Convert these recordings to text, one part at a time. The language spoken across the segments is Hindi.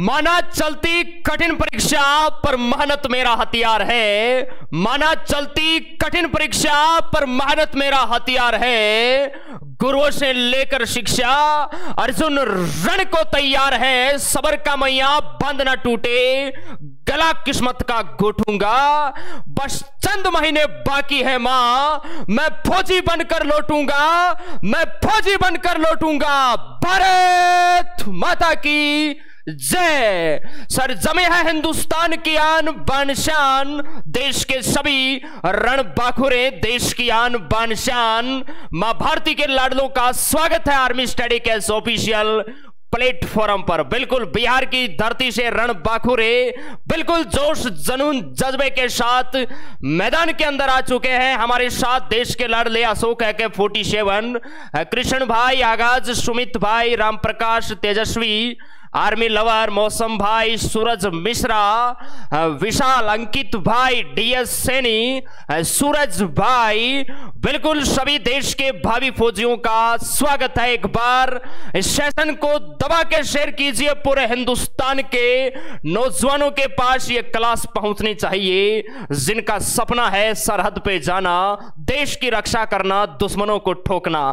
माना चलती कठिन परीक्षा पर मेहनत मेरा हथियार है माना चलती कठिन परीक्षा पर मेहनत मेरा हथियार है गुरुओं से लेकर शिक्षा अर्जुन रण को तैयार है सबर का मैया बंद ना टूटे गला किस्मत का घोटूंगा बस चंद महीने बाकी है मां मैं फौजी बनकर लौटूंगा मैं फौजी बनकर लौटूंगा भारत माता की जय सर जमे है हिंदुस्तान की आन बानशान देश के सभी रण बाखुरे देश की आन बानशान मां भारती के लाडलों का स्वागत है आर्मी स्टडी के ऑफिशियल प्लेटफॉर्म पर बिल्कुल बिहार की धरती से रण बाखुरे बिल्कुल जोश जनून जज्बे के साथ मैदान के अंदर आ चुके हैं हमारे साथ देश के लड़ले अशोक है के फोर्टी सेवन कृष्ण भाई आगाज सुमित भाई रामप्रकाश तेजस्वी आर्मी लवर मौसम भाई सूरज मिश्रा विशाल अंकित भाई डीएस सैनी सूरज भाई बिल्कुल सभी देश के भावी फौजियों का स्वागत है एक बार इस सेशन को दबा के शेयर कीजिए पूरे हिंदुस्तान के नौजवानों के पास ये क्लास पहुंचनी चाहिए जिनका सपना है सरहद पे जाना देश की रक्षा करना दुश्मनों को ठोकना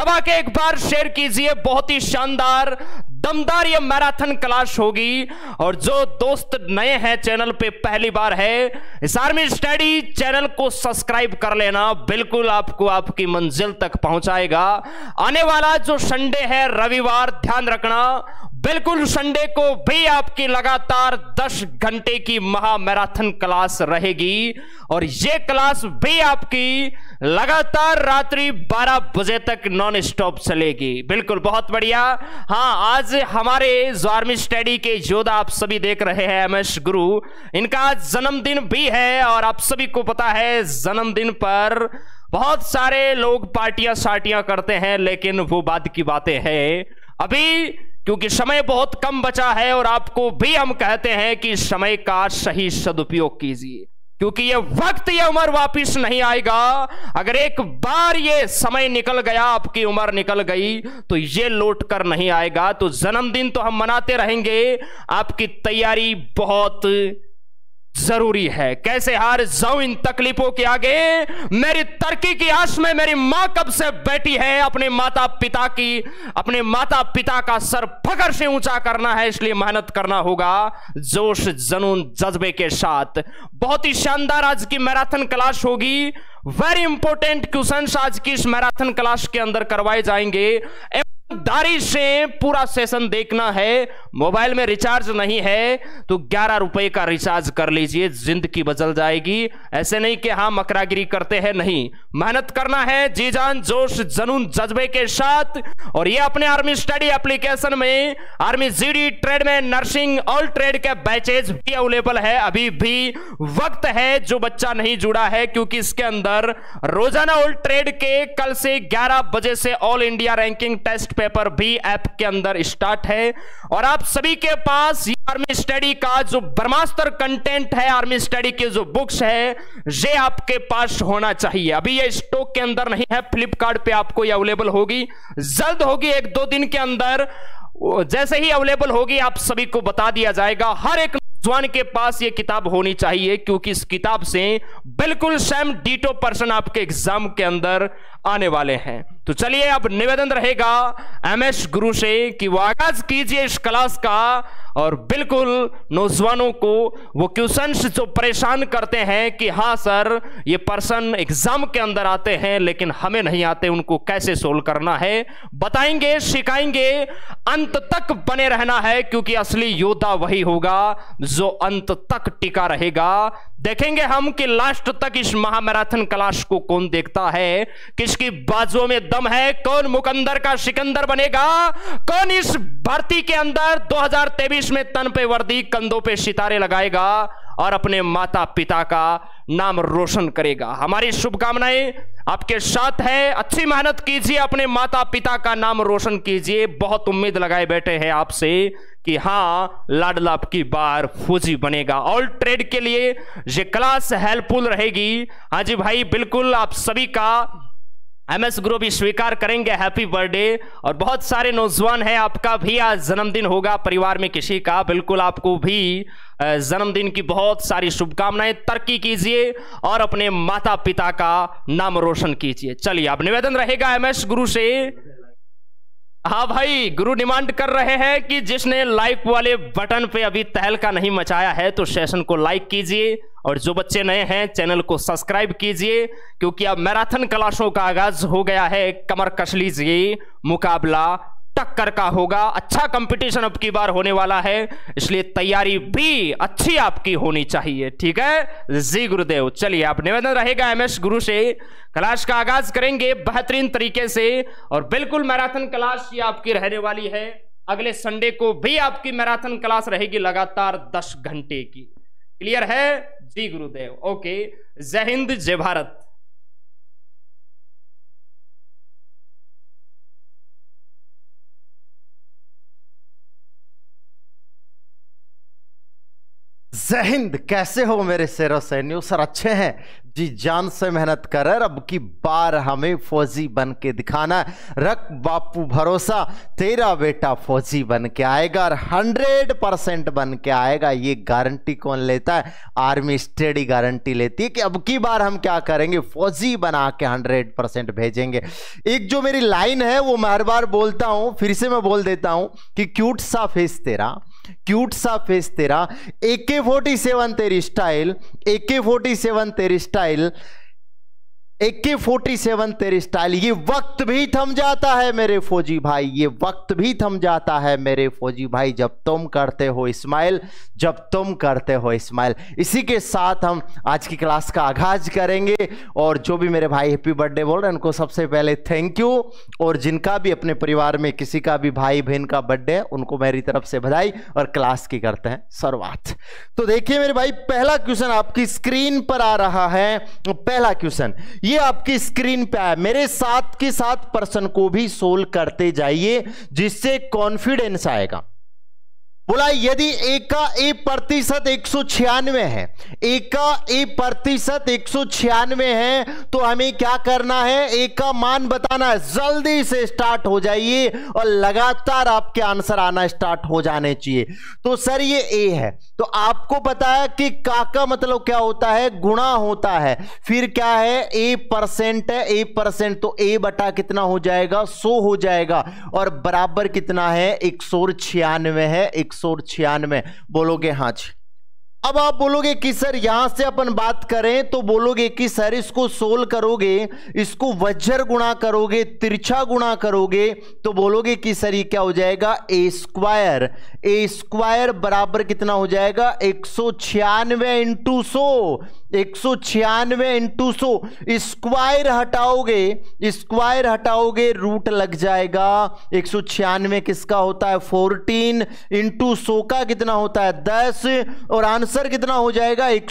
दबा के एक बार शेयर कीजिए बहुत ही शानदार दमदार ये मैराथन क्लास होगी और जो दोस्त नए हैं चैनल पे पहली बार है इस आर्मी स्टडी चैनल को सब्सक्राइब कर लेना बिल्कुल आपको आपकी मंजिल तक पहुंचाएगा आने वाला जो संडे है रविवार ध्यान रखना बिल्कुल संडे को भी आपकी लगातार 10 घंटे की महामैराथन क्लास रहेगी और यह क्लास भी आपकी लगातार रात्रि 12 बजे तक नॉन स्टॉप चलेगी बिल्कुल बहुत बढ़िया हाँ आज हमारे जॉर्मी स्टडी के जोधा आप सभी देख रहे हैं एम एस गुरु इनका आज जन्मदिन भी है और आप सभी को पता है जन्मदिन पर बहुत सारे लोग पार्टियां सार्टियां करते हैं लेकिन वो बाद की बातें हैं अभी क्योंकि समय बहुत कम बचा है और आपको भी हम कहते हैं कि समय का सही सदुपयोग कीजिए क्योंकि ये वक्त ये उम्र वापस नहीं आएगा अगर एक बार ये समय निकल गया आपकी उम्र निकल गई तो ये लौट कर नहीं आएगा तो जन्मदिन तो हम मनाते रहेंगे आपकी तैयारी बहुत जरूरी है कैसे हार जाऊं इन तकलीफों के आगे मेरी तरक्की की आस में मेरी मां कब से बैठी है अपने माता पिता की अपने माता पिता का सर फकर से ऊंचा करना है इसलिए मेहनत करना होगा जोश जनून जज्बे के साथ बहुत ही शानदार आज की मैराथन क्लास होगी वेरी इंपॉर्टेंट क्वेश्चन आज की इस मैराथन क्लास के अंदर करवाए जाएंगे दारी से पूरा सेशन देखना है मोबाइल में रिचार्ज नहीं है तो ग्यारह रुपए का रिचार्ज कर लीजिए जिंदगी बदल जाएगी ऐसे नहीं कि हाँ मकरागिरी करते हैं नहीं मेहनत करना है जी जान जोश जनून जज्बे के साथ और ये अपने आर्मी स्टडी एप्लीकेशन में आर्मी जीडी ट्रेड में नर्सिंग ऑल ट्रेड के बैचेज भी अवेलेबल है अभी भी वक्त है जो बच्चा नहीं जुड़ा है क्योंकि इसके अंदर रोजाना ऑल ट्रेड के कल से ग्यारह बजे से all India ranking test paper भी ऐप के अंदर स्टार्ट है और आप सभी के पास आर्मी स्टडी का जो ब्रह्मास्त्र कंटेंट है आर्मी स्टडी के जो बुक्स है ये आपके पास होना चाहिए अभी ये स्टॉक के अंदर नहीं है फ्लिपकार्ट पे आपको ये अवेलेबल होगी जल्द होगी एक दो दिन के अंदर जैसे ही अवेलेबल होगी आप सभी को बता दिया जाएगा हर एक जवान के पास ये किताब होनी चाहिए क्योंकि इस किताब से बिल्कुल सेम डीटो पर्सन आपके एग्जाम के अंदर आने वाले हैं तो चलिए अब निवेदन रहेगा एमएस गुरु से कि वो आगाज कीजिए इस क्लास का और बिल्कुल नौजवानों को वो क्वेश्चंस जो परेशान करते हैं कि हाँ सर ये पर्सन एग्जाम के अंदर आते हैं लेकिन हमें नहीं आते उनको कैसे सोल्व करना है बताएंगे सिखाएंगे अंत तक बने रहना है क्योंकि असली योद्धा वही होगा जो अंत तक टिका रहेगा देखेंगे हम कि लास्ट तक इस महामैराथन क्लास को कौन देखता है किसकी बाजुओं में दम दम है कौन मुकंदर का सिकंदर बनेगा कौन इस भर्ती के अंदर 2023 में तन पे वर्दी कंधों पे सितारे लगाएगा और अपने माता पिता का नाम रोशन करेगा हमारी शुभकामनाएं आपके साथ है अच्छी मेहनत कीजिए अपने माता पिता का नाम रोशन कीजिए बहुत उम्मीद लगाए बैठे हैं आपसे कि हाँ लाडला की बार फौजी बनेगा ऑल ट्रेड के लिए ये क्लास हेल्पफुल रहेगी हाँ जी भाई बिल्कुल आप सभी का एमएस गुरु भी स्वीकार करेंगे हैप्पी बर्थडे और बहुत सारे नौजवान हैं आपका भी आज जन्मदिन होगा परिवार में किसी का बिल्कुल आपको भी जन्मदिन की बहुत सारी शुभकामनाएं तरक्की कीजिए और अपने माता पिता का नाम रोशन कीजिए चलिए अब निवेदन रहेगा एमएस गुरु से हाँ भाई गुरु डिमांड कर रहे हैं कि जिसने लाइक वाले बटन पे अभी तहलका नहीं मचाया है तो सेशन को लाइक कीजिए और जो बच्चे नए हैं चैनल को सब्सक्राइब कीजिए क्योंकि अब मैराथन क्लासों का आगाज हो गया है कमर कस लीजिए मुकाबला टक्कर का होगा अच्छा कंपटीशन अब की बार होने वाला है इसलिए तैयारी भी अच्छी आपकी होनी चाहिए ठीक है जी गुरुदेव चलिए आप निवेदन रहेगा एम एस गुरु से क्लास का आगाज करेंगे बेहतरीन तरीके से और बिल्कुल मैराथन क्लास ये आपकी रहने वाली है अगले संडे को भी आपकी मैराथन क्लास रहेगी लगातार दस घंटे की क्लियर है जी गुरुदेव ओके जय हिंद जय भारत जहिंद कैसे हो मेरे सेरो सैनियो सर अच्छे हैं जी जान से मेहनत कर रब की बार हमें फौजी बन के दिखाना रख बापू भरोसा तेरा बेटा फौजी बन के आएगा और हंड्रेड परसेंट बन के आएगा ये गारंटी कौन लेता है आर्मी स्टडी गारंटी लेती है कि अब की बार हम क्या करेंगे फौजी बना के हंड्रेड परसेंट भेजेंगे एक जो मेरी लाइन है वो मैं हर बार बोलता हूँ फिर से मैं बोल देता हूँ कि क्यूट सा फेस तेरा क्यूट सा फेस तेरा ए के फोर्टी सेवन तेरी style A K forty seven तेरी स्टाइल एके फोर्टी सेवन तेरे स्टाइल ये वक्त भी थम जाता है मेरे फौजी भाई ये वक्त भी थम जाता है मेरे फौजी भाई जब तुम करते हो इस्माइल जब तुम करते हो इस्माइल इसी के साथ हम आज की क्लास का आगाज करेंगे और जो भी मेरे भाई हैप्पी बर्थडे बोल रहे हैं उनको सबसे पहले थैंक यू और जिनका भी अपने परिवार में किसी का भी भाई बहन का बर्थडे है उनको मेरी तरफ से बधाई और क्लास की करते हैं शुरुआत तो देखिए मेरे भाई पहला क्वेश्चन आपकी स्क्रीन पर आ रहा है पहला क्वेश्चन ये आपकी स्क्रीन पे आया मेरे साथ के साथ पर्सन को भी सोल्व करते जाइए जिससे कॉन्फिडेंस आएगा बोला यदि एक का ए प्रतिशत एक सौ छियानवे है एक का ए प्रतिशत एक सौ छियानवे है तो हमें क्या करना है एक का मान बताना है जल्दी से स्टार्ट हो जाइए और लगातार आपके आंसर आना स्टार्ट हो जाने चाहिए तो सर ये ए है तो आपको पता है कि का का मतलब क्या होता है गुणा होता है फिर क्या है ए परसेंट है ए परसेंट तो ए बटा कितना हो जाएगा सो हो जाएगा और बराबर कितना है एक सौ छियानवे है एक सौ छियानवे बोलोगे हाँ जी अब आप बोलोगे कि सर यहां से अपन बात करें तो बोलोगे कि सर इसको सोल करोगे इसको वज्र गुणा करोगे तिरछा गुणा करोगे तो बोलोगे कि सर ये क्या हो जाएगा ए स्क्वायर ए स्क्वायर बराबर कितना हो जाएगा एक सौ छियानवे इंटू सो एक सौ छियानवे इंटू सो स्क्वायर हटाओगे स्क्वायर हटाओगे रूट लग जाएगा एक सौ छियानवे किसका होता है फोर्टीन इंटू सो का कितना होता है दस और आंसर आंसर कितना हो जाएगा एक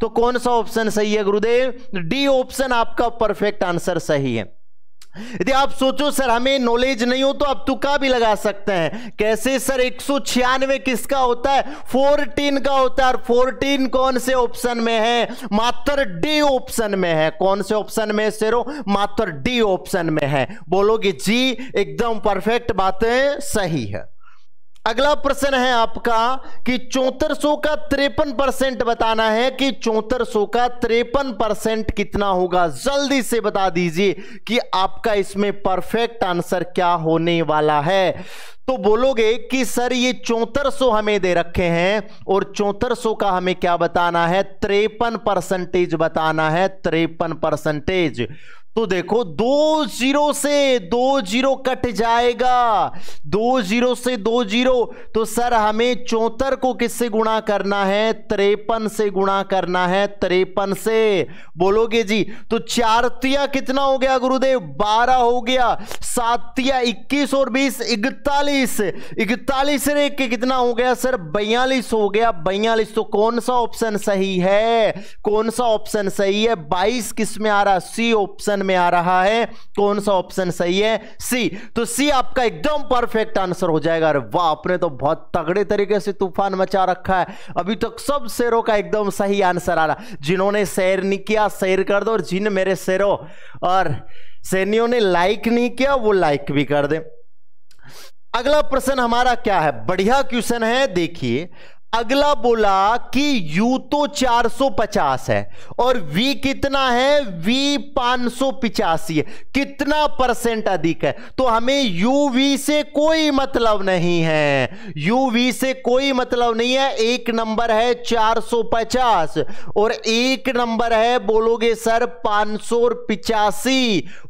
तो कौन सा ऑप्शन सही है गुरुदेव डी ऑप्शन आपका परफेक्ट आंसर सही है यदि आप सोचो सर हमें नॉलेज नहीं हो तो आप तुक्का भी लगा सकते हैं कैसे सर एक किसका होता है 14 का होता है और 14 कौन से ऑप्शन में है मात्र डी ऑप्शन में है कौन से ऑप्शन में सेरो मात्र डी ऑप्शन में है बोलोगे जी एकदम परफेक्ट बातें सही है अगला प्रश्न है आपका कि चौहत्तर का तिरपन परसेंट बताना है कि चौहत्तर का तिरपन परसेंट कितना होगा जल्दी से बता दीजिए कि आपका इसमें परफेक्ट आंसर क्या होने वाला है तो बोलोगे कि सर ये चौहत्तर हमें दे रखे हैं और चौहत्तर का हमें क्या बताना है तिरपन परसेंटेज बताना है तिरपन परसेंटेज तो देखो दो जीरो से दो जीरो कट जाएगा दो जीरो से दो जीरो तो सर हमें चौतर को किससे गुणा करना है त्रेपन से गुणा करना है त्रेपन से बोलोगे जी तो चारतिया कितना हो गया गुरुदेव बारह हो गया सातिया इक्कीस और बीस इकतालीस इकतालीस से एक कितना हो गया सर बयालीस हो गया बयालीस तो कौन सा ऑप्शन सही है कौन सा ऑप्शन सही है बाईस किसमें आ रहा सी ऑप्शन ऑप्शन में आ रहा है कौन सा ऑप्शन सही है सी तो सी आपका एकदम परफेक्ट आंसर हो जाएगा अरे वाह आपने तो बहुत तगड़े तरीके से तूफान मचा रखा है अभी तक तो सब शेरों का एकदम सही आंसर आ रहा जिन्होंने शेयर नहीं किया शेयर कर दो और जिन मेरे शेरों और सैनियों ने लाइक नहीं किया वो लाइक भी कर दे अगला प्रश्न हमारा क्या है बढ़िया क्वेश्चन है देखिए अगला बोला कि U तो 450 है और V कितना है V पांच है कितना परसेंट अधिक है तो हमें UV से कोई मतलब नहीं है UV से कोई मतलब नहीं है एक नंबर है 450 और एक नंबर है बोलोगे सर पांच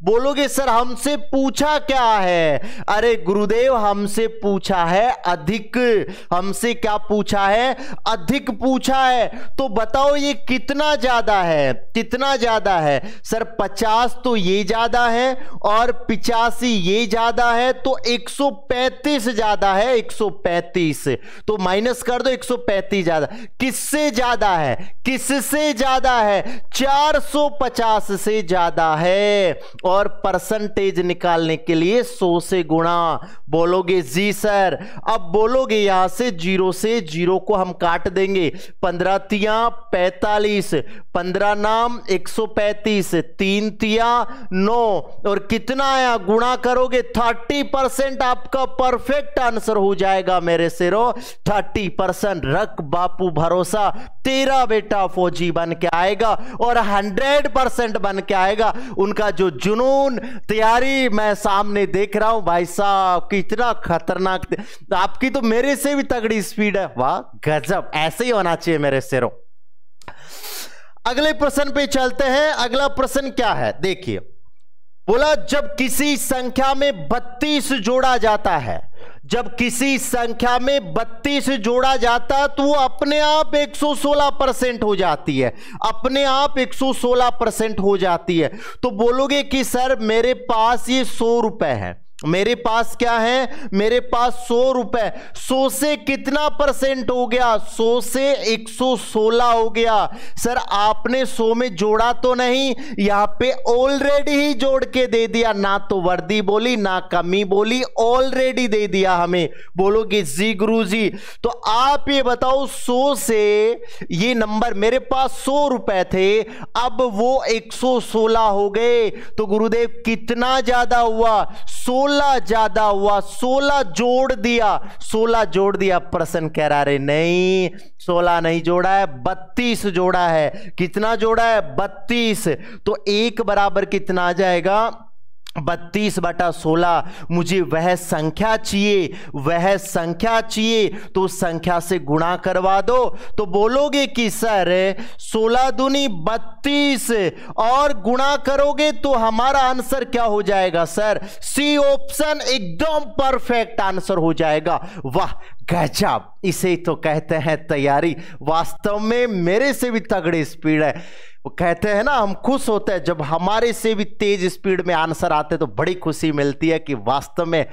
बोलोगे सर हमसे पूछा क्या है अरे गुरुदेव हमसे पूछा है अधिक हमसे क्या पूछा है है अधिक पूछा है तो बताओ ये कितना ज्यादा है कितना ज्यादा है सर पचास तो ये ज्यादा है और पिचासी ये ज्यादा है तो 135 ज्यादा है 135 तो माइनस कर दो 135 ज्यादा किससे ज्यादा है किससे ज्यादा है 450 से ज्यादा है और परसेंटेज निकालने के लिए 100 से गुणा बोलोगे जी सर अब बोलोगे यहां से जीरो से जीरो को हम काट देंगे पंद्रह तिया पैतालीस पंद्रह नाम एक सौ पैंतीस तीन तिया नौ और कितना आया गुणा करोगे थर्टी परसेंट आपका परफेक्ट आंसर हो जाएगा मेरे सिरो थर्टी परसेंट रख बापू भरोसा तेरा बेटा फौजी बन के आएगा और हंड्रेड परसेंट बन के आएगा उनका जो जुनून तैयारी मैं सामने देख रहा हूं भाई साहब कितना खतरनाक आपकी तो मेरे से भी तगड़ी स्पीड है वाह गजब ऐसे ही होना चाहिए मेरे सिरों अगले प्रश्न पे चलते हैं अगला प्रश्न क्या है देखिए बोला जब किसी संख्या में बत्तीस जोड़ा जाता है जब किसी संख्या में बत्तीस जोड़ा जाता है तो वो अपने आप 116 परसेंट हो जाती है अपने आप 116 परसेंट हो जाती है तो बोलोगे कि सर मेरे पास ये सौ रुपए है मेरे पास क्या है मेरे पास सौ रुपए सौ से कितना परसेंट हो गया सौ से एक सौ सोलह हो गया सर आपने सौ में जोड़ा तो नहीं यहां पे ऑलरेडी ही जोड़ के दे दिया ना तो वर्दी बोली ना कमी बोली ऑलरेडी दे दिया हमें बोलोगे जी गुरु जी तो आप ये बताओ सौ से ये नंबर मेरे पास सौ रुपए थे अब वो एक सौ सोलह हो गए तो गुरुदेव कितना ज्यादा हुआ सोलह सोलह ज्यादा हुआ सोलह जोड़ दिया सोलह जोड़ दिया प्रश्न कह रहा रे नहीं सोलह नहीं जोड़ा है बत्तीस जोड़ा है कितना जोड़ा है बत्तीस तो एक बराबर कितना आ जाएगा बत्तीस बटा सोलह मुझे वह संख्या चाहिए वह संख्या चाहिए तो उस संख्या से गुणा करवा दो तो बोलोगे कि सर सोलह दुनी बत्तीस और गुणा करोगे तो हमारा आंसर क्या हो जाएगा सर सी ऑप्शन एकदम परफेक्ट आंसर हो जाएगा वाह गजब इसे तो कहते हैं तैयारी वास्तव में मेरे से भी तगड़ी स्पीड है वो कहते हैं ना हम खुश होते हैं जब हमारे से भी तेज स्पीड में आंसर आते तो बड़ी खुशी मिलती है कि वास्तव में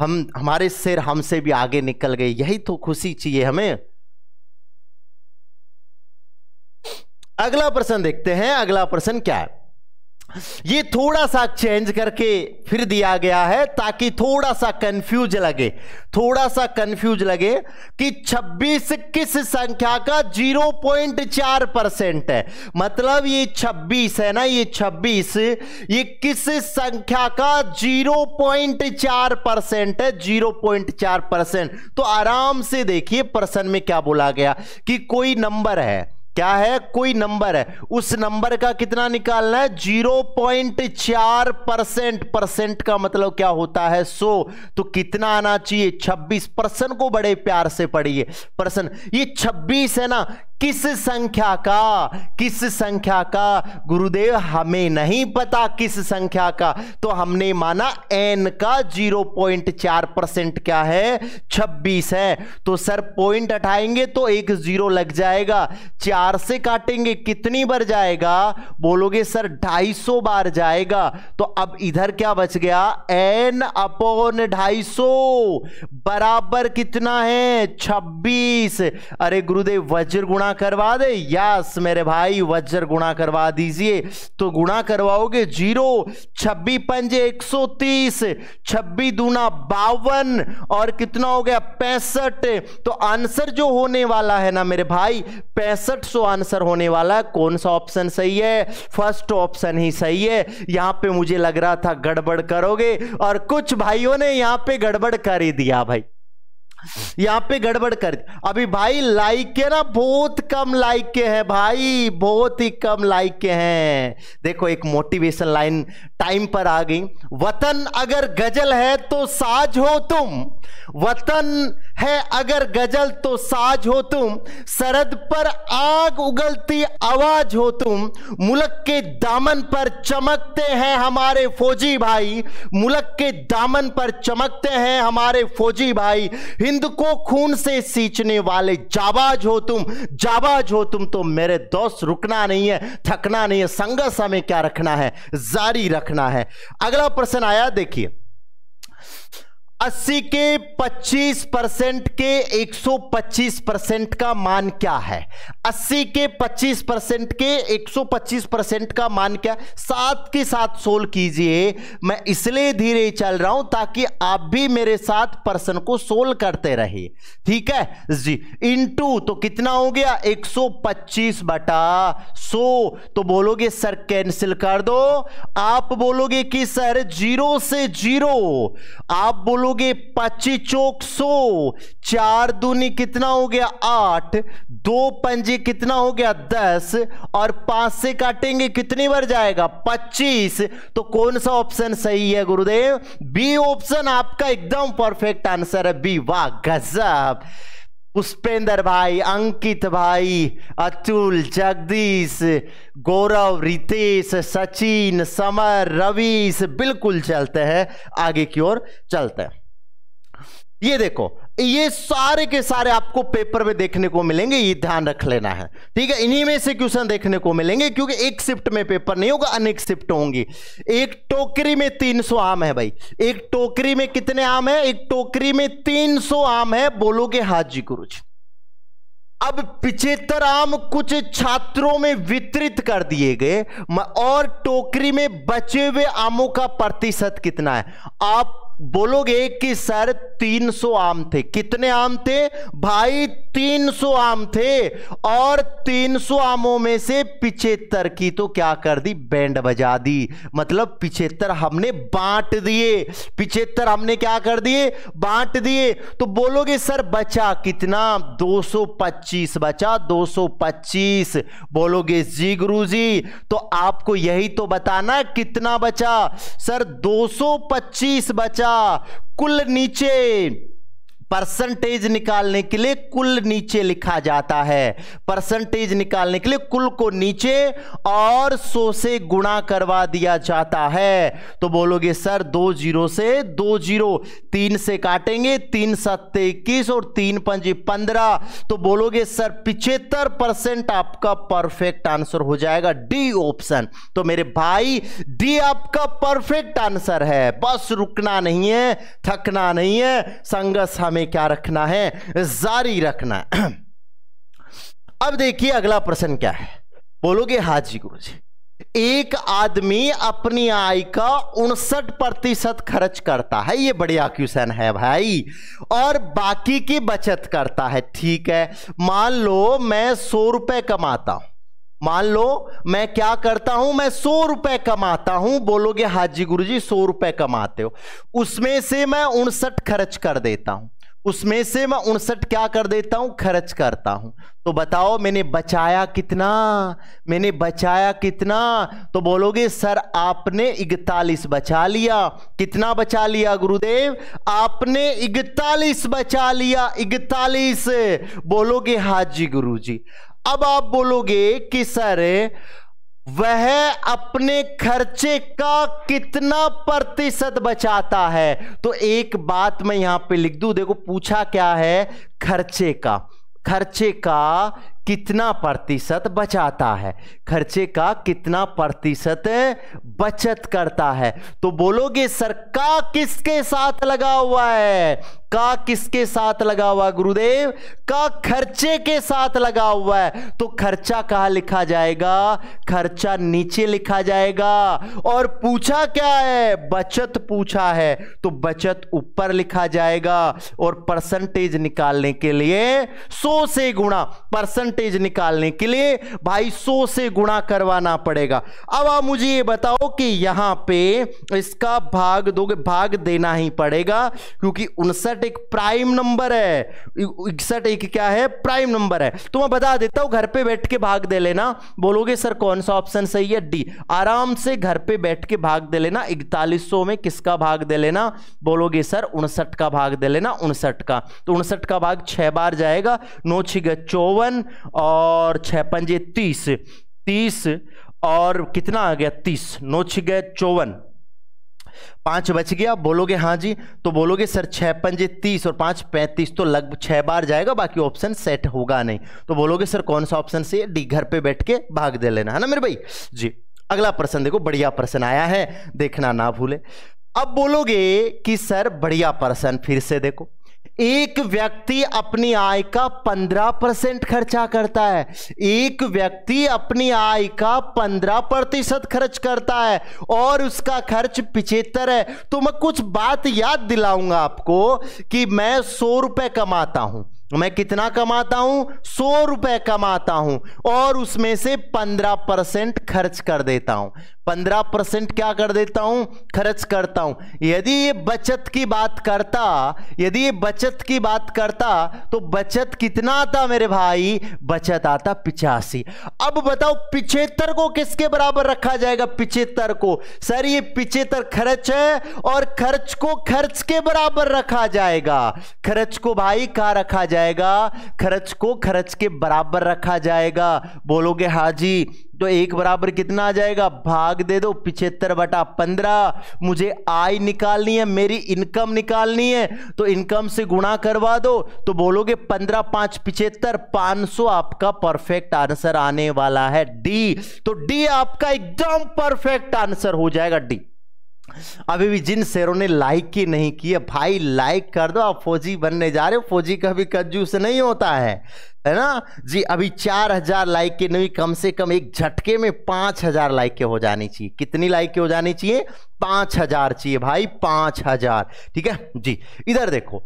हम हमारे सिर हमसे भी आगे निकल गए यही तो खुशी चाहिए हमें अगला प्रश्न देखते हैं अगला प्रश्न क्या है ये थोड़ा सा चेंज करके फिर दिया गया है ताकि थोड़ा सा कंफ्यूज लगे थोड़ा सा कंफ्यूज लगे कि 26 किस संख्या का 0.4 परसेंट है मतलब ये 26 है ना ये 26 ये किस संख्या का 0.4 परसेंट है 0.4 परसेंट तो आराम से देखिए प्रश्न में क्या बोला गया कि कोई नंबर है क्या है कोई नंबर है उस नंबर का कितना निकालना है जीरो पॉइंट चार परसेंट परसेंट का मतलब क्या होता है सो तो कितना आना चाहिए छब्बीस परसेंट को बड़े प्यार से पढ़िए परसेंट ये छब्बीस है ना किस संख्या का किस संख्या का गुरुदेव हमें नहीं पता किस संख्या का तो हमने माना एन का 0.4 परसेंट क्या है 26 है तो सर पॉइंट हटाएंगे तो एक जीरो लग जाएगा चार से काटेंगे कितनी बार जाएगा बोलोगे सर 250 बार जाएगा तो अब इधर क्या बच गया एन अपॉन 250 बराबर कितना है 26 अरे गुरुदेव वज्र गुणा गुणा करवा दे यस मेरे भाई वज्र गुणा करवा दीजिए तो गुणा करवाओगे जीरो छब्बीस पंजे एक सौ तीस छब्बीस दूना बावन और कितना हो गया पैंसठ तो आंसर जो होने वाला है ना मेरे भाई पैंसठ सौ आंसर होने वाला है कौन सा ऑप्शन सही है फर्स्ट ऑप्शन ही सही है यहां पे मुझे लग रहा था गड़बड़ करोगे और कुछ भाइयों ने यहां पे गड़बड़ कर ही दिया भाई यहाँ पे गड़बड़ कर अभी भाई के ना बहुत कम के हैं भाई बहुत ही कम के हैं देखो एक मोटिवेशन लाइन टाइम पर आ गई वतन अगर गजल है तो साज हो तुम वतन है अगर गजल तो साज हो तुम सरद पर आग उगलती आवाज हो तुम मुलक के दामन पर चमकते हैं हमारे फौजी भाई मुलक के दामन पर चमकते हैं हमारे फौजी भाई हिंद सिंध को खून से सींचने वाले जाबाज हो तुम जाबाज हो तुम तो मेरे दोस्त रुकना नहीं है थकना नहीं है संघर्ष हमें क्या रखना है जारी रखना है अगला प्रश्न आया देखिए अस्सी के 25 परसेंट के 125 परसेंट का मान क्या है अस्सी के 25 परसेंट के 125 परसेंट का मान क्या सात के साथ सोल्व कीजिए मैं इसलिए धीरे चल रहा हूं ताकि आप भी मेरे साथ पर्सन को सोल्व करते रहे ठीक है जी इनटू तो कितना हो गया 125 बटा 100 तो बोलोगे सर कैंसिल कर दो आप बोलोगे कि सर जीरो से जीरो आप बोलो बोलोगे पच्ची चौक सो चार दूनी कितना हो गया आठ दो पंजे कितना हो गया दस और पांच से काटेंगे कितनी बार जाएगा पच्चीस तो कौन सा ऑप्शन सही है गुरुदेव बी ऑप्शन आपका एकदम परफेक्ट आंसर है बी वाह गजब पुष्पेंद्र भाई अंकित भाई अतुल जगदीश गौरव रितेश सचिन समर रवीश बिल्कुल चलते हैं आगे की ओर चलते हैं ये देखो ये सारे के सारे आपको पेपर में देखने को मिलेंगे ये ध्यान रख लेना है ठीक है इन्हीं में से क्वेश्चन देखने को मिलेंगे क्योंकि एक शिफ्ट में पेपर नहीं होगा अनेक शिफ्ट होंगी एक टोकरी में 300 आम है भाई एक टोकरी में कितने आम है एक टोकरी में 300 आम है बोलोगे हाजी गुरु जी अब पिछहत्तर आम कुछ छात्रों में वितरित कर दिए गए और टोकरी में बचे हुए आमों का प्रतिशत कितना है आप बोलोगे कि सर 300 आम थे कितने आम थे भाई 300 आम थे और 300 आमों में से पिछहत्तर की तो क्या कर दी बैंड बजा दी मतलब पिछहत्तर हमने बांट दिए पिछहत्तर हमने क्या कर दिए बांट दिए तो बोलोगे सर बचा कितना 225 बचा 225 बोलोगे जी गुरु जी तो आपको यही तो बताना कितना बचा सर 225 बचा ऊंचा कुल नीचे परसेंटेज निकालने के लिए कुल नीचे लिखा जाता है परसेंटेज निकालने के लिए कुल को नीचे और सो से गुणा करवा दिया जाता है तो बोलोगे सर दो जीरो से दो जीरो तीन से काटेंगे तीन सत्ते इक्कीस और तीन पंजे पंद्रह तो बोलोगे सर पिछहत्तर परसेंट आपका परफेक्ट आंसर हो जाएगा डी ऑप्शन तो मेरे भाई डी आपका परफेक्ट आंसर है बस रुकना नहीं है थकना नहीं है संघर्ष हमें हमें क्या रखना है जारी रखना अब देखिए अगला प्रश्न क्या है बोलोगे हाजी गुरु जी एक आदमी अपनी आय का उनसठ प्रतिशत खर्च करता है ये बढ़िया क्वेश्चन है भाई और बाकी की बचत करता है ठीक है मान लो मैं सौ रुपए कमाता हूं मान लो मैं क्या करता हूं मैं सौ रुपए कमाता हूं बोलोगे हाजी गुरुजी जी सौ रुपए कमाते हो उसमें से मैं उनसठ खर्च कर देता हूं उसमें से मैं उनसठ क्या कर देता हूं खर्च करता हूं तो बताओ मैंने बचाया कितना मैंने बचाया कितना तो बोलोगे सर आपने इकतालीस बचा लिया कितना बचा लिया गुरुदेव आपने इकतालीस बचा लिया इकतालीस बोलोगे हाजी गुरुजी अब आप बोलोगे कि सर वह अपने खर्चे का कितना प्रतिशत बचाता है तो एक बात मैं यहां पे लिख दू देखो पूछा क्या है खर्चे का खर्चे का कितना प्रतिशत बचाता है खर्चे का कितना प्रतिशत बचत करता है तो बोलोगे सर का किसके साथ लगा हुआ है का किसके साथ लगा हुआ गुरुदेव का खर्चे के साथ लगा हुआ है तो खर्चा कहा लिखा जाएगा खर्चा नीचे लिखा जाएगा और पूछा क्या है बचत पूछा है तो बचत ऊपर लिखा जाएगा और परसेंटेज निकालने के लिए सौ से गुणा परसेंटेज निकालने के लिए भाई सौ से गुणा करवाना पड़ेगा अब आप मुझे ये बताओ कि यहां पे इसका भाग दोगे भाग देना ही पड़ेगा क्योंकि उनसठ एक प्राइम नंबर है इकसठ एक क्या है प्राइम नंबर है तो मैं बता देता हूं घर पे बैठ के भाग दे लेना बोलोगे सर कौन सा ऑप्शन सही है डी आराम से घर पे बैठ के भाग दे लेना इकतालीस में किसका भाग दे लेना बोलोगे सर उनसठ का भाग दे लेना उनसठ का तो उनसठ का भाग छह बार जाएगा नौ छिग चौवन और छह पंजे तीस तीस और कितना आ गया तीस नौ छिग चौवन पाँच बच गया बोलोगे हाँ जी तो बोलोगे सर छः पंजे तीस और पाँच पैंतीस तो लग छः बार जाएगा बाकी ऑप्शन सेट होगा नहीं तो बोलोगे सर कौन सा ऑप्शन से डी घर पे बैठ के भाग दे लेना है ना मेरे भाई जी अगला प्रश्न देखो बढ़िया प्रश्न आया है देखना ना भूले अब बोलोगे कि सर बढ़िया प्रश्न फिर से देखो एक व्यक्ति अपनी आय का पंद्रह परसेंट खर्चा करता है एक व्यक्ति अपनी आय का पंद्रह प्रतिशत खर्च करता है और उसका खर्च पिछहत्तर है तो मैं कुछ बात याद दिलाऊंगा आपको कि मैं सौ रुपए कमाता हूं मैं कितना कमाता हूं सौ रुपए कमाता हूं और उसमें से पंद्रह परसेंट खर्च कर देता हूं पंद्रह परसेंट क्या कर देता हूं खर्च करता हूं यदि ये बचत की बात करता यदि ये बचत की बात करता तो बचत कितना आता मेरे भाई बचत आता पिचासी अब बताओ पिछहत्तर को किसके बराबर रखा जाएगा पिछहत्तर को सर ये पिछहत्तर खर्च है और खर्च को खर्च के बराबर रखा जाएगा खर्च को भाई कहा रखा जाएगा खर्च को खर्च के बराबर रखा जाएगा बोलोगे हाजी तो एक बराबर कितना आ जाएगा भाग दे दो पिछहत्तर बटा पंद्रह मुझे आय निकालनी है मेरी इनकम निकालनी है तो इनकम से गुणा करवा दो तो बोलोगे पंद्रह पांच पिछहत्तर पांच सौ आपका परफेक्ट आंसर आने वाला है डी तो डी आपका एकदम परफेक्ट आंसर हो जाएगा डी अभी भी जिन शेरों ने लाइक की नहीं की है भाई लाइक कर दो आप फौजी बनने जा रहे हो फौजी का भी से नहीं होता है है ना जी अभी चार हजार लाइक के नहीं कम से कम एक झटके में पांच हजार लाइक के हो जानी चाहिए कितनी लाइक के हो जानी चाहिए पांच हजार चाहिए भाई पांच हजार ठीक है जी इधर देखो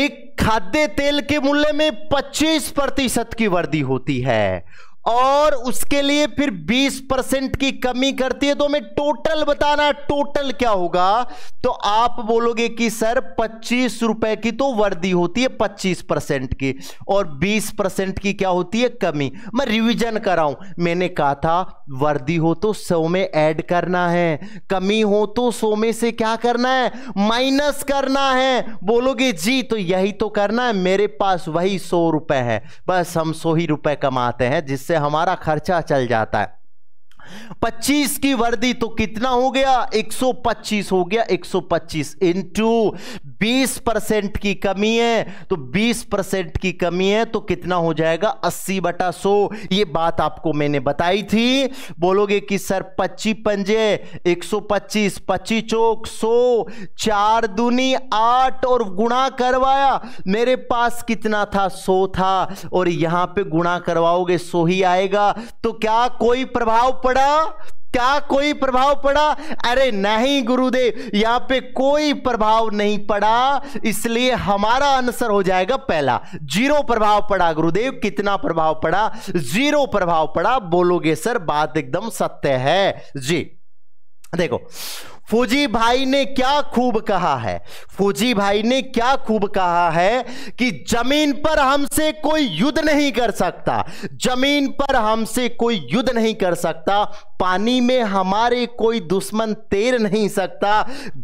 एक खाद्य तेल के मूल्य में पच्चीस प्रतिशत की वृद्धि होती है और उसके लिए फिर 20 परसेंट की कमी करती है तो हमें टोटल बताना टोटल क्या होगा तो आप बोलोगे कि सर पच्चीस रुपए की तो वर्दी होती है पच्चीस परसेंट की और बीस परसेंट की क्या होती है कमी मैं रिवीजन कराऊं मैंने कहा था वर्दी हो तो सौ में ऐड करना है कमी हो तो सौ में से क्या करना है माइनस करना है बोलोगे जी तो यही तो करना है मेरे पास वही सौ रुपए है बस हम सौ ही रुपए कमाते हैं जिससे से हमारा खर्चा चल जाता है 25 की वर्दी तो कितना हो गया 125 हो गया 125 इंटू 20 परसेंट की कमी है तो 20 परसेंट की कमी है तो कितना हो जाएगा 80 बटा 100 ये बात आपको मैंने बताई थी बोलोगे कि सर पच्ची पंजे 125 पच्ची चौक 100 चार दुनी आठ और गुणा करवाया मेरे पास कितना था 100 था और यहां पे गुणा करवाओगे 100 ही आएगा तो क्या कोई प्रभाव पड़ा क्या कोई प्रभाव पड़ा अरे नहीं गुरुदेव यहां पे कोई प्रभाव नहीं पड़ा इसलिए हमारा आंसर हो जाएगा पहला जीरो प्रभाव पड़ा गुरुदेव कितना प्रभाव पड़ा जीरो प्रभाव पड़ा बोलोगे सर बात एकदम सत्य है जी देखो फौजी भाई ने क्या खूब कहा है फौजी भाई ने क्या खूब कहा है कि जमीन पर हमसे कोई युद्ध नहीं कर सकता जमीन पर हमसे कोई युद्ध नहीं कर सकता पानी में हमारे कोई दुश्मन तैर नहीं सकता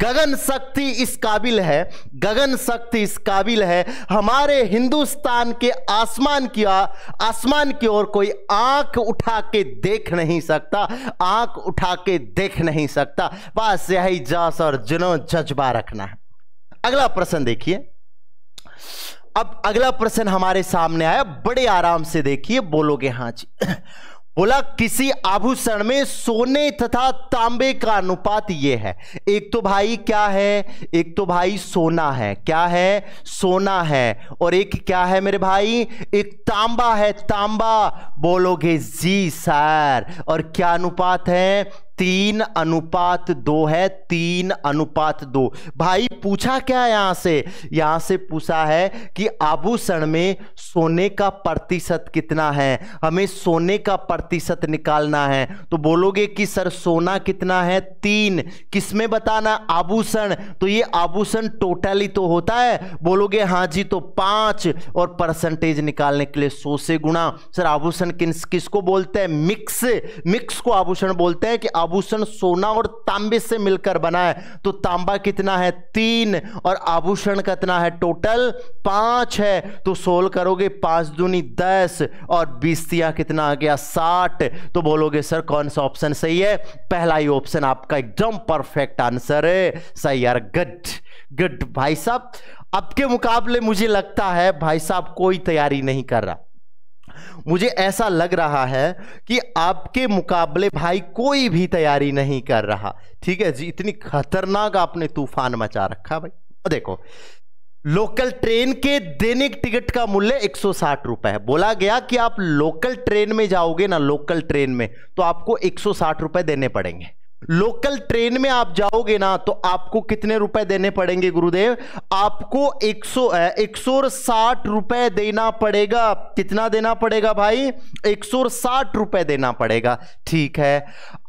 गगन शक्ति इस काबिल है गगन शक्ति इस काबिल है हमारे हिंदुस्तान के आसमान की आसमान की ओर कोई आंख उठा के देख नहीं सकता आंख उठा के देख नहीं सकता बस स्याही जास और जुनून जज्बा रखना है अगला प्रश्न देखिए अब अगला प्रश्न हमारे सामने आया बड़े आराम से देखिए बोलोगे हाँ जी बोला किसी आभूषण में सोने तथा तांबे का अनुपात यह है एक तो भाई क्या है एक तो भाई सोना है क्या है सोना है और एक क्या है मेरे भाई एक तांबा है तांबा बोलोगे जी सर और क्या अनुपात है तीन अनुपात दो है तीन अनुपात दो भाई पूछा क्या यहां से यहां से पूछा है कि आभूषण में सोने का प्रतिशत कितना है हमें सोने का प्रतिशत निकालना है तो बोलोगे कि सर सोना कितना है तीन किसमें बताना आभूषण तो ये आभूषण टोटली तो होता है बोलोगे हाँ जी तो पांच और परसेंटेज निकालने के लिए सो से गुणा सर आभूषण किस किसको बोलते हैं मिक्स मिक्स को आभूषण बोलते हैं कि आभूषण सोना और तांबे से मिलकर बना है तो तांबा कितना है तीन और आभूषण कितना है टोटल पांच है तो सोल करोगे पांच दूनी दस और बीस तिया कितना आ गया साठ तो बोलोगे सर कौन सा ऑप्शन सही है पहला ही ऑप्शन आपका एकदम परफेक्ट आंसर है सही यार गुड गुड भाई साहब अब के मुकाबले मुझे लगता है भाई साहब कोई तैयारी नहीं कर रहा मुझे ऐसा लग रहा है कि आपके मुकाबले भाई कोई भी तैयारी नहीं कर रहा ठीक है जी इतनी खतरनाक आपने तूफान मचा रखा भाई देखो लोकल ट्रेन के दैनिक टिकट का मूल्य एक सौ रुपए है बोला गया कि आप लोकल ट्रेन में जाओगे ना लोकल ट्रेन में तो आपको एक सौ रुपए देने पड़ेंगे लोकल ट्रेन में आप जाओगे ना तो आपको कितने रुपए देने पड़ेंगे गुरुदेव आपको एक एक सौ सौ साठ रुपए देना पड़ेगा कितना देना पड़ेगा भाई एक सौ साठ रुपए देना पड़ेगा ठीक है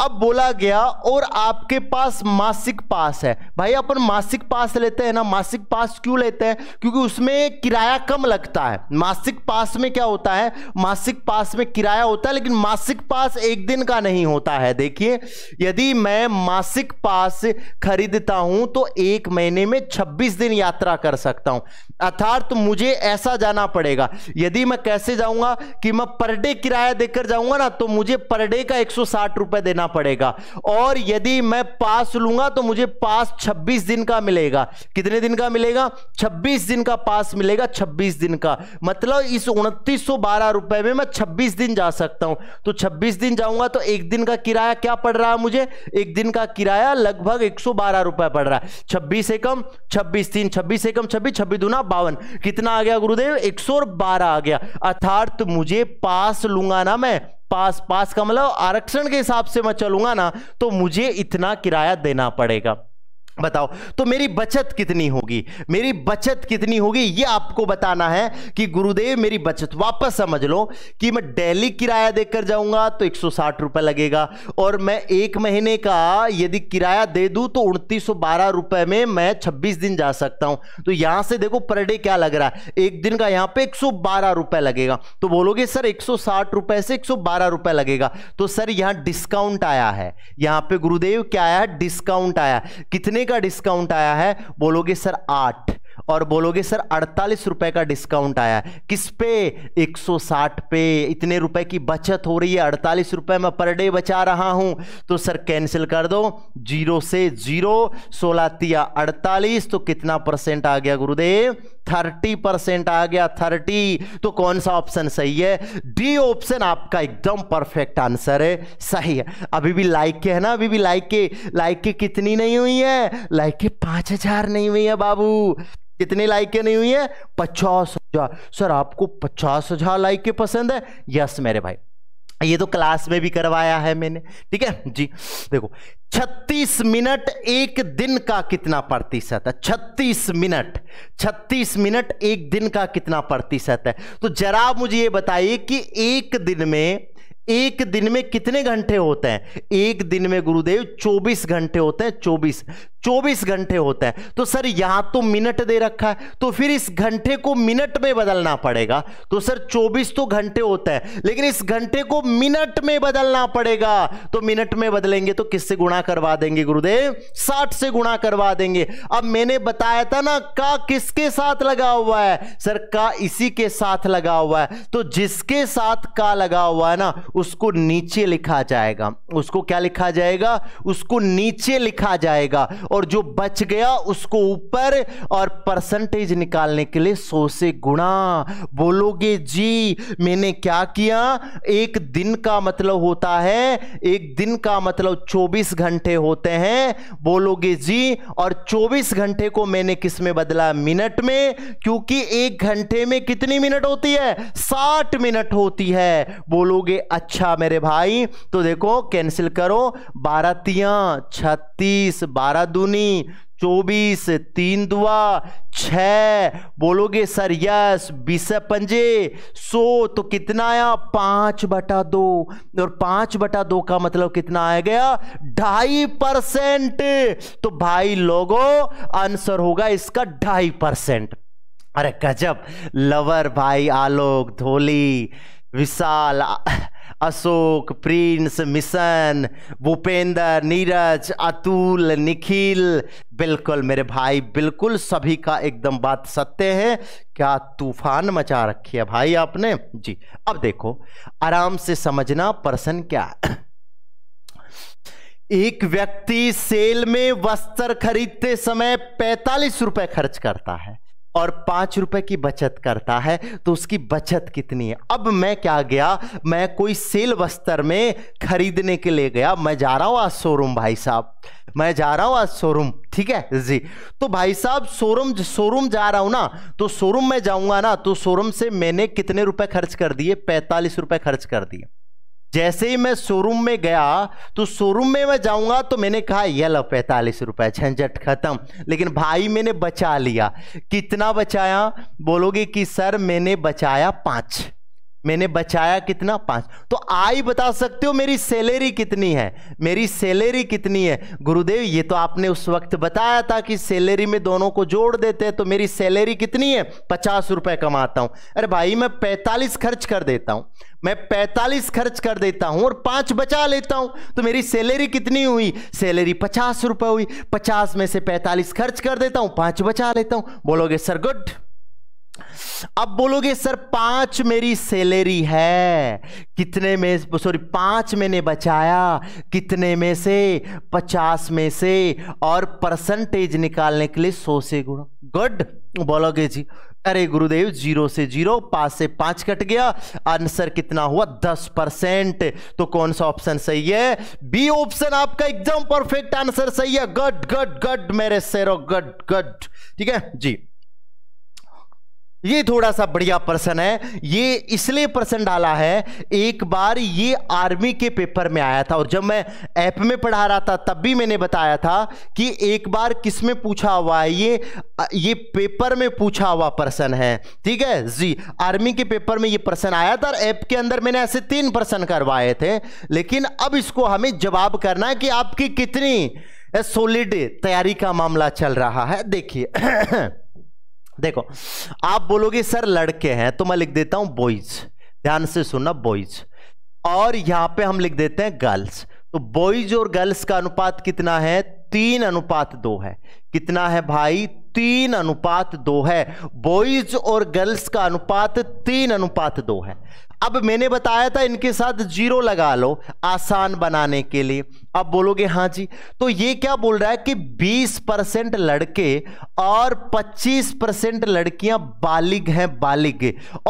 अब बोला गया और आपके पास मासिक पास है भाई अपन मासिक पास लेते हैं ना मासिक पास क्यों लेते हैं क्योंकि उसमें किराया कम लगता है मासिक पास में क्या होता है मासिक पास में किराया होता है लेकिन मासिक पास एक दिन का नहीं होता है देखिए यदि मैं मासिक पास खरीदता हूं तो एक महीने में 26 दिन यात्रा कर सकता हूं अर्थात मुझे ऐसा जाना पड़ेगा यदि मैं कैसे जाऊंगा कि मैं पर डे किराया देकर जाऊंगा ना तो मुझे पर डे का एक सौ देना पड़ेगा और यदि मैं पास लूंगा तो मुझे पास 26 दिन का मिलेगा कितने दिन का मिलेगा 26 दिन का पास मिलेगा 26 दिन का मतलब इस उनतीस रुपए में मैं 26 दिन जा सकता हूं तो 26 दिन जाऊंगा तो एक दिन का किराया क्या पड़ रहा है मुझे एक दिन का किराया लगभग एक रुपए पड़ रहा है छब्बीस एकम छब्बीस तीन छब्बीस एकम छब्बीस छब्बीस दुना बावन कितना आ गया गुरुदेव एक आ गया अर्थात मुझे पास लूंगा ना मैं पास पास का मतलब आरक्षण के हिसाब से मैं चलूंगा ना तो मुझे इतना किराया देना पड़ेगा बताओ तो मेरी बचत कितनी होगी मेरी बचत कितनी होगी ये आपको बताना है कि गुरुदेव मेरी बचत वापस समझ लो कि मैं डेली किराया देकर जाऊंगा तो एक सौ लगेगा और मैं एक महीने का यदि किराया दे दूं तो उनतीस सौ में मैं 26 दिन जा सकता हूं तो यहां से देखो पर डे क्या लग रहा है एक दिन का यहां पे एक सौ लगेगा तो बोलोगे सर एक रुपए से एक रुपए लगेगा तो सर यहां डिस्काउंट आया है यहां पर गुरुदेव क्या आया डिस्काउंट आया कितने का डिस्काउंट आया है बोलोगे सर आठ और बोलोगे सर अड़तालीस रुपए का डिस्काउंट आया किस पे 160 पे इतने रुपए की बचत हो रही है अड़तालीस रुपए में पर डे बचा रहा हूं तो सर कैंसिल कर दो जीरो से जीरो सोलह तिया अड़तालीस तो कितना परसेंट आ गया गुरुदेव थर्टी परसेंट आ गया थर्टी तो कौन सा ऑप्शन सही है डी ऑप्शन आपका एकदम परफेक्ट आंसर है सही है अभी भी लाइक के है ना अभी भी लाइक के लाइक के कितनी नहीं हुई है लाइक के पांच हजार नहीं हुई है बाबू कितनी लाइक नहीं हुई है पचास हजार सर आपको पचास हजार के पसंद है यस मेरे भाई ये तो क्लास में भी करवाया है मैंने ठीक है जी देखो छत्तीस मिनट एक दिन का कितना प्रतिशत है छत्तीस मिनट छत्तीस मिनट एक दिन का कितना प्रतिशत है तो जरा मुझे ये बताइए कि एक दिन में एक दिन में कितने घंटे होते हैं एक दिन में गुरुदेव 24 घंटे होते हैं 24 24 घंटे होते हैं तो सर यहां तो मिनट दे रखा है तो फिर इस घंटे को मिनट में बदलना पड़ेगा तो सर 24 तो घंटे होते हैं लेकिन इस घंटे को मिनट में बदलना पड़ेगा तो मिनट में बदलेंगे तो किससे गुणा करवा देंगे गुरुदेव साठ से गुणा करवा देंगे अब मैंने बताया था ना का किसके साथ लगा हुआ है सर का इसी के साथ लगा हुआ है तो जिसके साथ का लगा हुआ है ना उसको नीचे लिखा जाएगा उसको क्या लिखा जाएगा उसको नीचे लिखा जाएगा और जो बच गया उसको ऊपर और परसेंटेज निकालने के लिए सौ से गुणा बोलोगे जी मैंने क्या किया एक दिन का मतलब होता है एक दिन का मतलब 24 घंटे होते हैं बोलोगे जी और 24 घंटे को मैंने किस में बदला मिनट में क्योंकि एक घंटे में कितनी मिनट होती है 60 मिनट होती है बोलोगे अच्छा अच्छा मेरे भाई तो देखो कैंसिल करो बारह तिया छत्तीस बारह दूनी चौबीस तीन दुआ छ बोलोगे सर यस बीस पंजे सो तो कितना आया पांच बटा दो और पांच बटा दो का मतलब कितना आया गया ढाई परसेंट तो भाई लोगों आंसर होगा इसका ढाई परसेंट अरे गजब लवर भाई आलोक धोली विशाल अशोक प्रिंस मिशन भूपेंद्र नीरज अतुल निखिल बिल्कुल मेरे भाई बिल्कुल सभी का एकदम बात सत्य है क्या तूफान मचा रखी है भाई आपने जी अब देखो आराम से समझना पर्सन क्या एक व्यक्ति सेल में वस्त्र खरीदते समय पैंतालीस रुपए खर्च करता है और पांच रुपए की बचत करता है तो उसकी बचत कितनी है अब मैं क्या गया मैं कोई सेल बस्तर में खरीदने के लिए गया मैं जा रहा हूं आज शोरूम भाई साहब मैं जा रहा हूं आज शोरूम ठीक है जी तो भाई साहब शोरूम शोरूम जा रहा हूं ना तो शोरूम में जाऊंगा ना तो शोरूम से मैंने कितने रुपए खर्च कर दिए पैंतालीस रुपए खर्च कर दिए जैसे ही मैं शोरूम में गया तो शोरूम में मैं जाऊंगा तो मैंने कहा ये लो पैंतालीस रुपए झंझट खत्म लेकिन भाई मैंने बचा लिया कितना बचाया बोलोगे कि सर मैंने बचाया पांच मैंने बचाया कितना पांच तो आई बता सकते हो मेरी सैलरी कितनी है मेरी सैलरी कितनी है गुरुदेव ये तो आपने उस वक्त बताया था कि सैलरी में दोनों को जोड़ देते हैं तो मेरी सैलरी कितनी है पचास रुपए कमाता हूं अरे भाई मैं पैंतालीस खर्च कर देता हूं मैं पैंतालीस खर्च कर देता हूं और पांच बचा लेता हूं तो मेरी सैलरी कितनी हुई सैलरी पचास रुपए हुई पचास में से पैंतालीस खर्च कर देता हूं पांच बचा लेता हूं बोलोगे सर गुड अब बोलोगे सर पांच मेरी सैलरी है कितने में सॉरी पांच मैंने बचाया कितने में से पचास में से और परसेंटेज निकालने के लिए सौ से गुणा गुड बोलोगे जी अरे गुरुदेव जीरो से जीरो पांच से पांच कट गया आंसर कितना हुआ दस परसेंट तो कौन सा ऑप्शन सही है बी ऑप्शन आपका एकदम परफेक्ट आंसर सही है गड गड गड मेरे सेरो गड गड ठीक है जी ये थोड़ा सा बढ़िया प्रश्न है ये इसलिए प्रश्न डाला है एक बार ये आर्मी के पेपर में आया था और जब मैं ऐप में पढ़ा रहा था तब भी मैंने बताया था कि एक बार किस में पूछा हुआ है ये ये पेपर में पूछा हुआ पर्सन है ठीक है जी आर्मी के पेपर में ये पर्सन आया था और ऐप के अंदर मैंने ऐसे तीन पर्सन करवाए थे लेकिन अब इसको हमें जवाब करना है कि आपकी कितनी सोलिड तैयारी का मामला चल रहा है देखिए देखो आप बोलोगे सर लड़के हैं तो मैं लिख देता हूं बॉयज ध्यान से सुनना बॉयज और यहां पे हम लिख देते हैं गर्ल्स तो बॉयज और गर्ल्स का अनुपात कितना है तीन अनुपात दो है कितना है भाई तीन अनुपात दो है बॉयज और गर्ल्स का अनुपात तीन अनुपात दो है अब मैंने बताया था इनके साथ जीरो लगा लो आसान बनाने के लिए अब बोलोगे हाँ जी तो ये क्या बोल रहा है कि 20 परसेंट लड़के और 25 परसेंट लड़कियां बालिग हैं बालिग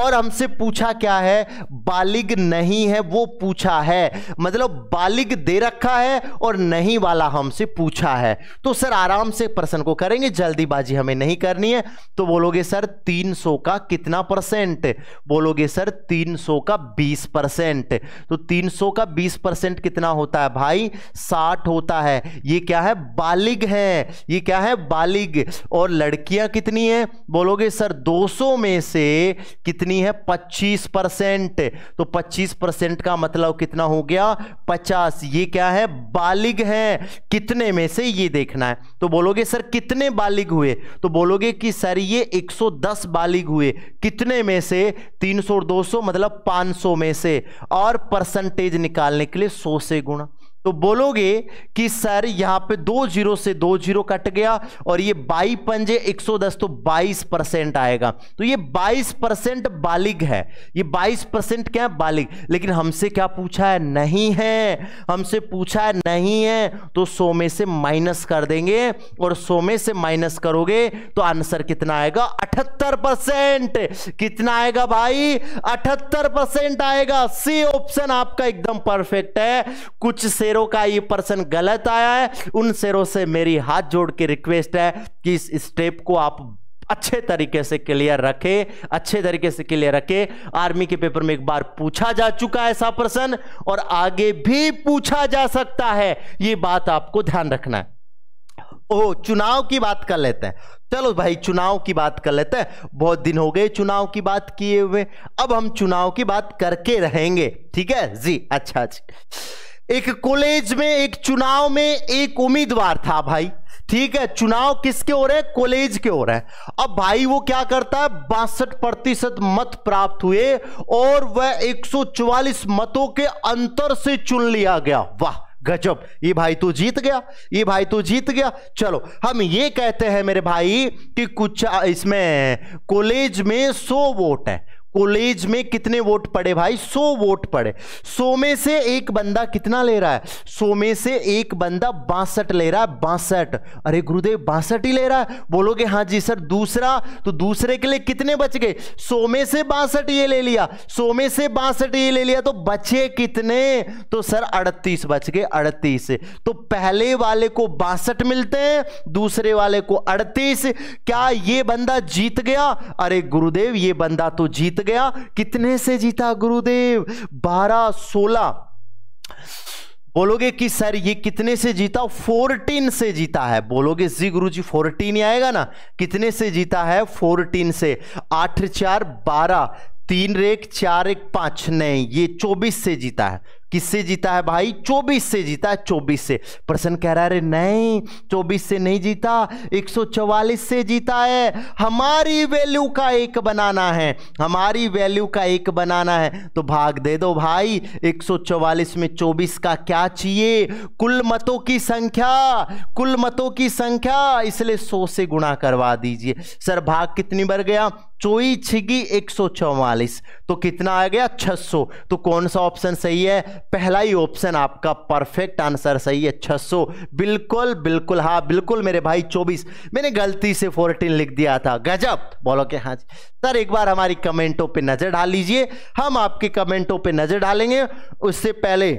और हमसे पूछा क्या है बालिग नहीं है वो पूछा है मतलब बालिग दे रखा है और नहीं वाला हमसे पूछा है तो सर आराम से प्रश्न को करेंगे जल्दीबाजी हमें नहीं करनी है तो बोलोगे सर 300 का कितना परसेंट बोलोगे सर 300 का 20 परसेंट तो 300 का 20 परसेंट कितना होता है भाई साठ होता है ये क्या है बालिग है ये क्या है बालिग और लड़कियां कितनी है बोलोगे सर 200 में से कितनी है 25 परसेंट तो 25 परसेंट का मतलब कितना हो गया 50 ये क्या है बालिग है कितने में से ये देखना है तो बोलोगे सर कितने बालिग हुए तो बोलोगे कि सर ये 110 बालिग हुए कितने में से 300 और 200 मतलब 500 में से और परसेंटेज निकालने के लिए 100 से गुणा तो बोलोगे कि सर यहां पे दो जीरो से दो जीरो कट गया और ये बाई पंजे 110 तो 22 परसेंट आएगा तो ये 22 परसेंट बालिग है ये 22 परसेंट क्या है बालिग लेकिन हमसे क्या पूछा है नहीं है हमसे पूछा है नहीं है तो सो में से माइनस कर देंगे और सो में से माइनस करोगे तो आंसर कितना आएगा अठहत्तर परसेंट कितना आएगा भाई अठहत्तर परसेंट आएगा सी ऑप्शन आपका एकदम परफेक्ट है कुछ से शेरों का ये पर्सन गलत आया है उन शेरों से मेरी हाथ जोड़ के रिक्वेस्ट है कि इस स्टेप को आप अच्छे तरीके से क्लियर रखे अच्छे तरीके से क्लियर रखे आर्मी के पेपर में एक बार पूछा जा चुका है ऐसा प्रश्न और आगे भी पूछा जा सकता है ये बात आपको ध्यान रखना है ओ चुनाव की बात कर लेते हैं चलो भाई चुनाव की बात कर लेते हैं बहुत दिन हो गए चुनाव की बात किए हुए अब हम चुनाव की बात करके रहेंगे ठीक है जी अच्छा जी अच्छा। एक कॉलेज में एक चुनाव में एक उम्मीदवार था भाई ठीक है चुनाव किसके हो रहे हैं कॉलेज के हो रहे हैं अब भाई वो क्या करता है बासठ प्रतिशत मत प्राप्त हुए और वह 144 मतों के अंतर से चुन लिया गया वाह गजब ये भाई तो जीत गया ये भाई तो जीत गया चलो हम ये कहते हैं मेरे भाई कि कुछ इसमें कॉलेज में 100 वोट है कॉलेज में कितने वोट पड़े भाई सौ वोट पड़े सौ में से एक बंदा कितना ले रहा है सौ में से एक बंदा बासठ ले रहा है बासठ अरे गुरुदेव बासठ ही ले रहा है बोलोगे हाँ जी सर दूसरा तो दूसरे के लिए कितने बच गए सौ में से बासठ ये ले लिया सौ में से बासठ ये ले लिया तो बचे कितने तो सर अड़तीस बच गए अड़तीस तो पहले वाले को बासठ मिलते हैं दूसरे वाले को अड़तीस क्या ये बंदा जीत गया अरे गुरुदेव ये बंदा तो जीत गया कितने से जीता गुरुदेव बारह सोलह बोलोगे कि सर ये कितने से जीता फोर्टीन से जीता है बोलोगे जी गुरु जी फोर्टीन ही आएगा ना कितने से जीता है फोर्टीन से आठ चार बारह तीन रेख चार एक पांच नहीं ये चौबीस से जीता है किससे जीता है भाई चौबीस से जीता है चौबीस से प्रश्न कह रहा है अरे नहीं चौबीस से नहीं जीता 144 से जीता है हमारी वैल्यू का एक बनाना है हमारी वैल्यू का एक बनाना है तो भाग दे दो भाई 144 में 24 का क्या चाहिए कुल मतों की संख्या कुल मतों की संख्या इसलिए 100 से गुणा करवा दीजिए सर भाग कितनी बढ़ गया चोई छिगी एक तो कितना आ गया 600 तो कौन सा ऑप्शन सही है पहला ही ऑप्शन आपका परफेक्ट आंसर सही है 600 बिल्कुल बिल्कुल हाँ बिल्कुल मेरे भाई 24 मैंने गलती से 14 लिख दिया था गजब बोलो के हाँ सर एक बार हमारी कमेंटों पे नजर डाल लीजिए हम आपके कमेंटों पे नजर डालेंगे उससे पहले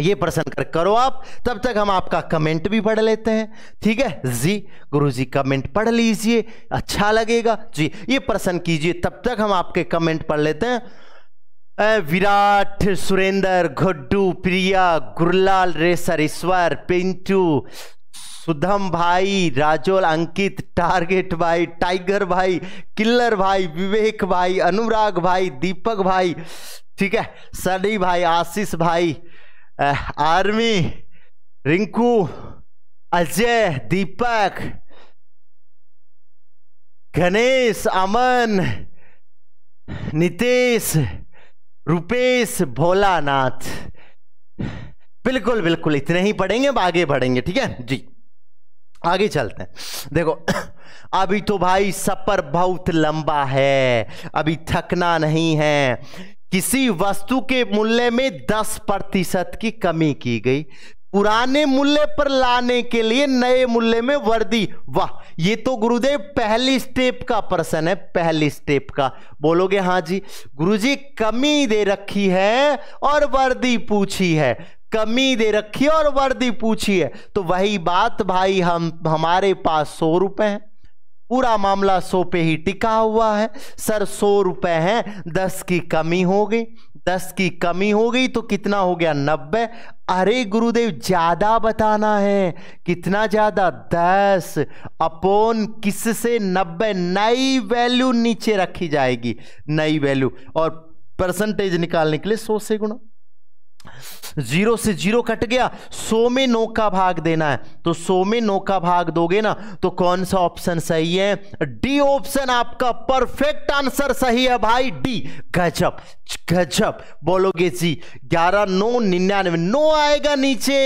ये प्रश्न कर करो आप तब तक हम आपका कमेंट भी पढ़ लेते हैं ठीक है जी गुरु जी कमेंट पढ़ लीजिए अच्छा लगेगा जी ये प्रश्न कीजिए तब तक हम आपके कमेंट पढ़ लेते हैं विराट सुरेंद्र घुड्डू प्रिया गुरलाल रेसर ईश्वर पिंटू सुधम भाई राजोल अंकित टारगेट भाई टाइगर भाई किल्लर भाई विवेक भाई अनुराग भाई दीपक भाई ठीक है सनी भाई आशीष भाई आर्मी रिंकू अजय दीपक गणेश अमन नितेश रुपेश भोलानाथ बिल्कुल बिल्कुल इतने ही पढ़ेंगे अब आगे बढ़ेंगे ठीक है जी आगे चलते हैं देखो अभी तो भाई सफर बहुत लंबा है अभी थकना नहीं है किसी वस्तु के मूल्य में 10 प्रतिशत की कमी की गई पुराने मूल्य पर लाने के लिए नए मूल्य में वर्दी वाह ये तो गुरुदेव पहली स्टेप का प्रश्न है पहली स्टेप का बोलोगे हाँ जी गुरुजी कमी दे रखी है और वर्दी पूछी है कमी दे रखी है और वर्दी पूछी है तो वही बात भाई हम हमारे पास सौ रुपए हैं पूरा मामला सो पे ही टिका हुआ है सर सौ रुपए हैं दस की कमी हो गई दस की कमी हो गई तो कितना हो गया नब्बे अरे गुरुदेव ज्यादा बताना है कितना ज्यादा दस अपोन किससे नब्बे नई वैल्यू नीचे रखी जाएगी नई वैल्यू और परसेंटेज निकालने के लिए सौ से गुणा जीरो से जीरो कट गया सो में नो का भाग देना है तो सो में नो का भाग दोगे ना तो कौन सा ऑप्शन सही है डी ऑप्शन आपका परफेक्ट आंसर सही है भाई डी गजब गजब बोलोगे जी ग्यारह नो निन्यानवे नो आएगा नीचे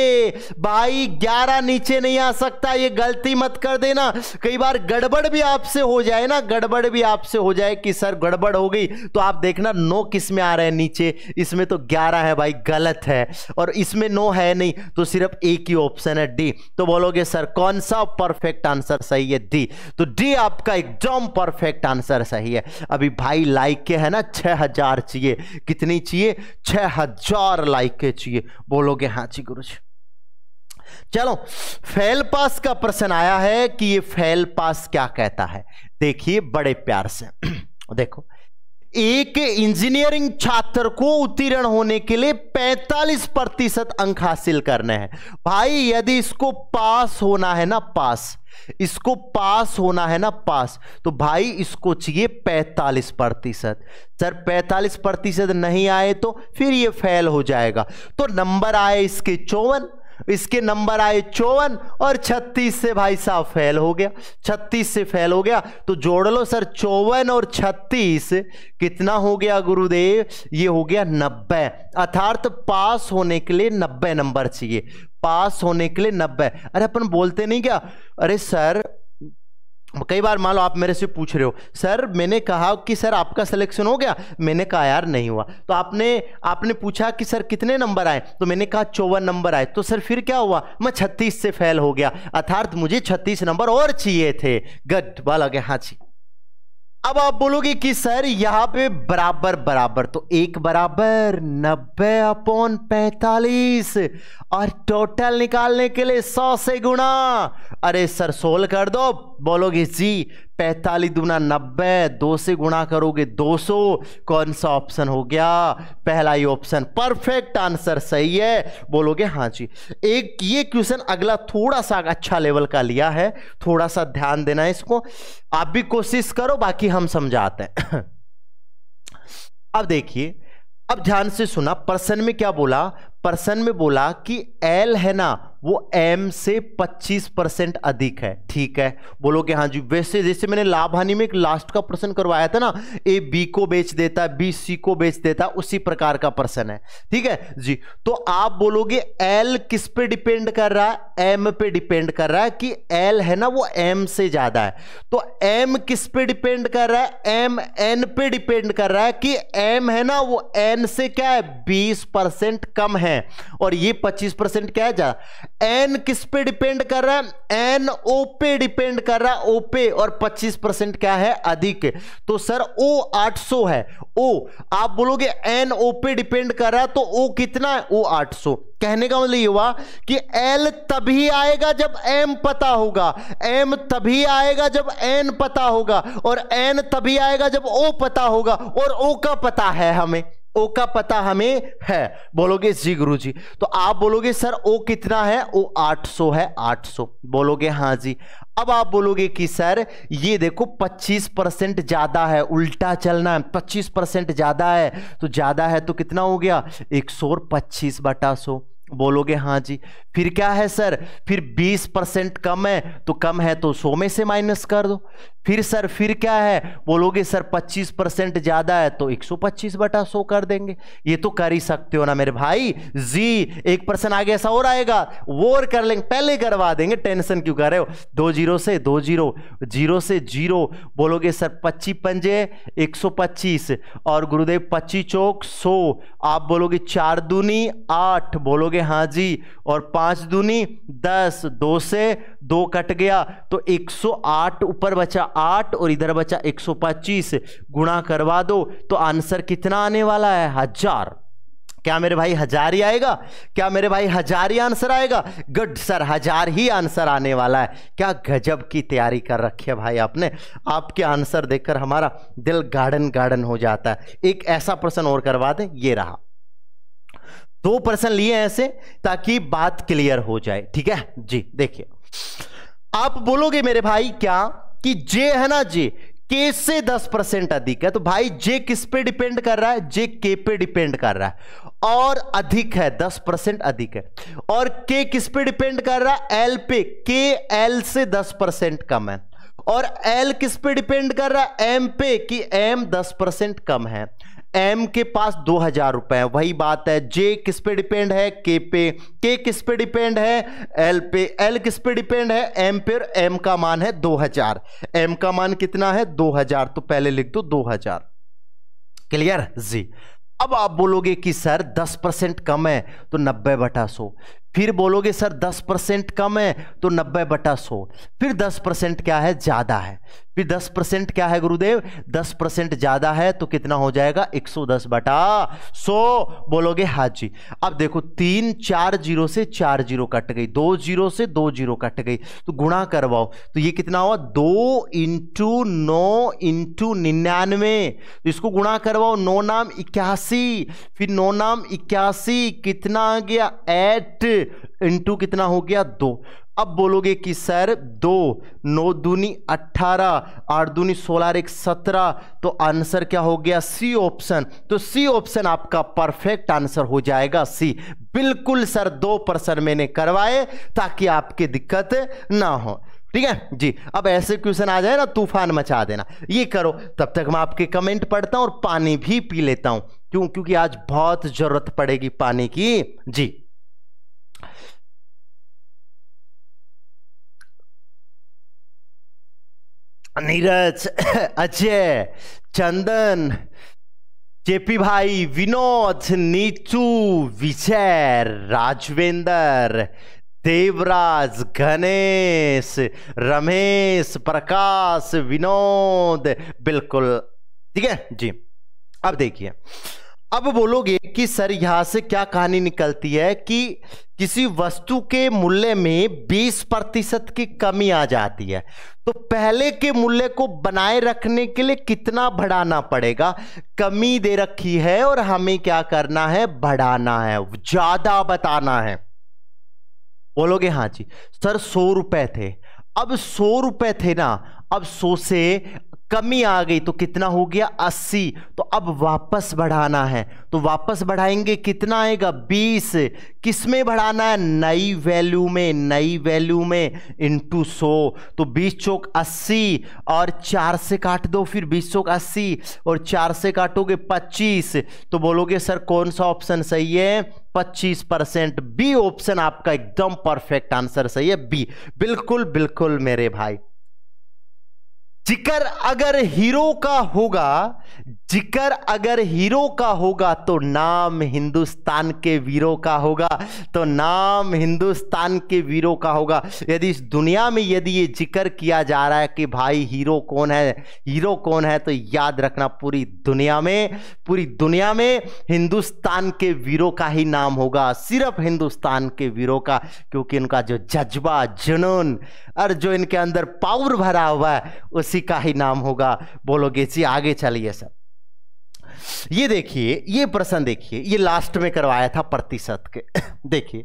भाई ग्यारह नीचे नहीं आ सकता ये गलती मत कर देना कई बार गड़बड़ भी आपसे हो जाए ना गड़बड़ भी आपसे हो जाए कि सर गड़बड़ हो गई तो आप देखना नो किस में आ रहे हैं नीचे इसमें तो ग्यारह है भाई गलत गलत है और इसमें नो है नहीं तो सिर्फ एक ही ऑप्शन है डी तो बोलोगे सर कौन सा परफेक्ट आंसर सही है डी तो डी आपका एकदम परफेक्ट आंसर सही है अभी भाई लाइक के है ना छह हजार चाहिए कितनी चाहिए छह हजार लाइक के चाहिए बोलोगे हाँ जी गुरु जी चलो फेल पास का प्रश्न आया है कि ये फेल पास क्या कहता है देखिए बड़े प्यार से देखो एक इंजीनियरिंग छात्र को उत्तीर्ण होने के लिए 45 प्रतिशत अंक हासिल करने हैं भाई यदि इसको पास होना है ना पास इसको पास होना है ना पास तो भाई इसको चाहिए 45 प्रतिशत सर 45 प्रतिशत नहीं आए तो फिर ये फेल हो जाएगा तो नंबर आए इसके चौवन इसके नंबर आए चौवन और छत्तीस से भाई साहब फेल हो गया छत्तीस से फेल हो गया तो जोड़ लो सर चौवन और छत्तीस कितना हो गया गुरुदेव ये हो गया नब्बे अर्थात पास होने के लिए नब्बे नंबर चाहिए पास होने के लिए नब्बे अरे अपन बोलते नहीं क्या अरे सर कई बार मान लो आप मेरे से पूछ रहे हो सर मैंने कहा कि सर आपका सिलेक्शन हो गया मैंने कहा यार नहीं हुआ तो आपने आपने पूछा कि सर कितने नंबर आए तो मैंने कहा चौवन नंबर आए तो सर फिर क्या हुआ मैं छत्तीस से फेल हो गया अर्थात मुझे छत्तीस नंबर और चाहिए थे गड वाला गया हाँ जी अब आप बोलोगे कि सर यहां पे बराबर बराबर तो एक बराबर नब्बे अपॉन पैतालीस और टोटल निकालने के लिए सौ से गुणा अरे सर सोल कर दो बोलोगे जी पैंतालीस दुना नब्बे दो से गुणा करोगे दो सौ कौन सा ऑप्शन हो गया पहला ही ऑप्शन परफेक्ट आंसर सही है बोलोगे हाँ जी एक ये क्वेश्चन अगला थोड़ा सा अच्छा लेवल का लिया है थोड़ा सा ध्यान देना है इसको आप भी कोशिश करो बाकी हम समझाते हैं अब देखिए अब ध्यान से सुना पर्सन में क्या बोला पर्सन में बोला कि एल है ना वो एम से 25 परसेंट अधिक है ठीक है बोलोगे हाँ जी वैसे जैसे मैंने लाभ हानि में एक लास्ट का प्रश्न करवाया था ना ए बी को बेच देता है बी सी को बेच देता है उसी प्रकार का प्रश्न है ठीक है जी तो आप बोलोगे एल किस पे डिपेंड कर रहा है एम पे डिपेंड कर रहा है कि एल है ना वो एम से ज्यादा है तो एम किस पे डिपेंड कर रहा है एम एन पे डिपेंड कर रहा है कि एम है ना वो एन से क्या है बीस परसेंट कम है और ये पच्चीस परसेंट क्या है ज्यादा एन किस पे डिपेंड कर रहा है एन ओ पे डिपेंड कर रहा है ओ पे और 25 परसेंट क्या है अधिक तो सर ओ 800 है ओ आप बोलोगे एन ओ पे डिपेंड कर रहा है तो ओ कितना है ओ 800 कहने का मतलब ये हुआ कि एल तभी आएगा जब एम पता होगा एम तभी आएगा जब एन पता होगा और एन तभी आएगा जब ओ पता होगा और ओ का पता है हमें ओ का पता हमें है बोलोगे जी गुरु जी तो आप बोलोगे सर ओ कितना है ओ 800 है 800 बोलोगे हाँ जी अब आप बोलोगे कि सर ये देखो 25 परसेंट ज़्यादा है उल्टा चलना है 25 परसेंट ज़्यादा है तो ज़्यादा है तो कितना हो गया एक सौ पच्चीस बटा सौ बोलोगे हाँ जी फिर क्या है सर फिर 20 परसेंट कम है तो कम है तो सौ में से माइनस कर दो फिर सर फिर क्या है बोलोगे सर 25 परसेंट ज़्यादा है तो 125 बटा सो कर देंगे ये तो कर ही सकते हो ना मेरे भाई जी एक परसेंट आगे ऐसा और आएगा वो और कर लेंगे पहले करवा देंगे टेंशन क्यों कर रहे हो दो जीरो से दो जीरो जीरो से जीरो बोलोगे सर पच्चीस पंजे एक और गुरुदेव पच्चीस चौक सौ आप बोलोगे चार दूनी आठ बोलोगे कहोगे हाँ जी और पांच दूनी दस दो से दो कट गया तो 108 ऊपर बचा आठ और इधर बचा 125 गुणा करवा दो तो आंसर कितना आने वाला है हजार क्या मेरे भाई हजार ही आएगा क्या मेरे भाई हजार ही आंसर आएगा गुड सर हजार ही आंसर आने वाला है क्या गजब की तैयारी कर रखी है भाई आपने आपके आंसर देखकर हमारा दिल गार्डन गार्डन हो जाता है एक ऐसा प्रश्न और करवा दें ये रहा दो प्रश्न लिए ऐसे ताकि बात क्लियर हो जाए ठीक है जी देखिए आप बोलोगे मेरे भाई क्या कि जे है ना जे के से दस परसेंट अधिक है तो भाई जे किस पे डिपेंड कर रहा है जे के पे डिपेंड कर रहा है और अधिक है दस परसेंट अधिक है और के किस पे डिपेंड कर रहा है एल पे के एल से दस परसेंट कम है और एल किस पे डिपेंड कर रहा है एम पे कि एम दस परसेंट कम है एम के पास दो हजार रुपए वही बात है जे किस पे डिपेंड है के पे के किस पे डिपेंड है एल पे एल किस पे डिपेंड है एम पे एम का मान है दो हजार एम का मान कितना है दो हजार तो पहले लिख दो दो हजार क्लियर जी अब आप बोलोगे कि सर 10 परसेंट कम है तो 90 बटा सो फिर बोलोगे सर 10 परसेंट कम है तो 90 बटा सो फिर 10 परसेंट क्या है ज़्यादा है फिर 10 परसेंट क्या है गुरुदेव 10 परसेंट ज्यादा है तो कितना हो जाएगा 110 बटा 100 बोलोगे हाँ जी अब देखो तीन चार जीरो से चार जीरो कट गई दो जीरो से दो जीरो कट गई तो गुणा करवाओ तो ये कितना हुआ दो इंटू नौ इंटू निन्यानवे तो इसको गुणा करवाओ नौ नाम इक्यासी फिर नौ नाम इक्यासी कितना आ गया एट इंटू कितना हो गया दो अब बोलोगे कि सर दो नौ दूनी अट्ठारह आठ दूनी सोलह एक सत्रह तो आंसर क्या हो गया सी ऑप्शन तो सी ऑप्शन आपका परफेक्ट आंसर हो जाएगा सी बिल्कुल सर दो परसेंट मैंने करवाए ताकि आपकी दिक्कत ना हो ठीक है जी अब ऐसे क्वेश्चन आ जाए ना तूफान मचा देना ये करो तब तक मैं आपके कमेंट पढ़ता हूं और पानी भी पी लेता हूं क्यों क्योंकि आज बहुत जरूरत पड़ेगी पानी की जी नीरज अजय चंदन जेपी भाई विनोद नीचू विजय राजवेंदर देवराज गणेश रमेश प्रकाश विनोद बिल्कुल ठीक है जी अब देखिए अब बोलोगे कि सर यहां से क्या कहानी निकलती है कि किसी वस्तु के मूल्य में 20 प्रतिशत की कमी आ जाती है तो पहले के मूल्य को बनाए रखने के लिए कितना बढ़ाना पड़ेगा कमी दे रखी है और हमें क्या करना है बढ़ाना है ज़्यादा बताना है बोलोगे हाँ जी सर सौ रुपए थे अब सौ रुपए थे ना अब सौ से कमी आ गई तो कितना हो गया अस्सी तो अब वापस बढ़ाना है तो वापस बढ़ाएंगे कितना आएगा बीस किस में बढ़ाना है नई वैल्यू में नई वैल्यू में इंटू सौ तो बीस चौक अस्सी और चार से काट दो फिर बीस चौक अस्सी और चार से काटोगे पच्चीस तो बोलोगे सर कौन सा ऑप्शन सही है पच्चीस परसेंट बी ऑप्शन आपका एकदम परफेक्ट आंसर सही है बी बिल्कुल बिल्कुल मेरे भाई जिक्र अगर हीरो का होगा जिक्र अगर हीरो का होगा तो नाम हिंदुस्तान के वीरों का होगा तो नाम हिंदुस्तान के वीरों का होगा यदि इस दुनिया में यदि ये जिक्र किया जा रहा है कि भाई हीरो कौन है हीरो कौन है तो याद रखना पूरी दुनिया में पूरी दुनिया में हिंदुस्तान के वीरों का ही नाम होगा सिर्फ हिंदुस्तान के वीरों का क्योंकि इनका जो जज्बा जुनून और जो इनके अंदर पावर भरा हुआ है उसी इसी का ही नाम होगा बोलोगे जी आगे चलिए सर ये देखिए ये प्रश्न देखिए ये लास्ट में करवाया था प्रतिशत के देखिए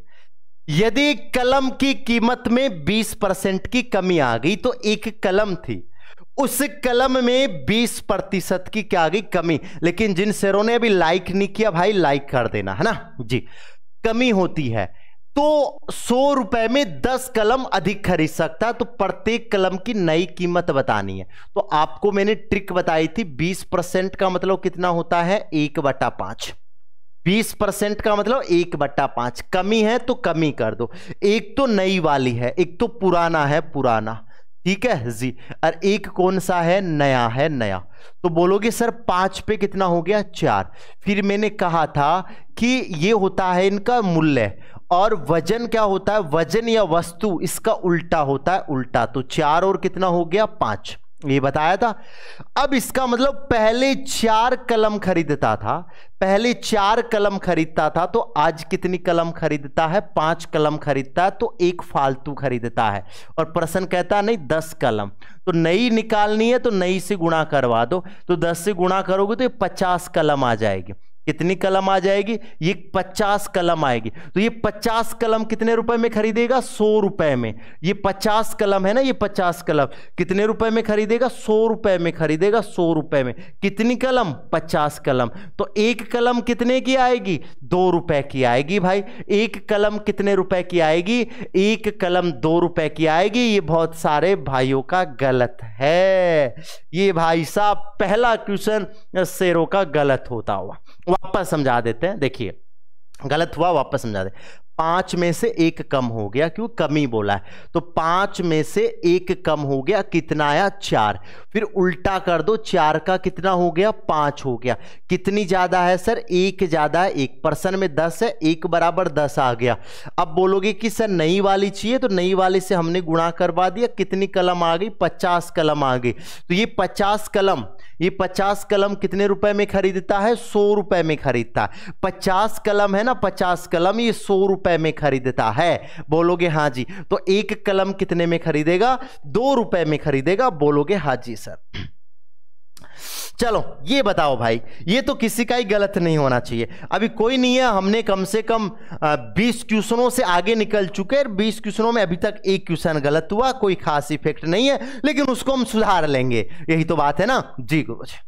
यदि कलम की कीमत में 20 परसेंट की कमी आ गई तो एक कलम थी उस कलम में 20 प्रतिशत की क्या आ गई कमी लेकिन जिन शेरों ने अभी लाइक नहीं किया भाई लाइक कर देना है ना जी कमी होती है तो सौ रुपए में दस कलम अधिक खरीद सकता है तो प्रत्येक कलम की नई कीमत बतानी है तो आपको मैंने ट्रिक बताई थी बीस परसेंट का मतलब कितना होता है एक बटा पांच बीस परसेंट का मतलब एक बटा पांच कमी है तो कमी कर दो एक तो नई वाली है एक तो पुराना है पुराना ठीक है जी और एक कौन सा है नया है नया तो बोलोगे सर पांच पे कितना हो गया चार फिर मैंने कहा था कि ये होता है इनका मूल्य और वजन क्या होता है वजन या वस्तु इसका उल्टा होता है उल्टा तो चार और कितना हो गया पांच ये बताया था अब इसका मतलब पहले चार कलम खरीदता था पहले चार कलम खरीदता था तो आज कितनी कलम खरीदता है पांच कलम खरीदता है तो एक फालतू खरीदता है और प्रश्न कहता नहीं दस कलम तो नई निकालनी है तो नई से गुणा करवा दो तो दस से गुणा करोगे तो ये पचास कलम आ जाएगी कितनी कलम आ जाएगी ये पचास कलम आएगी तो ये पचास कलम कितने रुपए में खरीदेगा सौ रुपए में ये पचास कलम है ना ये पचास कलम कितने रुपए में खरीदेगा सौ रुपए में खरीदेगा सौ रुपए में कितनी कलम पचास कलम तो एक कलम कितने की आएगी दो रुपए की आएगी भाई एक कलम कितने रुपए की आएगी एक कलम दो रुपए की आएगी ये बहुत सारे भाइयों का गलत है ये भाई साहब पहला क्वेश्चन शेरों का गलत होता हुआ वापस समझा देते हैं देखिए गलत हुआ वापस समझा दे पांच में से एक कम हो गया क्यों कमी बोला है तो पांच में से एक कम हो गया कितना आया चार फिर उल्टा कर दो चार का कितना हो गया पांच हो गया कितनी ज्यादा है सर एक ज्यादा है एक पर्सन में दस है एक बराबर दस आ गया अब बोलोगे कि सर नई वाली चाहिए तो नई वाली से हमने गुणा करवा दिया कितनी कलम आ गई पचास कलम आ गई तो ये पचास कलम ये पचास कलम कितने रुपए में खरीदता है सौ रुपए में खरीदता है पचास कलम है ना पचास कलम ये सौ रुपए रुपए में खरीदता है बोलोगे हाँ जी तो एक कलम कितने में खरीदेगा दो रुपए में खरीदेगा बोलोगे हाँ जी सर चलो ये बताओ भाई ये तो किसी का ही गलत नहीं होना चाहिए अभी कोई नहीं है हमने कम से कम 20 क्वेश्चनों से आगे निकल चुके हैं 20 क्वेश्चनों में अभी तक एक क्वेश्चन गलत हुआ कोई खास इफेक्ट नहीं है लेकिन उसको हम सुधार लेंगे यही तो बात है ना जी गुरु जी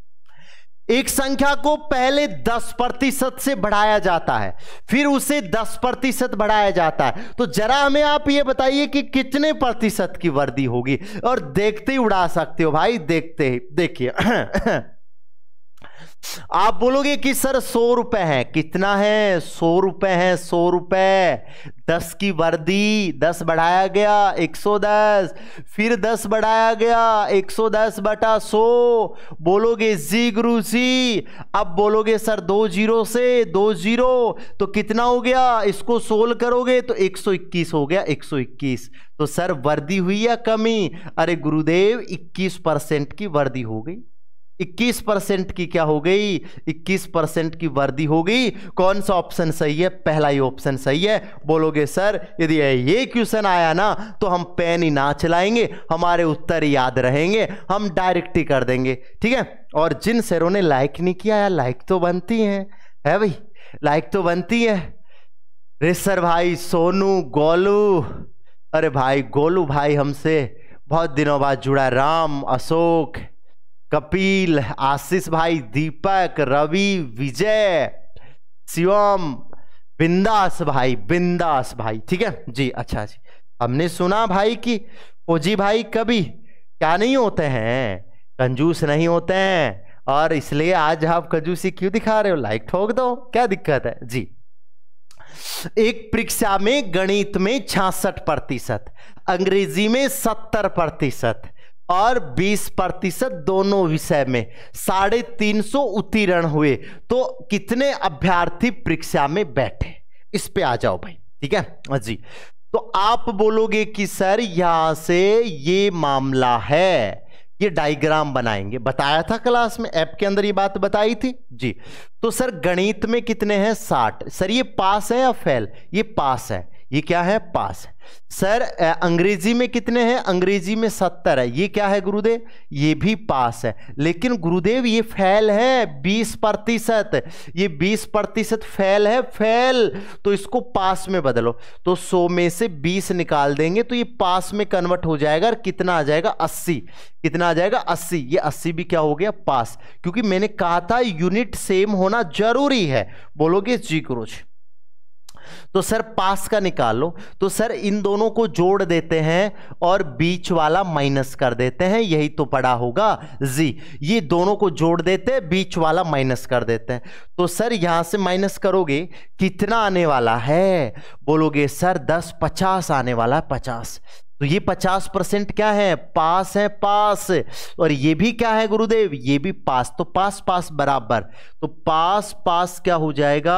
एक संख्या को पहले 10 प्रतिशत से बढ़ाया जाता है फिर उसे 10 प्रतिशत बढ़ाया जाता है तो जरा हमें आप ये बताइए कि कितने प्रतिशत की वृद्धि होगी और देखते ही उड़ा सकते हो भाई देखते ही देखिए आप बोलोगे कि सर सौ रुपए है कितना है सौ रुपए है सौ रुपए दस की वर्दी दस बढ़ाया गया एक सौ दस फिर दस बढ़ाया गया एक सौ दस बटा सौ बोलोगे जी गुरु जी अब बोलोगे सर दो जीरो से दो जीरो तो कितना हो गया इसको सोल्व करोगे तो एक सौ इक्कीस हो गया एक सौ इक्कीस तो सर वर्दी हुई या कमी अरे गुरुदेव इक्कीस परसेंट की वर्दी हो गई इक्कीस परसेंट की क्या हो गई इक्कीस परसेंट की वर्दी हो गई कौन सा ऑप्शन सही है पहला ही ऑप्शन सही है बोलोगे सर यदि ये क्वेश्चन आया ना तो हम पेन ही ना चलाएंगे हमारे उत्तर याद रहेंगे हम डायरेक्ट ही कर देंगे ठीक है और जिन सरों ने लाइक नहीं किया यार लाइक तो बनती है, है भाई लाइक तो बनती है रे सर भाई सोनू गोलू अरे भाई गोलू भाई हमसे बहुत दिनों बाद जुड़ा राम अशोक कपिल आशीष भाई दीपक रवि विजय शिवम बिंदास भाई बिंदास भाई ठीक है जी अच्छा जी हमने सुना भाई कि ओजी भाई कभी क्या नहीं होते हैं कंजूस नहीं होते हैं और इसलिए आज आप कंजूसी क्यों दिखा रहे हो लाइक ठोक दो क्या दिक्कत है जी एक परीक्षा में गणित में छियासठ प्रतिशत अंग्रेजी में सत्तर प्रतिशत और 20 प्रतिशत दोनों विषय में साढ़े तीन सौ उत्तीर्ण हुए तो कितने अभ्यर्थी परीक्षा में बैठे इस पे आ जाओ भाई ठीक है हाँ जी तो आप बोलोगे कि सर यहां से ये मामला है ये डायग्राम बनाएंगे बताया था क्लास में ऐप के अंदर ये बात बताई थी जी तो सर गणित में कितने हैं साठ सर ये पास है या फेल ये पास है ये क्या है पास सर अंग्रेजी में कितने हैं अंग्रेजी में सत्तर है ये क्या है गुरुदेव ये भी पास है लेकिन गुरुदेव ये फैल है बीस प्रतिशत ये बीस प्रतिशत फैल है फैल तो इसको पास में बदलो तो सौ में से बीस निकाल देंगे तो ये पास में कन्वर्ट हो जाएगा और कितना आ जाएगा अस्सी कितना आ जाएगा अस्सी ये अस्सी भी क्या हो गया पास क्योंकि मैंने कहा था यूनिट सेम होना जरूरी है बोलोगे जी गुरु जी तो सर पास का निकालो तो सर इन दोनों को जोड़ देते हैं और बीच वाला माइनस कर देते हैं यही तो पड़ा होगा जी ये दोनों को जोड़ देते हैं बीच वाला माइनस कर देते हैं तो सर यहां से माइनस करोगे कितना आने वाला है बोलोगे सर दस पचास आने वाला है पचास तो ये पचास परसेंट क्या है पास है पास और ये भी क्या है गुरुदेव ये भी पास तो पास पास बराबर तो पास पास क्या हो जाएगा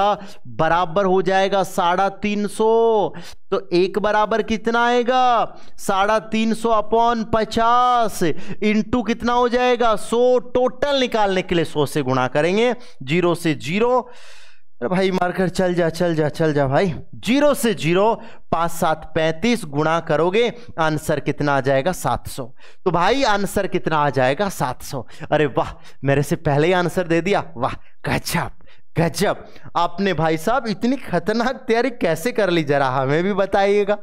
बराबर हो जाएगा साढ़ा तीन सो तो एक बराबर कितना आएगा साढ़ा तीन सौ अपॉन पचास इंटू कितना हो जाएगा सो टोटल निकालने के लिए सो से गुणा करेंगे जीरो से जीरो अरे भाई मारकर चल जा चल जा चल जा भाई जीरो से जीरो पांच सात पैंतीस गुणा करोगे आंसर कितना आ जाएगा सात सौ तो भाई आंसर कितना आ जाएगा सात सौ अरे वाह मेरे से पहले ही आंसर दे दिया वाह गजब गजब आपने भाई साहब इतनी खतरनाक तैयारी कैसे कर ली जरा हमें भी बताइएगा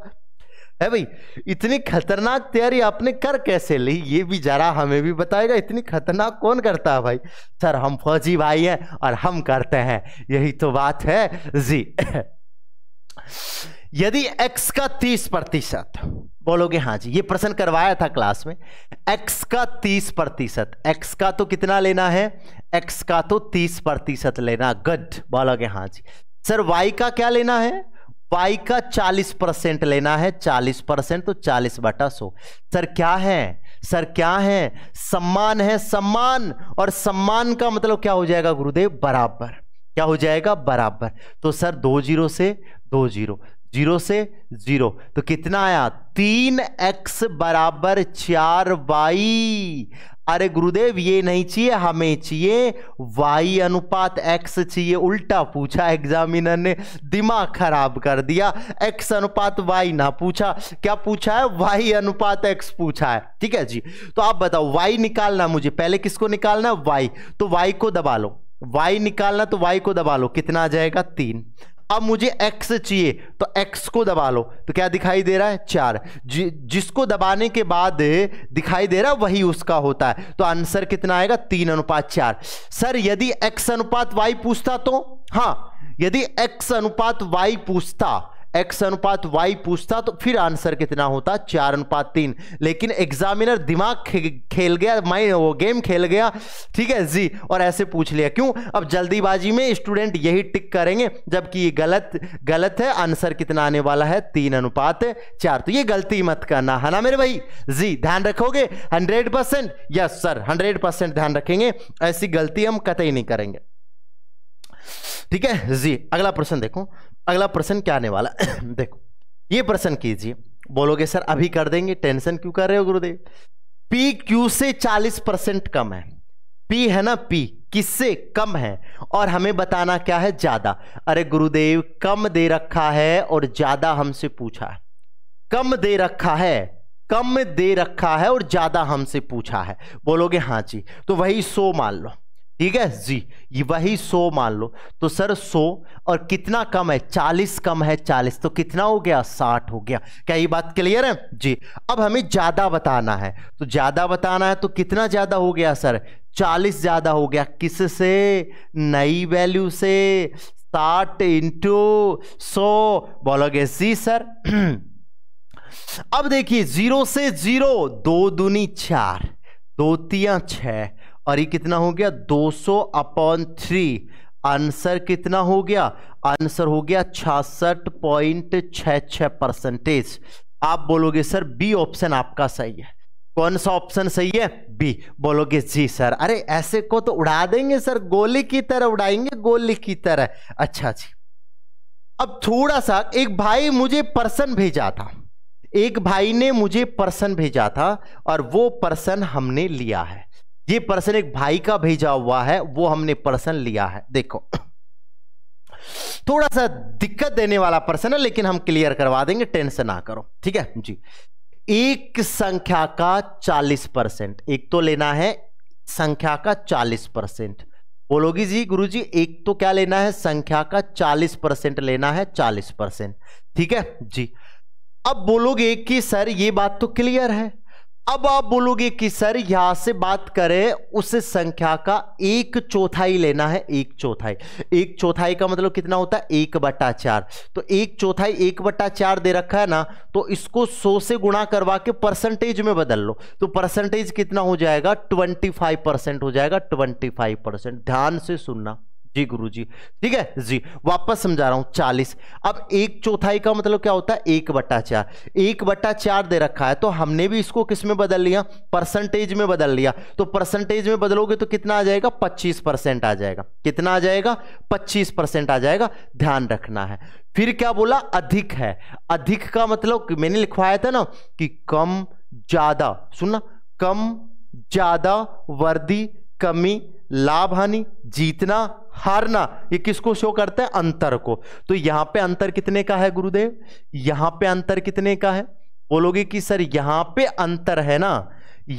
है भाई इतनी खतरनाक तैयारी आपने कर कैसे ली ये भी जरा हमें भी बताएगा इतनी खतरनाक कौन करता है भाई सर हम फौजी भाई हैं और हम करते हैं यही तो बात है जी यदि x का 30 प्रतिशत बोलोगे हाँ जी ये प्रश्न करवाया था क्लास में x का 30 प्रतिशत एक्स का तो कितना लेना है x का तो 30 प्रतिशत लेना गुड बोलोगे हाँ जी सर y का क्या लेना है वाई का 40 परसेंट लेना है 40 परसेंट तो 40 बटा सो सर क्या है सर क्या है सम्मान है सम्मान और सम्मान का मतलब क्या हो जाएगा गुरुदेव बराबर क्या हो जाएगा बराबर तो सर दो जीरो से दो जीरो जीरो से जीरो तो कितना आया तीन एक्स बराबर चार वाई अरे गुरुदेव ये नहीं चाहिए हमें चाहिए वाई अनुपात एक्स चाहिए उल्टा पूछा एग्जामिनर ने दिमाग खराब कर दिया एक्स अनुपात वाई ना पूछा क्या पूछा है वाई अनुपात एक्स पूछा है ठीक है जी तो आप बताओ वाई निकालना मुझे पहले किसको निकालना है वाई तो वाई को दबा लो वाई निकालना तो वाई को दबा लो कितना आ जाएगा तीन अब मुझे x चाहिए तो x को दबा लो तो क्या दिखाई दे रहा है चार जि, जिसको दबाने के बाद दिखाई दे रहा वही उसका होता है तो आंसर कितना आएगा तीन अनुपात चार सर यदि x अनुपात y पूछता तो हाँ यदि x अनुपात y पूछता एक्स अनुपात वाई पूछता तो फिर आंसर कितना होता चार अनुपात तीन लेकिन एग्जामिनर दिमाग खे, खेल गया माइंड वो गेम खेल गया ठीक है जी और ऐसे पूछ लिया क्यों अब जल्दीबाजी में स्टूडेंट यही टिक करेंगे जबकि ये गलत गलत है आंसर कितना आने वाला है तीन अनुपात चार तो ये गलती मत करना है ना मेरे भाई जी ध्यान रखोगे hundred percent yes sir hundred percent ध्यान रखेंगे ऐसी गलती हम कतई नहीं करेंगे ठीक है जी अगला प्रश्न देखो अगला प्रश्न क्या आने वाला देखो ये प्रश्न कीजिए बोलोगे सर अभी कर देंगे टेंशन क्यों कर रहे हो गुरुदेव पी क्यू से 40 परसेंट कम है पी है ना पी किससे कम है और हमें बताना क्या है ज्यादा अरे गुरुदेव कम दे रखा है और ज्यादा हमसे पूछा है कम दे रखा है कम दे रखा है और ज्यादा हमसे पूछा है बोलोगे हाँ जी तो वही सो मान लो ठीक है जी ये वही सो मान लो तो सर सो और कितना कम है चालीस कम है चालीस तो कितना हो गया साठ हो गया क्या ये बात क्लियर है जी अब हमें ज्यादा बताना है तो ज्यादा बताना है तो कितना ज्यादा हो गया सर चालीस ज्यादा हो गया किस से नई वैल्यू से साठ इंटू सौ बोलोगे जी सर अब देखिए जीरो से जीरो दो दूनी चार दो तिया छह और ये कितना हो गया 200 अपॉन थ्री आंसर कितना हो गया आंसर हो गया छियासठ पॉइंट छः परसेंटेज आप बोलोगे सर बी ऑप्शन आपका सही है कौन सा ऑप्शन सही है बी बोलोगे जी सर अरे ऐसे को तो उड़ा देंगे सर गोली की तरह उड़ाएंगे गोली की तरह अच्छा जी अब थोड़ा सा एक भाई मुझे पर्सन भेजा था एक भाई ने मुझे पर्सन भेजा था और वो पर्सन हमने लिया है ये पर्सन एक भाई का भेजा हुआ है वो हमने पर्सन लिया है देखो थोड़ा सा दिक्कत देने वाला पर्सन है लेकिन हम क्लियर करवा देंगे टेंशन ना करो ठीक है जी एक संख्या का चालीस परसेंट एक तो लेना है संख्या का चालीस परसेंट बोलोगी जी गुरुजी एक तो क्या लेना है संख्या का चालीस परसेंट लेना है चालीस परसेंट ठीक है जी अब बोलोगे कि सर ये बात तो क्लियर है अब आप बोलोगे कि सर यहां से बात करें उस संख्या का एक चौथाई लेना है एक चौथाई एक चौथाई का मतलब कितना होता है एक बट्टा चार तो एक चौथाई एक बट्टा चार दे रखा है ना तो इसको सौ से गुणा करवा के परसेंटेज में बदल लो तो परसेंटेज कितना हो जाएगा ट्वेंटी फाइव परसेंट हो जाएगा ट्वेंटी फाइव परसेंट ध्यान से सुनना जी गुरुजी ठीक है जी वापस समझा रहा हूं चालीस अब एक चौथाई का मतलब क्या होता है एक बट्टा चार एक बट्टा चार दे रखा है तो हमने भी इसको किस में बदल लिया परसेंटेज में बदल लिया तो परसेंटेज में बदलोगे तो कितना आ जाएगा पच्चीस परसेंट आ जाएगा कितना आ जाएगा पच्चीस परसेंट आ जाएगा ध्यान रखना है फिर क्या बोला अधिक है अधिक का मतलब मैंने लिखवाया था ना कि कम ज्यादा सुनना कम ज्यादा वर्दी कमी लाभ हानि जीतना हारना ये किसको शो करता है अंतर को तो यहां पे अंतर कितने का है गुरुदेव यहां पे अंतर कितने का है बोलोगे कि सर यहां पे अंतर है ना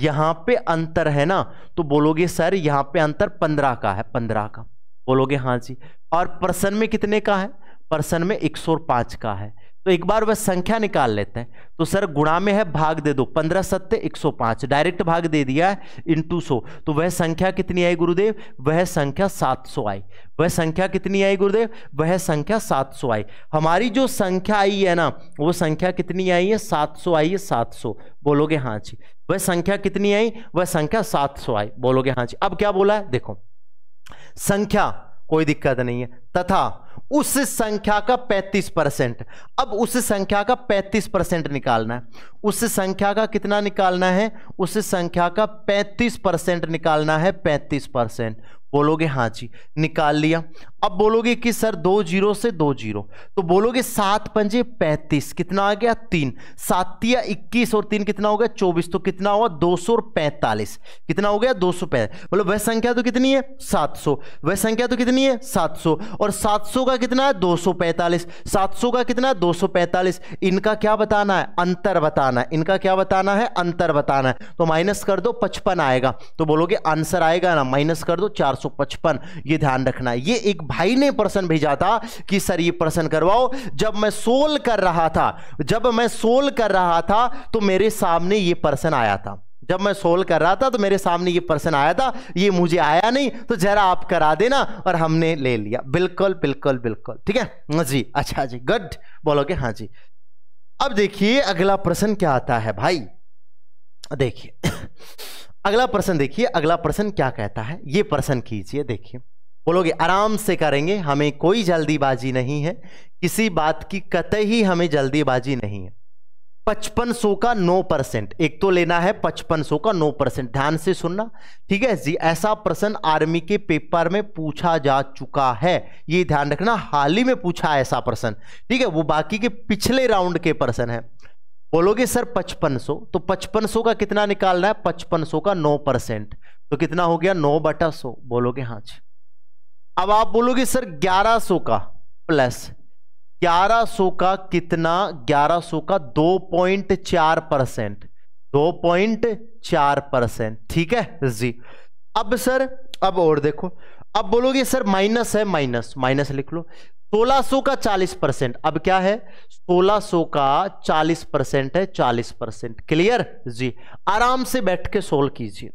यहां पे अंतर है ना तो बोलोगे सर यहां पे अंतर पंद्रह का है पंद्रह का बोलोगे हाँ जी और प्रसन्न में कितने का है प्रसन्न में एक सौ पांच का है तो एक बार वह संख्या निकाल लेते हैं तो सर गुणा में है भाग दे दो पंद्रह सत्य एक सौ पांच डायरेक्ट भाग दे दिया है इंटू सो तो वह संख्या कितनी आई गुरुदेव वह संख्या सात सौ आई वह संख्या कितनी आई गुरुदेव वह संख्या सात सौ आई हमारी जो संख्या आई है ना वो संख्या कितनी आई है सात सौ आई है सात सौ बोलोगे हाँ जी वह संख्या कितनी आई वह संख्या सात सौ आई बोलोगे हाँ जी अब क्या बोला है देखो संख्या कोई दिक्कत नहीं है तथा उस संख्या का 35 परसेंट अब उस संख्या का 35 परसेंट निकालना है उस संख्या का कितना निकालना है उस संख्या का 35 परसेंट निकालना है 35 परसेंट बोलोगे हाँ जी निकाल लिया अब बोलोगे कि सर दो जीरो से दो जीरो तो बोलोगे सात पंजे पैंतीस कितना आ गया तीन सातिया इक्कीस और तीन कितना हो गया चौबीस तो कितना हुआ दो सौ पैंतालीस कितना हो गया दो सौ पैंतालीस बोलो वह संख्या तो कितनी है सात सौ वह संख्या तो कितनी है सात सौ और सात सौ का कितना है दो सौ पैंतालीस सात सौ का कितना है दो सौ पैंतालीस इनका क्या बताना है अंतर बताना है इनका क्या बताना है अंतर बताना है तो माइनस कर दो पचपन आएगा तो बोलोगे आंसर आएगा ना माइनस कर दो चार सौ पचपन ये ध्यान रखना है ये एक भाई ने प्रश्न भेजा था कि सर ये प्रश्न करवाओ जब मैं सोल कर रहा था जब मैं सोल कर रहा था तो मेरे सामने ये प्रश्न आया था जब मैं सोल कर रहा था तो मेरे सामने ये पर्सन आया था ये मुझे आया नहीं तो जरा आप करा देना और हमने ले लिया बिल्कुल बिल्कुल बिल्कुल ठीक है हाँ जी अच्छा जी गुड बोलोगे हाँ जी अब देखिए अगला प्रश्न क्या आता है भाई देखिए अगला प्रश्न देखिए अगला प्रश्न क्या कहता है ये प्रश्न कीजिए देखिए बोलोगे आराम से करेंगे हमें कोई जल्दीबाजी नहीं है किसी बात की कतई ही हमें जल्दीबाजी नहीं है पचपन सौ का नौ परसेंट एक तो लेना है पचपन सौ का नौ परसेंट ध्यान से सुनना ठीक है जी ऐसा प्रश्न आर्मी के पेपर में पूछा जा चुका है ये ध्यान रखना हाल ही में पूछा ऐसा प्रश्न ठीक है वो बाकी के पिछले राउंड के प्रश्न है बोलोगे सर पचपन सौ तो पचपन सौ का कितना निकालना है पचपन सौ का नौ परसेंट तो कितना हो गया नौ बटा सौ बोलोगे हाँ जी अब आप बोलोगे सर 1100 का प्लस 1100 का कितना 1100 का 2.4 परसेंट दो पॉइंट चार परसेंट ठीक है जी अब सर अब और देखो अब बोलोगे सर माइनस है माइनस माइनस लिख लो 1600 का 40 परसेंट अब क्या है 1600 का 40 परसेंट है 40 परसेंट क्लियर जी आराम से बैठ के सोल्व कीजिए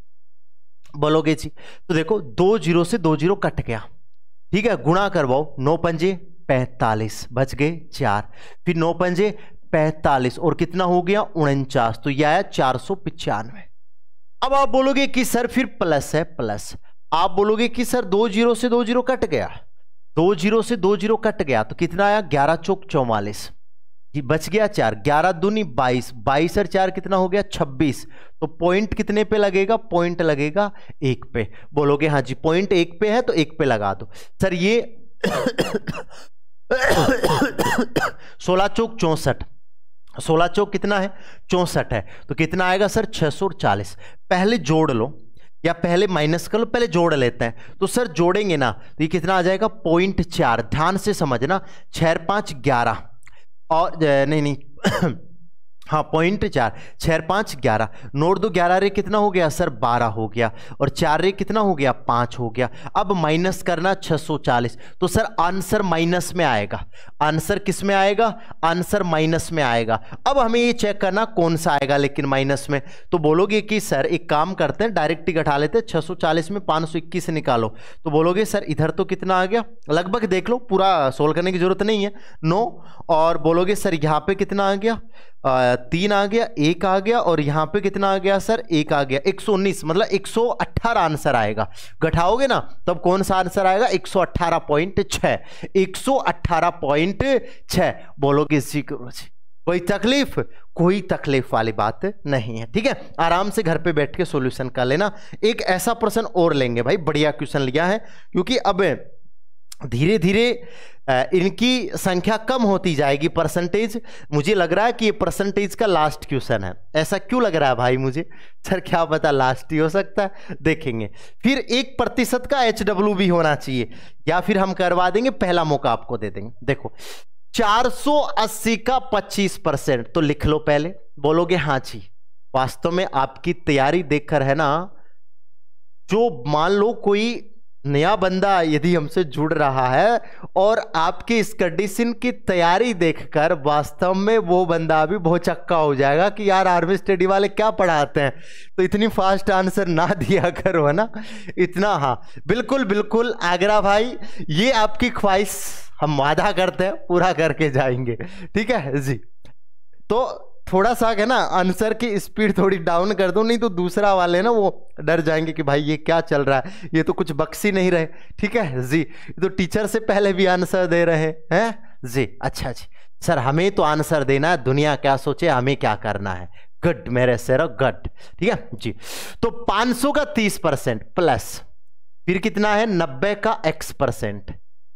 बोलोगे जी तो देखो दो जीरो से दो जीरो कट गया ठीक है गुणा करवाओ नौ पंजे पैंतालीस बच गए चार फिर नौ पंजे पैंतालीस और कितना हो गया उनचास तो यह आया चार सौ पिचानवे अब आप बोलोगे कि सर फिर प्लस है प्लस आप बोलोगे कि सर दो जीरो से दो जीरो कट गया दो जीरो से दो जीरो कट गया तो कितना आया ग्यारह चौक चौवालीस जी बच गया चार ग्यारह दूनी बाईस बाईस और चार कितना हो गया छब्बीस तो पॉइंट कितने पे लगेगा पॉइंट लगेगा एक पे बोलोगे हाँ जी पॉइंट एक पे है तो एक पे लगा दो सर ये सोलह चौक चौंसठ सोलह चौक कितना है चौंसठ है तो कितना आएगा सर छह सौ चालीस पहले जोड़ लो या पहले माइनस कर लो पहले जोड़ लेते हैं तो सर जोड़ेंगे ना तो ये कितना आ जाएगा पॉइंट चार ध्यान से समझना छः पाँच ग्यारह और नहीं नहीं हाँ पॉइंट चार छः पाँच ग्यारह नोट दो ग्यारह रे कितना हो गया सर बारह हो गया और चार रे कितना हो गया पाँच हो गया अब माइनस करना छः सौ चालीस तो सर आंसर माइनस में आएगा आंसर किस में आएगा आंसर माइनस में आएगा अब हमें ये चेक करना कौन सा आएगा लेकिन माइनस में तो बोलोगे कि सर एक काम करते हैं डायरेक्ट घटा लेते हैं छः में पाँच निकालो तो बोलोगे सर इधर तो कितना आ गया लगभग देख लो पूरा सोल्व करने की जरूरत नहीं है नो और बोलोगे सर यहाँ पर कितना आ गया आ, तीन आ गया एक आ गया और यहाँ पे कितना आ गया सर एक आ गया 119 मतलब 118 आंसर आएगा घटाओगे ना तब कौन सा आंसर आएगा 118 पॉइंट छ एक पॉइंट छ बोलोगे इसी कोई तकलीफ कोई तकलीफ वाली बात नहीं है ठीक है आराम से घर पे बैठ के सॉल्यूशन कर लेना एक ऐसा प्रश्न और लेंगे भाई बढ़िया क्वेश्चन लिया है क्योंकि अब धीरे धीरे इनकी संख्या कम होती जाएगी परसेंटेज मुझे लग रहा है कि ये परसेंटेज का लास्ट क्वेश्चन है ऐसा क्यों लग रहा है भाई मुझे सर क्या पता लास्ट ही हो सकता है देखेंगे फिर एक प्रतिशत का एच डब्ल्यू भी होना चाहिए या फिर हम करवा देंगे पहला मौका आपको दे देंगे देखो 480 का 25 परसेंट तो लिख लो पहले बोलोगे हाँ जी वास्तव में आपकी तैयारी देखकर है ना जो मान लो कोई नया बंदा यदि हमसे जुड़ रहा है और आपकी इस कंडीशन की तैयारी देखकर वास्तव में वो बंदा भी बहुत चक्का हो जाएगा कि यार आर्मी स्टडी वाले क्या पढ़ाते हैं तो इतनी फास्ट आंसर ना दिया करो है ना इतना हाँ बिल्कुल बिल्कुल आगरा भाई ये आपकी ख्वाहिश हम वादा करते हैं पूरा करके जाएंगे ठीक है जी तो थोड़ा सा है ना आंसर की स्पीड थोड़ी डाउन कर दो नहीं तो दूसरा वाले ना वो डर जाएंगे कि भाई ये क्या चल रहा है ये तो कुछ बक्सी नहीं रहे ठीक है जी तो टीचर से पहले भी आंसर दे रहे हैं जी अच्छा जी सर हमें तो आंसर देना है दुनिया क्या सोचे हमें क्या करना है गड मेरे सर गड ठीक है जी तो 500 का 30 परसेंट प्लस फिर कितना है 90 का x परसेंट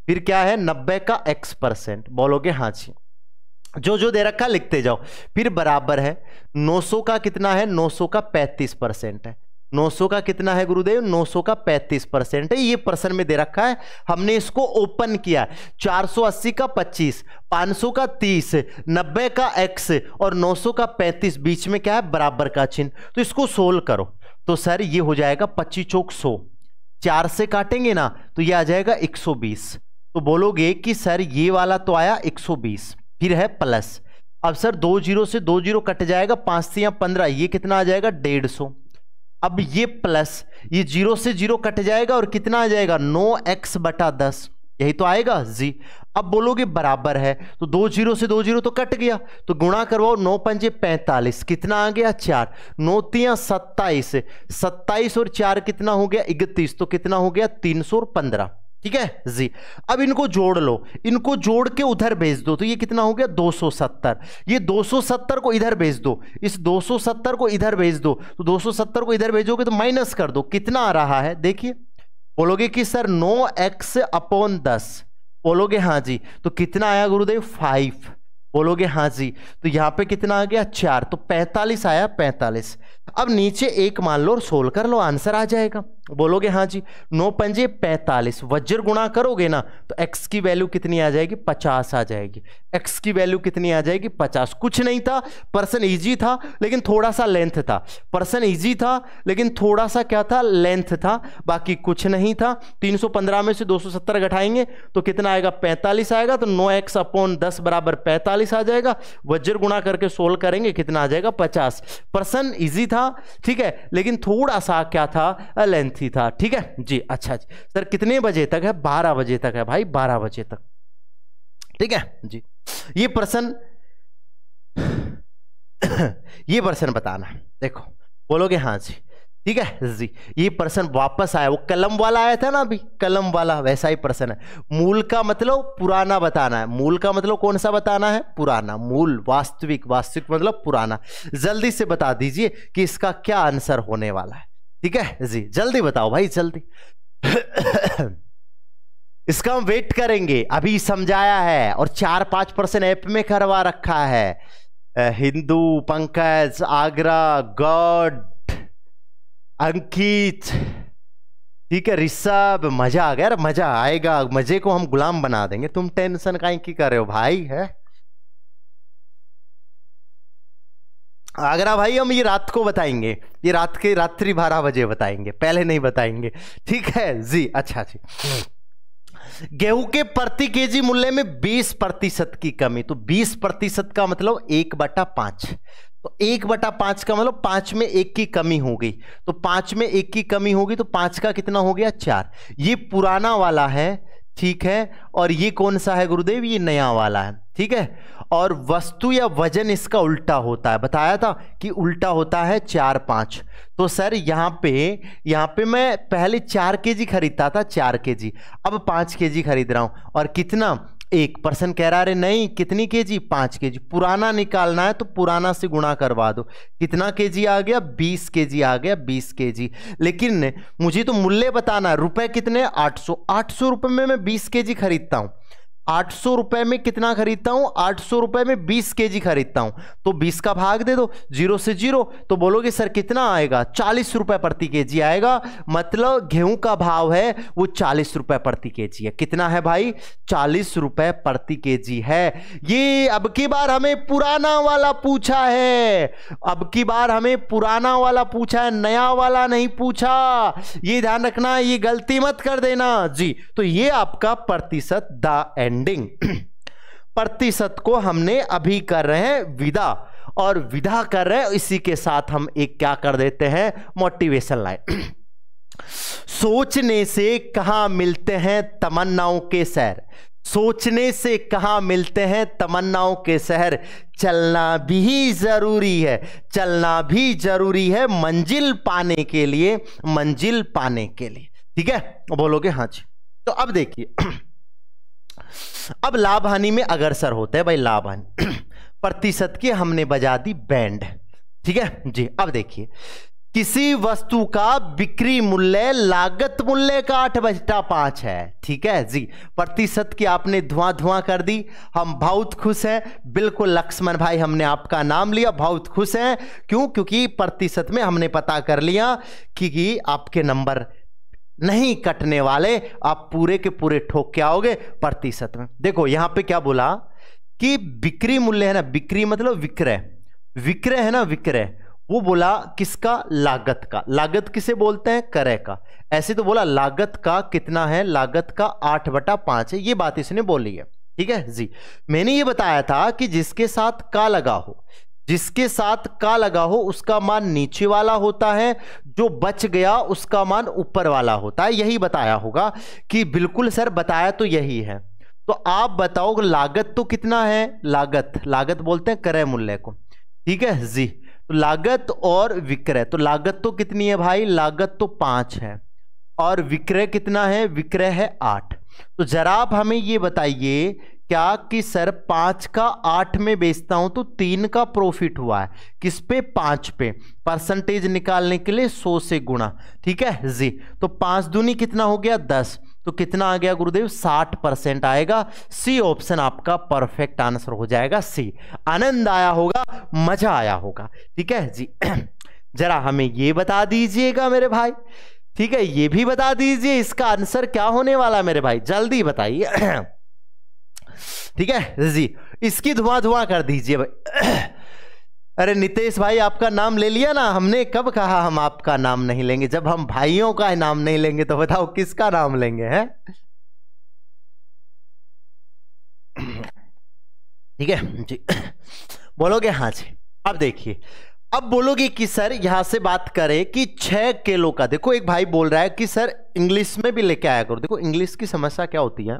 फिर क्या है 90 का x परसेंट बोलोगे हाँ जी जो जो दे रखा लिखते जाओ फिर बराबर है 900 का कितना है 900 का 35 परसेंट है 900 का कितना है गुरुदेव 900 का 35 परसेंट है ये प्रश्न में दे रखा है हमने इसको ओपन किया 480 का 25 500 का 30 90 का x और 900 का 35 बीच में क्या है बराबर का चिन्ह तो इसको सोल्व करो तो सर ये हो जाएगा पच्चीस चौक सौ चार से काटेंगे ना तो ये आ जाएगा 120 तो बोलोगे कि सर ये वाला तो आया 120 फिर है प्लस अब सर दो जीरो से दो जीरो कट जाएगा पांच से या पंद्रह ये कितना आ जाएगा डेढ़ सौ अब ये प्लस ये जीरो से जीरो कट जाएगा और कितना आ जाएगा नो एक्स बटा दस यही तो आएगा जी अब बोलोगे बराबर है तो दो जीरो से दो जीरो तो कट गया तो गुणा करवाओ नौ पंजे पैंतालीस कितना आ गया चार नौ तिया सत्ताईस सत्ताईस और चार कितना हो गया इकतीस तो कितना हो गया तीन सौ और पंद्रह ठीक है जी अब इनको जोड़ लो इनको जोड़ के उधर भेज दो तो ये कितना हो गया 270 ये 270 को इधर भेज दो इस 270 को इधर भेज दो तो 270 को इधर भेजोगे तो माइनस कर दो कितना आ रहा है देखिए बोलोगे कि सर नो एक्स अपॉन दस बोलोगे हाँ जी तो कितना आया गुरुदेव फाइव बोलोगे हाँ जी तो यहाँ पे कितना आ गया चार तो पैंतालीस आया पैंतालीस अब नीचे एक मान लो और सोल्व कर लो आंसर आ जाएगा बोलोगे हाँ जी नौ पंजे पैंतालीस वज्र गुणा करोगे ना तो एक्स की वैल्यू कितनी आ जाएगी पचास आ जाएगी एक्स की वैल्यू कितनी आ जाएगी पचास कुछ नहीं था पर्सन ईजी था लेकिन थोड़ा सा लेंथ था पर्सन ईजी था लेकिन थोड़ा सा क्या था लेंथ था बाकी कुछ नहीं था पंद्रह में से सत्तर घटाएंगे तो कितना आएगा पैंतालीस आएगा तो नौ एक्स अपॉन दस बराबर पैंतालीस आ जाएगा वज्र गुणा करके सोल्व करेंगे कितना आ जाएगा पचास पर्सन ईजी था ठीक है लेकिन थोड़ा सा क्या था लेंथी था ठीक है जी अच्छा जी सर कितने बजे तक है बारह बजे तक है भाई बारह बजे तक ठीक है जी ये प्रश्न ये प्रश्न बताना देखो बोलोगे हाँ जी ठीक है जी ये पर्सन वापस आया वो कलम वाला आया था ना अभी कलम वाला वैसा ही पर्सन है मूल का मतलब पुराना बताना है मूल का मतलब कौन सा बताना है पुराना मूल वास्तविक वास्तविक मतलब पुराना जल्दी से बता दीजिए कि इसका क्या आंसर होने वाला है ठीक है जी जल्दी बताओ भाई जल्दी इसका हम वेट करेंगे अभी समझाया है और चार पांच परसेंट ऐप में करवा रखा है हिंदू पंकज आगरा गॉड अंकित ठीक है ऋषभ मजा आ गया यार मजा आएगा मजे को हम गुलाम बना देंगे तुम टेंशन का की कर रहे हो भाई है आगरा भाई हम ये रात को बताएंगे ये रात के रात्रि बारह बजे बताएंगे पहले नहीं बताएंगे ठीक है जी अच्छा जी गेहूं के प्रति केजी मूल्य में 20 प्रतिशत की कमी तो 20 प्रतिशत का मतलब एक बटा पांच तो एक बटा पांच का मतलब पांच में एक की कमी हो गई तो पांच में एक की कमी होगी तो पांच का कितना हो गया चार ये पुराना वाला है ठीक है और ये कौन सा है गुरुदेव ये नया वाला है ठीक है और वस्तु या वजन इसका उल्टा होता है बताया था कि उल्टा होता है चार पांच तो सर यहाँ पे यहाँ पे मैं पहले चार के जी खरीदता था चार के जी अब पांच के जी खरीद रहा हूं और कितना एक पर्सन कह रहा अरे नहीं कितनी के जी पाँच के जी पुराना निकालना है तो पुराना से गुणा करवा दो कितना के जी आ गया बीस के जी आ गया बीस के जी लेकिन मुझे तो मूल्य बताना है रुपये कितने आठ सौ आठ सौ रुपये में मैं बीस के जी खरीदता हूँ आठ सौ रुपए में कितना खरीदता हूं आठ सौ रुपए में बीस के जी खरीदता हूं तो बीस का भाग दे दो जीरो से जीरो तो बोलोगे सर कितना आएगा चालीस रुपए प्रति के जी आएगा मतलब गेहूं का भाव है वो चालीस रुपए प्रति के जी है कितना है भाई चालीस रुपए प्रति के जी है ये अब की बार हमें पुराना वाला पूछा है अब की बार हमें पुराना वाला पूछा है नया वाला नहीं पूछा ये ध्यान रखना ये गलती मत कर देना जी तो ये आपका प्रतिशत द एंड एंडिंग प्रतिशत को हमने अभी कर रहे हैं विदा और विदा कर रहे हैं इसी के साथ हम एक क्या कर देते हैं मोटिवेशन लाइन सोचने से कहा मिलते हैं तमन्नाओं के शहर सोचने से कहा मिलते हैं तमन्नाओं के शहर चलना भी जरूरी है चलना भी जरूरी है मंजिल पाने के लिए मंजिल पाने के लिए ठीक है बोलोगे हाँ जी तो अब देखिए अब लाभ हानि में अग्रसर होता है भाई लाभ हानि प्रतिशत की हमने बजा दी बैंड ठीक है जी अब देखिए किसी वस्तु का बिक्री मूल्य लागत मूल्य का आठ बजटा पांच है ठीक है जी प्रतिशत की आपने धुआं धुआं कर दी हम बहुत खुश हैं बिल्कुल लक्ष्मण भाई हमने आपका नाम लिया बहुत खुश हैं क्यों क्योंकि प्रतिशत में हमने पता कर लिया कि, कि आपके नंबर नहीं कटने वाले आप पूरे के पूरे ठोक के आओगे प्रतिशत में देखो यहां पे क्या बोला कि बिक्री मूल्य है ना बिक्री मतलब विक्रय विक्रय है ना विक्रय वो बोला किसका लागत का लागत किसे बोलते हैं करे का ऐसे तो बोला लागत का कितना है लागत का आठ बटा पांच है ये बात इसने बोली है ठीक है जी मैंने ये बताया था कि जिसके साथ का लगा हो जिसके साथ का लगा हो उसका मान नीचे वाला होता है जो बच गया उसका मान ऊपर वाला होता है यही बताया होगा कि बिल्कुल सर बताया तो यही है तो आप बताओ लागत तो कितना है लागत लागत बोलते हैं क्रय मूल्य को ठीक है जी तो लागत और विक्रय तो लागत तो कितनी है भाई लागत तो पांच है और विक्रय कितना है विक्रय है आठ तो जरा आप हमें ये बताइए क्या कि सर पाँच का आठ में बेचता हूं तो तीन का प्रॉफिट हुआ है किस पे पाँच पे परसेंटेज निकालने के लिए सौ से गुणा ठीक है जी तो पाँच दूनी कितना हो गया दस तो कितना आ गया गुरुदेव साठ परसेंट आएगा सी ऑप्शन आपका परफेक्ट आंसर हो जाएगा सी आनंद आया होगा मजा आया होगा ठीक है जी जरा हमें ये बता दीजिएगा मेरे भाई ठीक है ये भी बता दीजिए इसका आंसर क्या होने वाला है मेरे भाई जल्दी बताइए ठीक है जी इसकी धुआं धुआं कर दीजिए भाई अरे नितेश भाई आपका नाम ले लिया ना हमने कब कहा हम आपका नाम नहीं लेंगे जब हम भाइयों का नाम नहीं लेंगे तो बताओ किसका नाम लेंगे हैं ठीक है जी बोलोगे हाँ जी अब देखिए अब बोलोगे कि सर यहां से बात करें कि छह किलो का देखो एक भाई बोल रहा है कि सर इंग्लिश में भी लेके आया करो देखो इंग्लिश की समस्या क्या होती है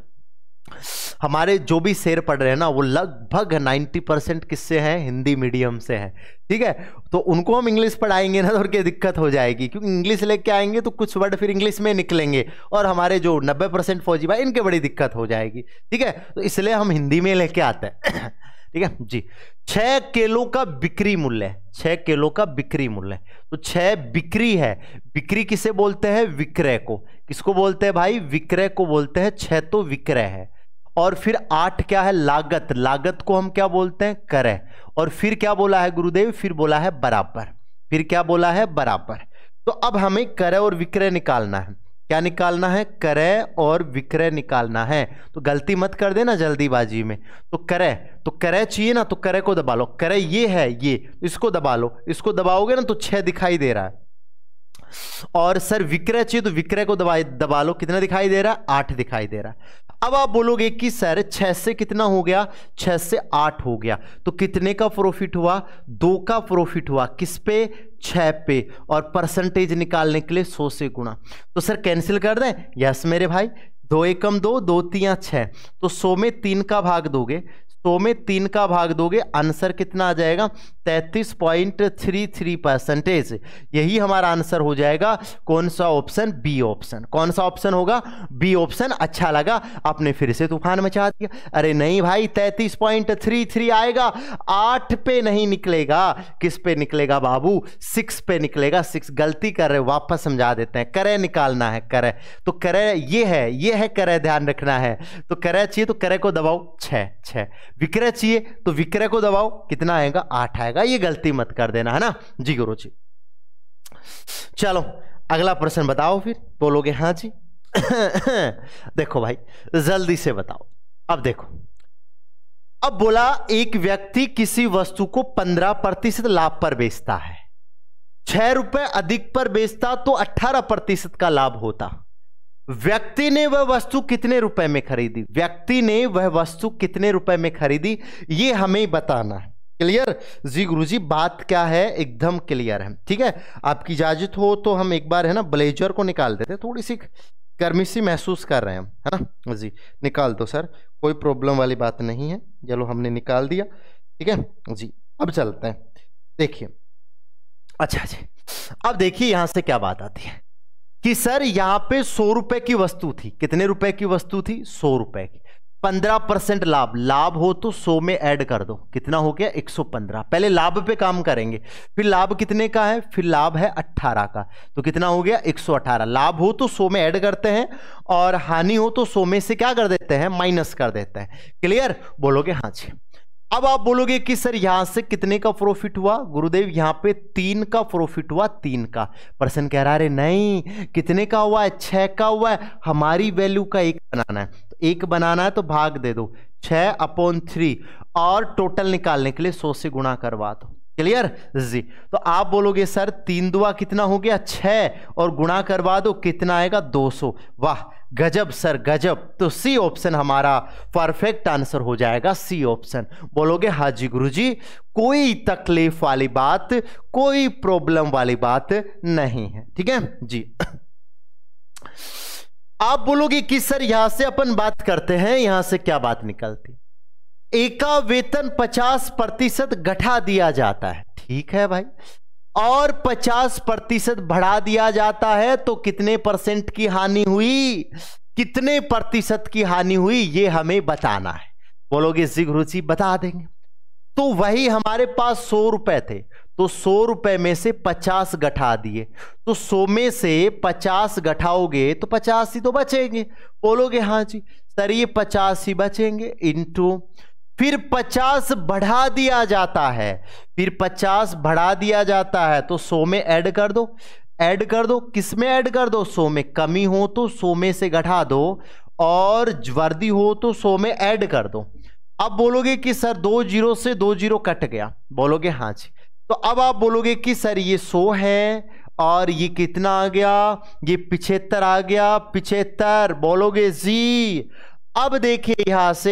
हमारे जो भी शेर पढ़ रहे हैं ना वो लगभग 90 परसेंट किससे हैं हिंदी मीडियम से हैं ठीक है तो उनको हम इंग्लिश पढ़ाएंगे ना तो उनके दिक्कत हो जाएगी क्योंकि इंग्लिश लेके आएंगे तो कुछ वर्ड फिर इंग्लिश में निकलेंगे और हमारे जो 90 परसेंट फौजी भाई इनके बड़ी दिक्कत हो जाएगी ठीक है तो इसलिए हम हिंदी में लेके आते हैं ठीक है जी छः केलो का बिक्री मूल्य छः केलो का बिक्री मूल्य तो छः बिक्री है बिक्री किसे बोलते हैं विक्रय को किसको बोलते हैं भाई विक्रय को बोलते हैं छः तो विक्रय है और फिर आठ क्या है लागत लागत को हम क्या बोलते हैं कर और फिर क्या बोला है गुरुदेव फिर बोला है बराबर फिर क्या बोला है बराबर तो अब हमें करे और विक्रय निकालना है क्या निकालना है करे और विक्रय निकालना है तो गलती मत कर देना जल्दीबाजी में तो करे तो करे चाहिए ना तो करे को दबा लो करे ये है ये इसको दबा लो इसको दबाओगे ना तो छह दिखाई दे रहा है और सर विक्रय चाहिए तो विक्रय को दबा दबा लो कितना दिखाई दे रहा है आठ दिखाई दे रहा है अब आप बोलोगे कि सर छह से कितना हो गया छह से आठ हो गया तो कितने का प्रॉफिट हुआ दो का प्रॉफिट हुआ किस पे छह पे और परसेंटेज निकालने के लिए सौ से गुणा तो सर कैंसिल कर दें यस मेरे भाई दो एकम दो दो तिया छः तो सौ में तीन का भाग दोगे सौ तो में तीन का भाग दोगे आंसर कितना आ जाएगा तैतीस पॉइंट थ्री थ्री परसेंटेज यही हमारा आंसर हो जाएगा कौन सा ऑप्शन बी ऑप्शन कौन सा ऑप्शन होगा बी ऑप्शन अच्छा लगा आपने फिर से तूफान मचा दिया अरे नहीं भाई तैतीस पॉइंट थ्री थ्री आएगा आठ पे नहीं निकलेगा किस पे निकलेगा बाबू सिक्स पे निकलेगा सिक्स गलती कर रहे वापस समझा देते हैं करे निकालना है करे तो करे ये है ये है करे ध्यान रखना है तो करे चाहिए तो करे को दबाओ छ विक्रय चाहिए तो विक्रय को दबाओ कितना आएगा आठ आएगा ये गलती मत कर देना है ना जी गुरु जी चलो अगला प्रश्न बताओ फिर बोलोगे हाँ जी देखो भाई जल्दी से बताओ अब देखो अब बोला एक व्यक्ति किसी वस्तु को पंद्रह प्रतिशत लाभ पर बेचता है छह रुपए अधिक पर बेचता तो अठारह प्रतिशत का लाभ होता व्यक्ति ने वह वस्तु कितने रुपए में खरीदी व्यक्ति ने वह वस्तु कितने रुपए में खरीदी ये हमें बताना है क्लियर जी गुरु जी बात क्या है एकदम क्लियर है ठीक है आपकी इजाजत हो तो हम एक बार है ना ब्लेजर को निकाल देते थोड़ी सी गर्मी सी महसूस कर रहे हैं हम है ना जी निकाल दो सर कोई प्रॉब्लम वाली बात नहीं है चलो हमने निकाल दिया ठीक है जी अब चलते हैं देखिए अच्छा जी अब देखिए यहां से क्या बात आती है कि सर यहां पे सौ रुपए की वस्तु थी कितने रुपए की वस्तु थी सौ रुपए की पंद्रह परसेंट लाभ लाभ हो तो सौ में ऐड कर दो कितना हो गया एक सौ पंद्रह पहले लाभ पे काम करेंगे फिर लाभ कितने का है फिर लाभ है अट्ठारह का तो कितना हो गया एक सौ अठारह लाभ हो तो सौ में ऐड करते हैं और हानि हो तो सौ में से क्या कर देते हैं माइनस कर देते हैं क्लियर बोलोगे हाँ जी अब आप बोलोगे कि सर यहां से कितने का प्रॉफिट हुआ गुरुदेव यहां पे तीन का प्रॉफिट हुआ तीन का पर्सन कह रहा है नहीं कितने का हुआ है छह का हुआ है हमारी वैल्यू का एक बनाना है तो एक बनाना है तो भाग दे दो छह अपॉन थ्री और टोटल निकालने के लिए सौ से गुणा करवा दो क्लियर जी तो आप बोलोगे सर तीन दुआ कितना हो गया छ और गुणा करवा दो कितना आएगा दो सौ वाह गजब सर गजब तो सी ऑप्शन हमारा परफेक्ट आंसर हो जाएगा सी ऑप्शन बोलोगे हाजी गुरुजी कोई तकलीफ वाली बात कोई प्रॉब्लम वाली बात नहीं है ठीक है जी आप बोलोगे कि सर यहां से अपन बात करते हैं यहां से क्या बात निकलती एका वेतन 50 प्रतिशत घटा दिया जाता है ठीक है भाई और 50 प्रतिशत बढ़ा दिया जाता है तो कितने परसेंट की हानि हुई कितने प्रतिशत की हानि हुई ये हमें बताना है बोलोगे गुरु जी बता देंगे तो वही हमारे पास सौ रुपए थे तो सौ रुपए में से पचास गठा दिए तो सौ में से पचास गठाओगे तो पचास ही तो बचेंगे बोलोगे हाँ जी सर ये पचास ही बचेंगे इंटू फिर पचास बढ़ा दिया जाता है फिर पचास बढ़ा दिया जाता है तो सौ में ऐड कर दो ऐड कर दो किस में ऐड कर दो सौ में कमी हो तो सौ में से घटा दो और वर्दी हो तो सौ में ऐड कर दो अब बोलोगे कि सर दो जीरो से दो जीरो कट गया बोलोगे हाँ जी तो अब आप बोलोगे कि सर ये सौ है और ये कितना आ गया ये पिछहत्तर आ गया पिछहत्तर बोलोगे जी अब देखिए यहां से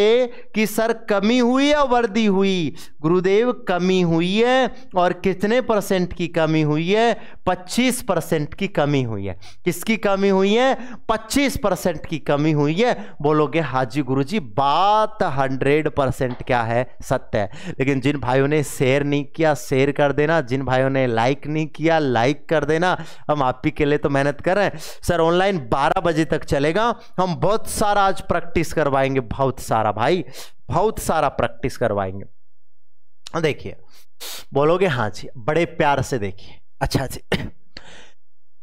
कि सर कमी हुई या वर्दी हुई गुरुदेव कमी हुई है और कितने परसेंट की कमी हुई है 25 परसेंट की कमी हुई है किसकी कमी हुई है 25 परसेंट की कमी हुई है बोलोगे हाजी गुरुजी बात 100 परसेंट क्या है सत्य है लेकिन जिन भाइयों ने शेयर नहीं किया शेयर कर देना जिन भाइयों ने लाइक नहीं किया लाइक कर देना हम आप ही के लिए तो मेहनत कर रहे हैं सर ऑनलाइन बारह बजे तक चलेगा हम बहुत सारा आज प्रैक्टिस करवाएंगे बहुत सारा भाई बहुत सारा प्रैक्टिस करवाएंगे देखिए बोलोगे हाँ जी बड़े प्यार से देखिए अच्छा जी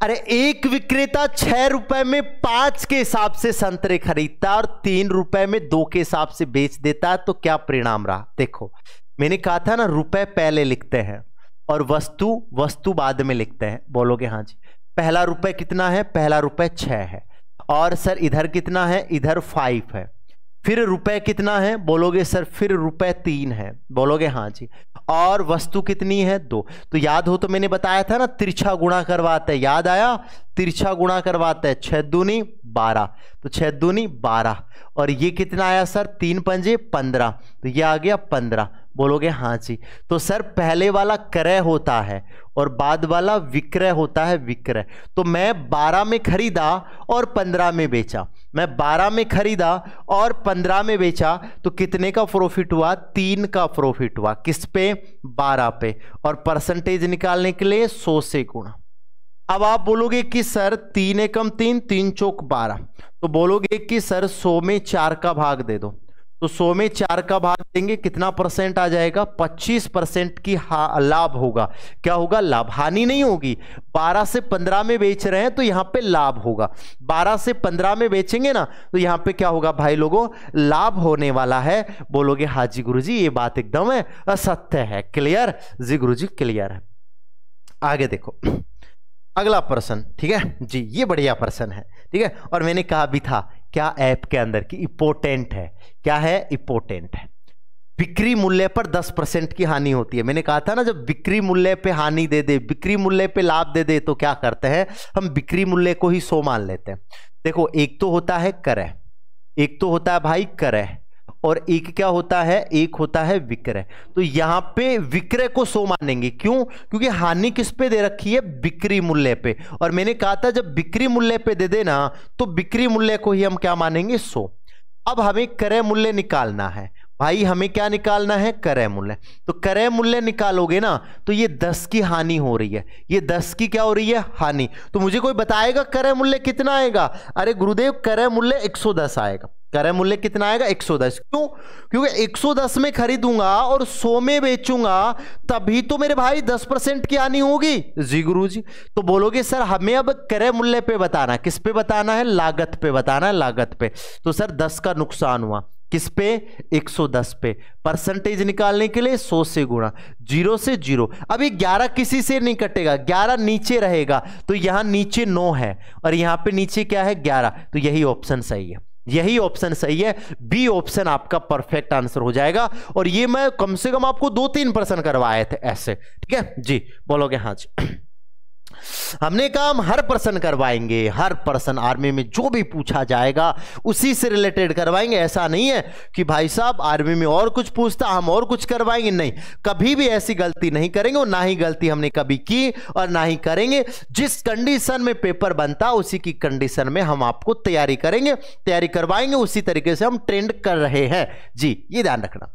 अरे एक विक्रेता छह रुपए में पांच के हिसाब से संतरे खरीदता और तीन रुपए में दो के हिसाब से बेच देता तो क्या परिणाम रहा देखो मैंने कहा था ना रुपए पहले लिखते हैं और वस्तु वस्तु बाद में लिखते हैं बोलोगे हाँ जी पहला रुपए कितना है पहला रुपए छह है और सर इधर कितना है इधर फाइव है फिर रुपए कितना है बोलोगे सर फिर रुपए तीन है बोलोगे हाँ जी और वस्तु कितनी है दो तो याद हो तो मैंने बताया था ना तिरछा गुणा करवाते हैं याद आया तिरछा गुणा करवाते हैं छः दूनी बारह तो छः दूनी बारह और ये कितना आया सर तीन पंजे पंद्रह तो ये आ गया पंद्रह बोलोगे हाँ जी तो सर पहले वाला क्रय होता है और बाद वाला विक्रय होता है विक्रय तो मैं बारह में खरीदा और पंद्रह में बेचा मैं बारह में खरीदा और पंद्रह में बेचा तो कितने का प्रॉफिट हुआ तीन का प्रॉफिट हुआ किस पे बारह पे और परसेंटेज निकालने के लिए सौ से गुणा अब आप बोलोगे कि सर तीन एकम तीन तीन चौक बारह तो बोलोगे कि सर सौ में चार का भाग दे दो तो सौ में चार का भाग देंगे कितना परसेंट आ जाएगा पच्चीस परसेंट की लाभ होगा क्या होगा लाभ हानि नहीं होगी बारह से पंद्रह में बेच रहे हैं तो यहां पे लाभ होगा बारह से पंद्रह में बेचेंगे ना तो यहां पे क्या होगा भाई लोगों लाभ होने वाला है बोलोगे हाजी जी गुरु जी ये बात एकदम है असत्य है क्लियर जी गुरु जी क्लियर है आगे देखो अगला प्रश्न ठीक है जी ये बढ़िया प्रश्न है ठीक है और मैंने कहा भी था क्या ऐप के अंदर की इंपोर्टेंट है क्या है इंपोर्टेंट है बिक्री मूल्य पर 10 परसेंट की हानि होती है मैंने कहा था ना जब बिक्री मूल्य पे हानि दे दे बिक्री मूल्य पे लाभ दे दे तो क्या करते हैं हम बिक्री मूल्य को ही सो मान लेते हैं देखो एक तो होता है करह एक तो होता है भाई करह और एक क्या होता है एक होता है विक्रय तो यहां पे विक्रय को सो मानेंगे क्यों क्योंकि हानि किस पे दे रखी है बिक्री मूल्य पे और मैंने कहा था जब बिक्री मूल्य पे दे देना तो बिक्री मूल्य को ही हम क्या मानेंगे सो अब हमें क्रय मूल्य निकालना है भाई हमें क्या निकालना है क्रय मूल्य तो क्रय मूल्य निकालोगे ना तो ये दस की हानि हो रही है ये दस की क्या हो रही है हानि तो मुझे कोई बताएगा क्रय मूल्य कितना आएगा अरे गुरुदेव क्रय मूल्य एक सौ दस आएगा क्रय मूल्य कितना आएगा 110 क्यों क्योंकि 110 में खरीदूंगा और 100 में बेचूंगा तभी तो मेरे भाई 10 परसेंट की आनी होगी जी गुरु जी तो बोलोगे सर हमें अब क्रय मूल्य पे बताना किस पे बताना है लागत पे बताना है लागत पे तो सर 10 का नुकसान हुआ किस पे 110 पे परसेंटेज निकालने के लिए 100 से गुणा जीरो से जीरो अभी 11 ग्यारह किसी से नहीं कटेगा ग्यारह नीचे रहेगा तो यहाँ नीचे नौ है और यहाँ पे नीचे क्या है ग्यारह तो यही ऑप्शन सही है यही ऑप्शन सही है बी ऑप्शन आपका परफेक्ट आंसर हो जाएगा और ये मैं कम से कम आपको दो तीन प्रश्न करवाए थे ऐसे ठीक है जी बोलोगे हाँ जी हमने काम हर पर्सन करवाएंगे हर पर्सन आर्मी में जो भी पूछा जाएगा उसी से रिलेटेड करवाएंगे ऐसा नहीं है कि भाई साहब आर्मी में और कुछ पूछता हम और कुछ करवाएंगे नहीं कभी भी ऐसी गलती नहीं करेंगे और ना ही गलती हमने कभी की और ना ही करेंगे जिस कंडीशन में पेपर बनता उसी की कंडीशन में हम आपको तैयारी करेंगे तैयारी करवाएंगे उसी तरीके से हम ट्रेंड कर रहे हैं जी ये ध्यान रखना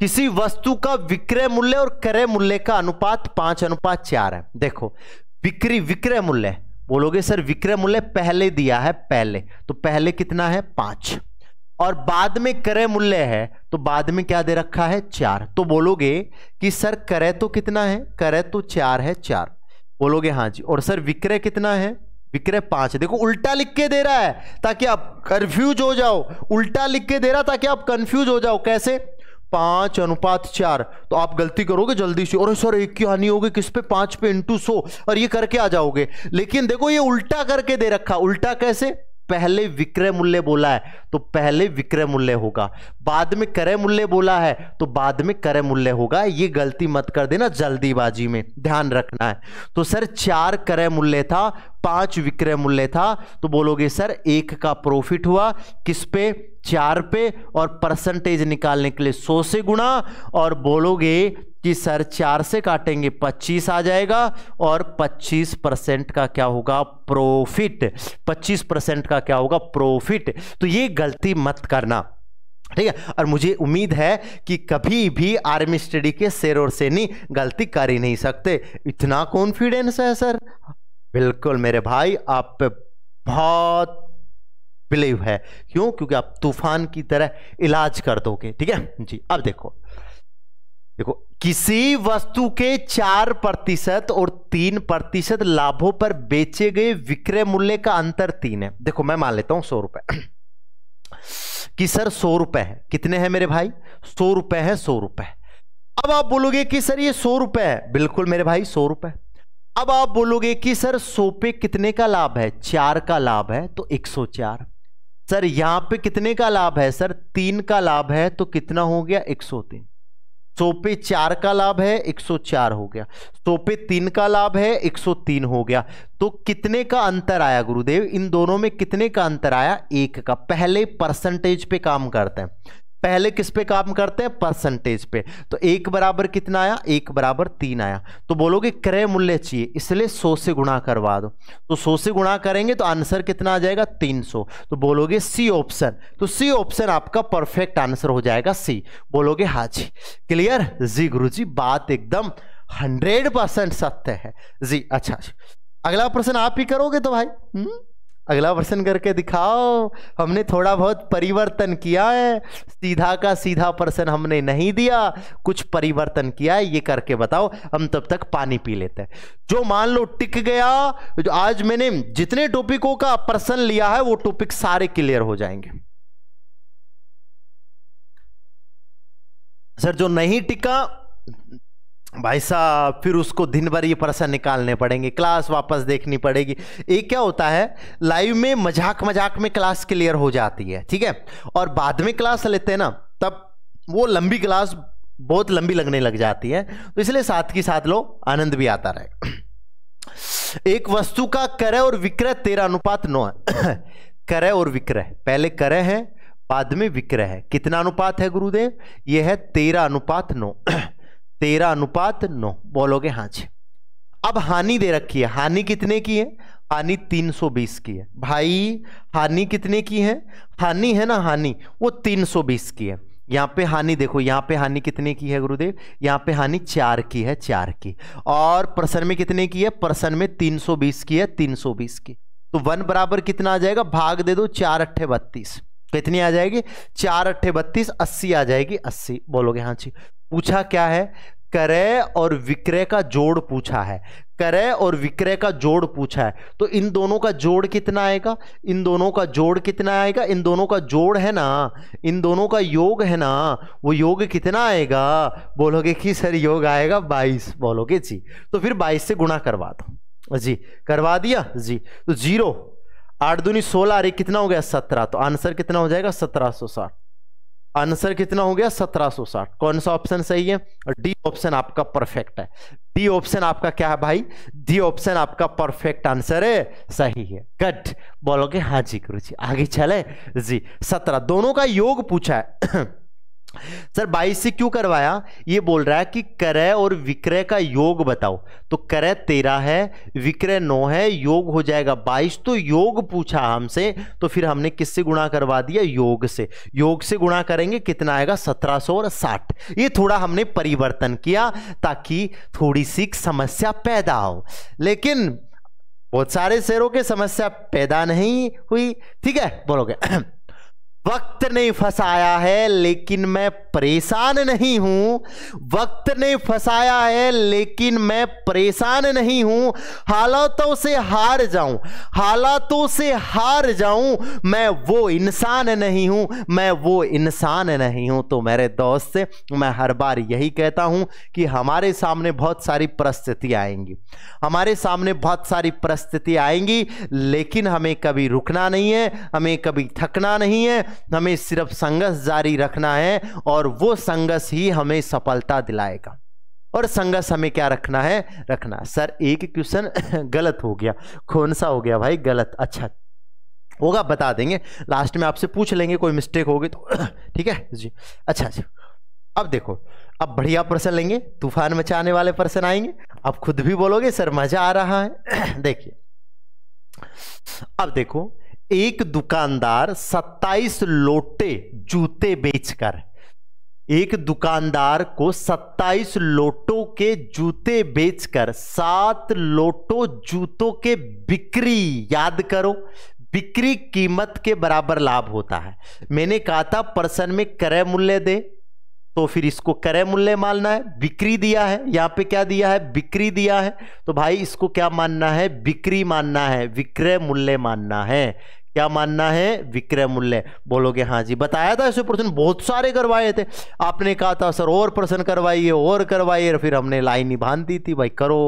किसी वस्तु का विक्रय मूल्य और क्रय मूल्य का अनुपात पांच अनुपात चार है देखो विक्रय विक्रय मूल्य बोलोगे सर विक्रय मूल्य पहले दिया है पहले तो पहले कितना है पांच और बाद में क्रय मूल्य है तो बाद में क्या दे रखा है चार तो बोलोगे कि सर क्रय तो कितना है क्रय तो चार है चार बोलोगे हाँ जी और सर विक्रय कितना है विक्रय पांच देखो उल्टा लिख के दे रहा है ताकि आप कंफ्यूज हो जाओ उल्टा लिख के दे रहा ताकि आप कंफ्यूज हो जाओ कैसे पांच अनुपात चार तो आप गलती करोगे जल्दी से और सर एक की हानि होगी किस पे पांच पे इंटू सो और ये करके आ जाओगे लेकिन देखो ये उल्टा करके दे रखा उल्टा कैसे पहले विक्रय मूल्य बोला है तो पहले विक्रय मूल्य होगा बाद में क्रय मूल्य बोला है तो बाद में क्रय मूल्य होगा ये गलती मत कर देना जल्दीबाजी में ध्यान रखना है तो सर चार क्रय मूल्य था पांच विक्रय मूल्य था तो बोलोगे सर एक का प्रॉफिट हुआ किस पे चार पे और परसेंटेज निकालने के लिए सौ से गुणा और बोलोगे कि सर चार से काटेंगे पच्चीस आ जाएगा और पच्चीस परसेंट का क्या होगा प्रॉफिट पच्चीस परसेंट का क्या होगा प्रॉफिट तो ये गलती मत करना ठीक है और मुझे उम्मीद है कि कभी भी आर्मी स्टडी के शेर और सेनी गलती कर ही नहीं सकते इतना कॉन्फिडेंस है सर बिल्कुल मेरे भाई आप पे बहुत बिलीव है क्यों क्योंकि आप तूफान की तरह इलाज कर दोगे ठीक है जी अब देखो देखो किसी वस्तु के चार प्रतिशत और तीन प्रतिशत लाभों पर बेचे गए विक्रय मूल्य का अंतर तीन है देखो मैं मान लेता हूं सौ रुपए कि सर सौ रुपए है कितने हैं मेरे भाई सौ रुपए है सौ रुपए अब आप बोलोगे कि सर ये सौ रुपए है बिल्कुल मेरे भाई सौ रुपए अब आप बोलोगे कि सर सौ पे कितने का लाभ है चार का लाभ है तो एक सौ चार सर यहां पे कितने का लाभ है सर तीन का लाभ है तो कितना हो गया एक सौ तीन सौ पे चार का लाभ है एक सौ चार हो गया सौ पे तीन का लाभ है एक सौ तीन हो गया तो कितने का अंतर आया गुरुदेव इन दोनों में कितने का अंतर आया एक का पहले परसेंटेज पे काम करते हैं पहले किस पे काम करते हैं परसेंटेज पे तो एक बराबर कितना आया एक बराबर तीन आया तो बोलोगे क्रय मूल्य चाहिए इसलिए सौ से गुणा करवा दो तो सौ से गुणा करेंगे तो आंसर कितना आ जाएगा तीन सौ तो बोलोगे सी ऑप्शन तो सी ऑप्शन आपका परफेक्ट आंसर हो जाएगा सी बोलोगे हाँ जी क्लियर जी गुरु जी बात एकदम हंड्रेड परसेंट सत्य है जी अच्छा अगला प्रश्न आप ही करोगे तो भाई हुँ? हम्म? अगला प्रश्न करके दिखाओ हमने थोड़ा बहुत परिवर्तन किया है सीधा का सीधा प्रश्न हमने नहीं दिया कुछ परिवर्तन किया है ये करके बताओ हम तब तक पानी पी लेते हैं जो मान लो टिक गया जो आज मैंने जितने टॉपिकों का प्रश्न लिया है वो टॉपिक सारे क्लियर हो जाएंगे सर जो नहीं टिका भाई साहब फिर उसको दिन भर ये प्रश्न निकालने पड़ेंगे क्लास वापस देखनी पड़ेगी एक क्या होता है लाइव में मजाक मजाक में क्लास क्लियर हो जाती है ठीक है और बाद में क्लास लेते हैं ना तब वो लंबी क्लास बहुत लंबी लगने लग जाती है तो इसलिए साथ के साथ लो आनंद भी आता रहे एक वस्तु का करे और विक्रय तेरह अनुपात नौ है और विक्रय पहले करे है बाद में विक्रय है कितना अनुपात है गुरुदेव यह है तेरह अनुपात नौ तेरह अनुपात नौ बोलोगे हाँ जी अब हानि दे रखी है हानि कितने की है हानि 320 की है भाई हानि कितने की है हानि है ना हानि वो 320 की है यहाँ पे हानि देखो यहाँ पे हानि कितने की है गुरुदेव यहाँ पे हानि चार की है चार की और प्रसन्न में कितने की है प्रसन्न में 320 की है 320 की तो वन बराबर कितना आ जाएगा भाग दे दो चार अट्ठे बत्तीस कितनी आ जाएगी चार अट्ठे बत्तीस अस्सी आ जाएगी अस्सी बोलोगे हाँ जी पूछा क्या है क्रय और विक्रय का जोड़ पूछा है क्रय और विक्रय का जोड़ पूछा है तो इन दोनों का जोड़ कितना आएगा इन दोनों का जोड़ कितना आएगा इन दोनों का जोड़ है ना इन दोनों का योग है ना वो योग कितना आएगा बोलोगे कि सर योग आएगा बाईस बोलोगे जी तो फिर बाईस से गुणा करवा दो जी करवा दिया जी तो जीरो आठ दूनी सोलह अरे कितना हो गया सत्रह तो आंसर कितना हो जाएगा सत्रह सौ साठ आंसर कितना हो गया 1760 कौन सा ऑप्शन सही है डी ऑप्शन आपका परफेक्ट है डी ऑप्शन आपका क्या है भाई डी ऑप्शन आपका परफेक्ट आंसर है सही है गट बोलोगे हाँ जी गुरु जी आगे चले जी सत्रह दोनों का योग पूछा है सर बाईस से क्यों करवाया ये बोल रहा है कि क्रय और विक्रय का योग बताओ तो क्रय तेरह है विक्रय नौ है योग हो जाएगा बाईस तो योग पूछा हमसे तो फिर हमने किससे गुणा करवा दिया योग से योग से गुणा करेंगे कितना आएगा सत्रह सौ और साठ ये थोड़ा हमने परिवर्तन किया ताकि थोड़ी सी समस्या पैदा हो लेकिन बहुत सारे शेरों के समस्या पैदा नहीं हुई ठीक है बोलोगे वक्त ने फंसाया है लेकिन मैं परेशान नहीं हूं वक्त ने फंसाया है लेकिन मैं परेशान नहीं हूं हालातों से हार जाऊं हालातों से हार जाऊं मैं वो इंसान नहीं हूं मैं वो इंसान नहीं हूं तो मेरे दोस्त मैं हर बार यही कहता हूं कि हमारे सामने बहुत सारी परिस्थिति आएंगी हमारे सामने बहुत सारी परिस्थिति आएंगी लेकिन हमें कभी रुकना नहीं है हमें कभी थकना नहीं है हमें सिर्फ संघर्ष जारी रखना है और वो संघर्ष ही हमें सफलता दिलाएगा और संघर्ष हमें क्या रखना है रखना सर एक क्वेश्चन गलत हो गया कौन सा हो गया भाई गलत अच्छा होगा बता देंगे लास्ट में आपसे पूछ लेंगे कोई मिस्टेक होगी तो ठीक है जी अच्छा जी अब देखो अब बढ़िया प्रश्न लेंगे तूफान मचाने वाले प्रश्न आएंगे आप खुद भी बोलोगे सर मजा आ रहा है देखिए अब देखो एक दुकानदार 27 लोटे जूते बेचकर एक दुकानदार को 27 लोटों के जूते बेचकर सात लोटों जूतों के बिक्री याद करो बिक्री कीमत के बराबर लाभ होता है मैंने कहा था पर्सन में क्रय मूल्य दे तो फिर इसको क्रय मूल्य मानना है बिक्री दिया है यहाँ पे क्या दिया है बिक्री दिया है तो भाई इसको क्या मानना है बिक्री मानना है विक्रय मूल्य मानना है क्या मानना है विक्रय मूल्य बोलोगे हाँ जी बताया था ऐसे प्रश्न बहुत सारे करवाए थे आपने कहा था सर और प्रश्न करवाइए और करवाइए फिर हमने लाइन ही बांध दी थी भाई करो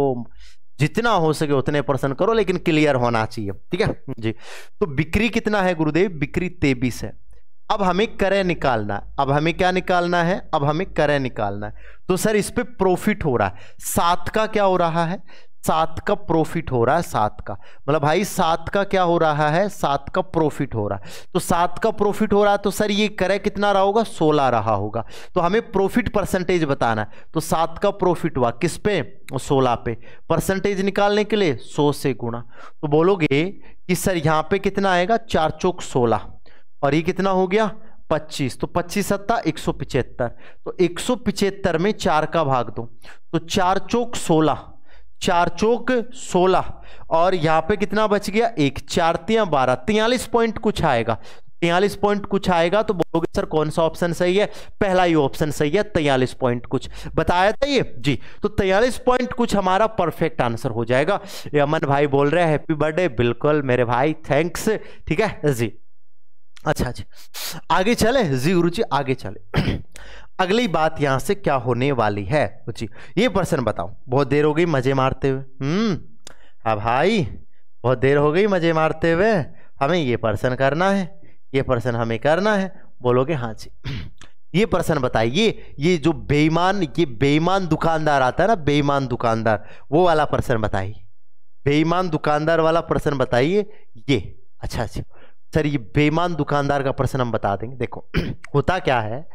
जितना हो सके उतने प्रश्न करो लेकिन क्लियर होना चाहिए ठीक है जी तो बिक्री कितना है गुरुदेव बिक्री तेबीस है अब हमें क्रय निकालना है अब हमें क्या निकालना है अब हमें क्रय निकालना है तो सर इस पर प्रॉफिट हो रहा है सात का क्या हो रहा है सात का प्रॉफिट हो रहा है सात का मतलब भाई सात का क्या हो रहा है सात का प्रॉफिट हो रहा है तो सात का प्रॉफिट हो रहा है तो सर ये क्रय कितना रहा होगा सोलह रहा होगा तो हमें प्रॉफिट परसेंटेज बताना है तो सात का प्रॉफिट हुआ किस पे सोलह पे परसेंटेज निकालने के लिए सौ से गुणा तो बोलोगे कि सर यहाँ पे कितना आएगा चार चौक सोलह और ये कितना हो गया 25 तो 25 सत्ता एक सौ तो एक सौ में चार का भाग दो तो चार चौक 16 चार चौक 16 और यहाँ पे कितना बच गया एक चार तिया बारह तियालीस पॉइंट कुछ आएगा तैयलीस पॉइंट कुछ आएगा तो बोलोगे सर कौन सा ऑप्शन सही है पहला ही ऑप्शन सही है तयालीस पॉइंट कुछ बताया था ये जी तो तयालीस पॉइंट कुछ हमारा परफेक्ट आंसर हो जाएगा अमन भाई बोल रहे हैं हैप्पी बर्थडे बिल्कुल मेरे भाई थैंक्स ठीक है जी अच्छा अच्छा आगे चले जी गुरु जी आगे चले अगली बात यहां से क्या होने वाली है जी ये प्रश्न बताओ बहुत देर हो गई मजे मारते हुए हम्म हा भाई बहुत देर हो गई मजे मारते हुए हमें ये प्रश्न करना है ये प्रश्न हमें करना है बोलोगे हाँ जी ये प्रश्न बताइए ये जो बेईमान ये बेईमान दुकानदार आता है ना बेईमान दुकानदार वो वाला प्रश्न बताइए बेईमान दुकानदार वाला प्रश्न बताइए ये अच्छा अच्छा सर ये बेमान दुकानदार का प्रश्न हम बता देंगे देखो होता क्या है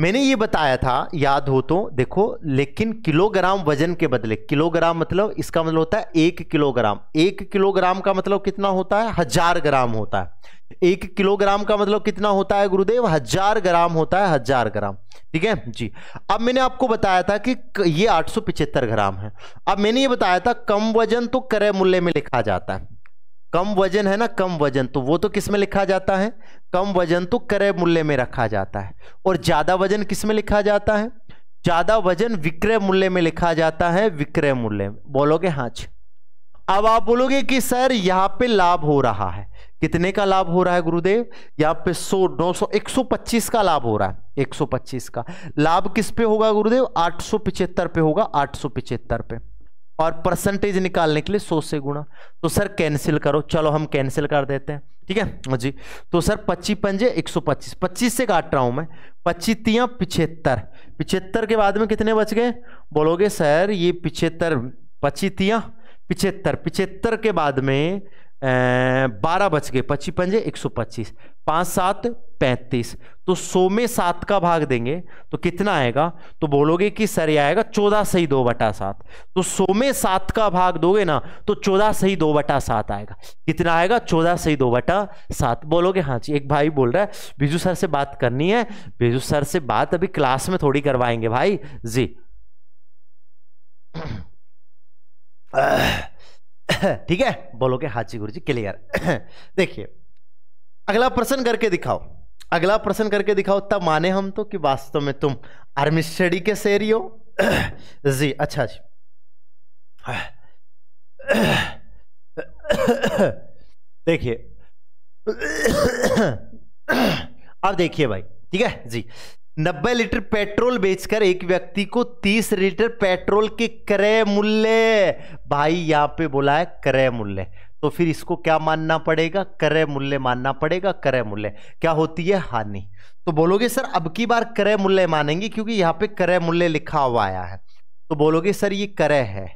मैंने ये बताया था याद हो तो देखो लेकिन किलोग्राम वजन के बदले किलोग्राम मतलब इसका मतलब होता है एक किलोग्राम एक किलोग्राम का मतलब कितना होता है हजार ग्राम होता है एक किलोग्राम का मतलब कितना होता है गुरुदेव हजार ग्राम होता है हजार ग्राम ठीक है जी अब मैंने आपको बताया था कि ये आठ ग्राम है अब मैंने ये बताया था कम वजन तो क्रय मूल्य में लिखा जाता है कम वजन है ना कम वजन तो वो तो किस में लिखा जाता है कम वजन तो क्रय मूल्य में रखा जाता है और ज़्यादा वजन किस में लिखा जाता है ज़्यादा वजन विक्रय मूल्य में लिखा जाता है विक्रय मूल्य में बोलोगे हाँ जी अब आप बोलोगे कि सर यहाँ पे लाभ हो रहा है कितने का लाभ हो रहा है गुरुदेव यहाँ पे 100 900 125 का लाभ हो रहा है 125 का लाभ किस पे होगा गुरुदेव आठ पे होगा आठ पे और परसेंटेज निकालने के लिए सौ से गुणा तो सर कैंसिल करो चलो हम कैंसिल कर देते हैं ठीक है जी तो सर पच्चीस पंजे एक सौ पच्चीस पच्चीस से काट रहा हूं मैं पच्चीस पिछहत्तर पिछहत्तर के बाद में कितने बच गए बोलोगे सर ये पिछहत्तर पच्चीस पिछहत्तर पिछहत्तर के बाद में बारह बच गए पच्चीस पंजे एक सौ पच्चीस पाँच सात पैंतीस तो सौ में सात का भाग देंगे तो कितना आएगा तो बोलोगे कि सर यह आएगा चौदह सही दो बटा सात तो सौ में सात का भाग दोगे ना तो चौदह सही दो बटा सात आएगा कितना आएगा चौदह सही दो बटा सात बोलोगे हाँ जी एक भाई बोल रहा है बिजू सर से बात करनी है बिजू सर से बात अभी क्लास में थोड़ी करवाएंगे भाई जी ठीक है बोलोगे के जी गुरु जी क्लियर देखिए अगला प्रश्न करके दिखाओ अगला प्रश्न करके दिखाओ तब माने हम तो कि वास्तव में तुम आर्मिस्टडी के शेरी हो जी अच्छा जी देखिए अब देखिए भाई ठीक है जी नब्बे लीटर पेट्रोल बेचकर एक व्यक्ति को तीस लीटर पेट्रोल के क्रय मूल्य भाई यहां पे बोला है क्रय मूल्य तो फिर इसको क्या मानना पड़ेगा क्रय मूल्य मानना पड़ेगा क्रय मूल्य क्या होती है हानि तो बोलोगे सर अब की बार क्रय मूल्य मानेंगे क्योंकि यहां पे क्रय मूल्य लिखा हुआ आया है तो बोलोगे सर ये क्रय है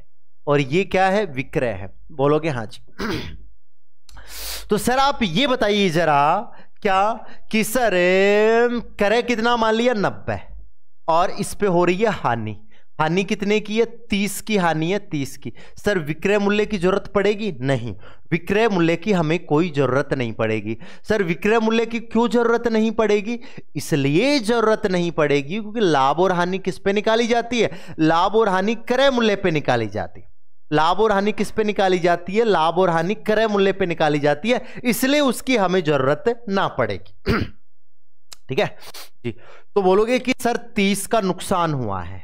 और ये क्या है विक्रय है बोलोगे हाँ जी तो सर आप ये बताइए जरा क्या कि सर करे कितना मान लिया नब्बे और इस पे हो रही है हानि हानि कितने की है तीस की हानि है तीस की सर विक्रय मूल्य की जरूरत पड़ेगी नहीं विक्रय मूल्य की हमें कोई जरूरत नहीं पड़ेगी सर विक्रय मूल्य की क्यों जरूरत नहीं पड़ेगी इसलिए जरूरत नहीं पड़ेगी क्योंकि लाभ और हानि किस पे निकाली जाती है लाभ और हानि क्रय मूल्य पे निकाली जाती है लाभ और हानि किस पे निकाली जाती है लाभ और हानि क्रय मूल्य पे निकाली जाती है इसलिए उसकी हमें जरूरत ना पड़ेगी ठीक है जी तो बोलोगे कि सर तीस का नुकसान हुआ है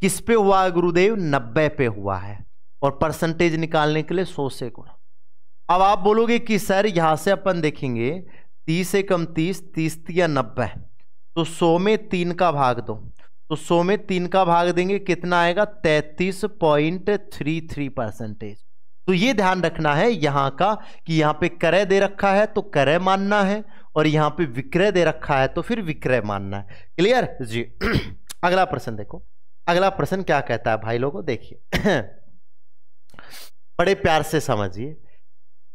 किस पे हुआ है गुरुदेव नब्बे पे हुआ है और परसेंटेज निकालने के लिए सौ से गुणा अब आप बोलोगे कि सर यहां से अपन देखेंगे तीस एकम तीस तीस या नब्बे तो सौ में तीन का भाग दो तो सौ में तीन का भाग देंगे कितना आएगा तैतीस पॉइंट थ्री थ्री परसेंटेज तो ये ध्यान रखना है यहां का कि यहां पे क्रय दे रखा है तो क्रय मानना है और यहां पे विक्रय दे रखा है तो फिर विक्रय मानना है क्लियर जी अगला प्रश्न देखो अगला प्रश्न क्या कहता है भाई लोगों देखिए बड़े प्यार से समझिए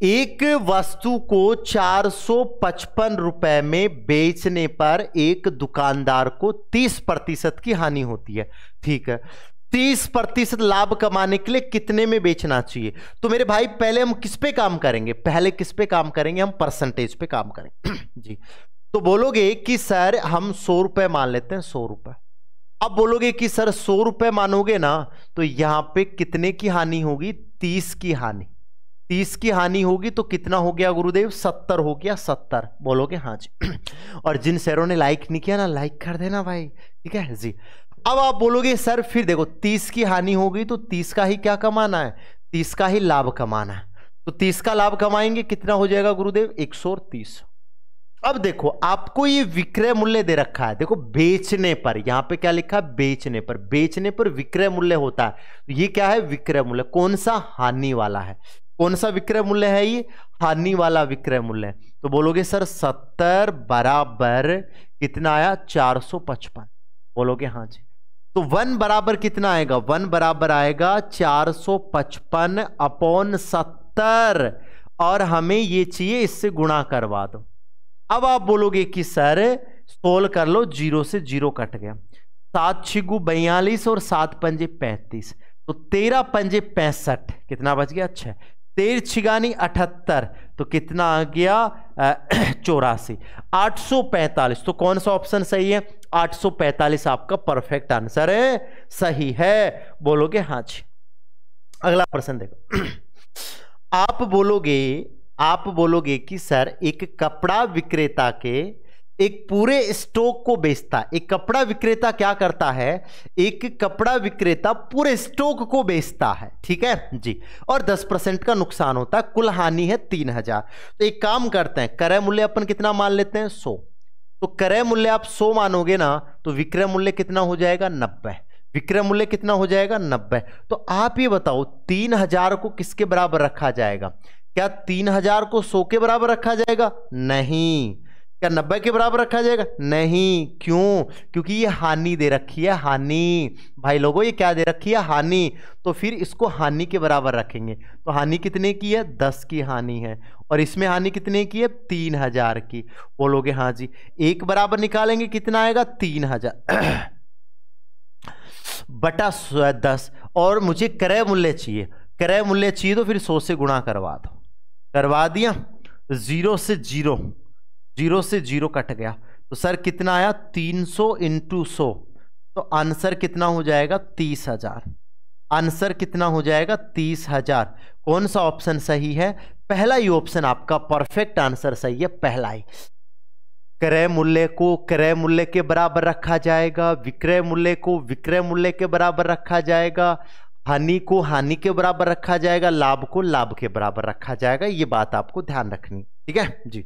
एक वस्तु को 455 रुपए में बेचने पर एक दुकानदार को 30 प्रतिशत की हानि होती है ठीक है 30 प्रतिशत लाभ कमाने के लिए कितने में बेचना चाहिए तो मेरे भाई पहले हम किस पे काम करेंगे पहले किस पे काम करेंगे हम परसेंटेज पे काम करेंगे जी तो बोलोगे कि सर हम सौ रुपए मान लेते हैं सौ रुपए अब बोलोगे कि सर सौ रुपए मानोगे ना तो यहां पे कितने की हानि होगी तीस की हानि तीस की हानि होगी तो कितना हो गया गुरुदेव सत्तर हो गया सत्तर बोलोगे हाँ जी और जिन शहरों ने लाइक नहीं किया ना लाइक कर देना भाई ठीक है जी अब आप बोलोगे सर फिर देखो तीस की हानि होगी तो तीस का ही क्या कमाना है तीस का ही लाभ कमाना है तो तीस का लाभ कमाएंगे कितना हो जाएगा गुरुदेव एक सौ तीस अब देखो आपको ये विक्रय मूल्य दे रखा है देखो बेचने पर यहां पे क्या लिखा है बेचने पर बेचने पर विक्रय मूल्य होता है तो ये क्या है विक्रय मूल्य कौन सा हानि वाला है कौन सा विक्रय मूल्य है ये हानि वाला विक्रय मूल्य तो बोलोगे सर सत्तर बराबर कितना आया चार सौ पचपन बोलोगे हाँ जी तो वन बराबर कितना आएगा वन बराबर आएगा चार सौ पचपन अपॉन सत्तर और हमें ये चाहिए इससे गुणा करवा दो अब आप बोलोगे कि सर सोल्व कर लो जीरो से जीरो कट गया सात छिगु बयालीस और सात पंजे पैंतीस तो तेरह पंजे पैंसठ कितना बच गया अच्छा तेईस छिगानी अठहत्तर तो कितना आ गया चौरासी आठ सौ पैंतालीस तो कौन सा ऑप्शन सही है आठ सौ पैंतालीस आपका परफेक्ट आंसर है सही है बोलोगे हाँ जी अगला प्रश्न देखो आप बोलोगे आप बोलोगे कि सर एक कपड़ा विक्रेता के एक पूरे स्टॉक को बेचता एक कपड़ा विक्रेता क्या करता है एक कपड़ा विक्रेता पूरे स्टॉक को बेचता है ठीक है जी और 10 परसेंट का नुकसान होता है कुल हानि है तीन हजार तो एक काम करते हैं क्रय मूल्य अपन कितना मान लेते हैं सो तो क्रय मूल्य आप सो मानोगे ना तो विक्रय मूल्य कितना हो जाएगा नब्बे विक्रय मूल्य कितना हो जाएगा नब्बे तो आप ये बताओ तीन हजार को किसके बराबर रखा जाएगा क्या तीन हजार को सो के बराबर रखा जाएगा नहीं क्या नब्बे के बराबर रखा जाएगा नहीं क्यों क्योंकि ये हानि दे रखी है हानि भाई लोगों ये क्या दे रखी है हानि तो फिर इसको हानि के बराबर रखेंगे तो हानि कितने की है दस की हानि है और इसमें हानि कितने की है तीन हजार की बोलोगे हाँ जी एक बराबर निकालेंगे कितना आएगा तीन हजार बटा दस और मुझे क्रय मूल्य चाहिए क्रय मूल्य चाहिए तो फिर सौ से गुणा करवा दो करवा दिया जीरो से जीरो जीरो से जीरो कट गया तो सर कितना आया तीन सौ इंटू सौ तो आंसर कितना हो जाएगा तीस हजार आंसर कितना हो जाएगा तीस हजार कौन सा ऑप्शन सही है पहला ही ऑप्शन आपका परफेक्ट आंसर सही है पहला ही क्रय मूल्य को क्रय मूल्य के बराबर रखा जाएगा विक्रय मूल्य को विक्रय मूल्य के बराबर रखा जाएगा हानि को हानि के बराबर रखा जाएगा लाभ को लाभ के बराबर रखा जाएगा ये बात आपको ध्यान रखनी ठीक है जी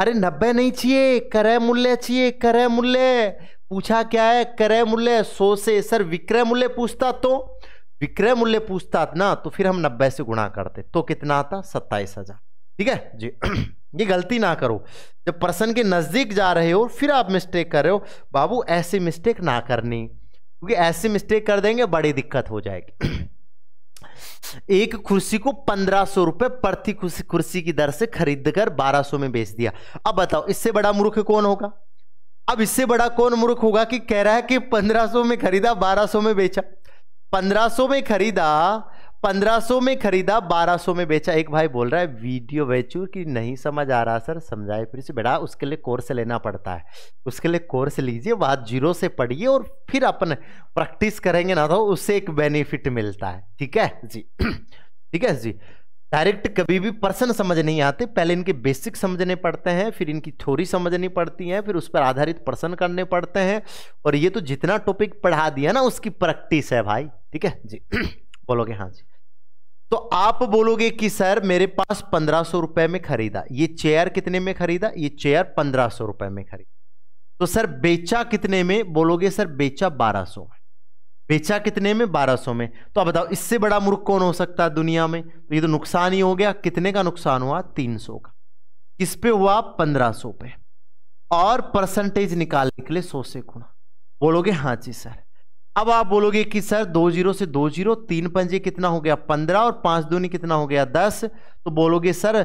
अरे नब्बे नहीं चाहिए क्रय मूल्य चाहिए क्रय मूल्य पूछा क्या है क्रय मूल्य सौ से सर विक्रय मूल्य पूछता तो विक्रय मूल्य पूछता ना तो फिर हम नब्बे से गुणा करते तो कितना आता सत्ताईस हजार ठीक है जी ये गलती ना करो जब पर्सन के नज़दीक जा रहे हो फिर आप मिस्टेक कर रहे हो बाबू ऐसी मिस्टेक ना करनी क्योंकि ऐसी मिस्टेक कर देंगे बड़ी दिक्कत हो जाएगी एक कुर्सी को पंद्रह सौ रुपए प्रति कुर्सी की दर से खरीद कर बारह सौ में बेच दिया अब बताओ इससे बड़ा मूर्ख कौन होगा अब इससे बड़ा कौन मूर्ख होगा कि कह रहा है कि पंद्रह सौ में खरीदा बारह सौ में बेचा पंद्रह सौ में खरीदा 1500 में खरीदा 1200 में बेचा एक भाई बोल रहा है वीडियो बेचू कि नहीं समझ आ रहा सर समझाए फिर से बेटा उसके लिए कोर्स लेना पड़ता है उसके लिए कोर्स लीजिए बात जीरो से पढ़िए और फिर अपन प्रैक्टिस करेंगे ना तो उससे एक बेनिफिट मिलता है ठीक है जी ठीक है जी डायरेक्ट कभी भी पर्सन समझ नहीं आते पहले इनके बेसिक समझने पड़ते हैं फिर इनकी थोड़ी समझनी पड़ती है फिर उस पर आधारित पर्सन करने पड़ते हैं और ये तो जितना टॉपिक पढ़ा दिया ना उसकी प्रैक्टिस है भाई ठीक है जी बोलोगे हाँ जी तो आप बोलोगे कि सर मेरे पास पंद्रह सौ रुपए में खरीदा ये चेयर कितने में खरीदा ये चेयर पंद्रह सौ रुपए में खरीदा तो सर बेचा कितने में बोलोगे सर बेचा बारह सौ में बेचा कितने में बारह सौ में तो आप बताओ इससे बड़ा मूर्ख कौन हो सकता है दुनिया में तो ये तो नुकसान ही हो गया कितने का नुकसान हुआ तीन सौ का किस पे हुआ पंद्रह सौ पे और परसेंटेज निकालने के लिए सौ से गुणा बोलोगे हाँ जी सर अब आप बोलोगे कि सर दो जीरो से दो जीरो तीन पंजे कितना हो गया पंद्रह और पांच दूनी कितना हो गया दस तो बोलोगे सर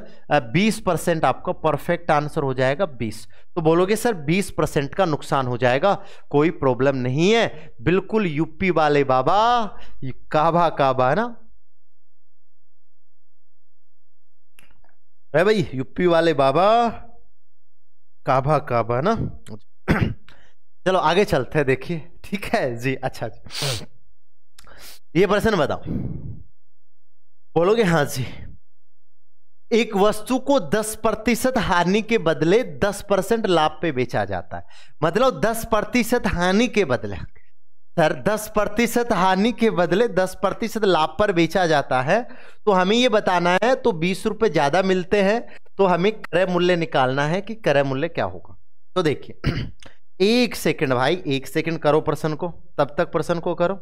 बीस परसेंट आपका परफेक्ट आंसर हो जाएगा बीस तो बोलोगे सर बीस परसेंट का नुकसान हो जाएगा कोई प्रॉब्लम नहीं है बिल्कुल यूपी वाले बाबा काबा काबा ना है भाई यूपी वाले बाबा काबा काबा ना चलो आगे चलते हैं देखिए ठीक है जी अच्छा जी ये प्रश्न बताओ बोलोगे हाँ जी एक वस्तु को 10 प्रतिशत हानि के बदले 10 परसेंट लाभ पे बेचा जाता है मतलब 10 प्रतिशत हानि के बदले सर 10 प्रतिशत हानि के बदले 10 प्रतिशत लाभ पर बेचा जाता है तो हमें ये बताना है तो बीस रुपए ज़्यादा मिलते हैं तो हमें क्रय मूल्य निकालना है कि क्रय मूल्य क्या होगा तो देखिए एक सेकंड भाई एक सेकंड करो प्रश्न को तब तक प्रश्न को करो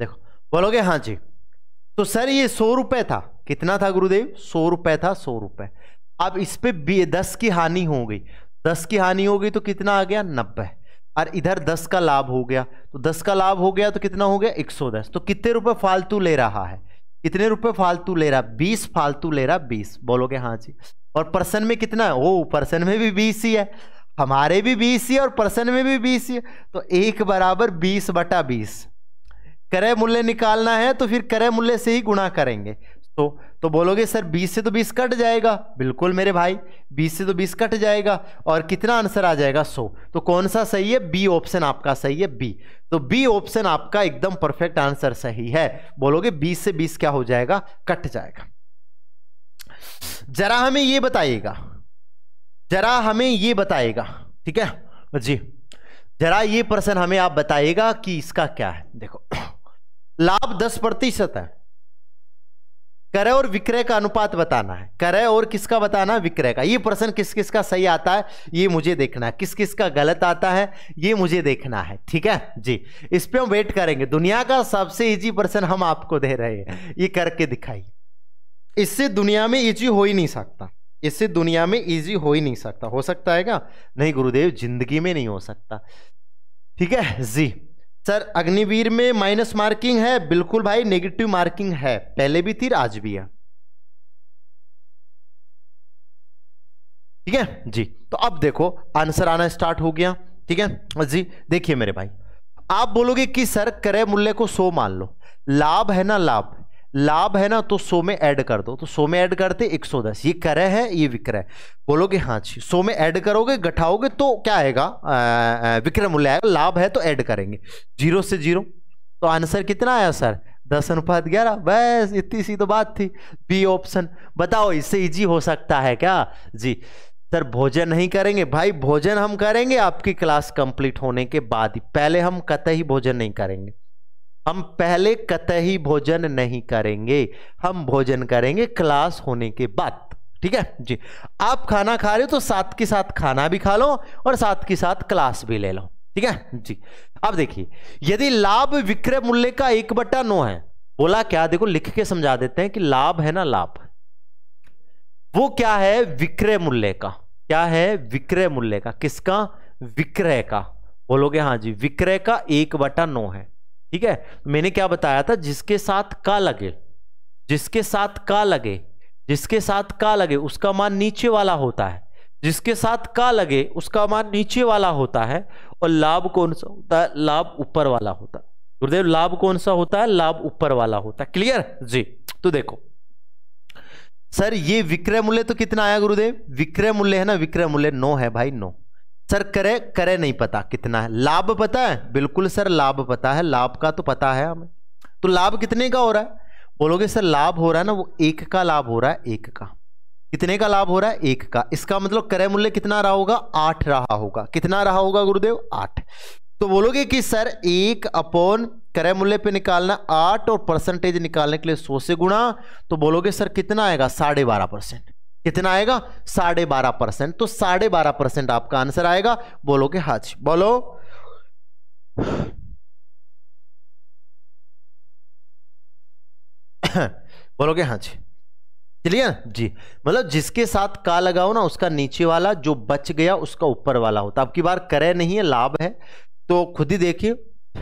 देखो बोलोगे हाँ जी तो सर ये सौ रुपए था कितना था गुरुदेव सौ रुपए था सौ रुपए अब इस पे दस की हानि हो गई दस की हानि हो गई तो कितना आ गया नब्बे और इधर दस का लाभ हो गया तो दस का लाभ हो गया तो कितना हो गया एक सौ दस तो कितने रुपए फालतू ले रहा है कितने रुपए फालतू ले रहा बीस फालतू ले रहा बीस बोलोगे हाँ जी और पर्सन में कितना है ओ पर्सन में भी बीस ही है हमारे भी बीस ही है और पर्सन में भी बीस ही है तो एक बराबर बीस बटा बीस क्रय मूल्य निकालना है तो फिर क्रय मूल्य से ही गुणा करेंगे तो तो बोलोगे सर 20 से तो 20 कट जाएगा बिल्कुल मेरे भाई 20 से तो 20 कट जाएगा और कितना आंसर आ जाएगा 100 तो कौन सा सही है बी ऑप्शन आपका सही है बी तो बी ऑप्शन आपका एकदम परफेक्ट आंसर सही है बोलोगे 20 से 20 क्या हो जाएगा कट जाएगा जरा हमें ये बताइएगा जरा हमें ये बताइएगा ठीक है जी जरा ये प्रश्न हमें आप बताइएगा कि इसका क्या है देखो लाभ दस प्रतिशत है क्रय और विक्रय का अनुपात बताना है क्रय और किसका बताना विक्रय का ये प्रश्न किस किस का सही आता है ये मुझे देखना है किस किस का गलत आता है ये मुझे देखना है ठीक है जी इस पे हम वेट करेंगे दुनिया का सबसे इजी प्रश्न हम आपको दे रहे हैं ये करके दिखाइए इससे दुनिया में इजी हो ही नहीं सकता इससे दुनिया में इजी हो ही नहीं सकता हो सकता है क्या नहीं गुरुदेव जिंदगी में नहीं हो सकता ठीक है जी सर अग्निवीर में माइनस मार्किंग है बिल्कुल भाई नेगेटिव मार्किंग है पहले भी थी आज भी है ठीक है जी तो अब देखो आंसर आना स्टार्ट हो गया ठीक है जी देखिए मेरे भाई आप बोलोगे कि सर क्रय मूल्य को सो मान लो लाभ है ना लाभ लाभ है ना तो सो में ऐड कर दो तो सो में ऐड करते 110 ये करे है ये विक्रय बोलोगे हाँ जी सो में ऐड करोगे घटाओगे तो क्या आएगा विक्रय मूल्य आएगा लाभ है तो ऐड करेंगे जीरो से जीरो तो आंसर कितना आया सर दस अनुपात ग्यारह बस इतनी सी तो बात थी बी ऑप्शन बताओ इससे इजी हो सकता है क्या जी सर भोजन नहीं करेंगे भाई भोजन हम करेंगे आपकी क्लास कंप्लीट होने के बाद ही पहले हम कतई भोजन नहीं करेंगे हम पहले कतही भोजन नहीं करेंगे हम भोजन करेंगे क्लास होने के बाद ठीक है जी आप खाना खा रहे हो तो साथ के साथ खाना भी खा लो और साथ के साथ क्लास भी ले लो ठीक है जी अब देखिए यदि लाभ विक्रय मूल्य का एक बट्टा नो है बोला क्या देखो लिख के समझा देते हैं कि लाभ है ना लाभ वो क्या है विक्रय मूल्य का क्या है विक्रय मूल्य का किसका विक्रय का बोलोगे हाँ जी विक्रय का एक बटा नो है ठीक है मैंने क्या बताया था जिसके साथ का लगे जिसके साथ का लगे जिसके साथ का लगे उसका मान नीचे वाला होता है जिसके साथ का लगे उसका मान नीचे वाला होता है और लाभ कौन सा होता है लाभ ऊपर वाला होता है गुरुदेव लाभ कौन सा होता है लाभ ऊपर वाला होता है क्लियर जी तो देखो सर ये विक्रय मूल्य तो कितना आया गुरुदेव विक्रय मूल्य है ना विक्रय मूल्य नौ है भाई नौ सर करे करे नहीं पता कितना है लाभ पता है बिल्कुल सर लाभ पता है लाभ का तो पता है हमें तो लाभ कितने का हो रहा है बोलोगे सर लाभ हो रहा है ना वो एक का लाभ हो रहा है एक का कितने का लाभ हो रहा है एक का इसका मतलब क्रय मूल्य कितना रहा होगा आठ रहा होगा कितना रहा होगा गुरुदेव आठ तो बोलोगे कि सर एक अपॉन क्रय मूल्य पे निकालना आठ और परसेंटेज निकालने के लिए सौ से गुणा तो बोलोगे सर कितना आएगा साढ़े बारह परसेंट कितना आएगा साढ़े बारह परसेंट तो साढ़े बारह परसेंट आपका आंसर आएगा बोलोगे हाजी बोलो बोलोगे हाजी चलिए जी मतलब जिसके साथ का लगाओ ना उसका नीचे वाला जो बच गया उसका ऊपर वाला होता अब की बार करे नहीं है लाभ है तो खुद ही देखिए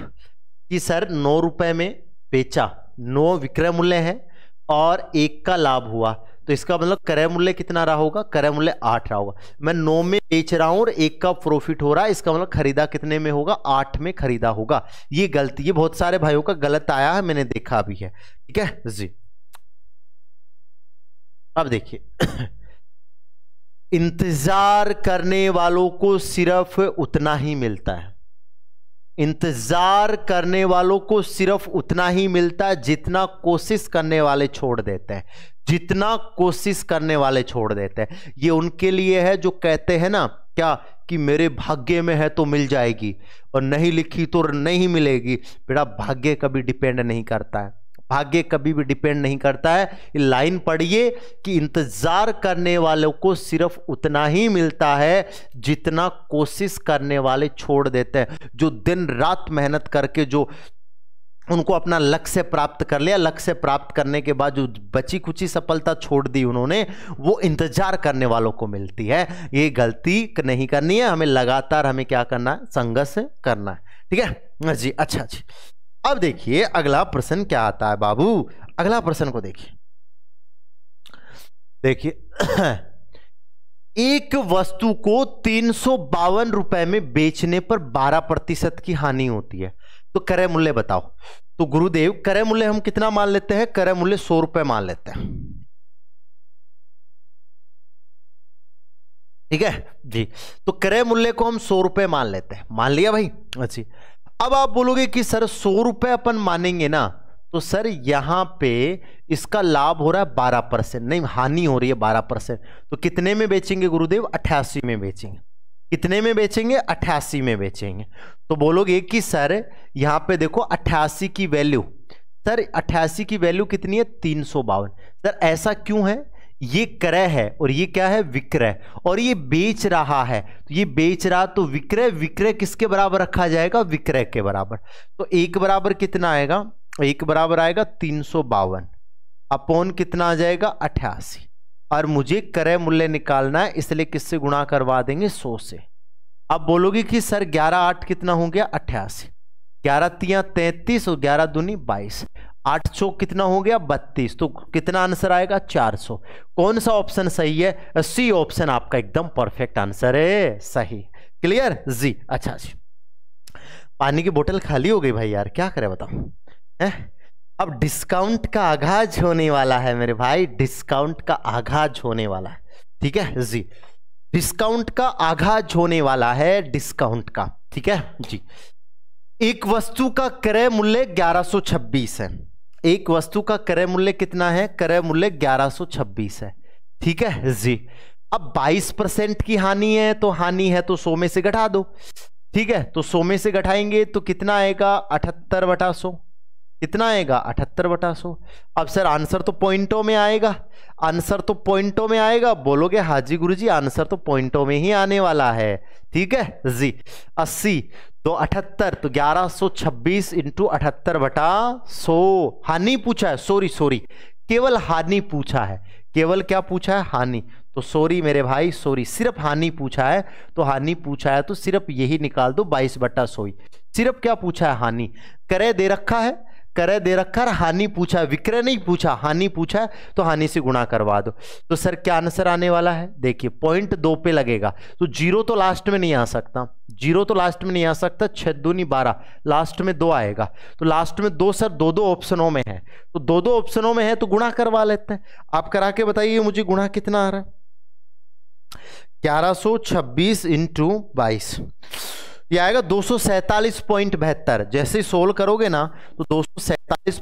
कि सर नौ रुपए में बेचा नौ विक्रय मूल्य है और एक का लाभ हुआ तो इसका मतलब क्रय मूल्य कितना रहा होगा क्रय मूल्य आठ रहा होगा मैं नौ में बेच रहा हूं और एक का प्रॉफिट हो रहा है इसका मतलब खरीदा कितने में होगा आठ में खरीदा होगा ये गलती ये बहुत सारे भाइयों का गलत आया है मैंने देखा अभी है ठीक है जी अब देखिए इंतजार करने वालों को सिर्फ उतना ही मिलता है इंतजार करने वालों को सिर्फ उतना ही मिलता है जितना कोशिश करने वाले छोड़ देते हैं जितना कोशिश करने वाले छोड़ देते हैं ये उनके लिए है जो कहते हैं ना क्या कि मेरे भाग्य में है तो मिल जाएगी और नहीं लिखी तो नहीं मिलेगी बेटा भाग्य कभी डिपेंड नहीं करता है भाग्य कभी भी डिपेंड नहीं करता है लाइन पढ़िए कि इंतज़ार करने वालों को सिर्फ उतना ही मिलता है जितना कोशिश करने वाले छोड़ देते हैं जो दिन रात मेहनत करके जो उनको अपना लक्ष्य प्राप्त कर लिया लक्ष्य प्राप्त करने के बाद जो बची कुची सफलता छोड़ दी उन्होंने वो इंतजार करने वालों को मिलती है ये गलती नहीं करनी है हमें लगातार हमें क्या करना है संघर्ष करना है ठीक है जी अच्छा जी अब देखिए अगला प्रश्न क्या आता है बाबू अगला प्रश्न को देखिए देखिए एक वस्तु को तीन रुपए में बेचने पर 12 प्रतिशत की हानि होती है तो क्रय मूल्य बताओ तो गुरुदेव क्रय मूल्य हम कितना मान लेते हैं क्रय मूल्य सौ रुपए मान लेते हैं ठीक है जी तो क्रय मूल्य को हम सौ रुपए मान लेते हैं मान लिया भाई अच्छी अब आप बोलोगे कि सर सौ रुपए अपन मानेंगे ना तो सर यहां पे इसका लाभ हो रहा है बारह परसेंट नहीं हानि हो रही है बारह परसेंट तो कितने में बेचेंगे गुरुदेव अट्ठासी में बेचेंगे कितने में बेचेंगे अट्ठासी में बेचेंगे तो बोलोगे कि सर यहाँ पे देखो अट्ठासी की वैल्यू सर अट्ठासी की वैल्यू कितनी है तीन सौ बावन सर ऐसा क्यों है ये क्रय है और ये क्या है विक्रय और ये बेच रहा है तो ये बेच रहा तो विक्रय विक्रय किसके बराबर रखा जाएगा विक्रय के बराबर तो एक बराबर कितना आएगा एक बराबर आएगा तीन सौ बावन अपोन कितना आ जाएगा अट्ठासी और मुझे क्रय मूल्य निकालना है इसलिए किससे गुणा करवा देंगे सो से अब बोलोगे कि सर ग्यारह आठ कितना हो गया अट्ठासी ग्यारह तिया तैतीस और ग्यारह दूनी बाईस आठ सौ कितना हो गया बत्तीस तो कितना आंसर आएगा चार सौ कौन सा ऑप्शन सही है सी ऑप्शन आपका एकदम परफेक्ट आंसर है सही क्लियर जी अच्छा जी पानी की बोतल खाली हो गई भाई यार क्या करे बताओ है अब डिस्काउंट का आगाज होने वाला है मेरे भाई डिस्काउंट का आगाज होने वाला है ठीक है जी डिस्काउंट का आगाज होने वाला है डिस्काउंट का ठीक है जी एक वस्तु का क्रय मूल्य 1126 है एक वस्तु का क्रय मूल्य कितना है क्रय मूल्य 1126 है ठीक है जी अब 22 परसेंट की हानि है तो हानि है तो सौ में से घटा दो ठीक है तो सौ में से घटाएंगे तो कितना आएगा अठहत्तर बटा सौ कितना आएगा अठहत्तर बटा सौ अब सर आंसर तो पॉइंटों में आएगा आंसर तो पॉइंटों में आएगा बोलोगे हाजी गुरुजी आंसर तो पॉइंटों में ही आने वाला है ठीक है जी अस्सी तो अठहत्तर तो ग्यारह सौ छब्बीस इंटू अठहत्तर बटा सौ हानि पूछा है सॉरी सॉरी केवल हानि पूछा है केवल क्या पूछा है हानि तो सॉरी मेरे भाई सॉरी सिर्फ हानि पूछा है तो हानि पूछा है तो सिर्फ यही निकाल दो बाईस बट्टा सोई सिर्फ क्या पूछा है हानि करे दे रखा है करे दे रखा हानि पूछा विक्रय नहीं पूछा हानि पूछा तो हानि से गुणा करवा दो तो सर क्या आंसर आने वाला है देखिए पॉइंट दो पे लगेगा तो जीरो तो लास्ट में नहीं आ सकता जीरो तो लास्ट में नहीं आ सकता छः दूनी बारह लास्ट में दो आएगा तो लास्ट में दो सर दो दो ऑप्शनों में है तो दो दो ऑप्शनों में है तो गुणा करवा लेते हैं आप करा के बताइए मुझे गुणा कितना आ रहा है ग्यारह सौ छब्बीस इंटू बाईस ये आएगा दो पॉइंट बेहतर जैसे ही सोल्व करोगे ना तो दो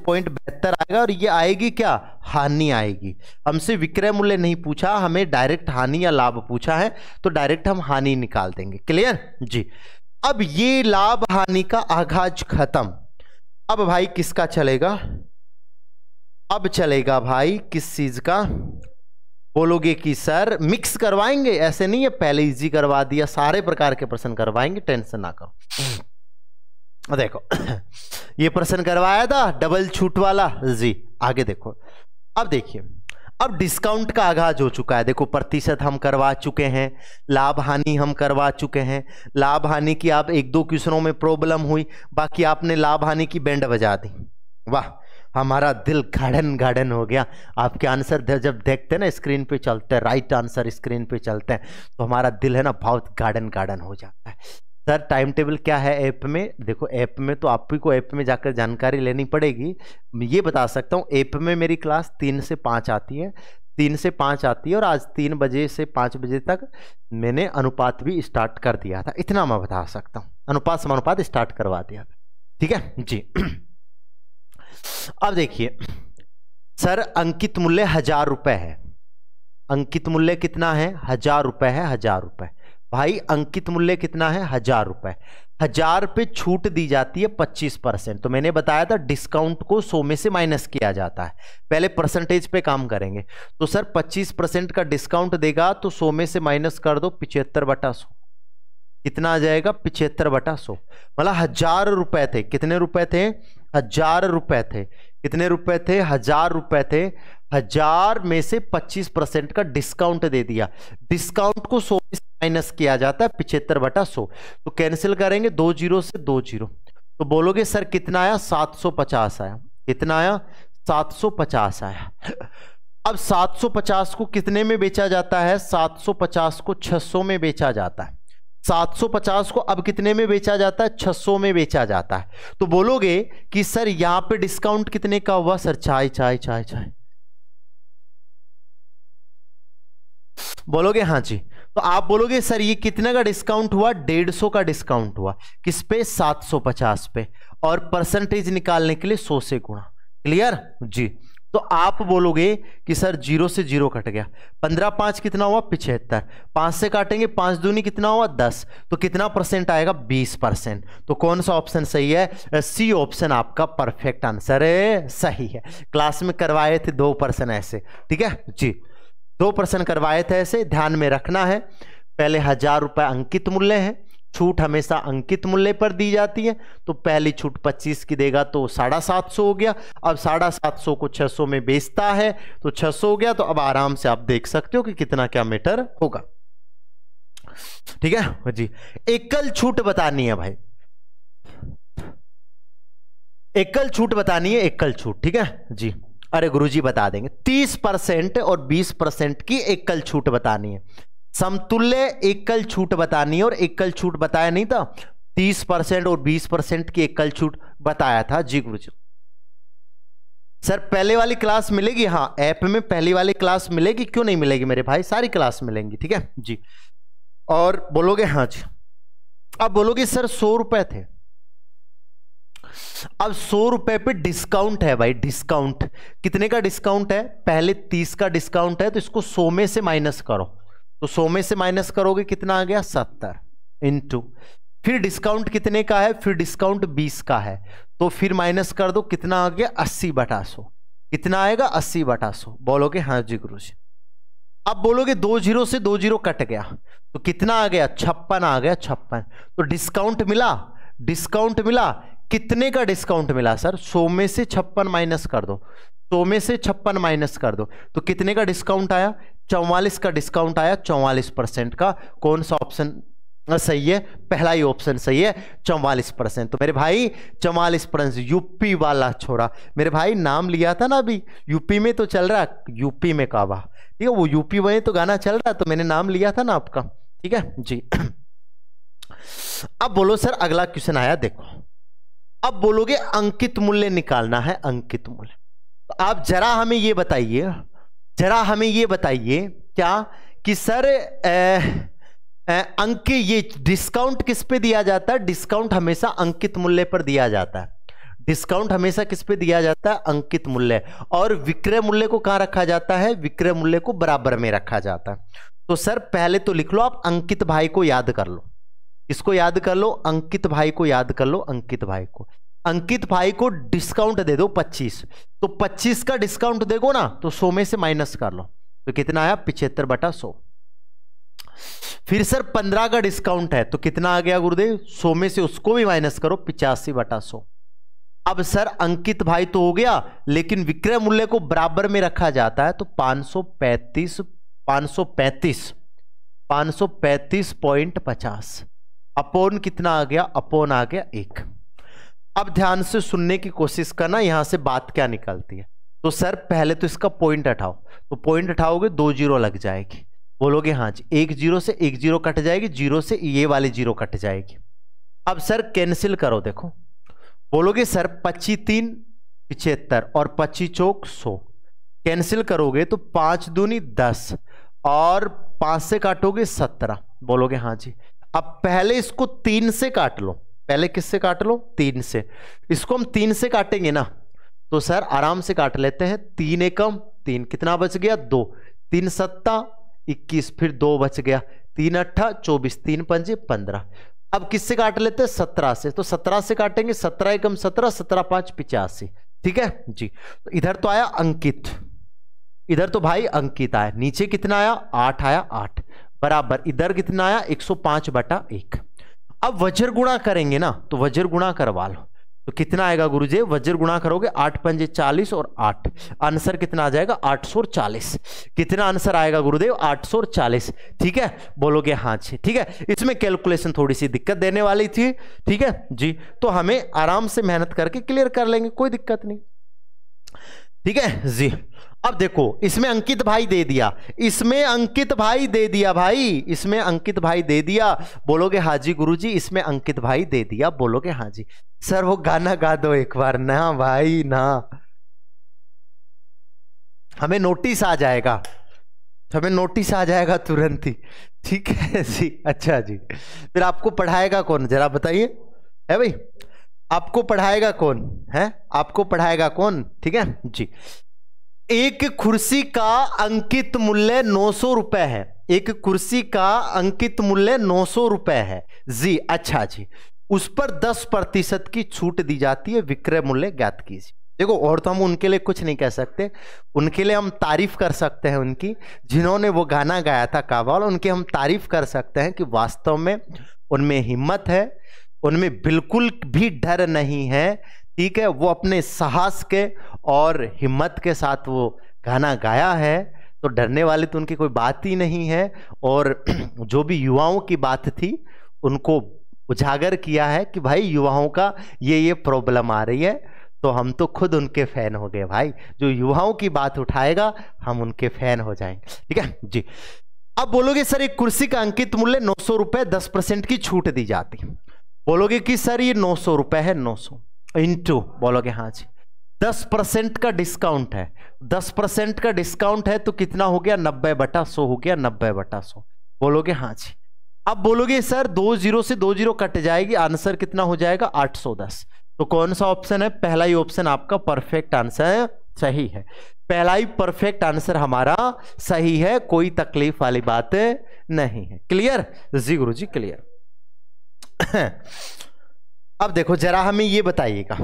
पॉइंट बेहतर आएगा और ये आएगी क्या हानि आएगी हमसे विक्रय मूल्य नहीं पूछा हमें डायरेक्ट हानि या लाभ पूछा है तो डायरेक्ट हम हानि निकाल देंगे क्लियर जी अब ये लाभ हानि का आघाज खत्म अब भाई किसका चलेगा अब चलेगा भाई किस चीज का बोलोगे कि सर मिक्स करवाएंगे ऐसे नहीं है पहले इजी करवा दिया सारे प्रकार के प्रश्न करवाएंगे टेंशन ना करो देखो ये प्रश्न करवाया था डबल छूट वाला जी आगे देखो अब देखिए अब डिस्काउंट का आगाज हो चुका है देखो प्रतिशत हम करवा चुके हैं लाभ हानि हम करवा चुके हैं लाभ हानि की आप एक दो क्वेश्चनों में प्रॉब्लम हुई बाकी आपने लाभ हानि की बैंड बजा दी वाह हमारा दिल गार्डन गार्डन हो गया आपके आंसर जब देखते हैं ना स्क्रीन पे चलते हैं राइट आंसर स्क्रीन पे चलते हैं तो हमारा दिल है ना बहुत गार्डन गार्डन हो जाता है सर टाइम टेबल क्या है ऐप में देखो ऐप में तो आप ही को ऐप में जाकर जानकारी लेनी पड़ेगी ये बता सकता हूँ ऐप में मेरी क्लास तीन से पाँच आती है तीन से पाँच आती है और आज तीन बजे से पाँच बजे तक मैंने अनुपात भी स्टार्ट कर दिया था इतना मैं बता सकता हूँ अनुपात समानुपात स्टार्ट करवा दिया था ठीक है जी अब देखिए सर अंकित मूल्य हजार रुपए है अंकित मूल्य कितना है हजार रुपए है हजार रुपए भाई अंकित मूल्य कितना है हजार रुपए हजार पे छूट दी जाती है पच्चीस परसेंट तो मैंने बताया था डिस्काउंट को सो में से माइनस किया जाता है पहले परसेंटेज पे काम करेंगे तो सर पच्चीस परसेंट का डिस्काउंट देगा तो सो में से माइनस कर दो पिछहत्तर बटा सो कितना आ जाएगा पिछहत्तर बटा सो मतलब हजार रुपए थे कितने रुपए थे हजार रुपए थे कितने रुपए थे हजार रुपए थे हजार में से पच्चीस परसेंट का डिस्काउंट दे दिया डिस्काउंट को सौ माइनस किया जाता है पिछहत्तर बटा सौ तो कैंसिल करेंगे दो जीरो से दो जीरो तो बोलोगे सर कितना आया सात सौ पचास आया कितना आया सात सौ पचास आया अब सात सौ पचास को कितने में बेचा जाता है सात सौ पचास को छह सौ में बेचा जाता है 750 को अब कितने में बेचा जाता है 600 में बेचा जाता है तो बोलोगे कि सर यहां पे डिस्काउंट कितने का हुआ सर चाय चाय चाय चाय बोलोगे हाँ जी तो आप बोलोगे सर ये कितने का डिस्काउंट हुआ 150 का डिस्काउंट हुआ किस पे 750 पे और परसेंटेज निकालने के लिए 100 से गुणा क्लियर जी तो आप बोलोगे कि सर जीरो से जीरो कट गया पंद्रह पांच कितना हुआ पिछहत्तर पांच से काटेंगे पांच दूनी कितना हुआ दस तो कितना परसेंट आएगा बीस परसेंट तो कौन सा ऑप्शन सही है सी ऑप्शन आपका परफेक्ट आंसर है सही है क्लास में करवाए थे दो परसेंट ऐसे ठीक है जी दो परसेंट करवाए थे ऐसे ध्यान में रखना है पहले हजार रुपए अंकित मूल्य है छूट हमेशा अंकित मूल्य पर दी जाती है तो पहली छूट 25 की देगा तो साढ़ा सात सौ हो गया अब साढ़ा सात सौ को 600 में बेचता है तो 600 हो गया तो अब आराम से आप देख सकते हो कि कितना क्या मीटर होगा ठीक है जी एकल छूट बतानी है भाई एकल छूट बतानी है एकल छूट ठीक है जी अरे गुरुजी बता देंगे 30 परसेंट और 20 परसेंट की एकल छूट बतानी है समतुल्य एकल छूट बतानी है और एकल छूट बताया नहीं था तीस परसेंट और बीस परसेंट की एकल छूट बताया था जी गुरु जी सर पहले वाली क्लास मिलेगी हाँ ऐप में पहली वाली क्लास मिलेगी क्यों नहीं मिलेगी मेरे भाई सारी क्लास मिलेंगी ठीक है जी और बोलोगे हाँ जी अब बोलोगे सर सौ रुपए थे अब सौ रुपए पे डिस्काउंट है भाई डिस्काउंट कितने का डिस्काउंट है पहले तीस का डिस्काउंट है तो इसको सौ में से माइनस करो तो सौ में से माइनस करोगे कितना आ गया सत्तर इंटू फिर डिस्काउंट कितने का है फिर डिस्काउंट बीस का है तो फिर माइनस कर दो कितना आ गया अस्सी बटा सौ कितना आएगा अस्सी बटा सौ बोलोगे हाँ जी गुरु जी अब बोलोगे दो जीरो से दो जीरो कट गया तो कितना आ गया छप्पन आ गया छप्पन तो डिस्काउंट मिला डिस्काउंट मिला कितने का डिस्काउंट मिला सर सौ में से छप्पन माइनस कर दो सौ में से छप्पन माइनस कर दो तो कितने का डिस्काउंट आया चौवालीस का डिस्काउंट आया चौवालीस परसेंट का कौन सा ऑप्शन सही है पहला ही ऑप्शन सही है चौवालीस परसेंट तो मेरे भाई चौवालीस परसेंट यूपी वाला छोरा मेरे भाई नाम लिया था ना अभी यूपी में तो चल रहा यूपी में कावा ठीक है वो यूपी में तो गाना चल रहा तो मैंने नाम लिया था ना आपका ठीक है जी अब बोलो सर अगला क्वेश्चन आया देखो अब बोलोगे अंकित मूल्य निकालना है अंकित मूल्य तो आप जरा हमें ये बताइए जरा हमें ये बताइए क्या कि सर अंक ये डिस्काउंट किस पे दिया जाता है डिस्काउंट हमेशा अंकित मूल्य पर दिया जाता है डिस्काउंट हमेशा किस पे दिया जाता है अंकित मूल्य और विक्रय मूल्य को कहाँ रखा जाता है विक्रय मूल्य को बराबर में रखा जाता है तो सर पहले तो लिख लो आप अंकित भाई को याद कर लो इसको याद कर लो अंकित भाई को याद कर लो अंकित भाई को अंकित भाई को डिस्काउंट दे दो 25 तो 25 का डिस्काउंट देगो ना तो 100 में से माइनस कर लो तो कितना आया पिछहत्तर बटा सो फिर सर 15 का डिस्काउंट है तो कितना आ गया गुरुदेव 100 में से उसको भी माइनस करो पिचासी बटा सो अब सर अंकित भाई तो हो गया लेकिन विक्रय मूल्य को बराबर में रखा जाता है तो 535 535 535.50 अपोन कितना आ गया अपोन आ गया एक अब ध्यान से सुनने की कोशिश करना यहां से बात क्या निकलती है तो सर पहले तो इसका पॉइंट हटाओ तो पॉइंट हटाओगे दो जीरो लग जाएगी बोलोगे हाँ जी एक जीरो से एक जीरो कट जाएगी जीरो से ये वाली जीरो कट जाएगी अब सर कैंसिल करो देखो बोलोगे सर पच्ची तीन पिछहत्तर और पच्ची चौक सौ कैंसिल करोगे तो पांच दूनी दस और पांच से काटोगे सत्रह बोलोगे हाँ जी अब पहले इसको तीन से काट लो पहले किससे काट लो तीन से इसको हम तीन से काटेंगे ना तो सर आराम से काट लेते हैं तीन एकम तीन कितना बच गया दो तीन सत्ता इक्कीस फिर दो बच गया तीन अट्ठा चौबीस तीन पंजे पंद्रह अब किससे काट लेते हैं सत्रह से तो सत्रह से काटेंगे सत्रह एकम सत्रह सत्रह पांच पिचासी ठीक है जी तो इधर तो आया अंकित इधर तो भाई अंकित आया नीचे कितना आया आठ आया आठ बराबर इधर कितना आया एक सौ पांच बटा एक अब वज्र गुणा करेंगे ना तो वज्र गुणा करवा लो तो कितना आएगा गुरु जी वज्र गुणा करोगे आठ पंजे चालीस और आठ आंसर कितना आ जाएगा आठ सौ चालीस कितना आंसर आएगा गुरुदेव आठ सौ चालीस ठीक है बोलोगे हाँ जी ठीक है इसमें कैलकुलेशन थोड़ी सी दिक्कत देने वाली थी ठीक है जी तो हमें आराम से मेहनत करके क्लियर कर लेंगे कोई दिक्कत नहीं ठीक है जी अब देखो इसमें अंकित भाई दे दिया इसमें अंकित भाई दे दिया भाई इसमें अंकित भाई दे दिया बोलोगे हाजी गुरुजी इसमें अंकित भाई दे दिया बोलोगे हाजी सर वो गाना गा दो एक बार ना भाई ना हमें नोटिस आ जाएगा हमें नोटिस आ जाएगा तुरंत ही ठीक है जी अच्छा जी फिर आपको पढ़ाएगा कौन जरा बताइए है भाई आपको पढ़ाएगा कौन है आपको पढ़ाएगा कौन ठीक है जी एक कुर्सी का अंकित मूल्य नौ सौ रुपए है एक कुर्सी का अंकित मूल्य नौ सौ रुपए है जी अच्छा जी उस पर दस प्रतिशत की छूट दी जाती है विक्रय मूल्य ज्ञात कीजिए देखो और तो हम उनके लिए कुछ नहीं कह सकते उनके लिए हम तारीफ कर सकते हैं उनकी जिन्होंने वो गाना गाया था कावाल उनकी हम तारीफ कर सकते हैं कि वास्तव में उनमें हिम्मत है उनमें बिल्कुल भी डर नहीं है ठीक है वो अपने साहस के और हिम्मत के साथ वो गाना गाया है तो डरने वाले तो उनकी कोई बात ही नहीं है और जो भी युवाओं की बात थी उनको उजागर किया है कि भाई युवाओं का ये ये प्रॉब्लम आ रही है तो हम तो खुद उनके फैन हो गए भाई जो युवाओं की बात उठाएगा हम उनके फैन हो जाएंगे ठीक है जी अब बोलोगे सर एक कुर्सी का अंकित मूल्य नौ सौ रुपये दस परसेंट की छूट दी जाती है बोलोगे कि सर ये नौ सौ रुपये है नौ सौ इंटू बोलोगे हाँ जी दस परसेंट का डिस्काउंट है दस परसेंट का डिस्काउंट है तो कितना हो गया नब्बे बटा सौ हो गया नब्बे बटा सौ बोलोगे हाँ जी अब बोलोगे सर दो जीरो से दो जीरो कट जाएगी आंसर कितना हो जाएगा आठ सौ दस तो कौन सा ऑप्शन है पहला ही ऑप्शन आपका परफेक्ट आंसर सही है पहला ही परफेक्ट आंसर हमारा सही है कोई तकलीफ वाली बात नहीं है क्लियर जी गुरु जी क्लियर अब देखो जरा हमें ये बताइएगा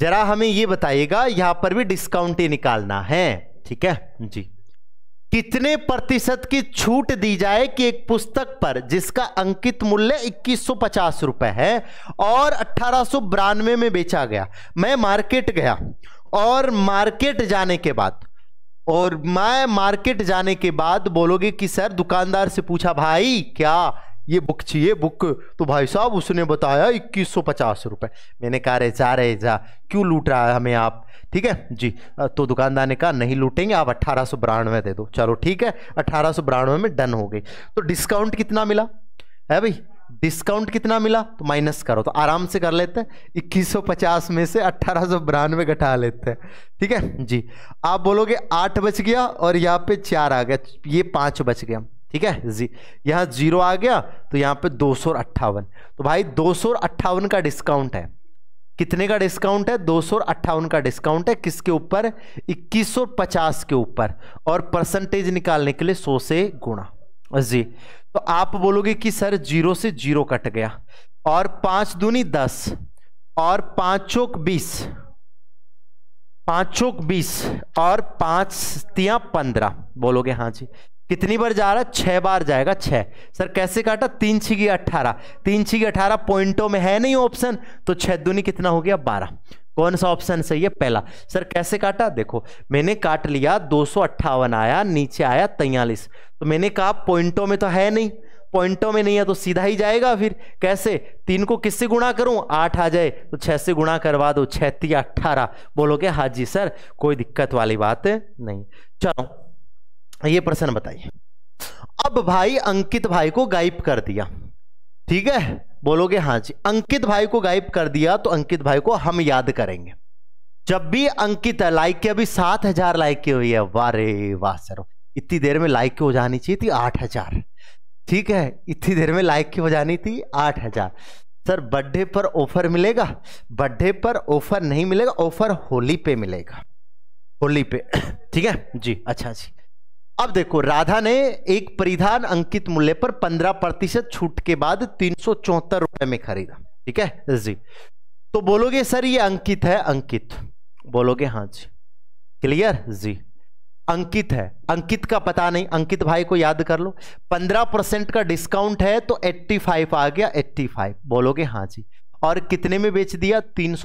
जरा हमें ये बताइएगा यहां पर भी डिस्काउंट ही निकालना है ठीक है जी कितने प्रतिशत की छूट दी जाए कि एक पुस्तक पर जिसका अंकित मूल्य इक्कीस रुपए है और अट्ठारह में बेचा गया मैं मार्केट गया और मार्केट जाने के बाद और मैं मार्केट जाने के बाद बोलोगे कि सर दुकानदार से पूछा भाई क्या ये बुक चाहिए बुक तो भाई साहब उसने बताया इक्कीस सौ पचास रुपये मैंने कहा रे जा रहे जा क्यों लूट रहा है हमें आप ठीक है जी तो दुकानदार ने कहा नहीं लूटेंगे आप अट्ठारह सौ बिरानवे दे दो चलो ठीक है अट्ठारह सौ बिरानवे में डन हो गई तो डिस्काउंट कितना मिला है भाई डिस्काउंट कितना मिला तो माइनस करो तो आराम से कर लेते हैं इक्कीस सौ पचास में से अट्ठारह सौ बिरानवे घटा लेते हैं ठीक है जी आप बोलोगे आठ बच गया और यहाँ पे चार आ गया ये पाँच बच गया ठीक है जी यहाँ जीरो आ गया तो यहाँ पे दो सौ अट्ठावन तो भाई दो सौ अट्ठावन का डिस्काउंट है कितने का डिस्काउंट है दो सौ अट्ठावन का डिस्काउंट है किसके ऊपर इक्कीस सौ पचास के ऊपर और परसेंटेज निकालने के लिए सौ से गुणा जी तो आप बोलोगे कि सर जीरो से जीरो कट गया और पांच दूनी दस और पांचों चौक बीस पाँच चौक बीस और पांच तिया पंद्रह बोलोगे हाँ जी कितनी बार जा रहा है छः बार जाएगा छः सर कैसे काटा तीन छिगी अट्ठारह तीन छिगी अट्ठारह पॉइंटों में है नहीं ऑप्शन तो छः दूनी कितना हो गया बारह कौन सा ऑप्शन सही है पहला सर कैसे काटा देखो मैंने काट लिया दो आया नीचे आया तैयलीस तो मैंने कहा पॉइंटों में तो है नहीं पॉइंटों में नहीं है तो सीधा ही जाएगा फिर कैसे तीन को किससे गुणा करूं आठ आ जाए तो छह से गुणा करवा दो छत्तीस अट्ठारह बोलोगे हाँ जी सर कोई दिक्कत वाली बात नहीं चलो ये प्रश्न बताइए अब भाई अंकित भाई को गायब कर दिया ठीक है बोलोगे हाँ जी अंकित भाई को गायब कर दिया तो अंकित भाई को हम याद करेंगे जब भी अंकित लाइक के अभी सात हजार लाइक की हुई है वाह रे वाह सर इतनी देर में लाइक की हो जानी चाहिए थी आठ हजार ठीक है इतनी देर में लाइक की हो जानी थी आठ हजार सर बर्थडे पर ऑफर मिलेगा बर्थडे पर ऑफर नहीं मिलेगा ऑफर होली पे मिलेगा होली पे ठीक है जी अच्छा जी अब देखो राधा ने एक परिधान अंकित मूल्य पर 15 प्रतिशत छूट के बाद तीन रुपए में खरीदा ठीक है जी तो बोलोगे सर ये अंकित है अंकित बोलोगे हाँ जी क्लियर जी अंकित है अंकित का पता नहीं अंकित भाई को याद कर लो 15 परसेंट का डिस्काउंट है तो 85 आ गया 85 बोलोगे हाँ जी और कितने में बेच दिया तीन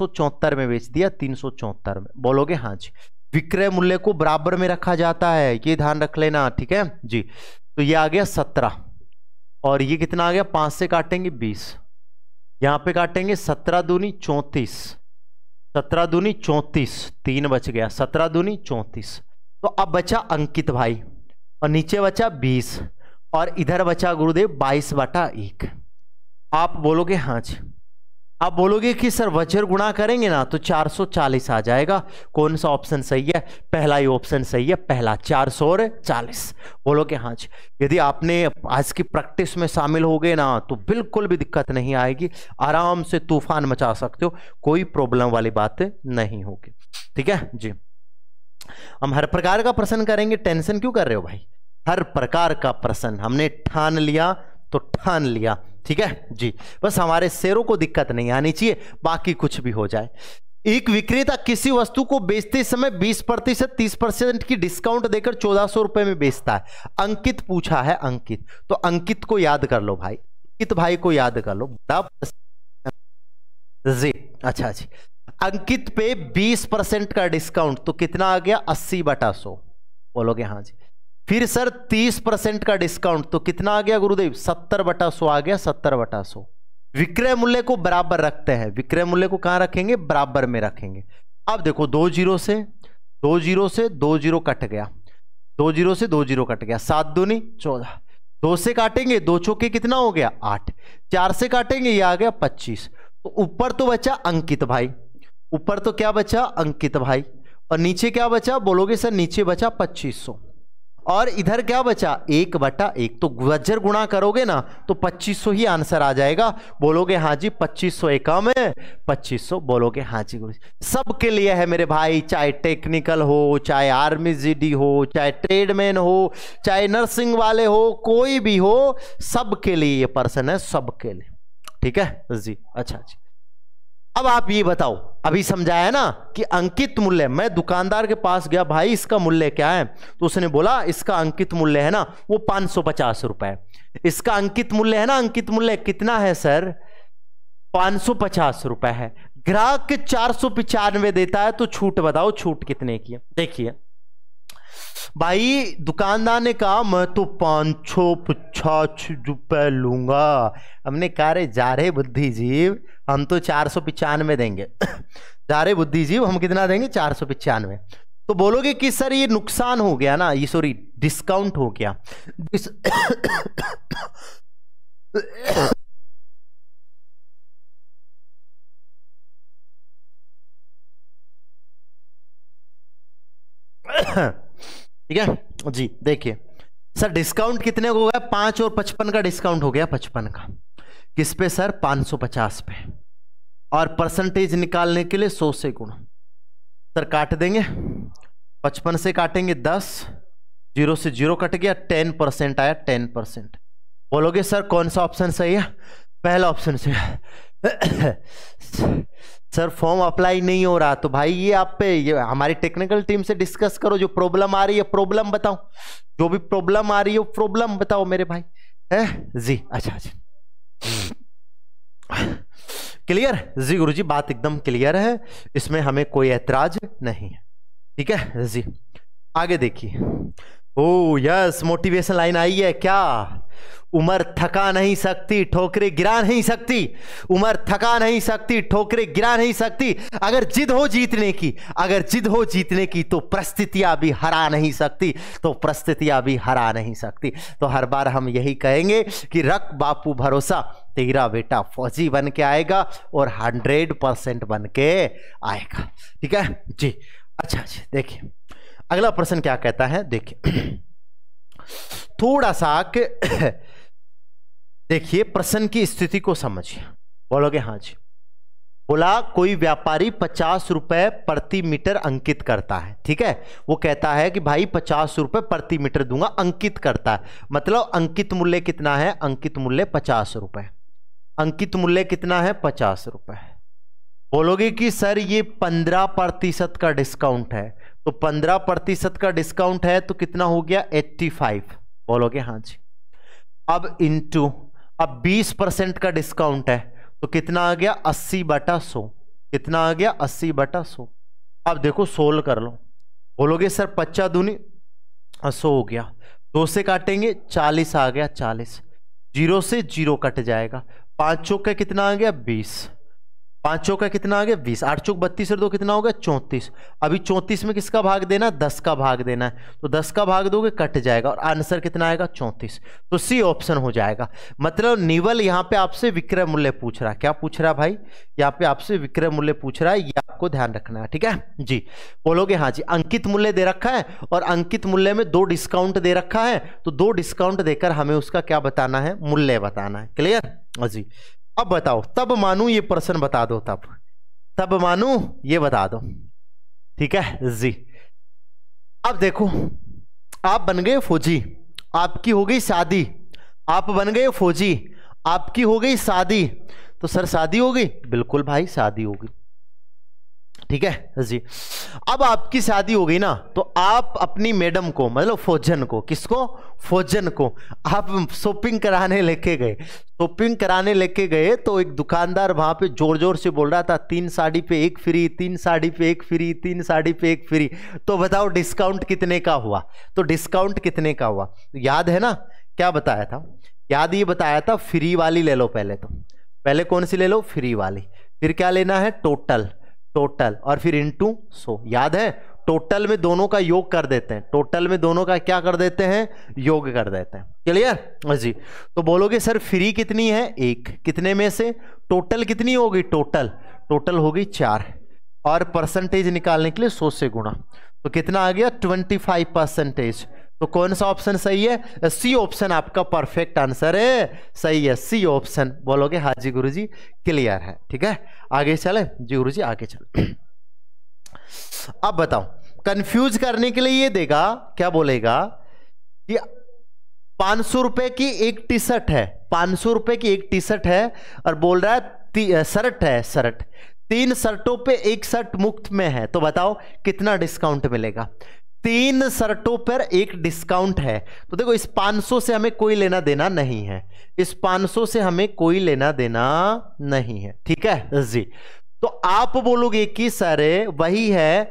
में बेच दिया तीन में बोलोगे हाँ जी विक्रय मूल्य को बराबर में रखा जाता है ये ध्यान रख लेना ठीक है जी तो ये आ गया सत्रह और ये कितना आ गया पांच से काटेंगे बीस यहां पे काटेंगे सत्रह दूनी चौंतीस सत्रह दूनी चौंतीस तीन बच गया सत्रह दूनी चौंतीस तो अब बचा अंकित भाई और नीचे बचा बीस और इधर बचा गुरुदेव बाईस बटा एक आप बोलोगे हाँ जी आप बोलोगे कि सर वज्र गुणा करेंगे ना तो 440 आ जाएगा कौन सा ऑप्शन सही है पहला ही ऑप्शन सही है पहला सौ और 40 बोलोगे हाँ जी यदि आपने आज की प्रैक्टिस में शामिल हो गए ना तो बिल्कुल भी दिक्कत नहीं आएगी आराम से तूफान मचा सकते हो कोई प्रॉब्लम वाली बात नहीं होगी ठीक है जी हम हर प्रकार का प्रश्न करेंगे टेंशन क्यों कर रहे हो भाई हर प्रकार का प्रश्न हमने ठान लिया तो ठान लिया ठीक है जी बस हमारे शेयरों को दिक्कत नहीं आनी चाहिए बाकी कुछ भी हो जाए एक विक्रेता किसी वस्तु को बेचते समय 20 प्रतिशत तीस परसेंट की डिस्काउंट देकर चौदह सौ रुपए में बेचता है अंकित पूछा है अंकित तो अंकित को याद कर लो भाई अंकित भाई को याद कर लो जी अच्छा जी अंकित पे 20 परसेंट का डिस्काउंट तो कितना आ गया अस्सी बटा सो बोलोगे हाँ जी फिर सर 30 परसेंट का डिस्काउंट तो कितना आ गया गुरुदेव 70 बटा सो आ गया 70 बटा सो विक्रय मूल्य को बराबर रखते हैं विक्रय मूल्य को कहां रखेंगे बराबर में रखेंगे अब देखो दो जीरो से दो जीरो से दो जीरो कट गया दो जीरो से दो जीरो कट गया सात दूनी चौदह दो से काटेंगे दो चौके कितना हो गया आठ चार से काटेंगे ये आ गया पच्चीस तो ऊपर तो बचा अंकित भाई ऊपर तो क्या बचा अंकित भाई और नीचे क्या बचा बोलोगे सर नीचे बचा पच्चीस सौ और इधर क्या बचा एक बटा एक तो वज्र गुणा करोगे ना तो 2500 ही आंसर आ जाएगा बोलोगे हाँ जी 2500 एकम है 2500 बोलोगे हाँ जी सबके लिए है मेरे भाई चाहे टेक्निकल हो चाहे आर्मी जीडी हो चाहे ट्रेडमैन हो चाहे नर्सिंग वाले हो कोई भी हो सबके लिए ये पर्सन है सबके लिए ठीक है जी अच्छा जी अब आप ये बताओ अभी समझाया ना कि अंकित मूल्य मैं दुकानदार के पास गया भाई इसका मूल्य क्या है तो उसने बोला इसका अंकित मूल्य है ना वो पांच सौ पचास रुपए इसका अंकित मूल्य है ना अंकित मूल्य कितना है सर पांच सौ पचास रुपए है ग्राहक चार सौ पिचानवे देता है तो छूट बताओ छूट कितने की है देखिए भाई दुकानदार ने कहा मैं तो पाँच छो पुछा छुपे लूंगा हमने कहा रे जा रहे बुद्धिजीव हम तो चार सौ पिचानवे देंगे जा रहे बुद्धिजीव हम कितना देंगे चार सौ पिचानवे तो बोलोगे कि सर ये नुकसान हो गया ना ये सॉरी डिस्काउंट हो गया Ahem. ठीक है जी देखिए सर डिस्काउंट कितने को गया पांच और पचपन का डिस्काउंट हो गया पचपन का किस पे सर पांच सौ पचास पे और परसेंटेज निकालने के लिए सौ से गुण सर काट देंगे पचपन से काटेंगे दस जीरो से जीरो कट गया टेन परसेंट आया टेन परसेंट बोलोगे सर कौन सा ऑप्शन सही है पहला ऑप्शन सही है सर फॉर्म अप्लाई नहीं हो रहा तो भाई ये आप पे ये हमारी टेक्निकल टीम से डिस्कस करो जो प्रॉब्लम आ रही है प्रॉब्लम बताओ जो भी प्रॉब्लम आ रही है प्रॉब्लम बताओ मेरे भाई है जी अच्छा अच्छा क्लियर जी गुरुजी बात एकदम क्लियर है इसमें हमें कोई ऐतराज नहीं है ठीक है जी आगे देखिए ओ यस मोटिवेशन लाइन आई है क्या उम्र थका नहीं सकती ठोकरे गिरा नहीं सकती उम्र थका नहीं सकती ठोकरे गिरा नहीं सकती अगर जिद हो जीतने की अगर जिद हो जीतने की तो परिस्थितियां भी हरा नहीं सकती तो परिस्थितियां भी हरा नहीं सकती तो हर बार हम यही कहेंगे कि रख बापू भरोसा तेरा बेटा फौजी बन के आएगा और हंड्रेड परसेंट बन के आएगा ठीक है जी अच्छा जी देखिए अगला प्रश्न क्या कहता है देखिए थोड़ा सा देखिए प्रश्न की स्थिति को समझिए बोलोगे हाँ जी बोला कोई व्यापारी पचास रुपए प्रति मीटर अंकित करता है ठीक है वो कहता है कि भाई पचास रुपए प्रति मीटर दूंगा अंकित करता है मतलब अंकित मूल्य कितना है अंकित मूल्य पचास रुपए अंकित मूल्य कितना है पचास रुपए बोलोगे कि सर ये पंद्रह प्रतिशत का डिस्काउंट है तो पंद्रह प्रतिशत का डिस्काउंट है तो कितना हो गया एट्टी फाइव बोलोगे हाँ जी अब इनटू अब बीस परसेंट का डिस्काउंट है तो कितना आ गया अस्सी बटा सो कितना आ गया अस्सी बटा सो अब देखो सोल्व कर लो बोलोगे सर पच्चा दूनी सो हो गया दो से काटेंगे चालीस आ गया चालीस जीरो से जीरो कट जाएगा पाँच चौके का कितना आ गया बीस पाँच चौक का कितना आ गया बीस आठ चौक बत्तीस और दो कितना हो गया चौंतीस अभी चौंतीस में किसका भाग देना है दस का भाग देना है तो दस का भाग दोगे कट जाएगा और आंसर कितना आएगा चौंतीस तो सी ऑप्शन हो जाएगा मतलब निवल यहाँ पे आपसे विक्रय मूल्य पूछ रहा है क्या पूछ रहा है भाई यहाँ पे आपसे विक्रय मूल्य पूछ रहा है ये आपको ध्यान रखना है ठीक है जी बोलोगे हाँ जी अंकित मूल्य दे रखा है और अंकित मूल्य में दो डिस्काउंट दे रखा है तो दो डिस्काउंट देकर हमें उसका क्या बताना है मूल्य बताना है क्लियर हाँ जी अब बताओ तब मानू ये प्रश्न बता दो तब तब मानू ये बता दो ठीक है जी अब देखो आप बन गए फौजी आपकी हो गई शादी आप बन गए फौजी आपकी हो गई शादी तो सर शादी हो गई बिल्कुल भाई शादी होगी ठीक है जी अब आपकी शादी हो गई ना तो आप अपनी मैडम को मतलब फौजन को किसको फौजन को आप शॉपिंग कराने लेके गए शॉपिंग कराने लेके गए तो एक दुकानदार वहां पे जोर जोर से बोल रहा था तीन साड़ी पे एक फ्री तीन साड़ी पे एक फ्री तीन साड़ी पे एक फ्री तो बताओ डिस्काउंट कितने का हुआ तो डिस्काउंट कितने का हुआ तो याद है ना क्या बताया था याद ये बताया था फ्री वाली ले लो पहले तो पहले कौन सी ले लो फ्री वाली फिर क्या लेना है टोटल टोटल और फिर इंटू सो याद है टोटल में दोनों का योग कर देते हैं टोटल में दोनों का क्या कर देते हैं योग कर देते हैं क्लियर जी तो बोलोगे सर फ्री कितनी है एक कितने में से टोटल कितनी होगी टोटल टोटल होगी चार और परसेंटेज निकालने के लिए सो से गुणा तो कितना आ गया ट्वेंटी फाइव परसेंटेज तो कौन सा ऑप्शन सही है सी ऑप्शन आपका परफेक्ट आंसर है सही है सी ऑप्शन बोलोगे हाँ जी गुरु जी क्लियर है ठीक है आगे चले जी गुरु जी आगे चले अब बताओ कंफ्यूज करने के लिए ये देगा क्या बोलेगा कि पांच सौ रुपए की एक टी शर्ट है पांच सौ रुपए की एक टी शर्ट है और बोल रहा है शर्ट है शर्ट तीन शर्टों पे एक शर्ट मुफ्त में है तो बताओ कितना डिस्काउंट मिलेगा तीन शर्टों पर एक डिस्काउंट है तो देखो इस 500 से हमें कोई लेना देना नहीं है इस 500 से हमें कोई लेना देना नहीं है ठीक है जी तो आप बोलोगे कि सर वही है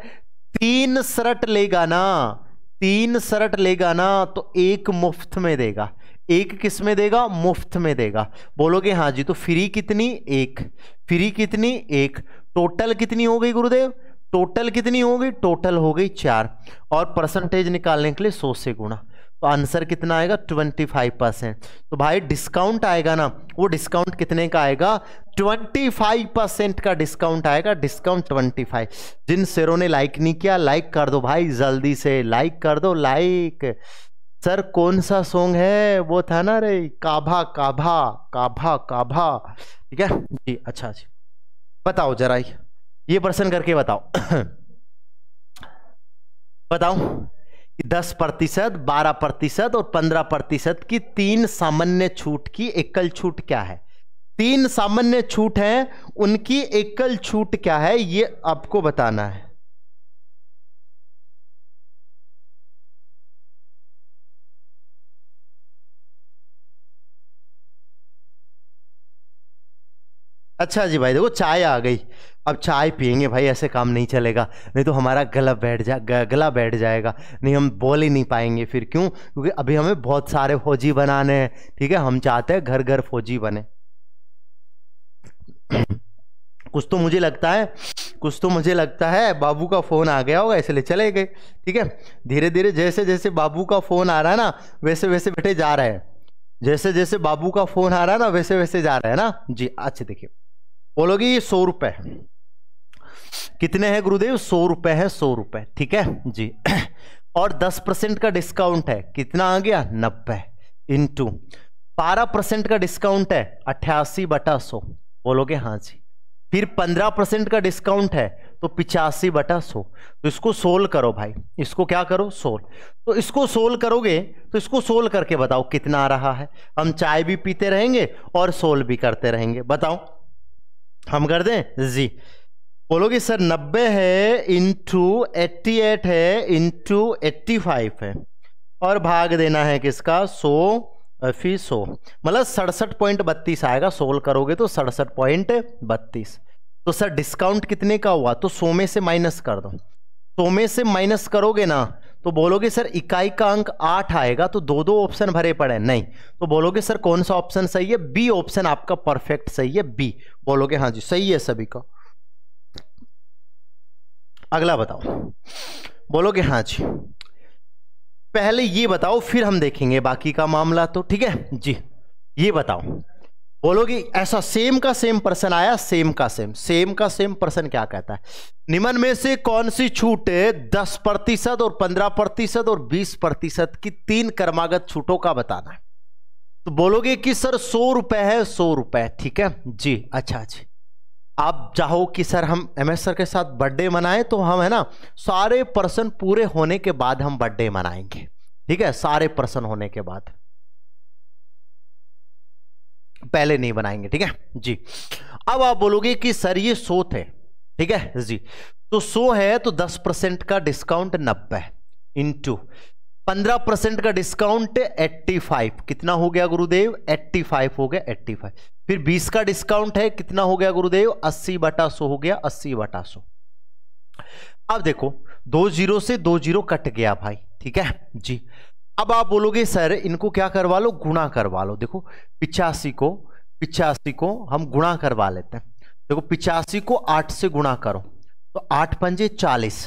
तीन शर्ट लेगा ना तीन शर्ट लेगा ना तो एक मुफ्त में देगा एक किस में देगा मुफ्त में देगा बोलोगे हाँ जी तो फ्री कितनी एक फ्री कितनी एक टोटल कितनी हो गई गुरुदेव टोटल कितनी हो गई टोटल हो गई चार और परसेंटेज निकालने के लिए सौ से गुणा तो आंसर कितना आएगा 25 परसेंट तो भाई डिस्काउंट आएगा ना वो डिस्काउंट कितने का आएगा 25 परसेंट का डिस्काउंट आएगा डिस्काउंट 25 जिन शेरों ने लाइक नहीं किया लाइक कर दो भाई जल्दी से लाइक कर दो लाइक सर कौन सा सॉन्ग है वो था ना रे काभा काभा काभा काभा ठीक है जी अच्छा जी बताओ जरा ही ये प्रश्न करके बताओ बताओ कि दस प्रतिशत बारह प्रतिशत और पंद्रह प्रतिशत की तीन सामान्य छूट की एकल छूट क्या है तीन सामान्य छूट हैं उनकी एकल छूट क्या है ये आपको बताना है अच्छा जी भाई देखो चाय आ गई अब चाय पियेंगे भाई ऐसे काम नहीं चलेगा नहीं तो हमारा गला बैठ जा गला बैठ जाएगा नहीं हम बोल ही नहीं पाएंगे फिर क्यों क्योंकि अभी हमें बहुत सारे फौजी बनाने हैं ठीक है हम चाहते हैं घर घर फौजी बने कुछ तो मुझे लगता है कुछ तो मुझे लगता है बाबू का फ़ोन आ गया होगा इसलिए चले गए ठीक है धीरे धीरे जैसे जैसे बाबू का फ़ोन आ रहा है ना वैसे वैसे बेटे जा रहे हैं जैसे जैसे बाबू का फ़ोन आ रहा है ना वैसे वैसे जा रहा है ना जी अच्छा देखिए बोलोगे ये सौ रुपए कितने हैं गुरुदेव सौ रुपए है सौ रुपए ठीक है जी और दस परसेंट का डिस्काउंट है कितना आ गया नब्बे इंटू बारह परसेंट का डिस्काउंट है अट्ठासी बटा सौ बोलोगे हाँ जी फिर पंद्रह परसेंट का डिस्काउंट है तो पिचासी बटा सौ तो इसको सोल्व करो भाई इसको क्या करो सोल्व तो इसको सोल्व करोगे तो इसको सोल्व करके बताओ कितना आ रहा है हम चाय भी पीते रहेंगे और सोल्व भी करते रहेंगे बताओ हम कर दें जी बोलोगे सर 90 है इंटू एट्टी एट है इंटू एट्टी फाइव है और भाग देना है किसका सो फी सो मतलब सड़सठ पॉइंट बत्तीस आएगा सोल्व करोगे तो सड़सठ पॉइंट बत्तीस तो सर डिस्काउंट कितने का हुआ तो सो में से माइनस कर दो सो में से माइनस करोगे ना तो बोलोगे सर इकाई का अंक आठ आएगा तो दो दो ऑप्शन भरे पड़े नहीं तो बोलोगे सर कौन सा ऑप्शन सही है बी ऑप्शन आपका परफेक्ट सही है बी बोलोगे हाँ जी सही है सभी का अगला बताओ बोलोगे हाँ जी पहले ये बताओ फिर हम देखेंगे बाकी का मामला तो ठीक है जी ये बताओ बोलोगी ऐसा सेम का सेम पर्सन आया सेम का सेम सेम का सेम पर्सन क्या कहता है निमन में से कौन सी छूट दस प्रतिशत और पंद्रह प्रतिशत और बीस प्रतिशत की तीन कर्मागत छूटों का बताना है तो बोलोगे कि सर सौ रुपए है सौ रुपए ठीक है जी अच्छा जी आप चाहो कि सर हम एम एस सर के साथ बर्थडे मनाएं तो हम है ना सारे पर्सन पूरे होने के बाद हम बर्थडे मनाएंगे ठीक है सारे पर्सन होने के बाद पहले नहीं बनाएंगे ठीक है जी अब आप बोलोगे कि सर ये सो थे ठीक है जी तो सो है तो दस परसेंट का डिस्काउंट नब्बे इंटू पंद्रह परसेंट का डिस्काउंट एट्टी फाइव कितना हो गया गुरुदेव एट्टी फाइव हो गया एट्टी फाइव फिर बीस का डिस्काउंट है कितना हो गया गुरुदेव अस्सी बटा सो हो गया अस्सी बटा सो अब देखो दो जीरो से दो जीरो कट गया भाई ठीक है जी अब आप बोलोगे सर इनको क्या करवा लो गुणा करवा लो देखो पिचासी को पिचासी को हम गुणा करवा लेते हैं देखो पिचासी को आठ से गुणा करो तो आठ पंजे चालीस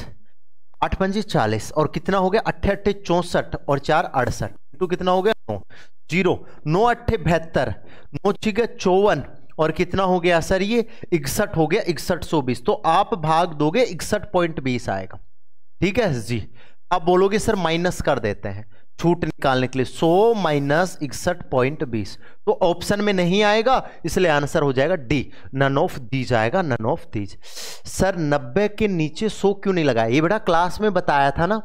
आठ पंजे चालीस और कितना हो गया अट्ठे अट्ठे चौसठ और चार अड़सठ तो कितना हो गया नौ जीरो नौ अट्ठे बहत्तर नौ छिगे चौवन और कितना हो गया सर ये इकसठ हो गया इकसठ सौ बीस तो आप भाग दोगे इकसठ पॉइंट बीस आएगा ठीक है जी आप बोलोगे सर माइनस कर देते हैं छूट निकालने के लिए 100 माइनस इकसठ पॉइंट बीस तो ऑप्शन में नहीं आएगा इसलिए आंसर हो जाएगा डी नन ऑफ दी जाएगा नन ऑफ दीज सर 90 के नीचे 100 क्यों नहीं लगाया ये बेटा क्लास में बताया था ना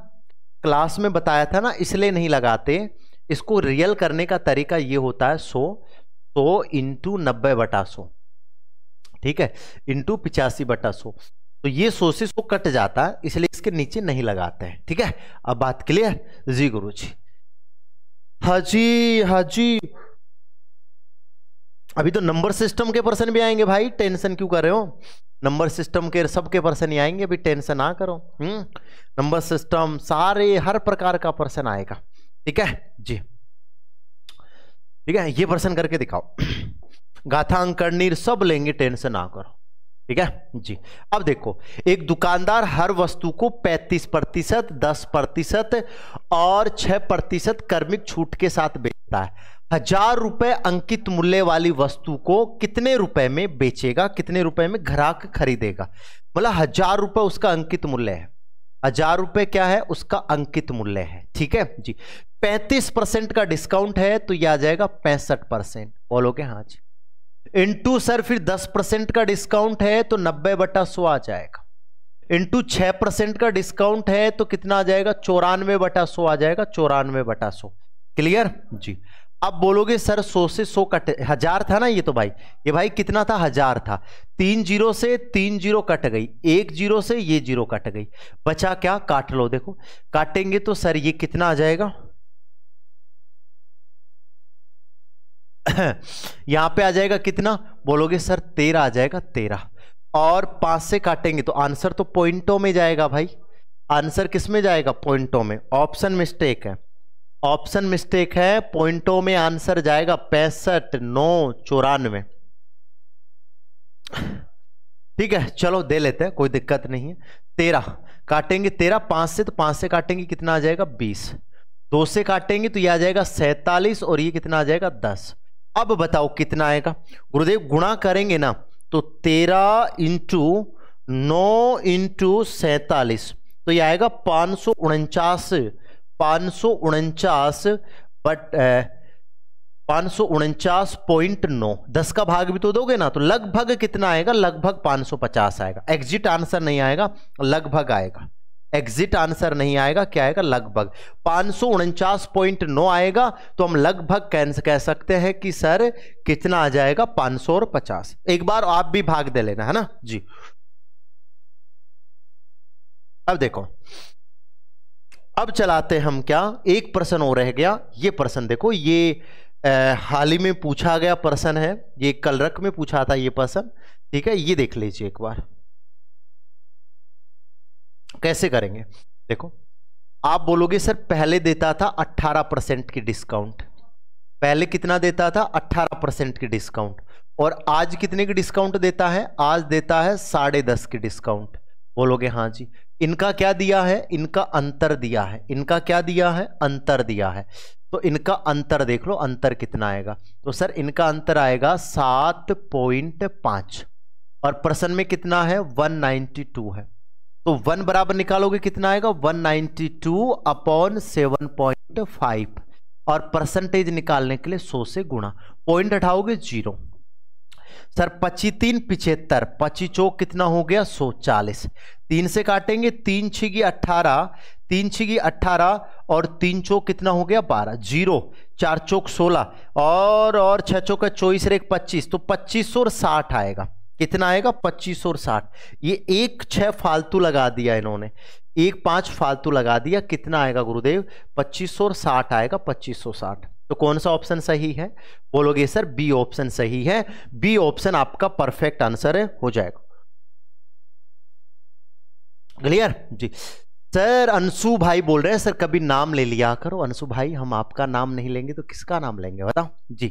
क्लास में बताया था ना इसलिए नहीं लगाते इसको रियल करने का तरीका ये होता है 100 तो इंटू नब्बे बटा सो ठीक है इंटू पिचासी बटा सो तो ये सो से सो कट जाता है इसलिए इसके नीचे नहीं लगाते हैं ठीक है अब बात क्लियर जी गुरु जी हाजी हाजी अभी तो नंबर सिस्टम के पर्सन भी आएंगे भाई टेंशन क्यों कर रहे हो नंबर सिस्टम के सब के पर्सन ही आएंगे अभी टेंशन ना करो हम्म नंबर सिस्टम सारे हर प्रकार का पर्सन आएगा ठीक है जी ठीक है ये पर्सन करके दिखाओ गाथा अंकर्णीर सब लेंगे टेंशन ना करो ठीक है जी अब देखो एक दुकानदार हर वस्तु को 35 प्रतिशत दस प्रतिशत और 6 प्रतिशत कर्मिक छूट के साथ बेचता है हजार रुपए अंकित मूल्य वाली वस्तु को कितने रुपए में बेचेगा कितने रुपए में ग्राहक खरीदेगा मतलब हजार रुपए उसका अंकित मूल्य है हजार रुपए क्या है उसका अंकित मूल्य है ठीक है जी पैंतीस परसेंट का डिस्काउंट है तो यह आ जाएगा पैंसठ परसेंट बोलोगे हाँ जी इंटू सर फिर 10 परसेंट का डिस्काउंट है तो 90 बटा सो आ जाएगा इंटू छः परसेंट का डिस्काउंट है तो कितना आ जाएगा चौरानवे बटा सो आ जाएगा चौरानवे बटा सो क्लियर जी अब बोलोगे सर सौ से सौ कट हजार था ना ये तो भाई ये भाई कितना था हजार था तीन जीरो से तीन जीरो कट गई एक जीरो से ये जीरो कट गई बचा क्या काट लो देखो काटेंगे तो सर ये कितना आ जाएगा यहाँ पे आ जाएगा कितना बोलोगे सर तेरह आ जाएगा तेरह और पांच से काटेंगे तो आंसर तो पॉइंटों में जाएगा भाई आंसर किस में जाएगा पॉइंटों में ऑप्शन मिस्टेक है ऑप्शन मिस्टेक है पॉइंटों में आंसर जाएगा पैंसठ नौ चौरानवे ठीक है चलो दे लेते हैं कोई दिक्कत नहीं है तेरह काटेंगे तेरह पांच से तो पांच से काटेंगे कितना आ जाएगा बीस दो से काटेंगे तो ये आ जाएगा सैतालीस और ये कितना आ जाएगा दस अब बताओ कितना आएगा गुरुदेव गुणा करेंगे ना तो तेरह इंटू नौ इंटू सैतालीस तो यह आएगा पाँच सौ उनचास पाँच सौ उनचास बट पाँच सौ उनचास पॉइंट नौ दस का भाग भी तो दोगे ना तो लगभग कितना आएगा लगभग पाँच सौ पचास आएगा एग्जिट आंसर नहीं आएगा लगभग आएगा एग्जिट आंसर नहीं आएगा क्या आएगा लगभग पांच नौ आएगा तो हम लगभग कह सकते हैं कि सर कितना आ जाएगा पांच और पचास एक बार आप भी भाग दे लेना है ना जी अब देखो अब चलाते हम क्या एक प्रश्न और रह गया ये प्रश्न देखो ये हाल ही में पूछा गया प्रश्न है ये कलरक में पूछा था ये प्रश्न ठीक है ये देख लीजिए एक बार कैसे करेंगे देखो आप बोलोगे सर पहले देता था 18 परसेंट की डिस्काउंट पहले कितना देता था 18 परसेंट की डिस्काउंट और आज कितने की डिस्काउंट देता है आज देता है साढ़े दस की डिस्काउंट बोलोगे हाँ जी इनका क्या दिया है इनका अंतर दिया है इनका क्या दिया है अंतर दिया है तो इनका अंतर देख लो अंतर कितना आएगा तो सर इनका अंतर आएगा सात पॉइंट पांच और प्रश्न में कितना है वन नाइन्टी टू है तो वन बराबर निकालोगे कितना आएगा 192 ninety two upon seven point five और परसेंटेज निकालने के लिए 100 से गुणा पॉइंट हटाओगे जीरो सर पच्ची तीन पिछहत्तर पच्ची चौक कितना हो गया सो चालीस तीन से काटेंगे तीन छिगी अट्ठारह तीन छिगी अट्ठारह और तीन चौक कितना हो गया बारह जीरो चार चौक सोलह और और छह चौक चौबीस एक पच्चीस तो पच्चीस सौ साठ आएगा कितना आएगा पच्चीस और साठ ये एक छह फालतू लगा दिया इन्होंने एक पांच फालतू लगा दिया कितना आएगा गुरुदेव पच्चीस और साठ आएगा पच्चीस सौ साठ तो कौन सा ऑप्शन सही है बोलोगे सर बी ऑप्शन सही है बी ऑप्शन आपका परफेक्ट आंसर है हो जाएगा क्लियर जी सर अंशु भाई बोल रहे हैं सर कभी नाम ले लिया करो अंशु भाई हम आपका नाम नहीं लेंगे तो किसका नाम लेंगे बताओ जी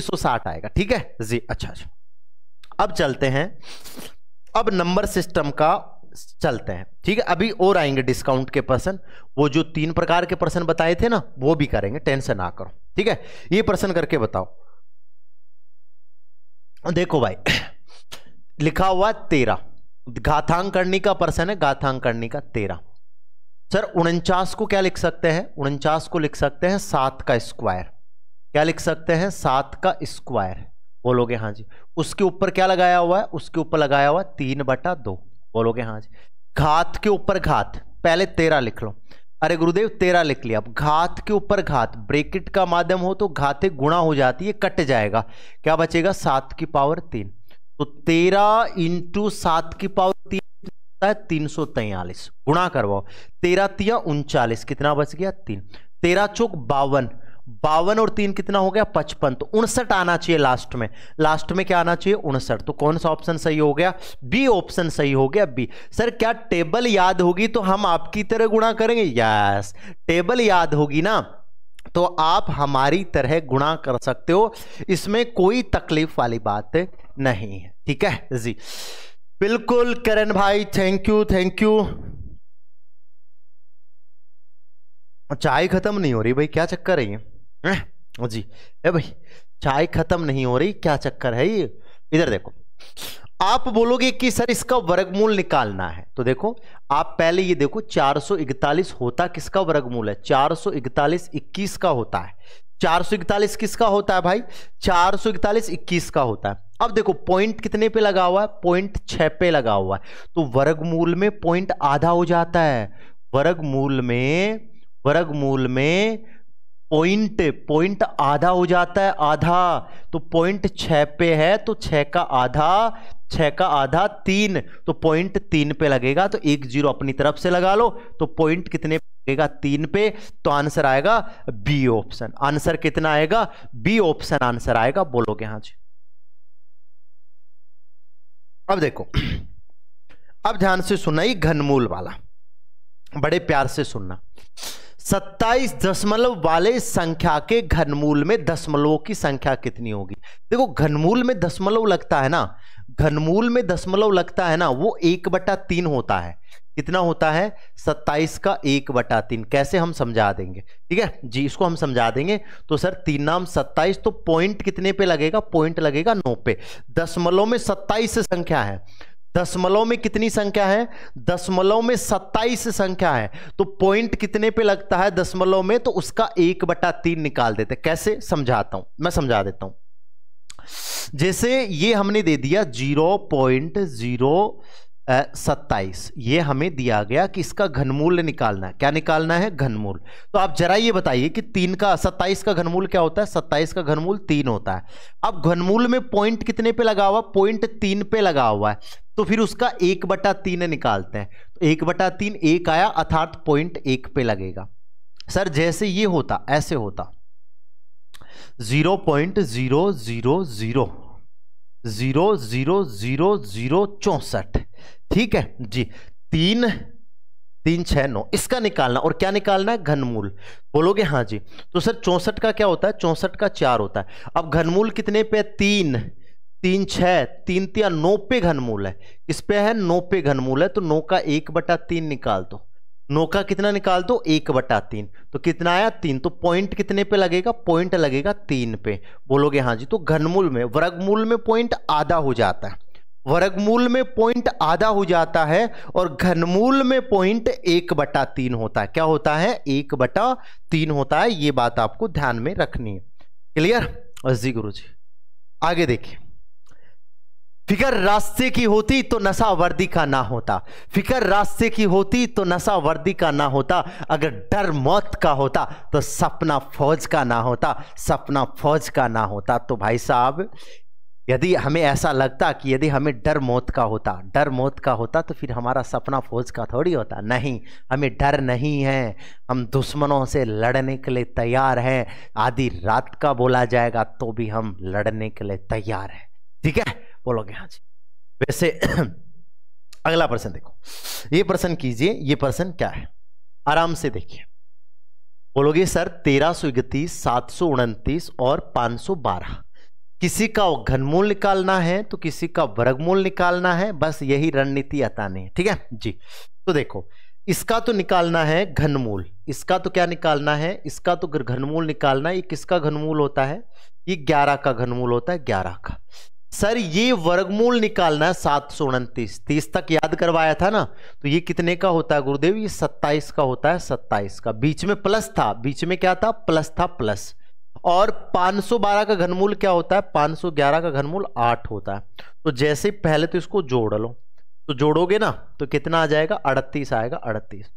तो साठ आएगा ठीक है जी अच्छा अच्छा अब चलते हैं अब नंबर सिस्टम का चलते हैं ठीक है अभी और आएंगे डिस्काउंट के पर्सन वो जो तीन प्रकार के पर्सन बताए थे ना वो भी करेंगे टेंशन ना करो ठीक है ये पर्सन करके बताओ देखो भाई लिखा हुआ तेरह घाथांग करनी का पर्सन है घाथांग करनी का तेरह सर उनचास को क्या लिख सकते हैं उनचास को लिख सकते हैं सात का स्क्वायर क्या लिख सकते हैं सात का स्क्वायर बोलोगे हाँ जी उसके ऊपर क्या लगाया हुआ है उसके ऊपर लगाया हुआ तीन बटा दो बोलोगे हाँ जी घात के ऊपर घात पहले तेरह लिख लो अरे गुरुदेव तेरह लिख लिया अब घात के ऊपर घात ब्रेकेट का माध्यम हो तो घाते गुणा हो जाती है कट जाएगा क्या बचेगा सात की पावर तीन तो तेरह इंटू सात की पावर तीन है तीन सौ तैयलीस गुणा करवाओ तेरह तिया उनचालीस कितना बच गया तीन तेरह चौक बावन बावन और तीन कितना हो गया पचपन तो उनसठ आना चाहिए लास्ट में लास्ट में क्या आना चाहिए उनसठ तो कौन सा ऑप्शन सही हो गया बी ऑप्शन सही हो गया बी सर क्या टेबल याद होगी तो हम आपकी तरह गुणा करेंगे यस टेबल याद होगी ना तो आप हमारी तरह गुणा कर सकते हो इसमें कोई तकलीफ वाली बात नहीं है ठीक है जी बिल्कुल करण भाई थैंक यू थैंक यू चाय खत्म नहीं हो रही भाई क्या चक्कर है ये जी ए भाई चाय खत्म नहीं हो रही क्या चक्कर है ये इधर देखो आप बोलोगे कि सर इसका वर्गमूल निकालना है तो देखो आप पहले ये देखो 441 होता किसका वर्गमूल है 441 21 का होता है 441 किसका होता है भाई 441 21 का होता है अब देखो पॉइंट कितने पे लगा हुआ है पॉइंट छह पे लगा हुआ है तो वर्गमूल में पॉइंट आधा हो जाता है वर्गमूल में वर्गमूल में पॉइंट पॉइंट आधा हो जाता है आधा तो पॉइंट छः पे है तो छः का आधा छः का आधा तीन तो पॉइंट तीन पे लगेगा तो एक जीरो अपनी तरफ से लगा लो तो पॉइंट कितने लगेगा तीन पे तो आंसर आएगा बी ऑप्शन आंसर कितना आएगा बी ऑप्शन आंसर आएगा बोलोगे हाँ जी अब देखो अब ध्यान से सुना ही घनमूल वाला बड़े प्यार से सुनना सत्ताईस दशमलव वाले संख्या के घनमूल में दशमलव की संख्या कितनी होगी देखो घनमूल में दशमलव लगता है ना घनमूल में दशमलव लगता है ना वो एक बटा तीन होता है कितना होता है सत्ताईस का एक बटा तीन कैसे हम समझा देंगे ठीक है जी इसको हम समझा देंगे तो सर तीन नाम सत्ताईस तो पॉइंट कितने पे लगेगा पॉइंट लगेगा नौ पे दशमलव में सत्ताईस संख्या है दशमलव में कितनी संख्या है दशमलव में सत्ताईस संख्या है तो पॉइंट कितने पे लगता है दशमलव में तो उसका एक बटा तीन निकाल देते कैसे समझाता हूं मैं समझा देता हूं जैसे ये हमने दे दिया जीरो पॉइंट जीरो सत्ताईस ये हमें दिया गया कि इसका घनमूल निकालना है क्या निकालना है घनमूल तो आप जरा ये बताइए कि तीन का सत्ताईस का घनमूल क्या होता है सत्ताईस का घनमूल तीन होता है अब घनमूल में पॉइंट कितने पे लगा हुआ पॉइंट तीन पे लगा हुआ है तो फिर उसका एक बटा तीन निकालते हैं तो एक बटा तीन एक आया अर्थात पॉइंट एक पे लगेगा सर जैसे ये होता ऐसे होता zero point zero zero zero zero zero zero zero चौसठ ठीक है जी तीन तीन छह नौ इसका निकालना और क्या निकालना है घनमूल बोलोगे हाँ जी तो सर चौसठ का क्या होता है चौसठ का चार होता है अब घनमूल कितने पे तीन तीन छः तीन तिया नौ पे घनमूल है किस पे है नौ पे घनमूल है तो नौ का एक बटा तीन निकाल दो नौ का कितना निकाल दो एक बटा तीन तो कितना आया तीन तो पॉइंट कितने पे लगेगा पॉइंट लगेगा तीन पे बोलोगे हाँ जी तो घनमूल में वर्गमूल में पॉइंट आधा हो जाता है वर्गमूल में पॉइंट आधा हो जाता है और घनमूल में पॉइंट एक बटा तीन होता है क्या होता है एक बटा तीन होता है ये बात आपको ध्यान में रखनी है क्लियर जी गुरु जी आगे देखिए फिकर रास्ते की होती तो नशा वर्दी का ना होता फिकर रास्ते की होती तो नशा वर्दी का ना होता अगर डर मौत का होता तो सपना फौज का ना होता सपना फौज का ना होता तो भाई साहब यदि हमें ऐसा लगता कि यदि हमें डर मौत का होता डर मौत का होता तो फिर हमारा सपना फौज का थोड़ी होता नहीं हमें डर नहीं है हम दुश्मनों से लड़ने के लिए तैयार हैं आधी रात का बोला जाएगा तो भी हम लड़ने के लिए तैयार हैं ठीक है बोलोगे हाँ जी वैसे अगला प्रश्न देखो ये प्रश्न कीजिए ये प्रश्न क्या है आराम से देखिए बोलोगे सर तेरह सौ इकतीस सात सौ उनतीस और पांच सौ बारह किसी का घनमूल निकालना है तो किसी का वर्गमूल निकालना है बस यही रणनीति अतानी है ठीक है जी तो देखो इसका तो निकालना है घनमूल इसका तो क्या निकालना है इसका तो घनमूल निकालना है ये किसका घनमूल होता है ये ग्यारह का घनमूल होता है ग्यारह का सर ये वर्गमूल निकालना है सात सौ उनतीस तीस तक याद करवाया था ना तो ये कितने का होता है गुरुदेव ये सत्ताईस का होता है सत्ताईस का बीच में प्लस था बीच में क्या था प्लस था प्लस और 512 का घनमूल क्या होता है 511 का घनमूल 8 होता है तो जैसे पहले तो इसको जोड़ लो तो जोड़ोगे ना तो कितना आ जाएगा 38 आएगा अड़तीस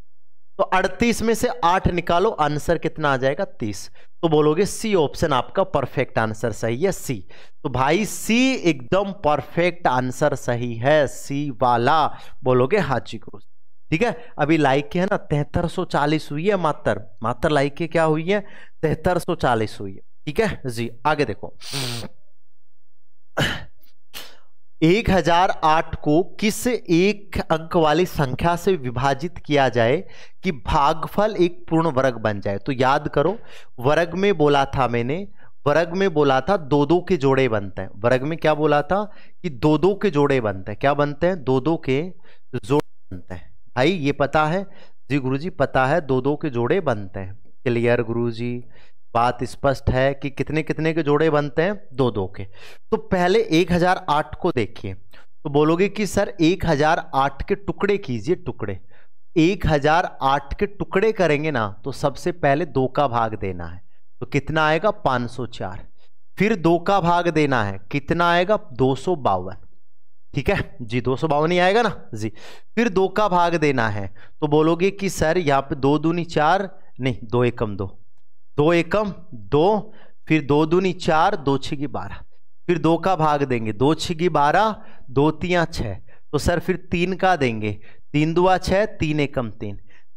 तो 38 में से 8 निकालो आंसर कितना आ जाएगा 30 तो बोलोगे सी ऑप्शन आपका परफेक्ट आंसर सही है सी तो भाई सी एकदम परफेक्ट आंसर सही है सी वाला बोलोगे हाची को ठीक है अभी लाइक है ना तिहत्तर हुई है मात्र मात्र लाइक के क्या हुई है तिहत्तर हुई है ठीक है जी आगे देखो 1008 को किस एक अंक वाली संख्या से विभाजित किया जाए कि भागफल एक पूर्ण वर्ग बन जाए तो याद करो वर्ग में बोला था मैंने वर्ग में बोला था दो दो के जोड़े बनते हैं वर्ग में क्या बोला था कि दो दो के जोड़े बनते हैं क्या बनते हैं दो दो के जोड़े बनते हैं भाई ये पता है जी जी पता है दो दो के जोड़े बनते हैं क्लियर गुरु जी बात स्पष्ट है कि कितने कितने के जोड़े बनते हैं दो दो के तो पहले 1008 को देखिए तो बोलोगे कि सर 1008 के टुकड़े कीजिए टुकड़े 1008 के टुकड़े करेंगे ना तो सबसे पहले दो का भाग देना है तो कितना आएगा 504 फिर दो का भाग देना है कितना आएगा दो ठीक है जी दो सौ बावन ही आएगा ना जी फिर दो का भाग देना है तो बोलोगे कि सर यहाँ पे दो दूनी चार नहीं दो एकम दो दो एकम दो फिर दो दूनी चार दो छिगी बारह फिर दो का भाग देंगे दो छिगी बारह दो तिया छः तो सर फिर तीन का देंगे तीन दुआ छः तीन एकम तीन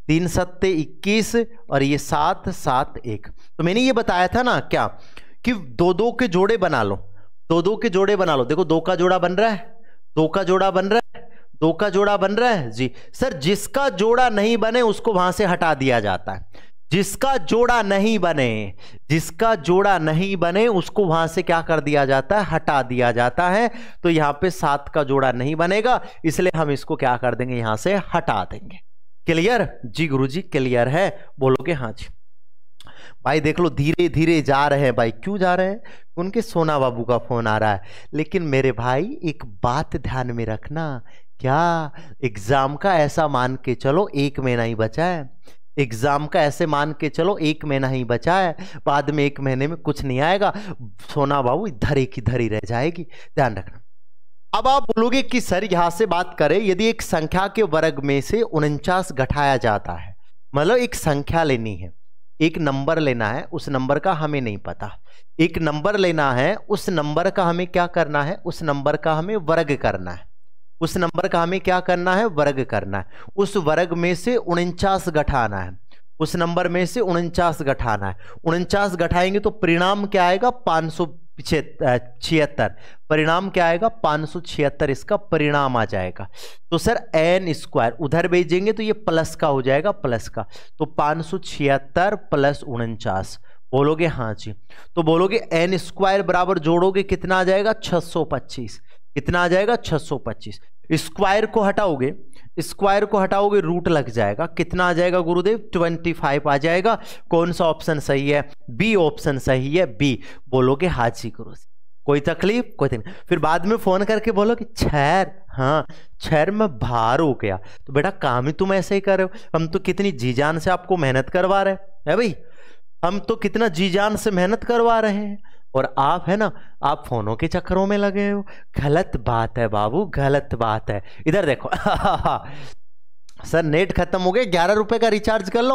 तीन सत्ते इक्कीस और ये सात सात एक तो मैंने ये बताया था ना क्या कि दो दो के जोड़े बना लो दो दो के जोड़े बना लो देखो दो का जोड़ा बन रहा है दो का जोड़ा बन रहा है दो का जोड़ा बन रहा है जी सर जिसका जोड़ा नहीं बने उसको वहां से हटा दिया जाता है जिसका जोड़ा नहीं बने जिसका जोड़ा नहीं बने उसको वहां से क्या कर दिया जाता है हटा दिया जाता है तो यहां पे सात का जोड़ा नहीं बनेगा इसलिए हम इसको क्या कर देंगे यहां से हटा देंगे क्लियर जी गुरु जी क्लियर है बोलोगे हाँ जी भाई देख लो धीरे धीरे जा रहे हैं भाई क्यों जा रहे हैं उनके सोना बाबू का फोन आ रहा है लेकिन मेरे भाई एक बात ध्यान में रखना क्या एग्जाम का ऐसा मान के चलो एक महीना ही बचा है एग्ज़ाम का ऐसे मान के चलो एक महीना ही बचा है बाद में एक महीने में कुछ नहीं आएगा सोना बाबू धरे की धरी रह जाएगी ध्यान रखना अब आप बोलोगे कि सर यहां से बात करें यदि एक संख्या के वर्ग में से उनचास घटाया जाता है मतलब एक संख्या लेनी है एक नंबर लेना है उस नंबर का हमें नहीं पता एक नंबर लेना है उस नंबर का हमें क्या करना है उस नंबर का हमें वर्ग करना है उस नंबर का हमें क्या करना है वर्ग करना है उस वर्ग में से उनचास घटाना है उस नंबर में से उनचास घटाना है उनचास घटाएंगे तो परिणाम क्या आएगा पाँच सौ छिहत्तर परिणाम क्या आएगा पाँच सौ छिहत्तर इसका परिणाम आ जाएगा तो सर एन स्क्वायर उधर भेजेंगे तो ये प्लस का हो जाएगा प्लस का तो पाँच सौ छिहत्तर प्लस उनचास बोलोगे हाँ जी तो बोलोगे एन स्क्वायर बराबर जोड़ोगे कितना आ जाएगा 625 कितना आ जाएगा 625 स्क्वायर को हटाओगे स्क्वायर को हटाओगे रूट लग जाएगा कितना आ जाएगा गुरुदेव 25 आ जाएगा कौन सा ऑप्शन सही है बी ऑप्शन सही है बी बोलोगे हाजी गुरु से कोई तकलीफ कोई तकलीफ फिर बाद में फोन करके बोलो कि छैर हाँ छैर में भार हो गया तो बेटा काम ही तुम ऐसे ही कर रहे हो हम तो कितनी जी जान से आपको मेहनत करवा रहे हैं है भाई हम तो कितना जी जान से मेहनत करवा रहे हैं और आप है ना आप फोनों के चक्करों में लगे हो गलत बात है बाबू गलत बात है इधर देखो सर नेट खत्म हो गया ग्यारह रुपए का रिचार्ज कर लो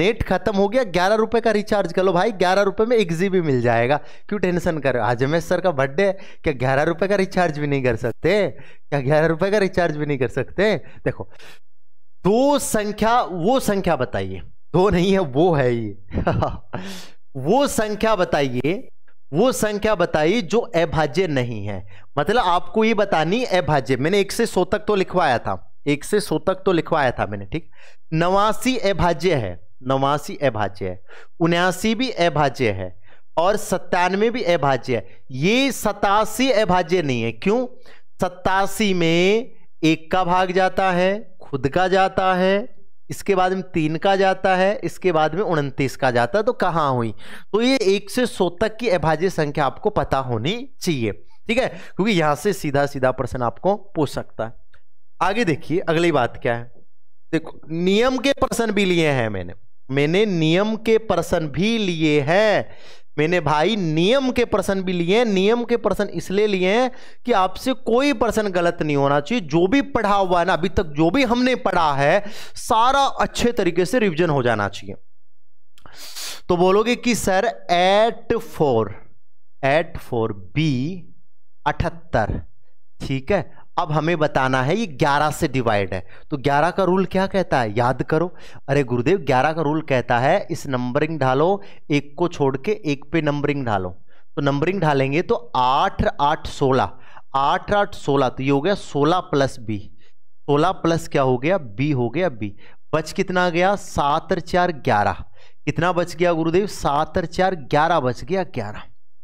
नेट खत्म हो गया ग्यारह रुपए का रिचार्ज कर लो भाई ग्यारह रुपए में एक जी भी मिल जाएगा क्यों टेंशन कर आज हमेश सर का बर्थडे है क्या ग्यारह रुपए का रिचार्ज भी नहीं कर सकते क्या ग्यारह रुपए का रिचार्ज भी नहीं कर सकते देखो दो संख्या वो संख्या बताइए दो नहीं है वो है ये वो संख्या बताइए वो संख्या बताई जो अभाज्य नहीं है मतलब आपको ये बतानी अभाज्य मैंने एक से सौ तक तो लिखवाया था एक से सौ तक तो लिखवाया था मैंने ठीक नवासी अभाज्य है नवासी अभाज्य है उन्यासी भी अभाज्य है और सत्तानवे भी अभाज्य है ये सतासी अभाज्य नहीं है क्यों सत्तासी में एक का भाग जाता है खुद का जाता है इसके बाद में तीन का जाता है इसके बाद में उनतीस का जाता है तो कहाँ हुई तो ये एक से सौ तक की अभाज्य संख्या आपको पता होनी चाहिए ठीक है क्योंकि यहाँ से सीधा सीधा प्रश्न आपको पूछ सकता है आगे देखिए अगली बात क्या है देखो नियम के प्रश्न भी लिए हैं मैंने मैंने नियम के प्रश्न भी लिए हैं मैंने भाई नियम के प्रश्न भी लिए हैं नियम के प्रश्न इसलिए लिए हैं कि आपसे कोई प्रश्न गलत नहीं होना चाहिए जो भी पढ़ा हुआ है ना अभी तक जो भी हमने पढ़ा है सारा अच्छे तरीके से रिविजन हो जाना चाहिए तो बोलोगे कि sir eight four eight four B अठहत्तर ठीक है अब हमें बताना है ये 11 से डिवाइड है तो 11 का रूल क्या कहता है याद करो अरे गुरुदेव 11 का रूल कहता है इस नंबरिंग ढालो एक को छोड़ के एक पे नंबरिंग ढालो तो नंबरिंग ढालेंगे तो आठ आठ सोलह आठ आठ सोलह तो ये हो गया सोलह प्लस बी सोलह प्लस क्या हो गया बी हो गया बी बच कितना गया सात और चार ग्यारह कितना बच गया गुरुदेव सात और चार ग्यारह बच गया ग्यारह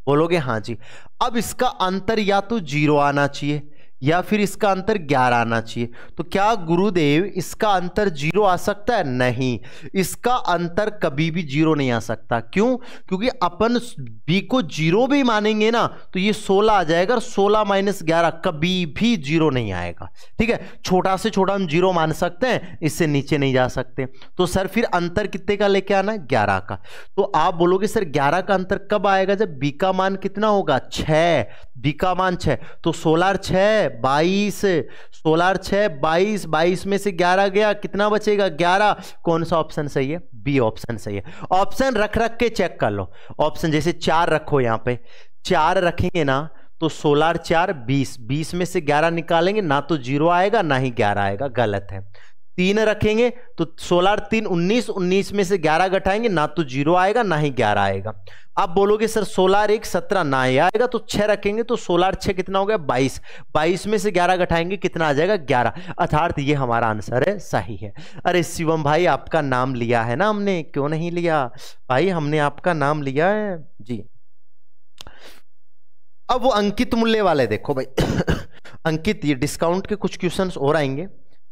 बोलोगे हाँ जी अब इसका अंतर या तो जीरो आना चाहिए या फिर इसका अंतर ग्यारह आना चाहिए तो क्या गुरुदेव इसका अंतर जीरो आ सकता है नहीं इसका अंतर कभी भी जीरो नहीं आ सकता क्यों क्योंकि अपन बी को जीरो भी मानेंगे ना तो ये सोलह आ जाएगा और सोलह माइनस ग्यारह कभी भी जीरो नहीं आएगा ठीक है छोटा से छोटा हम जीरो मान सकते हैं इससे नीचे नहीं जा सकते तो सर फिर अंतर कितने का लेके आना है ग्यारह का तो आप बोलोगे सर ग्यारह का अंतर कब आएगा जब बी का मान कितना होगा छ बी का मान छ तो सोलह छह बाईस सोलह और बाईस बाईस में से ग्यारह गया कितना बचेगा ग्यारह कौन सा ऑप्शन सही है बी ऑप्शन सही है ऑप्शन रख रख के चेक कर लो ऑप्शन जैसे चार रखो यहाँ पे चार रखेंगे ना तो सोलह चार बीस बीस में से ग्यारह निकालेंगे ना तो जीरो आएगा ना ही ग्यारह आएगा गलत है तीन रखेंगे तो सोलह तीन उन्नीस उन्नीस में से ग्यारह घटाएंगे ना तो जीरो आएगा ना ही ग्यारह आएगा आप बोलोगे सर सोलह एक सत्रह ना ही आएगा तो छह रखेंगे तो सोलह छह कितना हो गया बाईस बाईस में से ग्यारह घटाएंगे कितना आ जाएगा ग्यारह अर्थात ये हमारा आंसर है सही है अरे शिवम भाई आपका नाम लिया है ना हमने क्यों नहीं लिया भाई हमने आपका नाम लिया है जी अब वो अंकित मूल्य वाले देखो भाई अंकित ये डिस्काउंट के कुछ क्वेश्चंस और आएंगे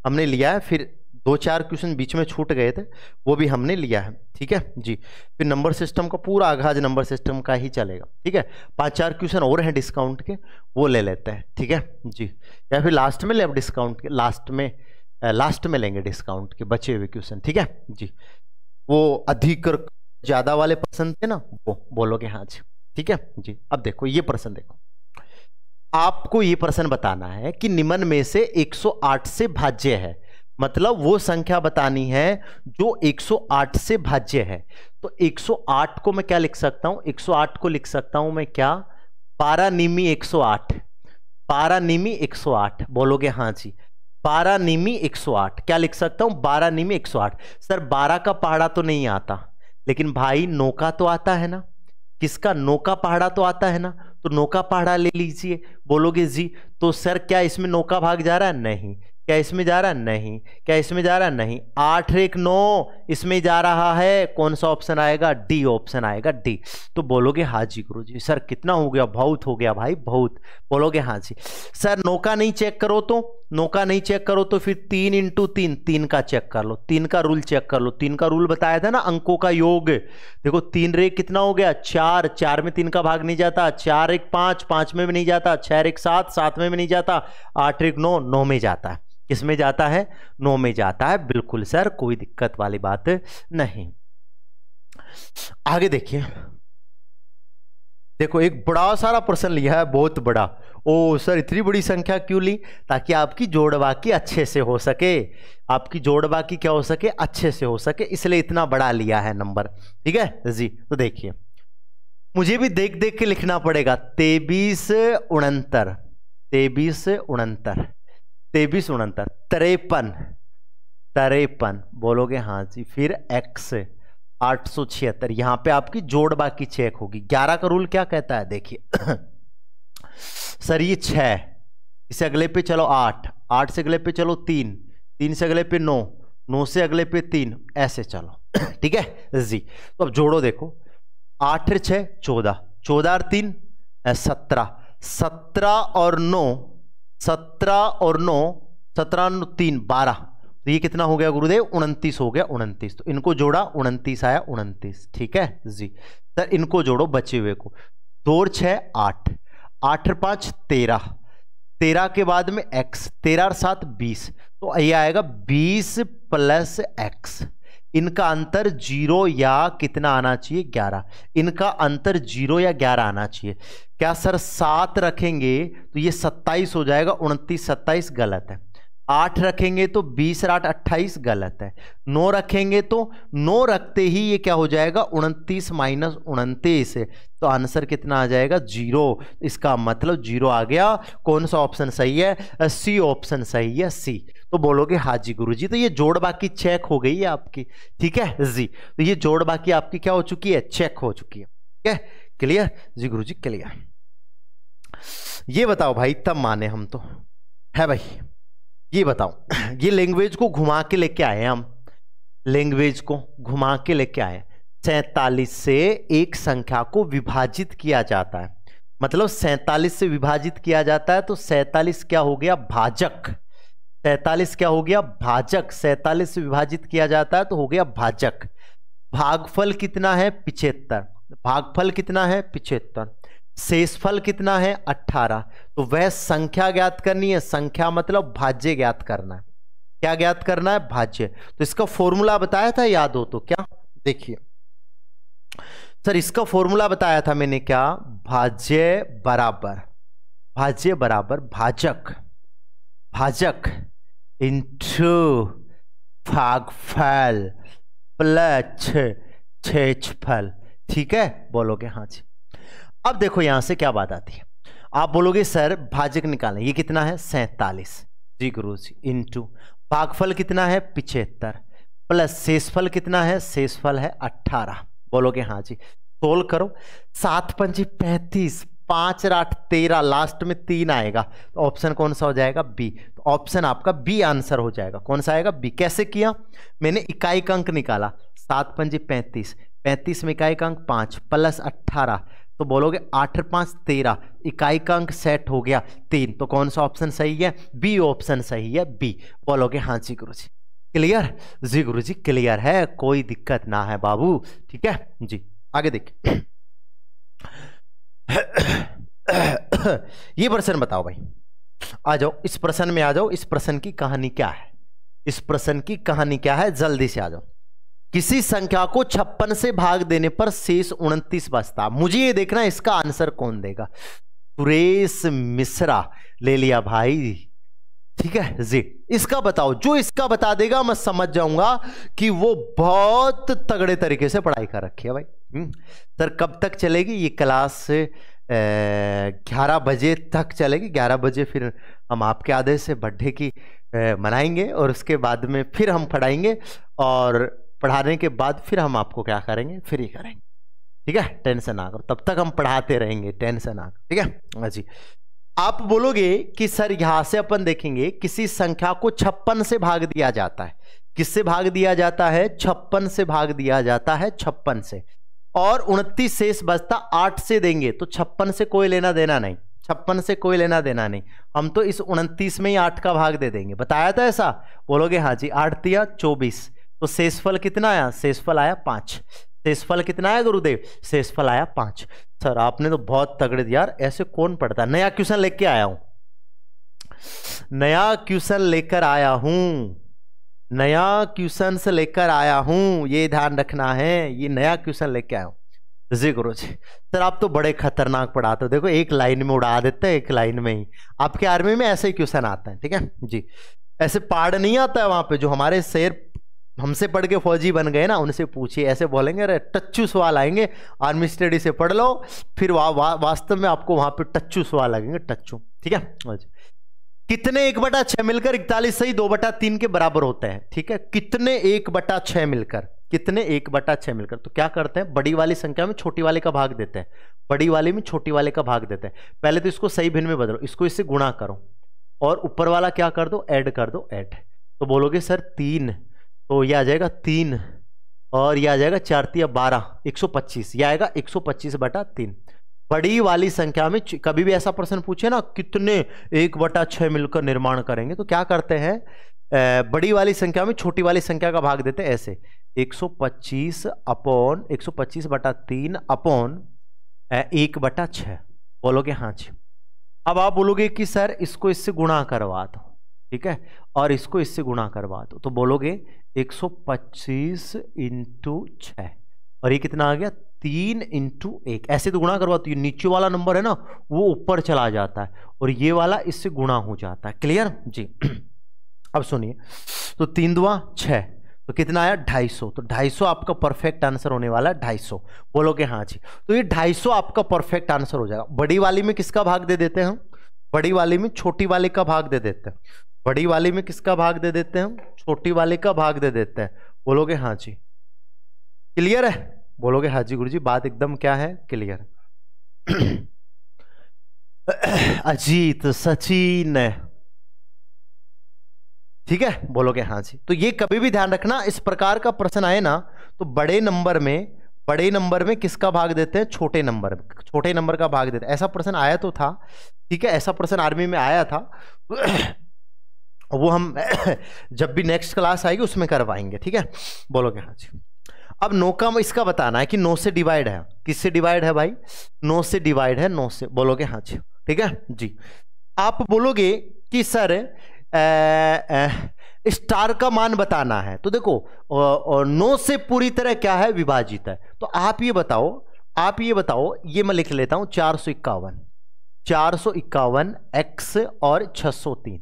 हमने लिया है फिर दो चार क्वेश्चन बीच में छूट गए थे वो भी हमने लिया है ठीक है जी फिर नंबर सिस्टम का पूरा आगाज नंबर सिस्टम का ही चलेगा ठीक है पांच चार क्वेश्चन और हैं डिस्काउंट के वो ले लेते हैं ठीक है जी या फिर लास्ट में ले डिस्काउंट के लास्ट में लास्ट में लेंगे डिस्काउंट के बचे हुए क्वेश्चन ठीक है जी वो अधिक ज़्यादा वाले प्रश्न थे ना वो बोलोगे हाँ जी ठीक है जी अब देखो ये प्रश्न देखो आपको ये प्रश्न बताना है कि निम्न में से 108 से भाज्य है मतलब वो संख्या बतानी है जो 108 से भाज्य है तो 108 को मैं क्या लिख सकता हूं 108 को लिख सकता हूं मैं क्या पारानीमी 108 सौ 108 बोलोगे हाँ जी सौ 108 क्या लिख सकता हूं सौ 108 सर बारह का पहाड़ा तो नहीं आता लेकिन भाई नौका तो आता है ना किसका नौका पहाड़ा तो आता है ना तो नौका पहाड़ा ले लीजिए बोलोगे जी तो सर क्या इसमें नौका भाग जा रहा है नहीं क्या इसमें जा रहा नहीं क्या इसमें जा रहा नहीं आठ एक नौ इसमें जा रहा है कौन सा ऑप्शन आएगा डी ऑप्शन आएगा डी तो बोलोगे हाँ जी गुरु जी सर कितना हो गया बहुत हो गया भाई बहुत बोलोगे हाँ जी सर नौका नहीं चेक करो तो नौका नहीं चेक करो तो फिर तीन इंटू तीन तीन का चेक कर लो तीन का रूल चेक कर लो तीन का रूल बताया था ना अंकों का योग देखो तीन रे कितना हो गया चार चार में तीन का भाग नहीं जाता चार एक पाँच पाँच में भी नहीं जाता छः एक सात सात में भी नहीं जाता आठ एक नौ नौ में जाता है किस में जाता है नो में जाता है बिल्कुल सर कोई दिक्कत वाली बात नहीं आगे देखिए देखो एक बड़ा सारा प्रश्न लिया है बहुत बड़ा ओ सर इतनी बड़ी संख्या क्यों ली ताकि आपकी जोड़ बाकी अच्छे से हो सके आपकी जोड़ बाकी क्या हो सके अच्छे से हो सके इसलिए इतना बड़ा लिया है नंबर ठीक है जी तो देखिए मुझे भी देख देख के लिखना पड़ेगा तेबीस उनतर तेबीस उनतर तेबीस उनहत्तर तिरपन तिरपन बोलोगे हाँ जी फिर एक्स आठ सौ छिहत्तर यहां पर आपकी जोड़ बाकी चेक होगी ग्यारह का रूल क्या कहता है देखिए सर ये छ इसे अगले पे चलो आठ आठ से अगले पे चलो तीन तीन से अगले पे नौ नौ से अगले पे तीन ऐसे चलो ठीक है जी तो अब जोड़ो देखो आठ छ चौदह चौदह और तीन सत्रह सत्रह और नौ सत्रह और नौ सत्रह तीन बारह तो ये कितना हो गया गुरुदेव उनतीस हो गया उनतीस तो इनको जोड़ा उनतीस आया उनतीस ठीक है जी सर तो इनको जोड़ो बचे हुए को दो छ आठ आठ पांच तेरह तेरह के बाद में एक्स तेरह और सात बीस तो ये आएगा बीस प्लस एक्स इनका अंतर जीरो या कितना आना चाहिए ग्यारह इनका अंतर जीरो या ग्यारह आना चाहिए क्या सर सात रखेंगे तो ये सत्ताईस हो जाएगा उनतीस सत्ताईस गलत है आठ रखेंगे तो बीस आठ अट्ठाईस गलत है नौ रखेंगे तो नौ रखते ही ये क्या हो जाएगा उनतीस माइनस उनतीस तो आंसर कितना आ जाएगा जीरो इसका मतलब जीरो आ गया कौन सा ऑप्शन सही है सी ऑप्शन सही है सी तो बोलोगे हाँ जी गुरु जी तो ये जोड़ बाकी चेक हो गई है आपकी ठीक है जी तो ये जोड़ बाकी आपकी क्या हो चुकी है चेक हो चुकी है ठीक है क्लियर जी गुरु जी क्लियर ये बताओ भाई तब माने हम तो है भाई ये बताओ ये लैंग्वेज को घुमा के लेके आए हम लैंग्वेज को घुमा के लेके आए सैतालीस से एक संख्या को विभाजित किया जाता है मतलब सैतालीस से विभाजित किया जाता है तो सैतालीस क्या हो गया भाजक सैतालीस क्या हो गया भाजक सैतालीस से विभाजित किया जाता है तो हो गया भाजक भागफल कितना है पिछहत्तर भागफल कितना है पिछहत्तर शेषफल कितना है अट्ठारह तो वह संख्या ज्ञात करनी है संख्या मतलब भाज्य ज्ञात करना है क्या ज्ञात करना है भाज्य तो इसका फॉर्मूला बताया था याद हो तो क्या देखिए सर इसका फॉर्मूला बताया था मैंने क्या भाज्य बराबर भाज्य बराबर भाजक भाजक इंटू भागफल प्लस छेजफल ठीक है बोलोगे हाँ जी अब देखो यहां से क्या बात आती है आप बोलोगे सर भाजक निकालें ये कितना है सैतालीस जी गुरु जी इंटू भागफल कितना है पिछहत्तर प्लस शेषफल कितना है शेषफल है अट्ठारह बोलोगे हाँ जी सोल करो सात पंजी पैंतीस पांच और आठ तेरह लास्ट में तीन आएगा तो ऑप्शन कौन सा हो जाएगा बी तो ऑप्शन आपका बी आंसर हो जाएगा कौन सा आएगा बी कैसे किया मैंने इकाई का अंक निकाला सात पंजे पैंतीस पैंतीस में इकाई का अंक पांच प्लस अट्ठारह तो बोलोगे आठ पांच तेरह इकाई का अंक सेट हो गया तीन तो कौन सा ऑप्शन सही है बी ऑप्शन सही है बी बोलोगे हाँ जी गुरु जी क्लियर जी गुरु जी क्लियर है कोई दिक्कत ना है बाबू ठीक है जी आगे देखिए ये प्रश्न बताओ भाई आ जाओ इस प्रश्न में आ जाओ इस प्रश्न की कहानी क्या है इस प्रश्न की कहानी क्या है जल्दी से आ जाओ किसी संख्या को छप्पन से भाग देने पर शेष उनतीस बचता मुझे ये देखना इसका आंसर कौन देगा सुरेश मिश्रा ले लिया भाई ठीक है जी इसका बताओ जो इसका बता देगा मैं समझ जाऊंगा कि वो बहुत तगड़े तरीके से पढ़ाई कर रखी है भाई हम्म। सर कब तक चलेगी ये क्लास ग्यारह बजे तक चलेगी ग्यारह बजे फिर हम आपके आदेश से बर्थडे की मनाएंगे और उसके बाद में फिर हम पढ़ाएंगे और पढ़ाने के बाद फिर हम आपको क्या करेंगे फ्री करेंगे ठीक है टेंशन आकर तब तक हम पढ़ाते रहेंगे टेंशन आकर ठीक है हाँ जी आप बोलोगे कि सर यहाँ से अपन देखेंगे किसी संख्या को छप्पन से भाग दिया जाता है किससे भाग दिया जाता है छप्पन से भाग दिया जाता है छप्पन से और उनतीस शेष बचता आठ से देंगे तो छप्पन से कोई लेना देना नहीं छप्पन से कोई लेना देना नहीं हम तो इस उनतीस में ही आठ का भाग दे देंगे बताया था ऐसा बोलोगे हाँ जी आठ दिया चौबीस तो शेषफल कितना आया शेषफल आया पाँच शेषफल कितना आया गुरुदेव शेषफल आया पाँच सर आपने तो बहुत तगड़े यार ऐसे कौन पढ़ता नया क्वेश्चन लेके आया हूँ नया क्वेश्चन लेकर आया हूँ नया क्वेश्चन से लेकर आया हूं ये ध्यान रखना है ये नया क्वेश्चन लेके आया हूँ जी गुरु जी सर आप तो बड़े खतरनाक पढ़ाते हो देखो एक लाइन में उड़ा देते हैं एक लाइन में ही आपके आर्मी में ऐसे ही क्वेश्चन आते हैं ठीक है जी ऐसे पाड़ नहीं आता है वहां पे जो हमारे शेर हमसे पढ़ के फौजी बन गए ना उनसे पूछिए ऐसे बोलेंगे अरे टच्चू सवाल आएंगे आर्मी स्टडी से पढ़ लो फिर वा, वा, वास्तव में आपको वहाँ पे टच्चू सवाल लगेंगे टच्चू ठीक है हाँ कितने एक बटा छह मिलकर इकतालीस सही दो बटा तीन के बराबर होते हैं ठीक है कितने एक बटा छह मिलकर कितने एक बटा छह मिलकर तो क्या करते हैं बड़ी वाली संख्या में छोटी वाले का भाग देते हैं बड़ी वाले में छोटी वाले का भाग देते हैं पहले तो इसको सही भिन्न में बदलो इसको इससे गुणा करो और ऊपर वाला क्या कर दो ऐड कर दो ऐड तो बोलोगे सर तीन तो यह आ जाएगा तीन और यह आ जाएगा चारती या बारह एक सौ पच्चीस यह आएगा एक सौ पच्चीस बटा तीन बड़ी वाली संख्या में कभी भी ऐसा प्रश्न पूछे ना कितने एक बटा छः मिलकर निर्माण करेंगे तो क्या करते हैं बड़ी वाली संख्या में छोटी वाली संख्या का भाग देते ऐसे 125 अपॉन 125 बटा तीन अपॉन एक बटा छ बोलोगे हाँ जी अब आप बोलोगे कि सर इसको इससे गुणा करवा दो ठीक है और इसको इससे गुणा करवा दो तो बोलोगे 125 सौ पच्चीस इंटू और ये कितना आ गया तीन इंटू एक ऐसे तो गुणा करवाती है नीचे वाला नंबर है ना वो ऊपर चला जाता है और ये वाला इससे गुणा हो जाता है क्लियर जी अब सुनिए तो तीन दुआ छः तो कितना आया ढाई सौ तो ढाई सौ आपका परफेक्ट आंसर होने वाला है ढाई सौ बोलोगे हाँ जी तो ये ढाई सौ आपका परफेक्ट आंसर हो जाएगा बड़ी वाली में किसका भाग दे देते हैं हम बड़ी वाली में छोटी वाले का भाग दे देते हैं बड़ी वाली में किसका भाग दे देते हैं हम छोटी वाले का भाग दे देते हैं बोलोगे हाँ जी क्लियर है बोलोगे हाँ जी गुरु जी बात एकदम क्या है क्लियर अजीत सचिन ठीक है बोलोगे हाँ जी तो ये कभी भी ध्यान रखना इस प्रकार का प्रश्न आए ना तो बड़े नंबर में बड़े नंबर में किसका भाग देते हैं छोटे नंबर छोटे नंबर का भाग देते हैं ऐसा प्रश्न आया तो था ठीक है ऐसा प्रश्न आर्मी में आया था वो हम जब भी नेक्स्ट क्लास आएगी उसमें करवाएंगे ठीक है बोलोगे हाँ जी अब नो का इसका बताना है कि नो से डिवाइड है किससे डिवाइड है भाई नो से डिवाइड है नो से बोलोगे हाँ जी ठीक है जी आप बोलोगे कि सर स्टार का मान बताना है तो देखो और नो से पूरी तरह क्या है विभाजित है तो आप ये बताओ आप ये बताओ ये मैं लिख लेता हूं चार सौ इक्यावन चार सौ इक्यावन एक्स और छह सौ तीन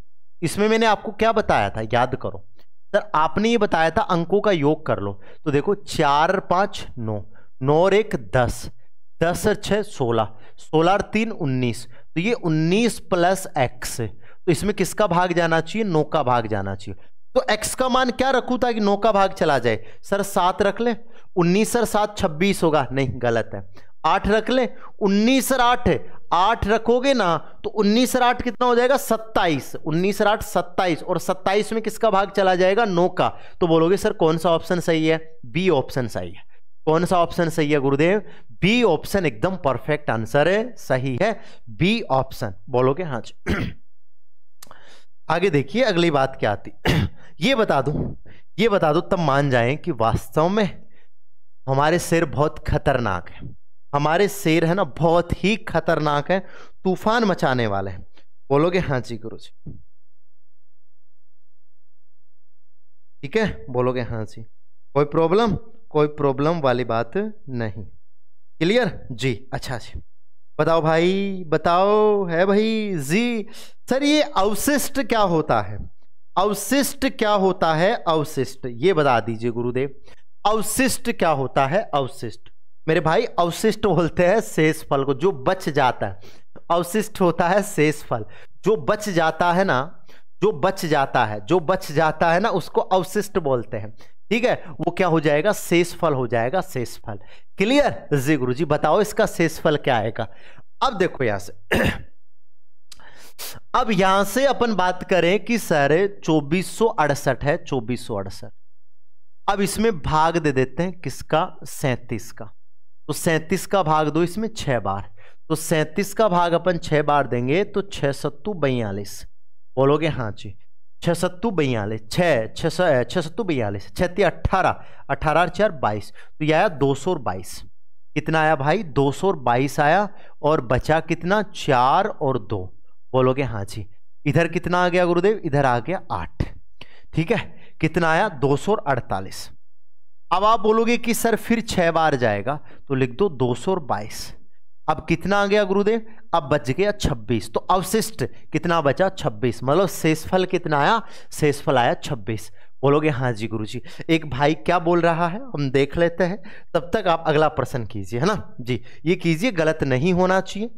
इसमें मैंने आपको क्या बताया था याद करो सर आपने ये बताया था अंकों का योग कर लो तो देखो चार पाँच नौ नौ और एक दस दस और छः सोलह सोलह और तीन उन्नीस तो ये उन्नीस प्लस एक्स तो इसमें किसका भाग जाना चाहिए नौ का भाग जाना चाहिए तो एक्स का मान क्या रखूँ ताकि नौ का भाग चला जाए सर सात रख लें उन्नीस और सात छब्बीस होगा नहीं गलत है आठ रख लें उन्नीस और आठ आठ रखोगे ना तो उन्नीस और आठ कितना हो जाएगा सत्ताईस उन्नीस और आठ सत्ताईस और सत्ताईस में किसका भाग चला जाएगा नो का तो बोलोगे सर कौन सा ऑप्शन सही है बी ऑप्शन सही है कौन सा ऑप्शन सही है गुरुदेव बी ऑप्शन एकदम परफेक्ट आंसर है सही है बी ऑप्शन बोलोगे हाँ जी आगे देखिए अगली बात क्या आती ये बता दू ये बता दो तब मान जाए कि वास्तव में हमारे सिर बहुत खतरनाक है हमारे शेर है ना बहुत ही खतरनाक है तूफान मचाने वाले हैं बोलोगे हाँ जी गुरु जी ठीक है बोलोगे हाँ जी कोई प्रॉब्लम कोई प्रॉब्लम वाली बात नहीं क्लियर जी अच्छा जी बताओ भाई बताओ है भाई जी सर ये अवशिष्ट क्या होता है अवशिष्ट क्या होता है अवशिष्ट ये बता दीजिए गुरुदेव अवशिष्ट क्या होता है अवशिष्ट मेरे भाई अवशिष्ट बोलते हैं शेष फल को जो बच जाता है अवशिष्ट होता है शेष फल जो बच जाता है ना जो बच जाता है जो बच जाता है ना उसको अवशिष्ट बोलते हैं ठीक है वो क्या हो जाएगा शेष फल हो जाएगा शेष फल क्लियर जी गुरु जी बताओ इसका शेष फल क्या आएगा अब देखो यहां से अब यहां से अपन बात करें कि सर चौबीस है चौबीस अब इसमें भाग दे देते हैं किसका सैतीस का तो सैंतीस का भाग दो इसमें छः बार तो सैंतीस का भाग अपन छः बार देंगे तो छः सत्तू बयालीस बोलोगे हाँ जी छः सत्तू बयालीस छः छः छः सत्तू बयालीस छत्ती अट्ठारह अट्ठारह और चार बाईस तो यह आया दो सौ बाईस कितना आया भाई दो सौ बाईस आया और बचा कितना चार और दो बोलोगे हाँ जी इधर कितना आ गया गुरुदेव इधर आ गया आठ ठीक है कितना आया दो सौ अड़तालीस अब आप बोलोगे कि सर फिर छह बार जाएगा तो लिख दो दो सौ बाईस अब कितना आ गया गुरुदेव अब बच गया छब्बीस तो अवशिष्ट कितना बचा छब्बीस मतलब शेषफल कितना आया शेषफल आया छब्बीस बोलोगे हाँ जी गुरु जी एक भाई क्या बोल रहा है हम देख लेते हैं तब तक आप अगला प्रश्न कीजिए है ना जी ये कीजिए गलत नहीं होना चाहिए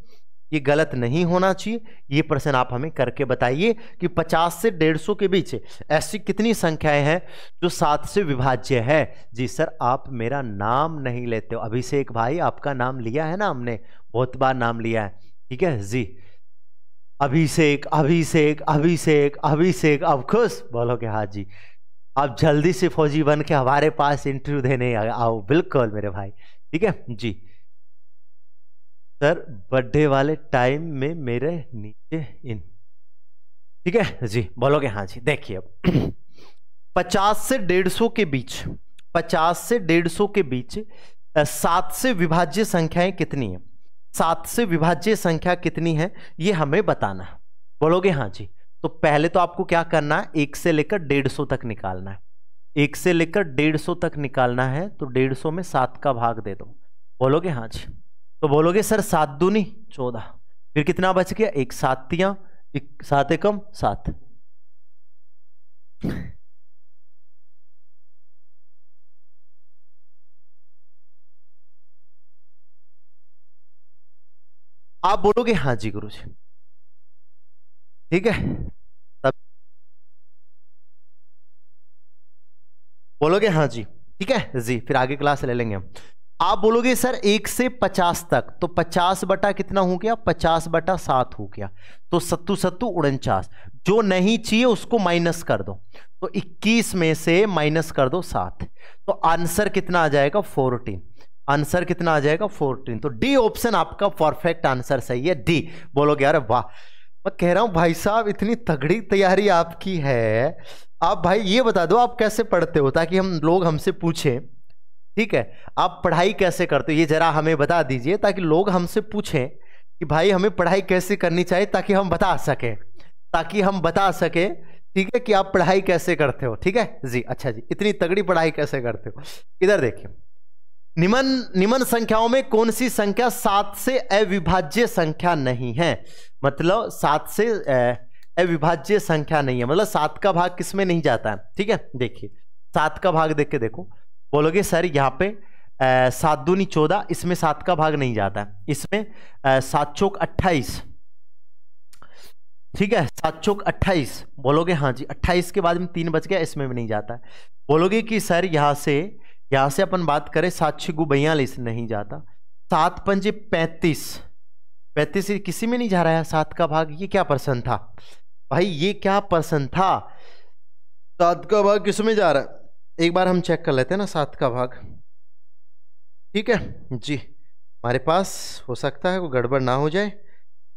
ये गलत नहीं होना चाहिए ये प्रश्न आप हमें करके बताइए कि 50 से 150 के बीच ऐसी कितनी संख्याएं हैं जो सात से विभाज्य है जी सर आप मेरा नाम नहीं लेते हो अभिषेक भाई आपका नाम लिया है ना हमने बहुत बार नाम लिया है ठीक है जी अभिषेक अभिषेक अभिषेक अभिषेक अब खुश बोलोगे हाँ जी आप जल्दी से फौजी बन के हमारे पास इंटरव्यू देने आओ बिल्कुल मेरे भाई ठीक है जी सर बर्थडे वाले टाइम में मेरे नीचे इन ठीक है जी बोलोगे हाँ जी देखिए अब पचास से डेढ़ सौ के बीच पचास से डेढ़ सौ के बीच सात से विभाज्य संख्याएं कितनी है सात से विभाज्य संख्या कितनी है ये हमें बताना बोलोगे हाँ जी तो पहले तो आपको क्या करना है एक से लेकर डेढ़ सौ तक निकालना है एक से लेकर डेढ़ सौ तक निकालना है तो डेढ़ सौ में सात का भाग दे दो बोलोगे हाँ जी तो बोलोगे सर सात दूनी चौदह फिर कितना बच गया एक सातियां एक सात एकम सात आप बोलोगे हाँ जी गुरु जी ठीक है तब बोलोगे हाँ जी ठीक है जी फिर आगे क्लास ले लेंगे हम आप बोलोगे सर एक से पचास तक तो पचास बटा कितना हो गया पचास बटा सात हो गया तो सत्तू सत्तू उनचास जो नहीं चाहिए उसको माइनस कर दो तो इक्कीस में से माइनस कर दो सात तो आंसर कितना आ जाएगा फोर्टीन आंसर कितना आ जाएगा फोर्टीन तो डी ऑप्शन आपका परफेक्ट आंसर सही है डी बोलोगे अरे वाह मैं कह रहा हूं भाई साहब इतनी तगड़ी तैयारी आपकी है आप भाई ये बता दो आप कैसे पढ़ते हो ताकि हम लोग हमसे पूछें ठीक है आप पढ़ाई कैसे करते हो ये ज़रा हमें बता दीजिए ताकि लोग हमसे पूछें कि भाई हमें पढ़ाई कैसे करनी चाहिए ताकि हम बता सकें ताकि हम बता सकें ठीक है कि आप पढ़ाई कैसे करते हो ठीक है जी अच्छा जी इतनी तगड़ी पढ़ाई कैसे करते हो इधर देखिए निमन निमन संख्याओं में कौन सी संख्या सात से अविभाज्य संख्या नहीं है मतलब सात से अविभाज्य संख्या नहीं है मतलब सात का भाग किसमें नहीं जाता है ठीक है देखिए सात का भाग देख के देखो बोलोगे सर यहाँ पे सात दूनी चौदह इसमें सात का भाग नहीं जाता है इसमें सात चौक अट्ठाईस ठीक है सात चौक अट्ठाईस बोलोगे हाँ जी अट्ठाईस के बाद में तीन बच गया इसमें भी नहीं जाता है बोलोगे कि सर यहाँ से यहाँ से अपन बात करें सात छः गु बयालीस नहीं जाता सात पंजे पैंतीस पैंतीस किसी में नहीं जा रहा है सात का भाग ये क्या प्रश्न था भाई ये क्या प्रश्न था सात का भाग किस में जा रहा है एक बार हम चेक कर लेते हैं ना सात का भाग ठीक है जी हमारे पास हो सकता है कोई गड़बड़ ना हो जाए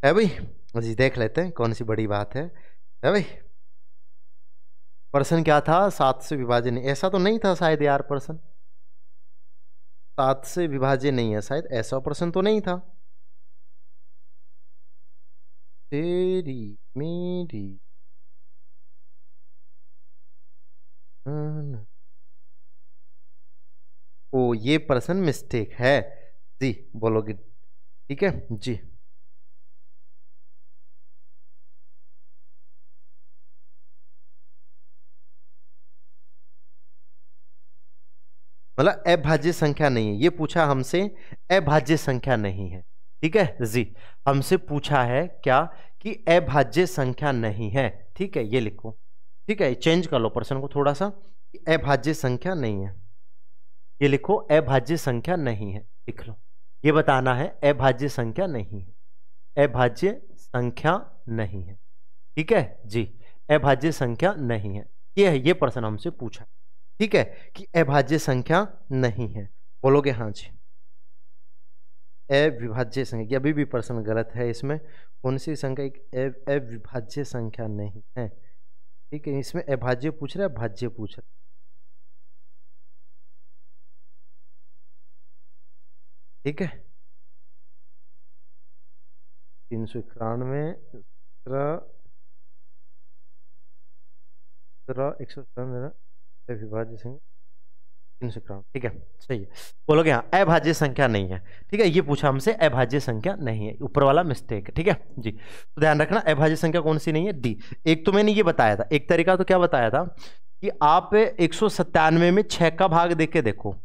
है भाई जी देख लेते हैं कौन सी बड़ी बात है है भाई पर्सन क्या था सात से विभाजन ऐसा तो नहीं था शायद यार पर्सन सात से विभाज्य नहीं है शायद ऐसा पर्सन तो नहीं था तेरी मेरी ओ ये पर्सन मिस्टेक है जी बोलोगे ठीक है जी मतलब अभाज्य संख्या नहीं है ये पूछा हमसे अभाज्य संख्या नहीं है ठीक है जी हमसे पूछा है क्या कि अभाज्य संख्या नहीं है ठीक है ये लिखो ठीक है चेंज कर लो पर्सन को थोड़ा सा अभाज्य संख्या नहीं है ये लिखो अभाज्य संख्या नहीं है लिख लो ये बताना है अभाज्य संख्या नहीं है अभाज्य संख्या नहीं है ठीक है जी अभाज्य संख्या नहीं है ये है ये प्रश्न हमसे पूछा ठीक है कि अभाज्य संख्या नहीं है बोलोगे हाँ जी अविभाज्य संख्या अभी भी प्रश्न गलत है इसमें कौन सी संख्या एक अविभाज्य संख्या नहीं है ठीक है इसमें अभाज्य पूछ रहे अभाज्य भाज्य पूछ रहे ठीक है तीन सौ इक्यानवे सत्रह सत्रह एक सौ सत्रह विभाज्य संख्या तीन सौ इक्यानवे ठीक है सही है बोलोगे हाँ अभाज्य संख्या नहीं है ठीक है ये पूछा हमसे अभाज्य संख्या नहीं है ऊपर वाला मिस्टेक है ठीक है जी तो ध्यान रखना अभाज्य संख्या कौन सी नहीं है डी एक तो मैंने ये बताया था एक तरीका तो क्या बताया था कि आप एक सौ सत्तानवे में छः का भाग दे के देखो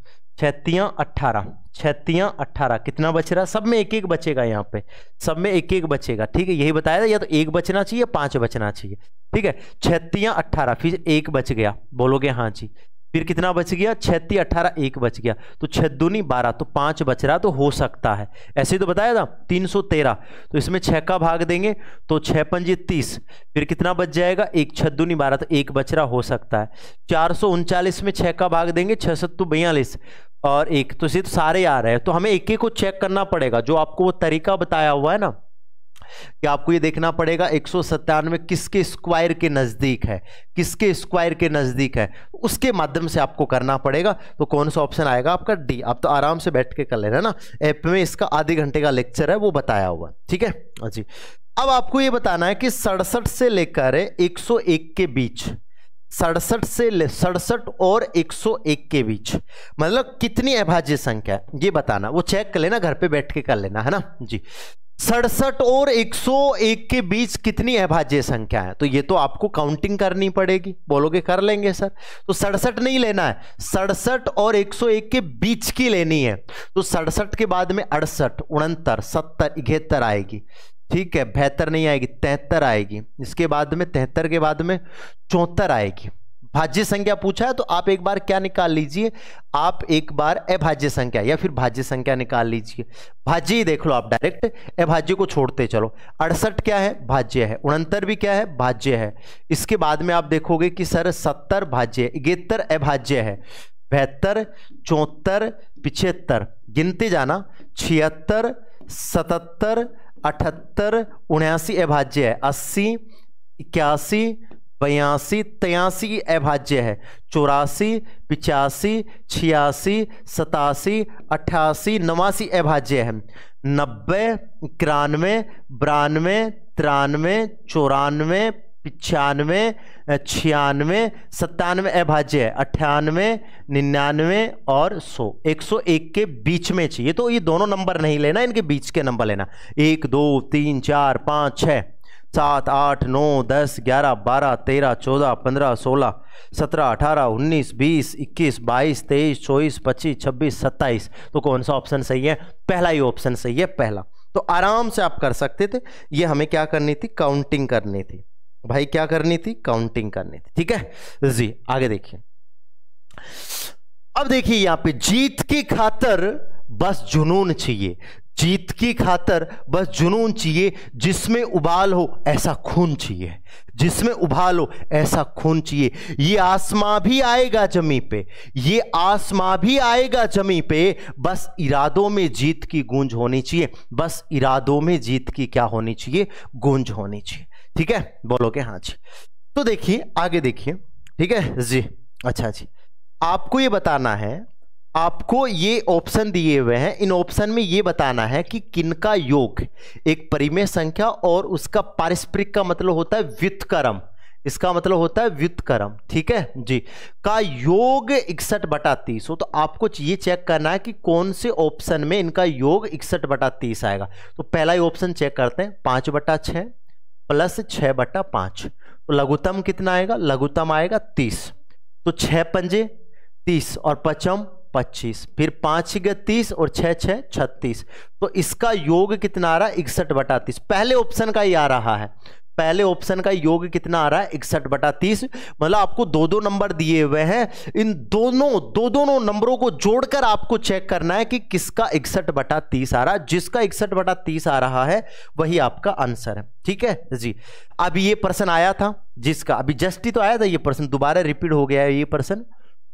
छतियाँ अट्ठारह छत्तियां अट्ठारह कितना बच रहा सब में एक एक बचेगा यहाँ पे सब में एक एक बचेगा ठीक है यही बताया था या तो एक बचना चाहिए या पांच बचना चाहिए ठीक है छतियां अट्ठारह फिर एक बच गया बोलोगे हाँ जी फिर कितना बच गया छत्ती अट्ठारह एक बच गया तो छदूनी बारह तो पाँच बच रहा तो हो सकता है ऐसे तो बताया था तीन सौ तेरह तो इसमें छः का भाग देंगे तो छः पंजी तीस फिर कितना बच जाएगा एक छदूनी बारह तो एक बच रहा हो सकता है चार सौ उनचालीस में छः का भाग देंगे छः सत्तू बयालीस और एक तो सिर्फ तो सारे आ रहे हैं तो हमें एक एक को चेक करना पड़ेगा जो आपको वो तरीका बताया हुआ है ना कि आपको ये देखना पड़ेगा एक सौ किसके स्क्वायर के नज़दीक है किसके स्क्वायर के नज़दीक है उसके माध्यम से आपको करना पड़ेगा तो कौन सा ऑप्शन आएगा आपका डी आप तो आराम से बैठ के कर लेना ना ऐप में इसका आधे घंटे का लेक्चर है वो बताया हुआ ठीक है हाँ जी अब आपको ये बताना है कि सड़सठ से लेकर एक के बीच सड़सठ से सड़सठ और 101 के बीच मतलब कितनी अभाज्य संख्या है ये बताना वो चेक कर लेना घर पे बैठ के कर लेना है ना जी सड़सठ और 101 के बीच कितनी अभाज्य संख्या है तो ये तो आपको काउंटिंग करनी पड़ेगी बोलोगे कर लेंगे सर तो सड़सठ नहीं लेना है सड़सठ और 101 के बीच की लेनी है तो सड़सठ के बाद में अड़सठ उनहत्तर सत्तर इकहत्तर आएगी ठीक है बेहतर नहीं आएगी तेहत्तर आएगी इसके बाद में तेहत्तर के बाद में चौहत्तर आएगी भाज्य संख्या पूछा है तो आप एक बार क्या निकाल लीजिए आप एक बार अभाज्य संख्या या फिर भाज्य संख्या निकाल लीजिए भाज्य ही देख लो आप डायरेक्ट अभाज्य को छोड़ते चलो अड़सठ क्या है भाज्य है उनहत्तर भी क्या है भाज्य है इसके बाद में आप देखोगे कि सर सत्तर भाज्य इकहत्तर अभाज्य है बहत्तर चौहत्तर पिछहत्तर गिनते जाना छिहत्तर सतहत्तर अठहत्तर उन्यासी अभाज्य है अस्सी इक्यासी बयासी तयासी अभाज्य है चौरासी पिचासी छियासी सतासी अट्ठासी नवासी अभाज्य है नब्बे इक्यानवे बानवे तिरानवे चौरानवे पचानवे छियानवे सत्तानवे अभाज्य है अट्ठानवे निन्यानवे और सौ एक सौ एक के बीच में चाहिए तो ये दोनों नंबर नहीं लेना इनके बीच के नंबर लेना एक दो तीन चार पाँच छः सात आठ नौ दस ग्यारह बारह तेरह चौदह पंद्रह सोलह सत्रह अठारह उन्नीस बीस इक्कीस बाईस तेईस चौबीस पच्चीस छब्बीस सत्ताईस तो कौन सा ऑप्शन सही है पहला ही ऑप्शन सही है पहला तो आराम से आप कर सकते थे ये हमें क्या करनी थी काउंटिंग करनी थी भाई क्या करनी थी काउंटिंग करनी थी ठीक है जी आगे देखिए अब देखिए यहां पे जीत की खातर बस जुनून चाहिए जीत की खातर बस जुनून चाहिए जिसमें उबाल हो ऐसा खून चाहिए जिसमें उबाल हो ऐसा खून चाहिए ये आसमां भी आएगा जमी पे ये आसमां भी आएगा जमी पे बस इरादों में जीत की गूंज होनी चाहिए बस इरादों में जीत की क्या होनी चाहिए गूंज होनी चाहिए ठीक है के हाँ जी तो देखिए आगे देखिए ठीक है जी अच्छा जी आपको ये बताना है आपको ये ऑप्शन दिए हुए हैं इन ऑप्शन में ये बताना है कि किनका योग एक परिमेय संख्या और उसका पारस्परिक का मतलब होता है व्युतक्रम इसका मतलब होता है व्युतक्रम ठीक है जी का योग इकसठ बटा तीस हो तो आपको ये चेक करना है कि कौन से ऑप्शन में इनका योग इकसठ बटा तीस आएगा तो पहला ही ऑप्शन चेक करते हैं पांच बटा छह प्लस छः बटा पाँच तो लघुतम कितना आएगा लघुतम आएगा तीस तो छः पंजे तीस और पचम पच्चीस फिर पाँच गए तीस और छः छः छत्तीस तो इसका योग कितना आ रहा है इकसठ बटा तीस पहले ऑप्शन का ही आ रहा है पहले ऑप्शन का योग कितना आ रहा है इकसठ बटा तीस मतलब आपको दो दो नंबर दिए हुए हैं इन दोनों दो दोनों नंबरों को जोड़कर आपको चेक करना है कि किसका इकसठ बटा तीस आ रहा है जिसका इकसठ बटा तीस आ रहा है वही आपका आंसर है ठीक है जी अब ये प्रश्न आया था जिसका अभी जस्ट ही तो आया था ये प्रश्न दोबारा रिपीट हो गया है ये प्रश्न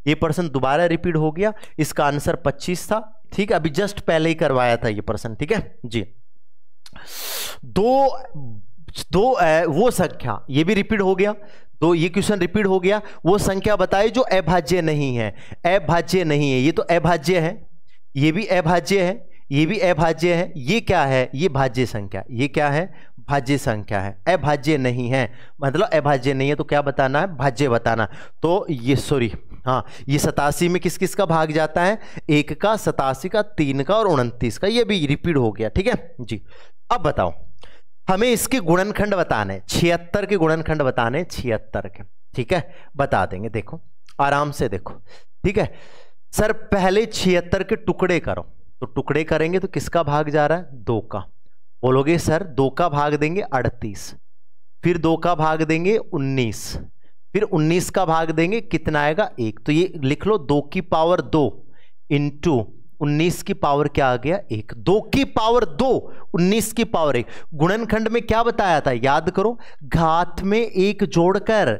ये प्रश्न दोबारा रिपीट हो गया इसका आंसर पच्चीस था ठीक है अभी जस्ट पहले ही करवाया था ये प्रश्न ठीक है जी दो दो वो संख्या ये भी रिपीट हो गया तो ये क्वेश्चन रिपीट हो गया वो संख्या बताए जो अभाज्य नहीं है अभाज्य नहीं है ये तो अभाज्य है ये भी अभाज्य है ये भी अभाज्य है ये क्या है ये भाज्य संख्या ये क्या है भाज्य संख्या है अभाज्य नहीं है मतलब अभाज्य नहीं है तो क्या बताना है भाज्य बताना तो ये सॉरी हाँ ये सतासी में किस किस का भाग जाता है एक का सतासी का तीन का और उनतीस का ये भी रिपीट हो गया ठीक है जी अब बताओ हमें इसके गुणनखंड बताने छिहत्तर के गुणनखंड बताने छिहत्तर के ठीक है बता देंगे देखो आराम से देखो ठीक है सर पहले छिहत्तर के टुकड़े करो तो टुकड़े करेंगे तो किसका भाग जा रहा है दो का बोलोगे सर दो का भाग देंगे अड़तीस फिर दो का भाग देंगे उन्नीस फिर उन्नीस का भाग देंगे कितना आएगा एक तो ये लिख लो दो की पावर दो इंटू 19 की पावर क्या आ गया एक दो की पावर दो 19 की पावर एक गुणनखंड में क्या बताया था याद करो घात में एक जोड़कर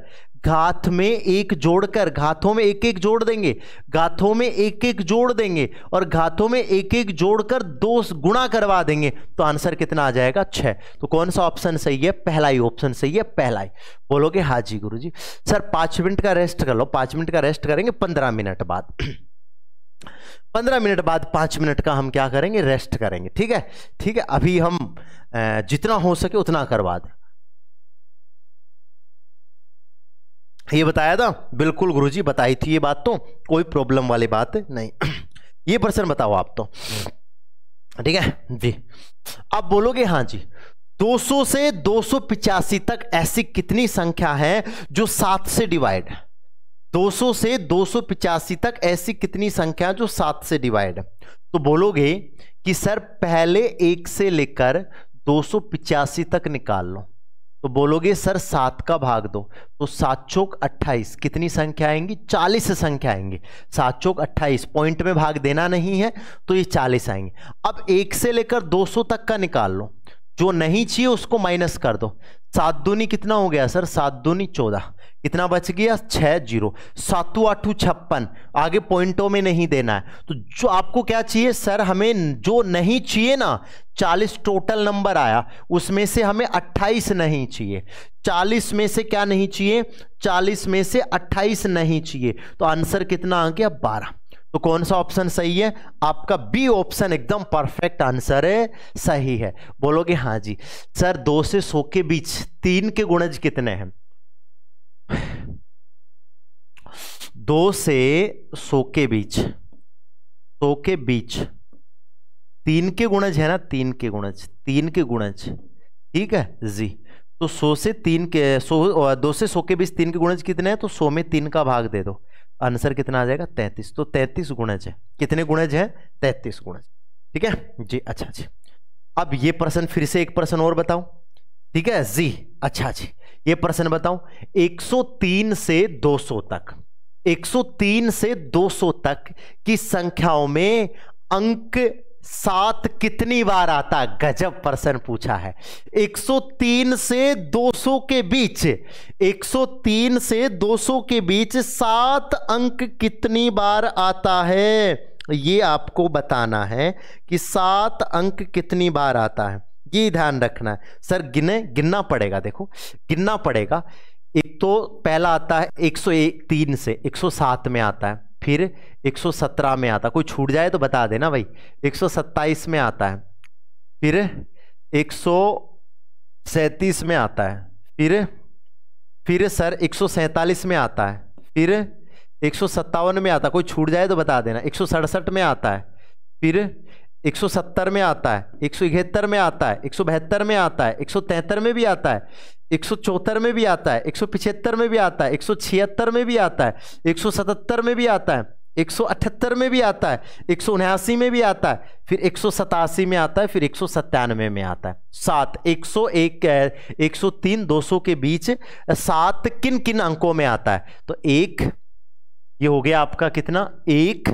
घात में एक जोड़कर घातों में एक एक जोड़ देंगे घातों में एक एक जोड़ देंगे और घातों में एक एक जोड़कर दो गुणा करवा देंगे तो आंसर कितना आ जाएगा छः तो कौन सा ऑप्शन सही है पहला ही ऑप्शन सही है पहला ही बोलोगे हाँ जी गुरु जी सर पाँच मिनट का रेस्ट कर लो पाँच मिनट का रेस्ट करेंगे पंद्रह मिनट बाद पंद्रह मिनट बाद पांच मिनट का हम क्या करेंगे रेस्ट करेंगे ठीक है ठीक है अभी हम जितना हो सके उतना करवा दें ये बताया था बिल्कुल गुरुजी बताई थी ये बात तो कोई प्रॉब्लम वाली बात नहीं ये प्रश्न बताओ आप तो ठीक है जी अब बोलोगे हाँ जी 200 से दो तक ऐसी कितनी संख्या है जो सात से डिवाइड है 200 से दो तक ऐसी कितनी संख्या जो सात से डिवाइड है तो बोलोगे कि सर पहले एक से लेकर दो तक निकाल लो तो बोलोगे सर सात का भाग दो तो सात चौक अट्ठाईस कितनी संख्या आएंगी चालीस संख्या आएंगी सात चौक अट्ठाईस पॉइंट में भाग देना नहीं है तो ये चालीस आएंगे अब एक से लेकर दो सौ तक का निकाल लो जो नहीं चाहिए उसको माइनस कर दो सात दूनी कितना हो गया सर सात दूनी चौदह कितना बच गया छः जीरो सातू आठू छप्पन आगे पॉइंटों में नहीं देना है तो जो आपको क्या चाहिए सर हमें जो नहीं चाहिए ना चालीस टोटल नंबर आया उसमें से हमें अट्ठाईस नहीं चाहिए चालीस में से क्या नहीं चाहिए चालीस में से अट्ठाईस नहीं चाहिए तो आंसर कितना आ गया बारह तो कौन सा ऑप्शन सही है आपका बी ऑप्शन एकदम परफेक्ट आंसर है सही है बोलोगे हाँ जी सर दो से सौ के बीच तीन के गुणज कितने हैं दो से सो के बीच सो के बीच तीन के गुणज है ना तीन के गुणज तीन के गुणज ठीक है जी तो सो से तीन के सो दो से सो के बीच तीन के गुणज कितने हैं तो सो में तीन का भाग दे दो आंसर कितना आ जाएगा तैतीस तो तैतीस गुणज है कितने गुणज है तैतीस गुणज ठीक है जी अच्छा जी अब ये प्रश्न फिर से एक प्रश्न और बताऊं ठीक है जी अच्छा जी ये प्रश्न बताऊं 103 से 200 तक 103 से 200 तक की संख्याओं में अंक सात कितनी बार आता गजब प्रश्न पूछा है 103 से 200 के बीच 103 से 200 के बीच सात अंक कितनी बार आता है ये आपको बताना है कि सात अंक कितनी बार आता है ये ध्यान रखना है सर गिने गिनना पड़ेगा देखो गिनना पड़ेगा एक तो पहला आता है एक सौ तीन से एक सौ सात में आता है फिर एक सौ सत्रह में आता कोई छूट जाए तो बता देना भाई एक सौ सत्ताईस में आता है फिर एक सौ सैंतीस में आता है फिर फिर सर एक सौ सैंतालीस में आता है फिर एक सौ सत्तावन में आता कोई छूट जाए तो बता देना एक सौ सड़सठ में आता है फिर 170 में आता है एक में आता है एक में आता है एक में भी आता है एक में भी आता है एक में भी आता है एक में भी आता है एक में भी आता है एक में भी आता है एक में भी आता है फिर एक में आता है फिर एक में आता है सात एक सौ एक एक सौ तीन दो सौ के बीच सात किन किन अंकों में आता है तो एक ये हो गया आपका कितना एक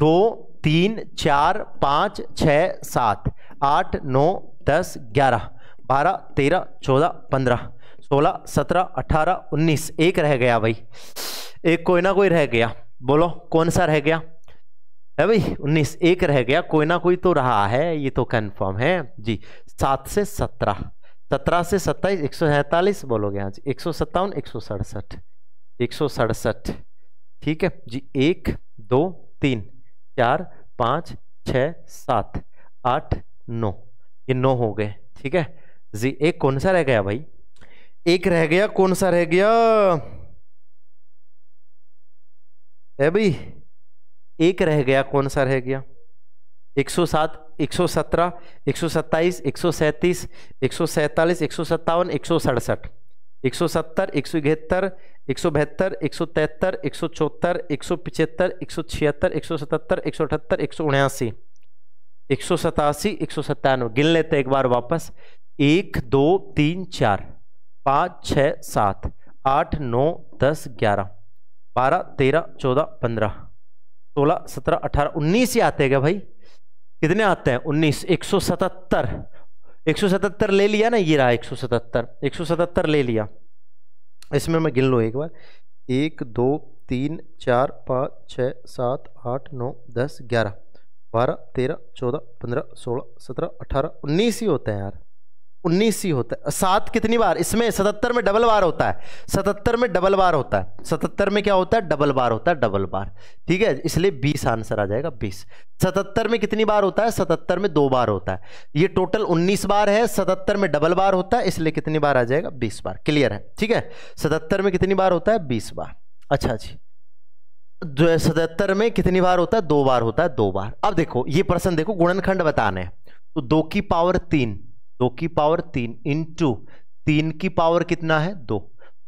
दो तीन चार पाँच छः सात आठ नौ दस ग्यारह बारह तेरह चौदह पंद्रह सोलह सत्रह अठारह उन्नीस एक रह गया भाई एक कोई ना कोई रह गया बोलो कौन सा रह गया है भाई उन्नीस एक रह गया कोई ना कोई तो रहा है ये तो कंफर्म है जी सात से सत्रह सत्रह से सत्ताईस एक सौ सैंतालीस बोलोगे हाँ जी एक सौ सत्तावन एक सौ सड़सठ एक सौ सड़सठ ठीक है जी एक दो तीन चार पाँच छ सात आठ नौ ये नौ हो गए ठीक है जी एक कौन सा रह गया भाई एक रह गया कौन सा रह गया है भाई एक रह गया कौन सा रह गया 107, 117, 127, 137, 147, सौ सत्तर 167, 170, 171, एक सौ बहत्तर एक सौ तिहत्तर एक सौ चौहत्तर एक सौ पिछहत्तर एक सौ छिहत्तर एक सौ सतहत्तर एक सौ अठहत्तर एक सौ उन्यासी एक सौ सतासी एक सौ सत्तानवे गिन लेते एक बार वापस एक दो तीन चार पाँच छ सात आठ नौ दस ग्यारह बारह तेरह चौदह पंद्रह सोलह सत्रह अठारह उन्नीस ही आते हैं भाई कितने आते हैं उन्नीस एक सौ सतहत्तर एक सौ सतहत्तर ले लिया ना ये रहा एक सौ सतहत्तर एक सौ सतहत्तर ले लिया इसमें मैं गिन लूँ एक बार एक दो तीन चार पाँच छः सात आठ नौ दस ग्यारह बारह तेरह चौदह पंद्रह सोलह सत्रह अठारह उन्नीस ही होते हैं यार उन्नीस ही होता है सात कितनी बार इसमें सतहत्तर में डबल बार होता है सतहत्तर में डबल बार होता है सतहत्तर में क्या होता है डबल बार होता है डबल बार ठीक है इसलिए बीस आंसर आ जाएगा बीस सतहत्तर में कितनी बार होता है सतहत्तर में दो बार होता है ये टोटल उन्नीस बार है सतहत्तर में डबल बार होता है इसलिए कितनी बार आ जाएगा बीस बार क्लियर है ठीक है सतहत्तर में कितनी बार होता है बीस बार अच्छा जी जो सतहत्तर में कितनी बार होता है दो बार होता है दो बार अब देखो ये प्रश्न देखो गुणनखंड बताने तो दो की पावर तीन दो की पावर तीन इंटू तीन की पावर कितना है दो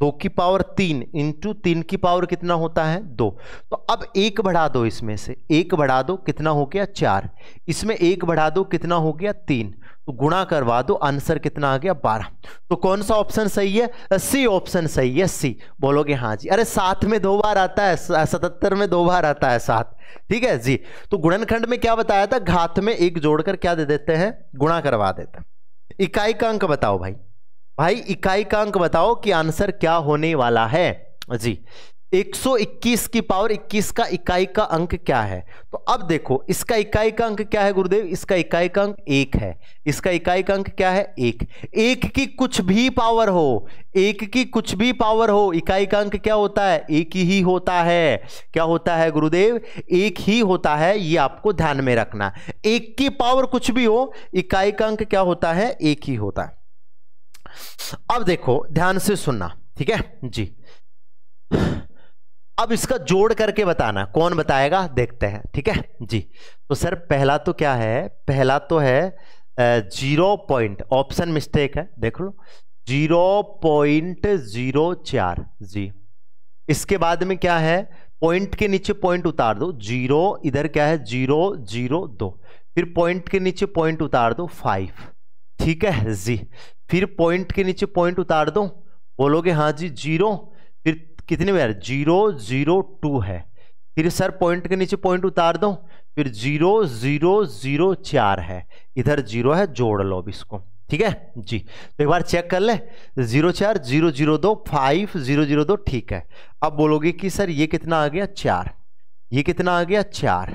दो की पावर तीन इंटू तीन की पावर कितना होता है दो तो अब एक बढ़ा दो इसमें से एक बढ़ा दो कितना हो गया चार इसमें एक बढ़ा दो कितना हो गया तीन तो गुणा करवा दो आंसर कितना आ गया बारह तो कौन सा ऑप्शन सही है सी ऑप्शन सही है सी बोलोगे हाँ जी अरे सात में दो बार आता है सतहत्तर में दो बार आता है सात ठीक है जी तो गुणनखंड में क्या बताया था घात में एक जोड़कर क्या दे देते हैं गुणा करवा देते हैं इकाई का अंक बताओ भाई भाई इकाई का अंक बताओ कि आंसर क्या होने वाला है जी 121 की पावर 21 का इकाई का अंक क्या है तो अब देखो इसका इकाई का अंक क्या है गुरुदेव इसका इकाई का अंक एक है इसका इकाई का अंक क्या है एक एक की कुछ भी पावर हो एक की कुछ भी पावर हो इकाई का अंक क्या होता है एक ही होता है क्या होता है गुरुदेव एक ही होता है ये आपको ध्यान में रखना एक की पावर कुछ भी हो इकाई का अंक क्या होता है एक ही होता है अब देखो ध्यान से सुनना ठीक है जी अब इसका जोड़ करके बताना कौन बताएगा देखते हैं ठीक है जी तो सर पहला तो क्या है पहला तो है जीरो पॉइंट ऑप्शन मिस्टेक है देख लो जीरो पॉइंट जीरो चार जी इसके बाद में क्या है पॉइंट के नीचे पॉइंट उतार दो जीरो इधर क्या है जीरो जीरो दो फिर पॉइंट के नीचे पॉइंट उतार दो फाइव ठीक है जी फिर पॉइंट के नीचे पॉइंट उतार दो बोलोगे हाँ जी जीरो कितने बार जीरो जीरो टू है फिर सर पॉइंट के नीचे पॉइंट उतार दो फिर जीरो जीरो जीरो चार है इधर जीरो है जोड़ लो अब इसको ठीक है जी तो एक बार चेक कर ले जीरो चार जीरो जीरो दो फाइव जीरो जीरो दो ठीक है अब बोलोगे कि सर ये कितना आ गया चार ये कितना आ गया चार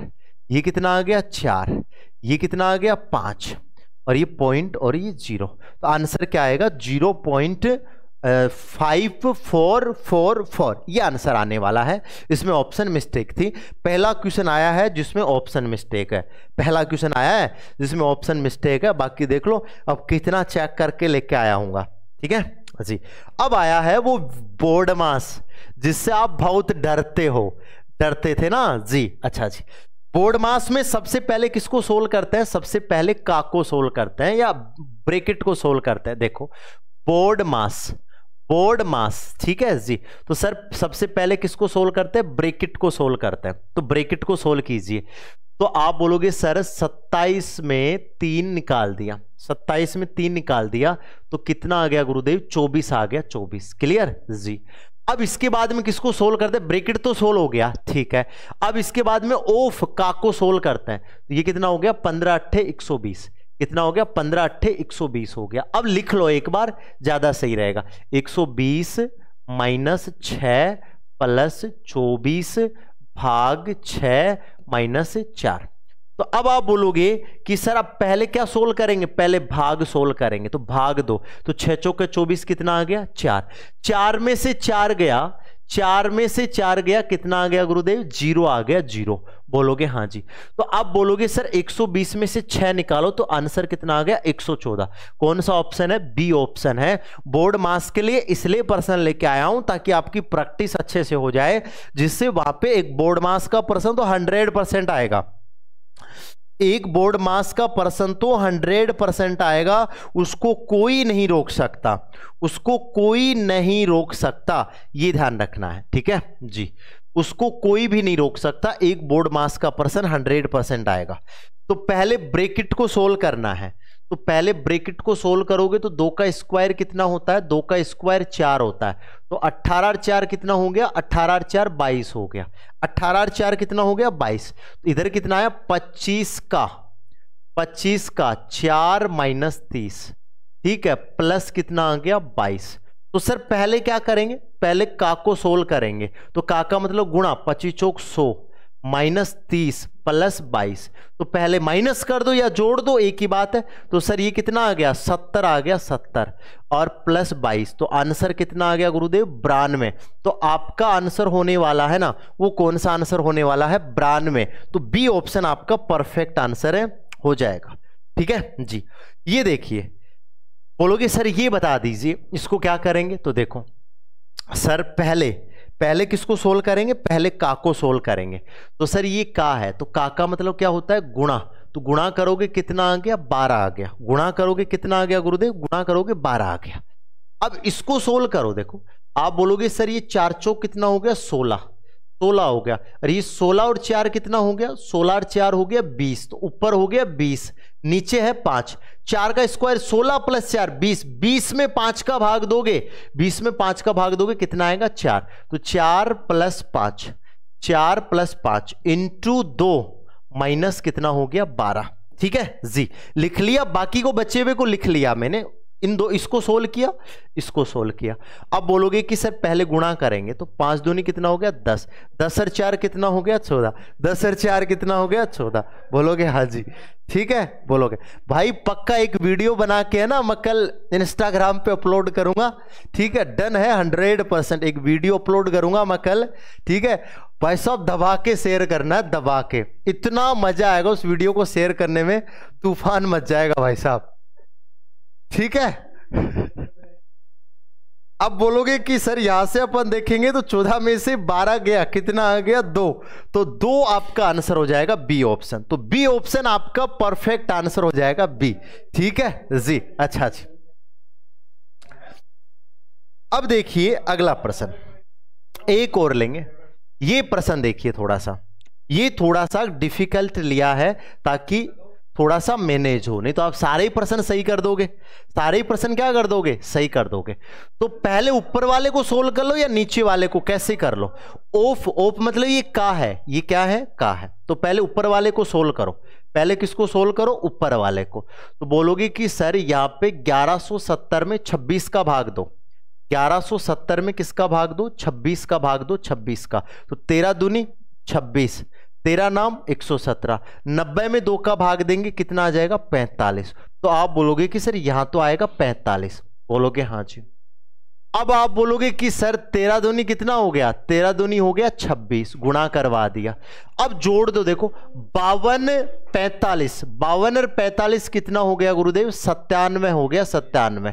ये कितना आ गया चार ये कितना आ गया पाँच और ये पॉइंट और ये जीरो तो आंसर क्या आएगा zero point five four four four ये आंसर आने वाला है इसमें ऑप्शन मिस्टेक थी पहला क्वेश्चन आया है जिसमें ऑप्शन मिस्टेक है पहला क्वेश्चन आया है जिसमें ऑप्शन मिस्टेक है बाकी देख लो अब कितना चेक करके लेके आया हूँ ठीक है जी अब आया है वो बोर्ड मास जिससे आप बहुत डरते हो डरते थे ना जी अच्छा जी बोर्ड मास में सबसे पहले किसको सोल्व करते हैं सबसे पहले काको सोल्व करते हैं या ब्रेकेट को सोल्व करते हैं देखो बोर्ड मास बोर्ड मास ठीक है जी तो सर सबसे पहले किसको सोल्व करते हैं ब्रेकिट को सोल्व करते हैं तो ब्रेकिट को सोल्व कीजिए तो आप बोलोगे सर 27 में तीन निकाल दिया 27 में तीन निकाल दिया तो कितना आ गया गुरुदेव 24 आ गया 24 क्लियर जी अब इसके बाद में किसको सोल्व करते हैं ब्रेकिट तो सोल्व हो गया ठीक है अब इसके बाद में ओफ का को सोल्व करते हैं तो ये कितना हो गया पंद्रह अट्ठे एक सौ बीस कितना हो गया पंद्रह अट्ठे एक सौ बीस हो गया अब लिख लो एक बार ज्यादा सही रहेगा एक सौ बीस माइनस छ प्लस चौबीस भाग छ माइनस चार तो अब आप बोलोगे कि सर आप पहले क्या सोल्व करेंगे पहले भाग सोल्व करेंगे तो भाग दो तो छह चौके चौबीस कितना आ गया चार चार में से चार गया चार में से चार गया कितना आ गया गुरुदेव जीरो आ गया जीरो बोलोगे हाँ जी तो आप बोलोगे सर 120 में से 6 निकालो तो आंसर कितना आ गया 114 कौन सा ऑप्शन है बी ऑप्शन है बोर्ड मास के लिए इसलिए पर्सन लेके आया हूं ताकि आपकी प्रैक्टिस अच्छे से हो जाए जिससे वहां पे एक बोर्ड मास का पर्सन तो 100 परसेंट आएगा एक बोर्ड मास का पर्सन तो 100 परसेंट आएगा उसको कोई नहीं रोक सकता उसको कोई नहीं रोक सकता ये ध्यान रखना है ठीक है जी उसको कोई भी नहीं रोक सकता एक बोर्ड मास का पर्सन हंड्रेड परसेंट आएगा तो पहले ब्रेकिट को सोल्व करना है तो पहले ब्रेकिट को सोल्व करोगे तो दो का स्क्वायर कितना होता है दो का स्क्वायर चार होता है तो अट्ठारह चार कितना हो गया अट्ठारह चार बाईस हो गया अट्ठारह चार कितना हो गया बाईस तो इधर कितना आया पच्चीस का पच्चीस का चार माइनस तीस ठीक है प्लस कितना आ गया बाईस तो सर पहले क्या करेंगे पहले का को सोल्व करेंगे तो का का मतलब गुणा पच्चीस चौक सौ माइनस तीस प्लस बाईस तो पहले माइनस कर दो या जोड़ दो एक ही बात है तो सर ये कितना आ गया सत्तर आ गया सत्तर और प्लस बाईस तो आंसर कितना आ गया गुरुदेव बानवे तो आपका आंसर होने वाला है ना वो कौन सा आंसर होने वाला है बानवे तो बी ऑप्शन आपका परफेक्ट आंसर है हो जाएगा ठीक है जी ये देखिए बोलोगे सर ये बता दीजिए इसको क्या करेंगे तो देखो सर पहले पहले किसको सोल्व करेंगे पहले का को सोल्व करेंगे तो सर ये का है तो का का मतलब क्या होता है गुणा तो गुणा करोगे कितना आ गया बारह आ गया गुणा करोगे कितना आ गया गुरुदेव गुणा करोगे बारह आ गया अब इसको सोल्व करो देखो आप बोलोगे सर ये चार चौक कितना हो गया सोलह सोलह हो गया और ये सोलह और चार कितना हो गया सोलह और चार हो गया बीस तो ऊपर हो गया बीस नीचे है पांच चार का स्क्वायर सोलह प्लस चार बीस बीस में पांच का भाग दोगे बीस में पांच का भाग दोगे कितना आएगा चार तो चार प्लस पांच चार प्लस पांच इंटू दो माइनस कितना हो गया बारह ठीक है जी लिख लिया बाकी को बचे हुए को लिख लिया मैंने इन दो इसको सोल्व किया इसको सोल्व किया अब बोलोगे कि सर पहले गुणा करेंगे तो पांच दूनी कितना हो गया दस दस और चार कितना हो गया चौदह दस और चार कितना हो गया चौदह बोलोगे हाँ जी ठीक है बोलोगे भाई पक्का एक वीडियो बना के है ना मैं कल इंस्टाग्राम पे अपलोड करूंगा ठीक है डन है हंड्रेड परसेंट एक वीडियो अपलोड करूंगा मैं कल ठीक है भाई साहब दबा के शेयर करना दबा के इतना मजा आएगा उस वीडियो को शेयर करने में तूफान मच जाएगा भाई साहब ठीक है अब बोलोगे कि सर यहां से अपन देखेंगे तो चौदह में से बारह गया कितना आ गया दो तो दो आपका आंसर हो जाएगा बी ऑप्शन तो बी ऑप्शन आपका परफेक्ट आंसर हो जाएगा बी ठीक है जी अच्छा जी अच्छा। अब देखिए अगला प्रश्न एक और लेंगे ये प्रश्न देखिए थोड़ा सा ये थोड़ा सा डिफिकल्ट लिया है ताकि थोड़ा सा मैनेज हो नहीं तो आप सारे ही प्रश्न सही कर दोगे सारे ही प्रश्न क्या कर दोगे सही कर दोगे तो पहले ऊपर वाले को सोल्व कर लो या नीचे वाले को कैसे कर लो ओफ ओफ मतलब ये का है ये क्या है का है तो पहले ऊपर वाले को सोल्व करो पहले किसको सोल्व करो ऊपर वाले को तो बोलोगे कि सर यहाँ पे 1170 में 26 का भाग दो 1170 में किसका भाग दो 26 का भाग दो 26 का तो तेरह दुनी 26 तेरा नाम 117 90 में दो का भाग देंगे कितना आ जाएगा 45 तो आप बोलोगे कि सर यहां तो आएगा 45 बोलोगे हाँ जी अब आप बोलोगे कि सर तेरा दूनी कितना हो गया तेरा दूनी हो गया छब्बीस गुणा करवा दिया अब जोड़ दो देखो बावन पैंतालीस बावन और पैंतालीस कितना हो गया गुरुदेव सत्यानवे हो गया सत्यानवे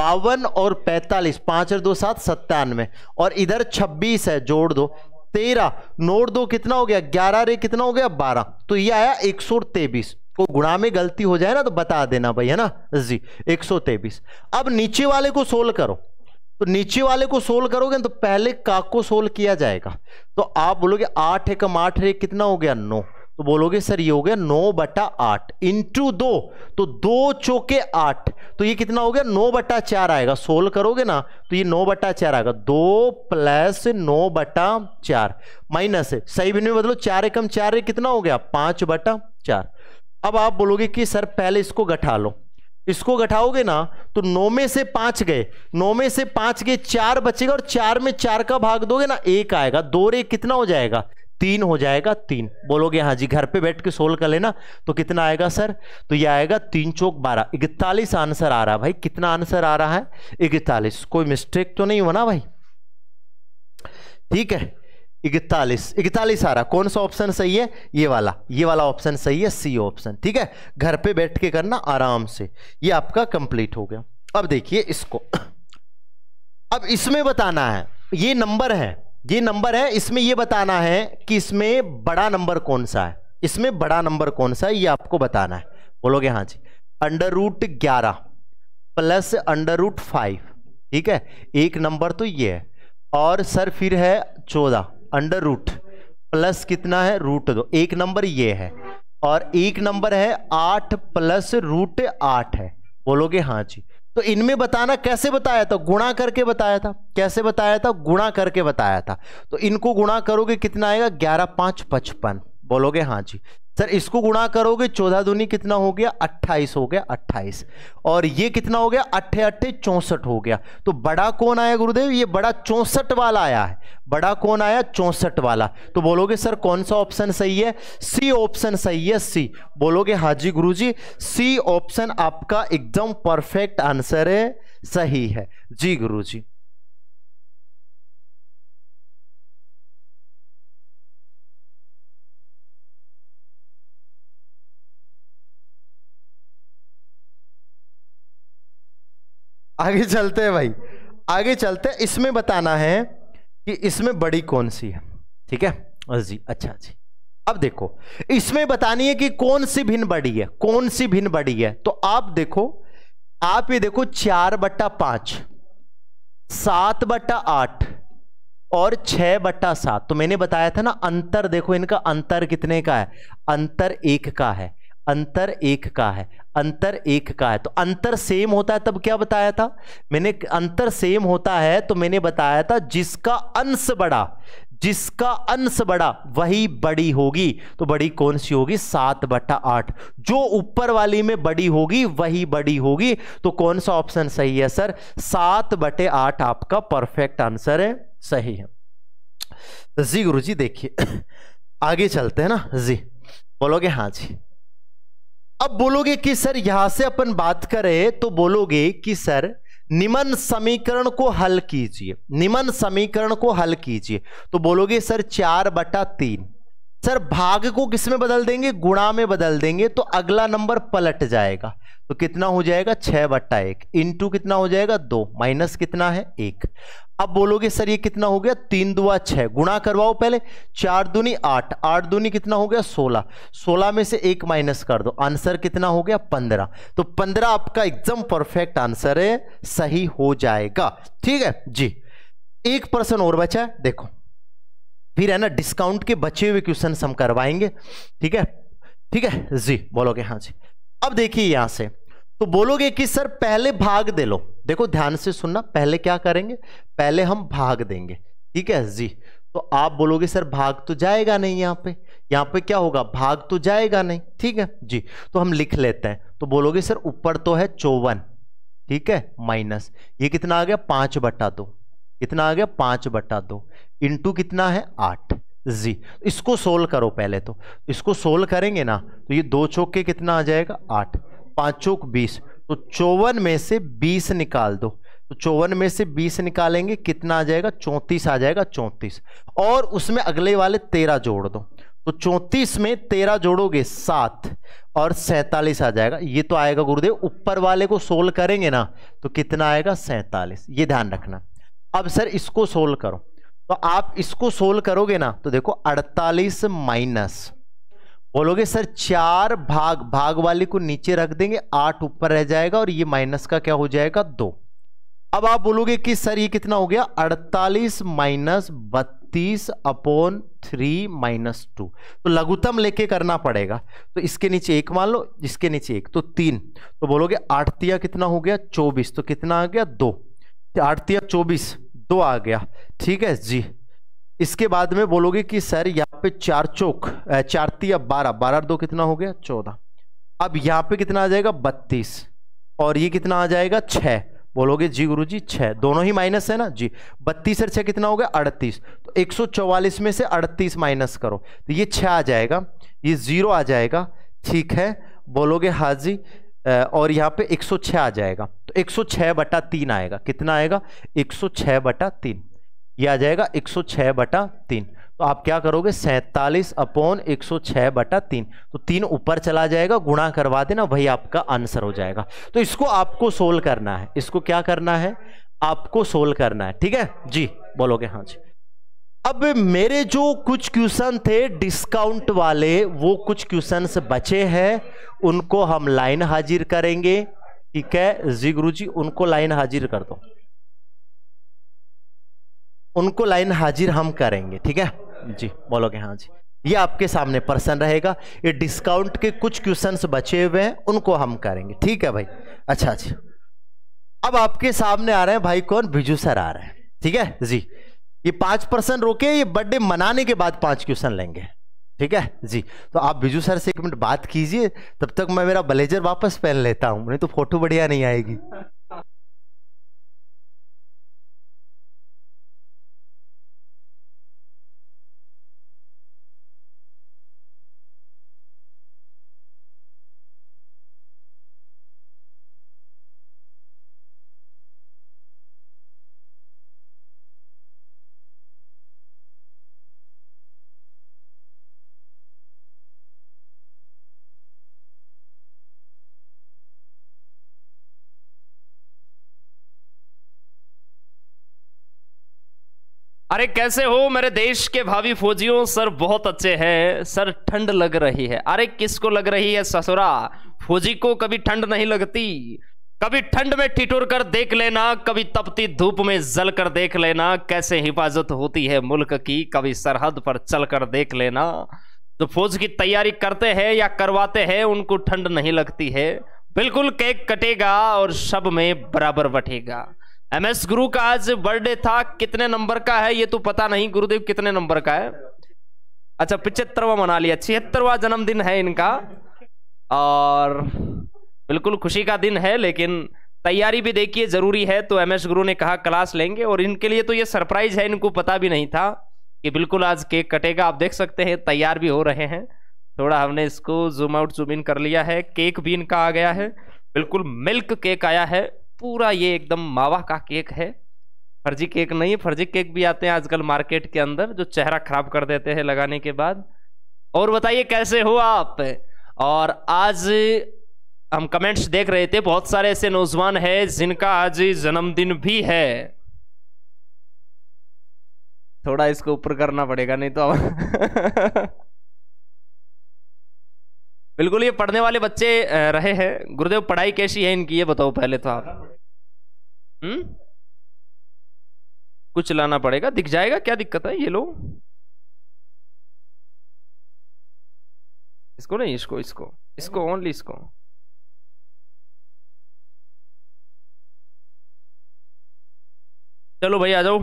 बावन और पैंतालीस पांच और दो सात सत्तानवे और इधर छब्बीस है जोड़ दो तेरह नोट दो कितना हो गया ग्यारह रे कितना हो गया बारह तो ये आया एक सौ तेबीस को गुणा में गलती हो जाए ना तो बता देना भाई है ना जी एक सौ तेबीस अब नीचे वाले को सोल्व करो तो नीचे वाले को सोल्व करोगे तो पहले काक को सोल्व किया जाएगा तो आप बोलोगे आठ एकम आठ रे कितना हो गया नौ तो बोलोगे सर ये हो गया नौ बटा आठ इंटू दो तो दो चौके आठ तो ये कितना हो गया नौ बटा चार आएगा सोल्व करोगे ना तो ये नौ बटा चार आएगा दो प्लस नौ बटा चार माइनस है सही बिंदु में बदलो चार एकम चार एक कितना हो गया पांच बटा चार अब आप बोलोगे कि सर पहले इसको गठा लो इसको घटाओगे ना तो नौ में से पांच गए नौ में से पांच गए चार बचेगा और चार में चार का भाग दोगे ना एक आएगा दो रे कितना हो जाएगा तीन हो जाएगा तीन बोलोगे हाँ जी घर पे बैठ के सोल्व कर लेना तो कितना आएगा सर तो ये आएगा तीन चौक बारह इकतालीस आंसर आ रहा है भाई कितना आंसर आ रहा है इकतालीस कोई मिस्टेक तो नहीं हुआ ना भाई ठीक है इकतालीस इकतालीस आ रहा कौन सा ऑप्शन सही है ये वाला ये वाला ऑप्शन सही है सी ऑप्शन ठीक है घर पे बैठ के करना आराम से ये आपका कंप्लीट हो गया अब देखिए इसको अब इसमें बताना है ये नंबर है ये नंबर है इसमें ये बताना है कि इसमें बड़ा नंबर कौन सा है इसमें बड़ा नंबर कौन सा है ये आपको बताना है बोलोगे हाँ जी अंडर रूट ग्यारह प्लस अंडर रूट फाइव ठीक है एक नंबर तो ये है और सर फिर है चौदह अंडर रूट प्लस कितना है रूट दो एक नंबर ये है और एक नंबर है आठ प्लस रूट आठ है बोलोगे हाँ जी तो इनमें बताना कैसे बताया था गुणा करके बताया था कैसे बताया था गुणा करके बताया था तो इनको गुणा करोगे कितना आएगा ग्यारह पांच पचपन बोलोगे हाँ जी सर इसको गुणा करोगे चौदह दूनी कितना हो गया अट्ठाईस हो गया अट्ठाईस और ये कितना हो गया अट्ठे अट्ठे चौंसठ हो गया तो बड़ा कौन आया गुरुदेव ये बड़ा चौंसठ वाला आया है बड़ा कौन आया चौंसठ वाला तो बोलोगे सर कौन सा ऑप्शन सही है सी ऑप्शन सही है सी बोलोगे हाजी गुरु जी सी ऑप्शन आपका एकदम परफेक्ट आंसर है सही है जी गुरु जी आगे चलते हैं भाई आगे चलते हैं इसमें बताना है कि इसमें बड़ी कौन सी है ठीक है जी अच्छा जी अब देखो इसमें बतानी है कि कौन सी भिन्न बड़ी है कौन सी भिन्न बड़ी है तो आप देखो आप ये देखो चार बट्टा पांच सात बट्टा आठ और छह बट्टा सात तो मैंने बताया था ना अंतर देखो इनका अंतर कितने का है अंतर एक का है अंतर एक का है अंतर एक का है तो अंतर सेम होता है तब क्या बताया था मैंने अंतर सेम होता है तो मैंने बताया था जिसका अंश बड़ा जिसका अंश बड़ा वही बड़ी होगी तो बड़ी कौन सी होगी सात बटा आठ जो ऊपर वाली में बड़ी होगी वही बड़ी होगी तो कौन सा ऑप्शन सही है सर सात बटे आठ आपका परफेक्ट आंसर है सही है जी गुरु जी देखिए आगे चलते हैं ना जी बोलोगे हाँ जी अब बोलोगे कि सर यहां से अपन बात करें तो बोलोगे कि सर निम्न समीकरण को हल कीजिए निम्न समीकरण को हल कीजिए तो बोलोगे सर चार बटा तीन सर भाग को किस में बदल देंगे गुणा में बदल देंगे तो अगला नंबर पलट जाएगा तो कितना हो जाएगा छह बट्टा एक इंटू कितना हो जाएगा दो माइनस कितना है एक अब बोलोगे सर ये कितना हो गया तीन दुआ छह गुणा करवाओ पहले चार दूनी आठ आठ दूनी कितना हो गया सोलह सोलह में से एक माइनस कर दो आंसर कितना हो गया पंद्रह तो पंद्रह आपका एकदम परफेक्ट आंसर है सही हो जाएगा ठीक है जी एक परसेंट और बचा है देखो फिर है ना डिस्काउंट के बचे हुए क्वेश्चन हम करवाएंगे ठीक है ठीक है जी बोलोगे हाँ जी अब देखिए यहां से तो बोलोगे कि सर पहले भाग दे लो देखो ध्यान से सुनना पहले क्या करेंगे पहले हम भाग देंगे ठीक है जी तो आप बोलोगे सर भाग तो जाएगा नहीं यहाँ पे यहाँ पे क्या होगा भाग तो जाएगा नहीं ठीक है जी तो हम लिख लेते हैं तो बोलोगे सर ऊपर तो है चौवन ठीक है माइनस ये कितना आ गया पांच बटा दो कितना आ गया पांच बटा दो इंटू कितना है आठ जी इसको सोल्व करो पहले तो इसको सोल्व करेंगे ना तो ये दो चौक के कितना आ जाएगा आठ पांच चौक बीस तो चौवन में से बीस निकाल दो तो चौवन में से बीस निकालेंगे कितना आ जाएगा चौंतीस आ जाएगा चौंतीस और उसमें अगले वाले तेरह जोड़ दो तो चौंतीस में तेरह जोड़ोगे सात और सैतालीस आ जाएगा ये तो आएगा गुरुदेव ऊपर वाले को सोल्व करेंगे ना तो कितना आएगा सैतालीस ये ध्यान रखना अब सर इसको सोल्व करो तो आप इसको सोल्व करोगे ना तो देखो अड़तालीस माइनस बोलोगे सर चार भाग भाग वाले को नीचे रख देंगे आठ ऊपर रह जाएगा और ये माइनस का क्या हो जाएगा दो अब आप बोलोगे कि सर ये कितना हो गया अड़तालीस माइनस बत्तीस अपॉन थ्री माइनस टू तो लघुतम लेके करना पड़ेगा तो इसके नीचे एक मान लो इसके नीचे एक तो तीन तो बोलोगे आठतिया कितना हो गया चौबीस तो कितना आ गया दो आठतिया चौबीस दो आ गया ठीक है जी इसके बाद में बोलोगे कि सर यहाँ पे चार चौक चार या बारह बारह दो कितना हो गया चौदह अब यहाँ पे कितना आ जाएगा बत्तीस और ये कितना आ जाएगा छः बोलोगे जी गुरु जी छः दोनों ही माइनस है ना जी बत्तीस और छः कितना हो गया अड़तीस तो एक सौ चौवालीस में से अड़तीस माइनस करो तो ये छः आ जाएगा ये ज़ीरो आ जाएगा ठीक है बोलोगे हाँ जी और यहाँ पे 106 आ जाएगा तो 106 बटा तीन आएगा कितना आएगा 106 बटा तीन ये आ जाएगा 106 बटा तीन तो आप क्या करोगे सैंतालीस अपॉन 106 बटा तीन तो तीन ऊपर चला जाएगा गुणा करवा देना वही आपका आंसर हो जाएगा तो इसको आपको सोल्व करना है इसको क्या करना है आपको सोल्व करना है ठीक है जी बोलोगे हाँ जी अब मेरे जो कुछ क्वेश्चन थे डिस्काउंट वाले वो कुछ क्वेश्चन बचे हैं उनको हम लाइन हाजिर करेंगे ठीक है जी गुरु जी उनको लाइन हाजिर कर दो उनको लाइन हाजिर हम करेंगे ठीक है जी बोलोगे हाँ जी ये आपके सामने पर्सन रहेगा ये डिस्काउंट के कुछ क्वेश्चंस बचे हुए हैं उनको हम करेंगे ठीक है भाई अच्छा जी अच्छा। अब आपके सामने आ रहे हैं भाई कौन बिजू सर आ रहे हैं ठीक है जी ये पांच पर्सन रोके ये बर्थडे मनाने के बाद पांच क्वेश्चन लेंगे ठीक है जी तो आप बिजू सर से एक मिनट बात कीजिए तब तक मैं मेरा ब्लेजर वापस पहन लेता हूँ नहीं तो फोटो बढ़िया नहीं आएगी अरे कैसे हो मेरे देश के भावी फौजियों सर बहुत अच्छे हैं सर ठंड लग रही है अरे किसको लग रही है ससुरा फौजी को कभी ठंड नहीं लगती कभी ठंड में ठिठुर कर देख लेना कभी तपती धूप में जल कर देख लेना कैसे हिफाजत होती है मुल्क की कभी सरहद पर चल कर देख लेना जो तो फौज की तैयारी करते हैं या करवाते हैं उनको ठंड नहीं लगती है बिल्कुल केक कटेगा और सब में बराबर बटेगा एम एस गुरु का आज बर्थडे था कितने नंबर का है ये तो पता नहीं गुरुदेव कितने नंबर का है अच्छा पिछहत्तरवा मना लिया छिहत्तरवा जन्मदिन है इनका और बिल्कुल खुशी का दिन है लेकिन तैयारी भी देखिए जरूरी है तो एम एस गुरु ने कहा क्लास लेंगे और इनके लिए तो ये सरप्राइज है इनको पता भी नहीं था कि बिल्कुल आज केक कटेगा आप देख सकते हैं तैयार भी हो रहे हैं थोड़ा हमने इसको जूम आउट जूम इन कर लिया है केक भी इनका आ गया है बिल्कुल मिल्क केक आया है पूरा ये एकदम मावा का केक है फर्जी केक नहीं फर्जी केक भी आते हैं आजकल मार्केट के अंदर जो चेहरा खराब कर देते हैं लगाने के बाद और बताइए कैसे हो आप और आज हम कमेंट्स देख रहे थे बहुत सारे ऐसे नौजवान हैं जिनका आज जन्मदिन भी है थोड़ा इसको ऊपर करना पड़ेगा नहीं तो बिल्कुल ये पढ़ने वाले बच्चे रहे हैं गुरुदेव पढ़ाई कैसी है इनकी ये बताओ पहले तो आप हम्म कुछ लाना पड़ेगा दिख जाएगा क्या दिक्कत है ये लो इसको नहीं इसको इसको इसको ओनली इसको चलो भाई आ जाओ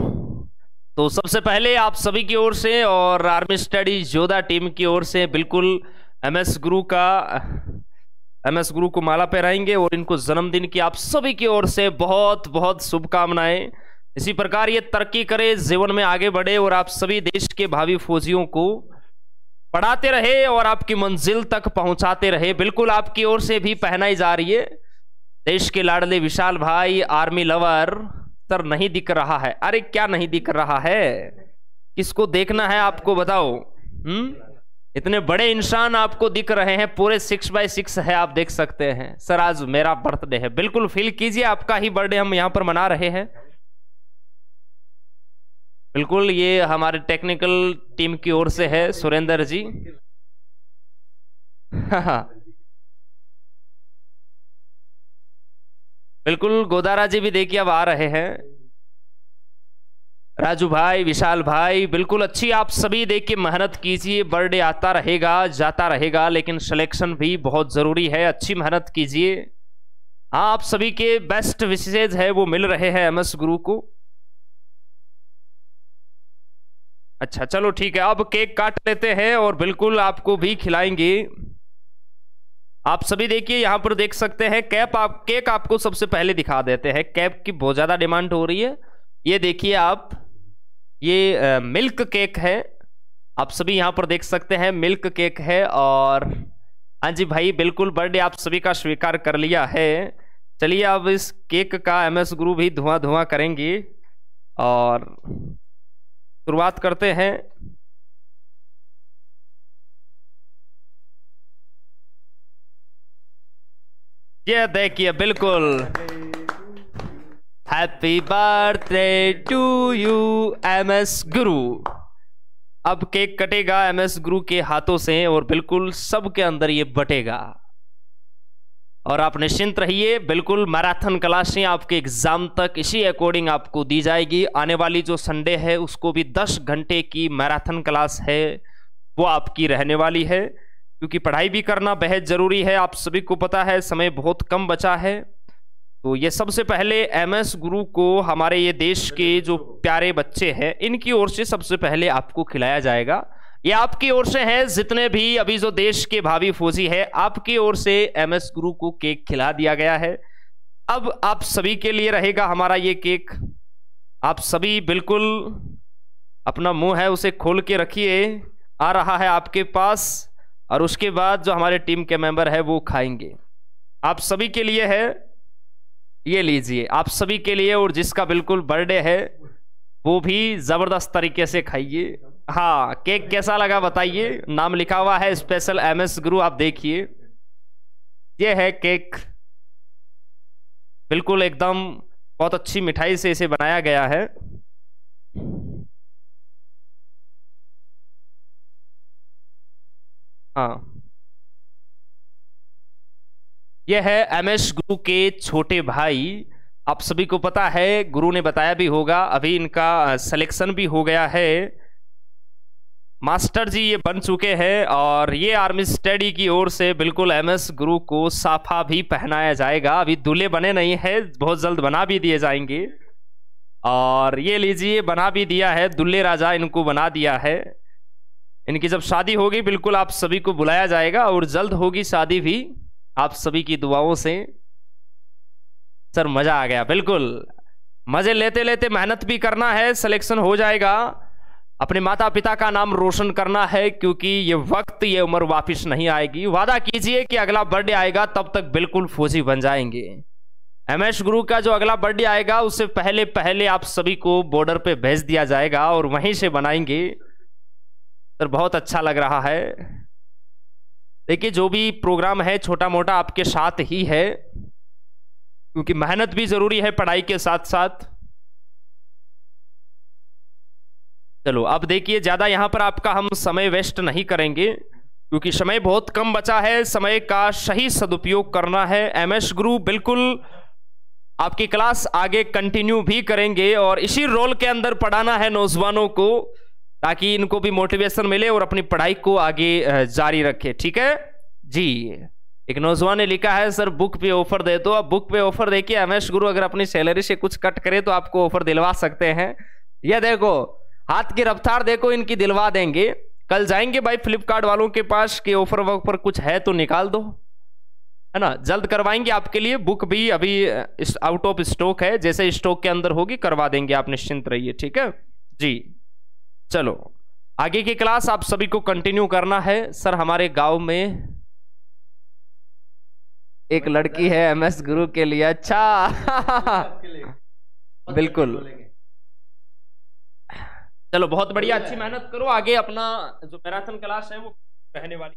तो सबसे पहले आप सभी की ओर से और आर्मी स्टडी जोधा टीम की ओर से बिल्कुल एम एस गुरु का एम एस गुरु को माला पहराएंगे और इनको जन्मदिन की आप सभी की ओर से बहुत बहुत शुभकामनाएं इसी प्रकार ये तरक्की करे जीवन में आगे बढ़े और आप सभी देश के भावी फौजियों को पढ़ाते रहे और आपकी मंजिल तक पहुंचाते रहे बिल्कुल आपकी ओर से भी पहनाई जा रही है देश के लाडले विशाल भाई आर्मी लवर सर नहीं दिख रहा है अरे क्या नहीं दिख रहा है किसको देखना है आपको बताओ हम्म इतने बड़े इंसान आपको दिख रहे हैं पूरे सिक्स बाय सिक्स है आप देख सकते हैं सर आज मेरा बर्थडे है बिल्कुल फील कीजिए आपका ही बर्थडे हम यहाँ पर मना रहे हैं बिल्कुल ये हमारे टेक्निकल टीम की ओर से है सुरेंद्र जी हाँ। बिल्कुल गोदारा जी भी देखिए अब आ रहे हैं राजू भाई विशाल भाई बिल्कुल अच्छी आप सभी देख के मेहनत कीजिए बर्थडे आता रहेगा जाता रहेगा लेकिन सिलेक्शन भी बहुत ज़रूरी है अच्छी मेहनत कीजिए हाँ आप सभी के बेस्ट विशेज है वो मिल रहे हैं एमएस गुरु को अच्छा चलो ठीक है अब केक काट लेते हैं और बिल्कुल आपको भी खिलाएंगे आप सभी देखिए यहाँ पर देख सकते हैं कैप आप केक आपको सबसे पहले दिखा देते हैं कैप की बहुत ज़्यादा डिमांड हो रही है ये देखिए आप ये आ, मिल्क केक है आप सभी यहाँ पर देख सकते हैं मिल्क केक है और हाँ जी भाई बिल्कुल बर्थडे आप सभी का स्वीकार कर लिया है चलिए अब इस केक का एम एस गुरु भी धुआं धुआं करेंगे और शुरुआत करते हैं ये देखिए बिल्कुल happy birthday to you M S गुरु अब केक कटेगा एम एस गुरु के हाथों से और बिल्कुल सबके अंदर ये बटेगा और आप निश्चिंत रहिए बिल्कुल मैराथन क्लासें आपके एग्जाम तक इसी अकॉर्डिंग आपको दी जाएगी आने वाली जो संडे है उसको भी 10 घंटे की मैराथन क्लास है वो आपकी रहने वाली है क्योंकि पढ़ाई भी करना बेहद ज़रूरी है आप सभी को पता है समय बहुत कम बचा है तो ये सबसे पहले एमएस गुरु को हमारे ये देश के जो प्यारे बच्चे हैं इनकी ओर से सबसे पहले आपको खिलाया जाएगा ये आपकी ओर से है जितने भी अभी जो देश के भावी फौजी है आपकी ओर से एमएस गुरु को केक खिला दिया गया है अब आप सभी के लिए रहेगा हमारा ये केक आप सभी बिल्कुल अपना मुंह है उसे खोल के रखिए आ रहा है आपके पास और उसके बाद जो हमारे टीम के मेंबर है वो खाएंगे आप सभी के लिए है ये लीजिए आप सभी के लिए और जिसका बिल्कुल बर्थडे है वो भी ज़बरदस्त तरीके से खाइए हाँ केक कैसा लगा बताइए नाम लिखा हुआ है स्पेशल एम एस गुरु आप देखिए ये है केक बिल्कुल एकदम बहुत अच्छी मिठाई से इसे बनाया गया है हाँ यह है एमएस गुरु के छोटे भाई आप सभी को पता है गुरु ने बताया भी होगा अभी इनका सिलेक्शन भी हो गया है मास्टर जी ये बन चुके हैं और ये आर्मी स्टडी की ओर से बिल्कुल एमएस गुरु को साफा भी पहनाया जाएगा अभी दूल्हे बने नहीं है बहुत जल्द बना भी दिए जाएंगे और ये लीजिए बना भी दिया है दुल्ले राजा इनको बना दिया है इनकी जब शादी होगी बिल्कुल आप सभी को बुलाया जाएगा और जल्द होगी शादी भी आप सभी की दुआओं से सर मज़ा आ गया बिल्कुल मज़े लेते लेते मेहनत भी करना है सिलेक्शन हो जाएगा अपने माता पिता का नाम रोशन करना है क्योंकि ये वक्त ये उम्र वापस नहीं आएगी वादा कीजिए कि अगला बर्थडे आएगा तब तक बिल्कुल फौजी बन जाएंगे एम एस गुरु का जो अगला बर्थडे आएगा उससे पहले पहले आप सभी को बॉर्डर पे भेज दिया जाएगा और वहीं से बनाएंगे सर बहुत अच्छा लग रहा है देखिए जो भी प्रोग्राम है छोटा मोटा आपके साथ ही है क्योंकि मेहनत भी जरूरी है पढ़ाई के साथ साथ चलो अब देखिए ज़्यादा यहां पर आपका हम समय वेस्ट नहीं करेंगे क्योंकि समय बहुत कम बचा है समय का सही सदुपयोग करना है एम एस गुरु बिल्कुल आपकी क्लास आगे कंटिन्यू भी करेंगे और इसी रोल के अंदर पढ़ाना है नौजवानों को ताकि इनको भी मोटिवेशन मिले और अपनी पढ़ाई को आगे जारी रखे ठीक है जी एक नौजवान ने लिखा है सर बुक पे ऑफर दे दो अब बुक पे ऑफर देखिए एमएस गुरु अगर अपनी सैलरी से कुछ कट करे तो आपको ऑफर दिलवा सकते हैं यह देखो हाथ की रफ्तार देखो इनकी दिलवा देंगे कल जाएंगे भाई फ्लिपकार्ट वालों के पास कि ऑफर वर्क कुछ है तो निकाल दो है ना जल्द करवाएंगे आपके लिए बुक भी अभी आउट ऑफ स्टॉक है जैसे स्टॉक के अंदर होगी करवा देंगे आप निश्चिंत रहिए ठीक है जी चलो आगे की क्लास आप सभी को कंटिन्यू करना है सर हमारे गांव में एक लड़की है एमएस गुरु के लिए अच्छा बिल्कुल चलो बहुत बढ़िया अच्छी मेहनत करो आगे अपना जो मैराथन क्लास है वो रहने वाली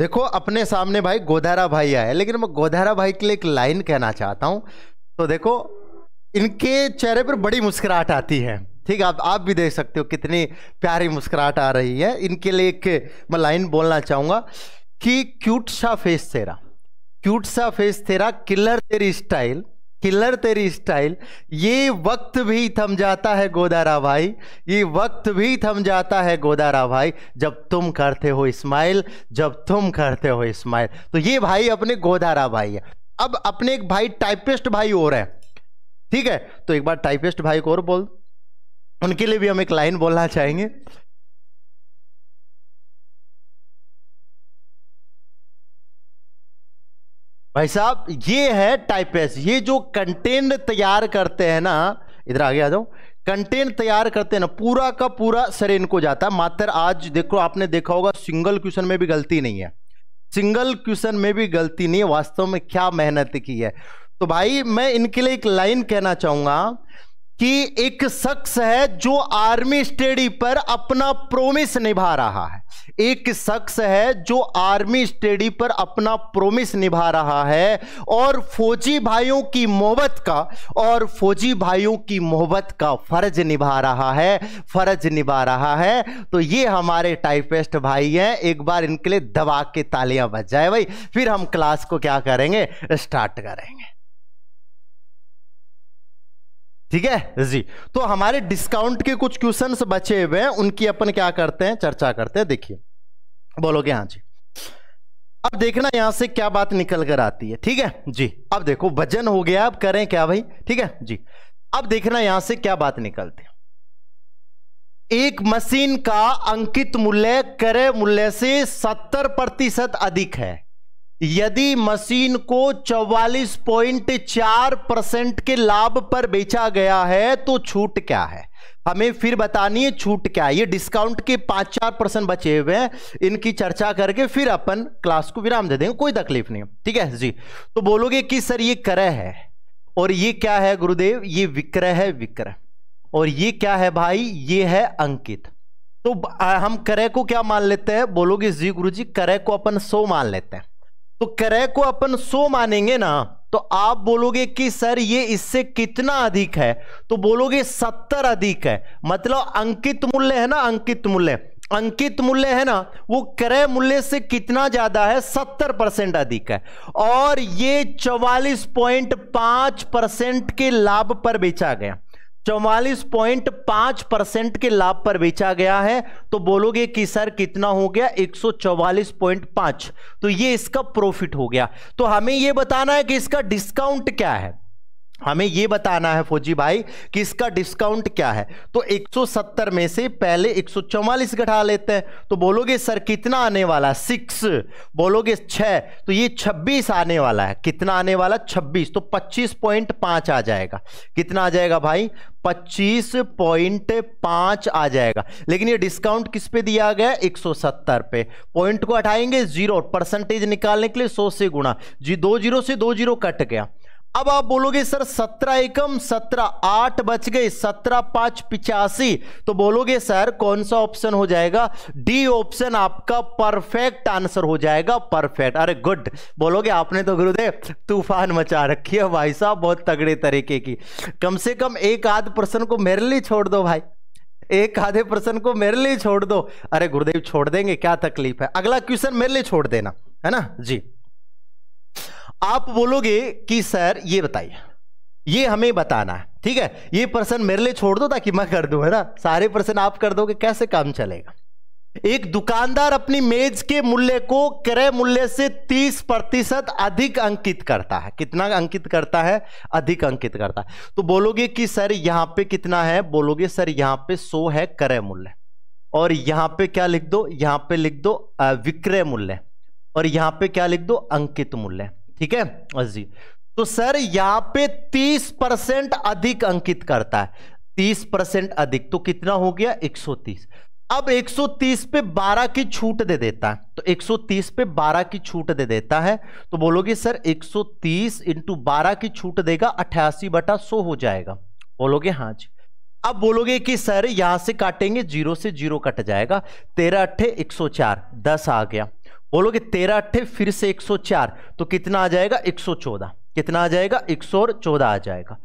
देखो अपने सामने भाई गोधारा भाई आए लेकिन मैं गोधारा भाई के लिए एक लाइन कहना चाहता हूँ तो देखो इनके चेहरे पर बड़ी मुस्कुराहट आती है ठीक है आप आप भी देख सकते हो कितनी प्यारी मुस्कुराहट आ रही है इनके लिए एक मैं लाइन बोलना चाहूँगा कि क्यूट सा फेस तेरा क्यूट सा फेस तेरा किलर तेरी स्टाइल किलर तेरी स्टाइल ये वक्त भी थम जाता है गोदारा भाई ये वक्त भी थम जाता है गोदारा भाई जब तुम करते हो स्माइल जब तुम करते हो इस्माइल तो ये भाई अपने गोदारा भाई है अब अपने एक भाई टाइपिस्ट भाई और है ठीक है तो एक बार टाइपिस्ट भाई को और बोल उनके लिए भी हम एक लाइन बोलना चाहेंगे भाई साहब ये है टाइपेस ये जो कंटेंट तैयार करते हैं ना इधर आगे आ जाओ कंटेंट तैयार करते हैं ना पूरा का पूरा सर इनको जाता है मात्र आज देखो आपने देखा होगा सिंगल क्वेश्चन में भी गलती नहीं है सिंगल क्वेश्चन में भी गलती नहीं है वास्तव में क्या मेहनत की है तो भाई मैं इनके लिए एक लाइन कहना चाहूंगा कि एक शख्स है जो आर्मी स्टडी पर अपना प्रोमिस निभा रहा है एक शख्स है जो आर्मी स्टडी पर अपना प्रोमिस निभा रहा है और फौजी भाइयों की मोहब्बत का और फौजी भाइयों की मोहब्बत का फर्ज निभा रहा है फर्ज निभा रहा है तो ये हमारे टाइपेस्ट भाई हैं एक बार इनके लिए दबा के तालियां बज जाए भाई फिर हम क्लास को क्या करेंगे स्टार्ट करेंगे ठीक है जी तो हमारे डिस्काउंट के कुछ क्वेश्चन बचे हुए हैं उनकी अपन क्या करते हैं चर्चा करते हैं देखिए बोलोगे हाँ जी अब देखना यहां से क्या बात निकल कर आती है ठीक है जी अब देखो वजन हो गया अब करें क्या भाई ठीक है जी अब देखना यहां से क्या बात निकलती है एक मशीन का अंकित मूल्य क्रय मूल्य से सत्तर प्रतिशत अधिक है यदि मशीन को 44.4 परसेंट के लाभ पर बेचा गया है तो छूट क्या है हमें फिर बतानी है छूट क्या है ये डिस्काउंट के पांच चार परसेंट बचे हुए हैं इनकी चर्चा करके फिर अपन क्लास को विराम दे देंगे कोई तकलीफ नहीं ठीक है जी तो बोलोगे कि सर ये करह है और ये क्या है गुरुदेव ये विक्रय है विक्रय और ये क्या है भाई ये है अंकित तो हम करे को क्या मान लेते हैं बोलोगे जी गुरु जी करे को अपन सो मान लेते हैं तो क्रय को अपन सो मानेंगे ना तो आप बोलोगे कि सर ये इससे कितना अधिक है तो बोलोगे सत्तर अधिक है मतलब अंकित मूल्य है ना अंकित मूल्य अंकित मूल्य है ना वो क्रय मूल्य से कितना ज्यादा है सत्तर परसेंट अधिक है और ये चौवालीस पॉइंट पांच परसेंट के लाभ पर बेचा गया चौवालीस पॉइंट पांच परसेंट के लाभ पर बेचा गया है तो बोलोगे कि सर कितना हो गया एक सौ चौवालीस पॉइंट पांच तो ये इसका प्रॉफिट हो गया तो हमें यह बताना है कि इसका डिस्काउंट क्या है हमें ये बताना है फौजी भाई कि इसका डिस्काउंट क्या है तो 170 में से पहले एक घटा लेते हैं तो बोलोगे सर कितना आने वाला सिक्स बोलोगे छः तो ये 26 आने वाला है कितना आने वाला 26 तो 25.5 आ जाएगा कितना आ जाएगा भाई 25.5 आ जाएगा लेकिन ये डिस्काउंट किस पे दिया गया 170 पे पॉइंट को हटाएंगे जीरो परसेंटेज निकालने के लिए सौ से गुणा जी दो जीरो से दो जीरो कट गया अब आप बोलोगे सर सत्रह एकम सत्रह आठ बच गए सत्रह पांच पिचासी तो बोलोगे सर कौन सा ऑप्शन हो जाएगा डी ऑप्शन आपका परफेक्ट आंसर हो जाएगा परफेक्ट अरे गुड बोलोगे आपने तो गुरुदेव तूफान मचा रखी है भाई साहब बहुत तगड़े तरीके की कम से कम एक आध प्रश्न को मेरे लिए छोड़ दो भाई एक आधे प्रश्न को मेरे लिए छोड़ दो अरे गुरुदेव छोड़ देंगे क्या तकलीफ है अगला क्वेश्चन मेरे लिए छोड़ देना है ना जी आप बोलोगे कि सर ये बताइए ये हमें बताना है ठीक है ये प्रश्न मेरे लिए छोड़ दो ताकि मैं कर दूं है ना सारे प्रश्न आप कर दोगे कैसे काम चलेगा एक दुकानदार अपनी मेज के मूल्य को क्रय मूल्य से 30 प्रतिशत अधिक अंकित करता है कितना अंकित करता है अधिक अंकित करता है तो बोलोगे कि सर यहां पे कितना है बोलोगे सर यहां पे 100 है क्रय मूल्य और यहां पे क्या लिख दो यहां पे लिख दो विक्रय मूल्य और यहां पे क्या लिख दो अंकित मूल्य ठीक है जी तो सर यहां पे 30 परसेंट अधिक अंकित करता है 30 परसेंट अधिक तो कितना हो गया 130 अब 130 पे 12 की छूट दे देता है तो 130 पे 12 की छूट दे देता है तो बोलोगे सर 130 इंटू बारह की छूट देगा अठासी बटा सो हो जाएगा बोलोगे हाँ जी अब बोलोगे कि सर यहां से काटेंगे जीरो से जीरो कट जाएगा तेरह अट्ठे एक सौ चार दस आ गया बोलोगे तेरह अट्ठे फिर से 104 तो कितना आ जाएगा 114 कितना आ जाएगा 114 आ जाएगा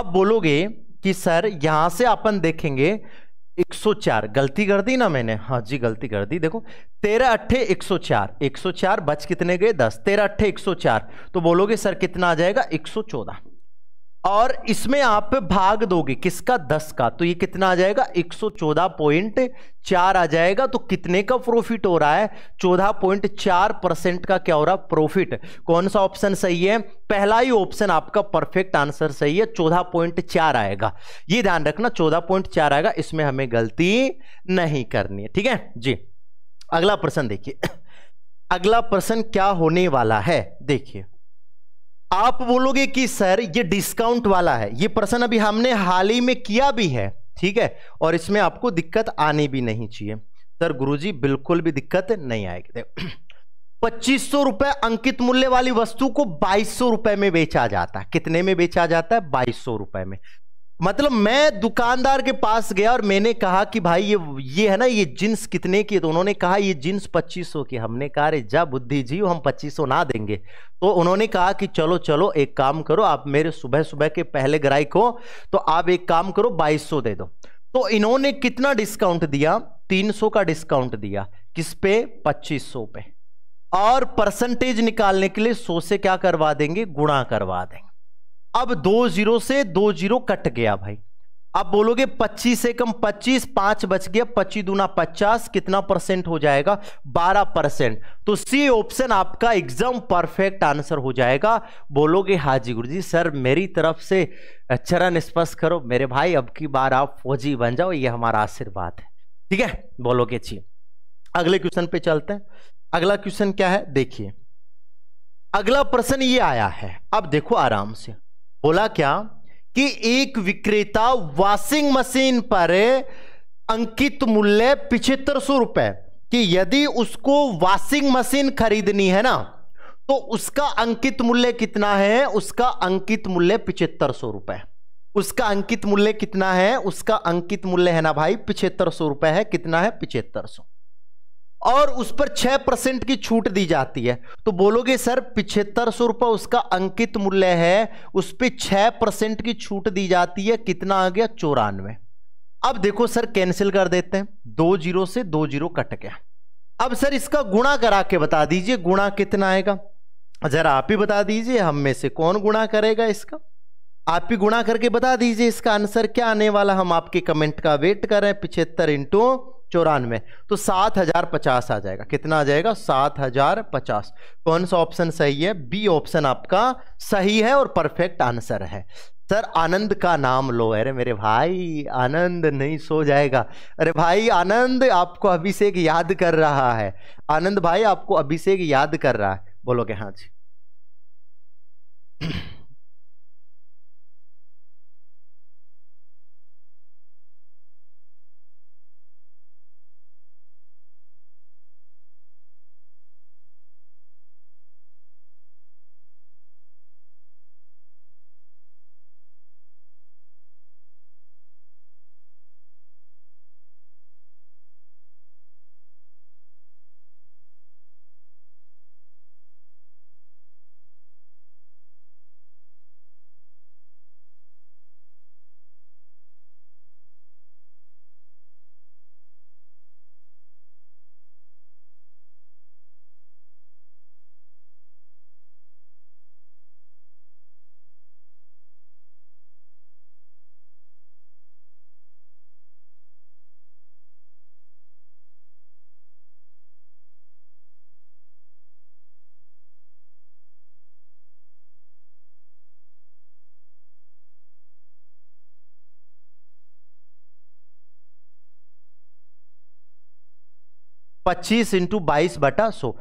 अब बोलोगे कि सर यहां से अपन देखेंगे 104 गलती कर दी ना मैंने हाँ जी गलती कर दी देखो तेरह अट्ठे 104 104 बच कितने गए 10 तेरह अट्ठे 104 तो बोलोगे सर कितना आ जाएगा 114 और इसमें आप भाग दोगे किसका दस का तो ये कितना आ जाएगा एक सौ चौदह पॉइंट चार आ जाएगा तो कितने का प्रॉफिट हो रहा है चौदह पॉइंट चार परसेंट का क्या हो रहा है प्रॉफिट कौन सा ऑप्शन सही है पहला ही ऑप्शन आपका परफेक्ट आंसर सही है चौदह पॉइंट चार आएगा ये ध्यान रखना चौदह पॉइंट चार आएगा इसमें हमें गलती नहीं करनी है ठीक है जी अगला प्रश्न देखिए अगला प्रश्न क्या होने वाला है देखिए आप बोलोगे कि सर ये डिस्काउंट वाला है ये प्रश्न अभी हमने हाल ही में किया भी है ठीक है और इसमें आपको दिक्कत आनी भी नहीं चाहिए सर गुरुजी बिल्कुल भी दिक्कत नहीं आएगी पच्चीस सौ रुपए अंकित मूल्य वाली वस्तु को बाईस सौ रुपए में बेचा जाता है कितने में बेचा जाता है बाईस सौ रुपए में मतलब मैं दुकानदार के पास गया और मैंने कहा कि भाई ये ये है ना ये जींस कितने की तो उन्होंने कहा ये जींस पच्चीस सौ की हमने कहा अरे जा बुद्धि जी हम पच्चीस ना देंगे तो उन्होंने कहा कि चलो चलो एक काम करो आप मेरे सुबह सुबह के पहले ग्राहक हो तो आप एक काम करो बाईस दे दो तो इन्होंने कितना डिस्काउंट दिया तीन सौ का डिस्काउंट दिया किस पे पच्चीस सौ पे और परसेंटेज निकालने के लिए सौ से क्या करवा देंगे गुणा करवा देंगे अब दो जीरो से दो जीरो कट गया भाई अब बोलोगे 25 से कम 25 पांच बच गया पच्चीस दूना पचास कितना परसेंट हो जाएगा 12 परसेंट तो सी ऑप्शन आपका एग्जाम परफेक्ट आंसर हो जाएगा बोलोगे हाजी गुरु जी सर मेरी तरफ से चरण स्पर्श करो मेरे भाई अब की बार आप फौजी बन जाओ ये हमारा आशीर्वाद है ठीक है बोलोगे जी अगले क्वेश्चन पे चलते हैं अगला क्वेश्चन क्या है देखिए अगला प्रश्न ये आया है अब देखो आराम से बोला क्या कि एक विक्रेता वॉशिंग मशीन पर अंकित मूल्य पिछहत्तर सौ रुपए कि यदि उसको वॉशिंग मशीन खरीदनी है ना तो उसका अंकित मूल्य कितना है उसका अंकित मूल्य पिछहत्तर सौ रुपए उसका अंकित मूल्य कितना है उसका अंकित मूल्य है ना भाई पिछहत्तर सौ रुपए है कितना है पिछहत्तर सौ और उस पर छह परसेंट की छूट दी जाती है तो बोलोगे सर पिछहत्तर सौ रुपये उसका अंकित मूल्य है उस पर छह परसेंट की छूट दी जाती है कितना आ गया चौरानवे अब देखो सर कैंसिल कर देते हैं दो जीरो से दो जीरो कट गया अब सर इसका गुणा करा के बता दीजिए गुणा कितना आएगा जरा आप ही बता दीजिए हम में से कौन गुणा करेगा इसका आप ही गुणा करके बता दीजिए इसका आंसर क्या आने वाला हम आपके कमेंट का वेट कर रहे हैं पिछहत्तर इंटू चौरानवे तो सात हजार पचास आ जाएगा कितना आ जाएगा सात हजार पचास कौन सा ऑप्शन सही है बी ऑप्शन आपका सही है और परफेक्ट आंसर है सर आनंद का नाम लो अरे मेरे भाई आनंद नहीं सो जाएगा अरे भाई आनंद आपको अभिषेक याद कर रहा है आनंद भाई आपको अभिषेक याद कर रहा है बोलोगे हाँ जी पच्चीस इंटू बाईस बटा सो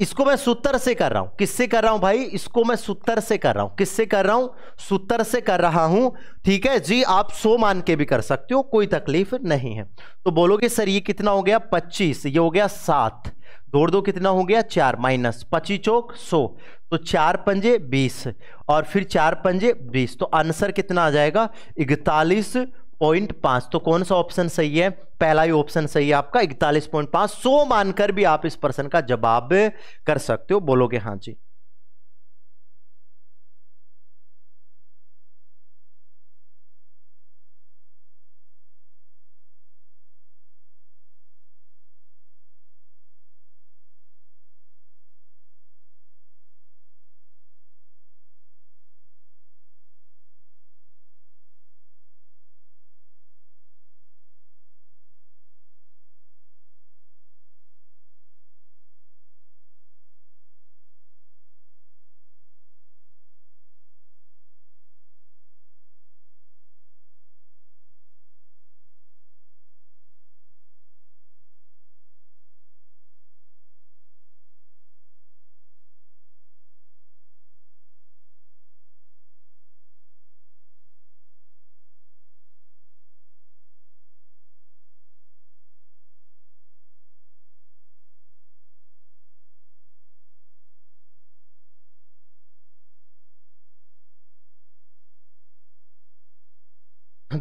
इसको मैं सूत्र से कर रहा हूं किससे कर रहा हूं भाई इसको मैं सूत्र से कर रहा हूं किससे कर रहा हूं सूत्र से कर रहा हूं ठीक है जी आप सो मान के भी कर सकते हो कोई तकलीफ नहीं है तो बोलोगे सर ये कितना हो गया पच्चीस ये हो गया सात दो दो कितना हो गया चार माइनस पच्चीस चौक सो तो चार पंजे बीस और फिर चार पंजे बीस तो आंसर कितना आ जाएगा इकतालीस पॉइंट पांच तो कौन सा ऑप्शन सही है पहला ही ऑप्शन सही है आपका इकतालीस पॉइंट पांच सो मानकर भी आप इस प्रश्न का जवाब कर सकते हो बोलोगे हाँ जी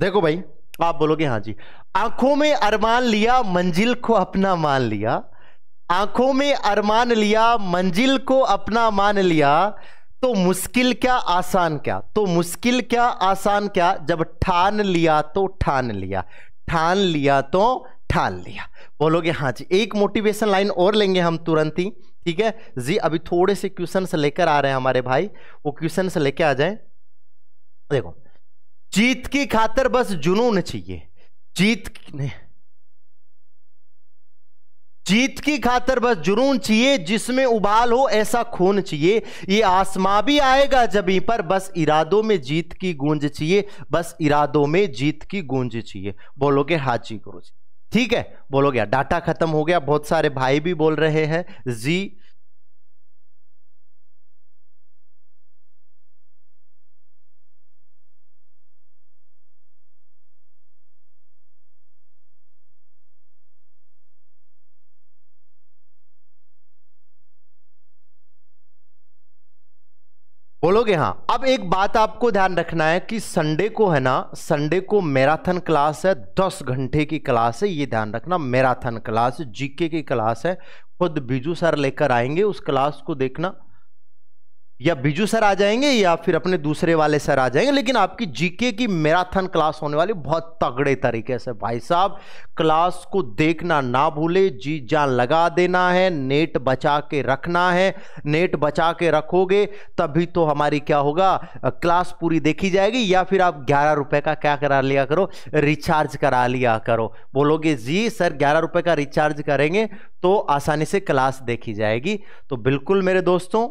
देखो भाई आप बोलोगे हाँ जी आंखों में अरमान लिया मंजिल को अपना मान लिया आंखों में अरमान लिया मंजिल को अपना मान लिया तो मुश्किल क्या आसान क्या तो मुश्किल क्या आसान क्या जब ठान लिया तो ठान लिया ठान लिया तो ठान लिया बोलोगे हाँ जी एक मोटिवेशन लाइन और लेंगे हम तुरंत ही ठीक है जी अभी थोड़े से क्वेश्चन लेकर आ रहे हैं हमारे भाई वो क्वेश्चन लेके आ जाए देखो जीत की खातर बस जुनून चाहिए जीत ने जीत की खातर बस जुनून चाहिए जिसमें उबाल हो ऐसा खून चाहिए ये आसमां भी आएगा जब ही पर बस इरादों में जीत की गूंज चाहिए बस इरादों में जीत की गूंज चाहिए बोलोगे हाजी गुरु जी ठीक है बोलोगे हाँ, डाटा खत्म हो गया बहुत सारे भाई भी बोल रहे हैं जी बोलोगे हाँ अब एक बात आपको ध्यान रखना है कि संडे को है ना संडे को मैराथन क्लास है दस घंटे की क्लास है ये ध्यान रखना मैराथन क्लास जीके की क्लास है खुद बीजू सर लेकर आएंगे उस क्लास को देखना या बिजू सर आ जाएंगे या फिर अपने दूसरे वाले सर आ जाएंगे लेकिन आपकी जीके की मैराथन क्लास होने वाली बहुत तगड़े तरीके से भाई साहब क्लास को देखना ना भूले जी जान लगा देना है नेट बचा के रखना है नेट बचा के रखोगे तभी तो हमारी क्या होगा क्लास पूरी देखी जाएगी या फिर आप ग्यारह रुपये का क्या करा लिया करो रिचार्ज करा लिया करो बोलोगे जी सर ग्यारह रुपये का रिचार्ज करेंगे तो आसानी से क्लास देखी जाएगी तो बिल्कुल मेरे दोस्तों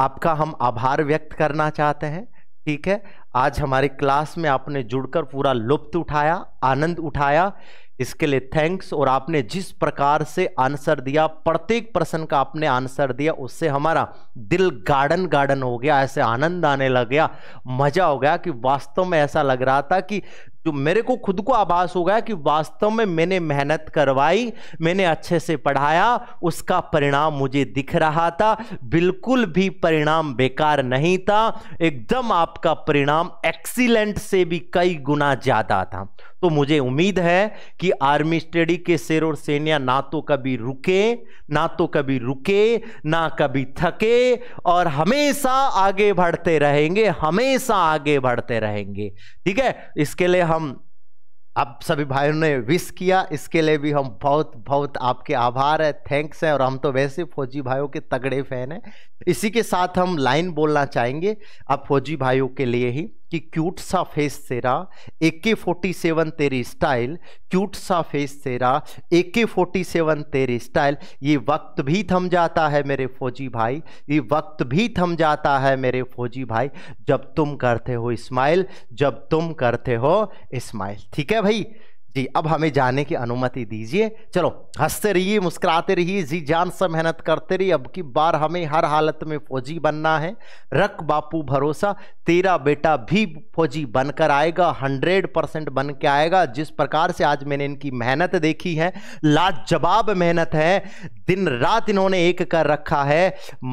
आपका हम आभार व्यक्त करना चाहते हैं ठीक है आज हमारी क्लास में आपने जुड़कर पूरा लुप्त उठाया आनंद उठाया इसके लिए थैंक्स और आपने जिस प्रकार से आंसर दिया प्रत्येक प्रश्न का आपने आंसर दिया उससे हमारा दिल गार्डन गार्डन हो गया ऐसे आनंद आने लग गया मजा हो गया कि वास्तव में ऐसा लग रहा था कि जो मेरे को खुद को आभास हो गया कि वास्तव में मैंने मेहनत करवाई मैंने अच्छे से पढ़ाया उसका परिणाम मुझे दिख रहा था बिल्कुल भी परिणाम बेकार नहीं था एकदम आपका परिणाम एक्सीलेंट से भी कई गुना ज़्यादा था तो मुझे उम्मीद है कि आर्मी स्टडी के शेर और सेनिया ना तो कभी रुके ना तो कभी रुके ना कभी थके और हमेशा आगे बढ़ते रहेंगे हमेशा आगे बढ़ते रहेंगे ठीक है इसके लिए हम आप सभी भाइयों ने विश किया इसके लिए भी हम बहुत बहुत आपके आभार है थैंक्स हैं और हम तो वैसे फौजी भाइयों के तगड़े फैन हैं इसी के साथ हम लाइन बोलना चाहेंगे अब फौजी भाइयों के लिए ही कि क्यूट सा फेस तेरा ए के फोर्टी सेवन तेरी स्टाइल क्यूट सा फेस तेरा ए के फोर्टी सेवन तेरी स्टाइल ये वक्त भी थम जाता है मेरे फौजी भाई ये वक्त भी थम जाता है मेरे फौजी भाई जब तुम करते हो स्माइल जब तुम करते हो स्माइल ठीक है भाई जी अब हमें जाने की अनुमति दीजिए चलो हंसते रहिए मुस्कुराते रहिए जी जान से मेहनत करते रहिए अब की बार हमें हर हालत में फौजी बनना है रख बापू भरोसा तेरा बेटा भी फौजी बनकर आएगा हंड्रेड परसेंट बन के आएगा जिस प्रकार से आज मैंने इनकी मेहनत देखी है लाजवाब मेहनत है दिन रात इन्होंने एक कर रखा है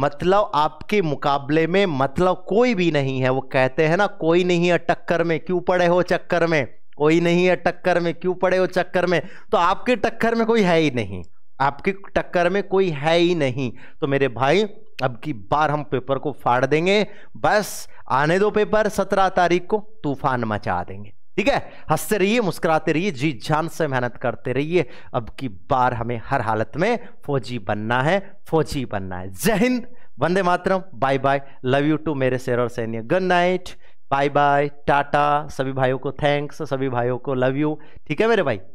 मतलब आपके मुकाबले में मतलब कोई भी नहीं है वो कहते हैं ना कोई नहीं है टक्कर में क्यों पड़े हो चक्कर में कोई नहीं है टक्कर में क्यों पड़े हो चक्कर में तो आपके टक्कर में कोई है ही नहीं आपकी टक्कर में कोई है ही नहीं तो मेरे भाई अब की बार हम पेपर को फाड़ देंगे बस आने दो पेपर सत्रह तारीख को तूफान मचा देंगे ठीक है हंसते रहिए मुस्कुराते रहिए जी जान से मेहनत करते रहिए अब की बार हमें हर हालत में फौजी बनना है फौजी बनना है जय हिंद वंदे मातरम bye bye love you too मेरे शेर और सैन्य good night bye bye tata सभी भाइयों को थैंक्स सभी भाइयों को लव यू ठीक है मेरे भाई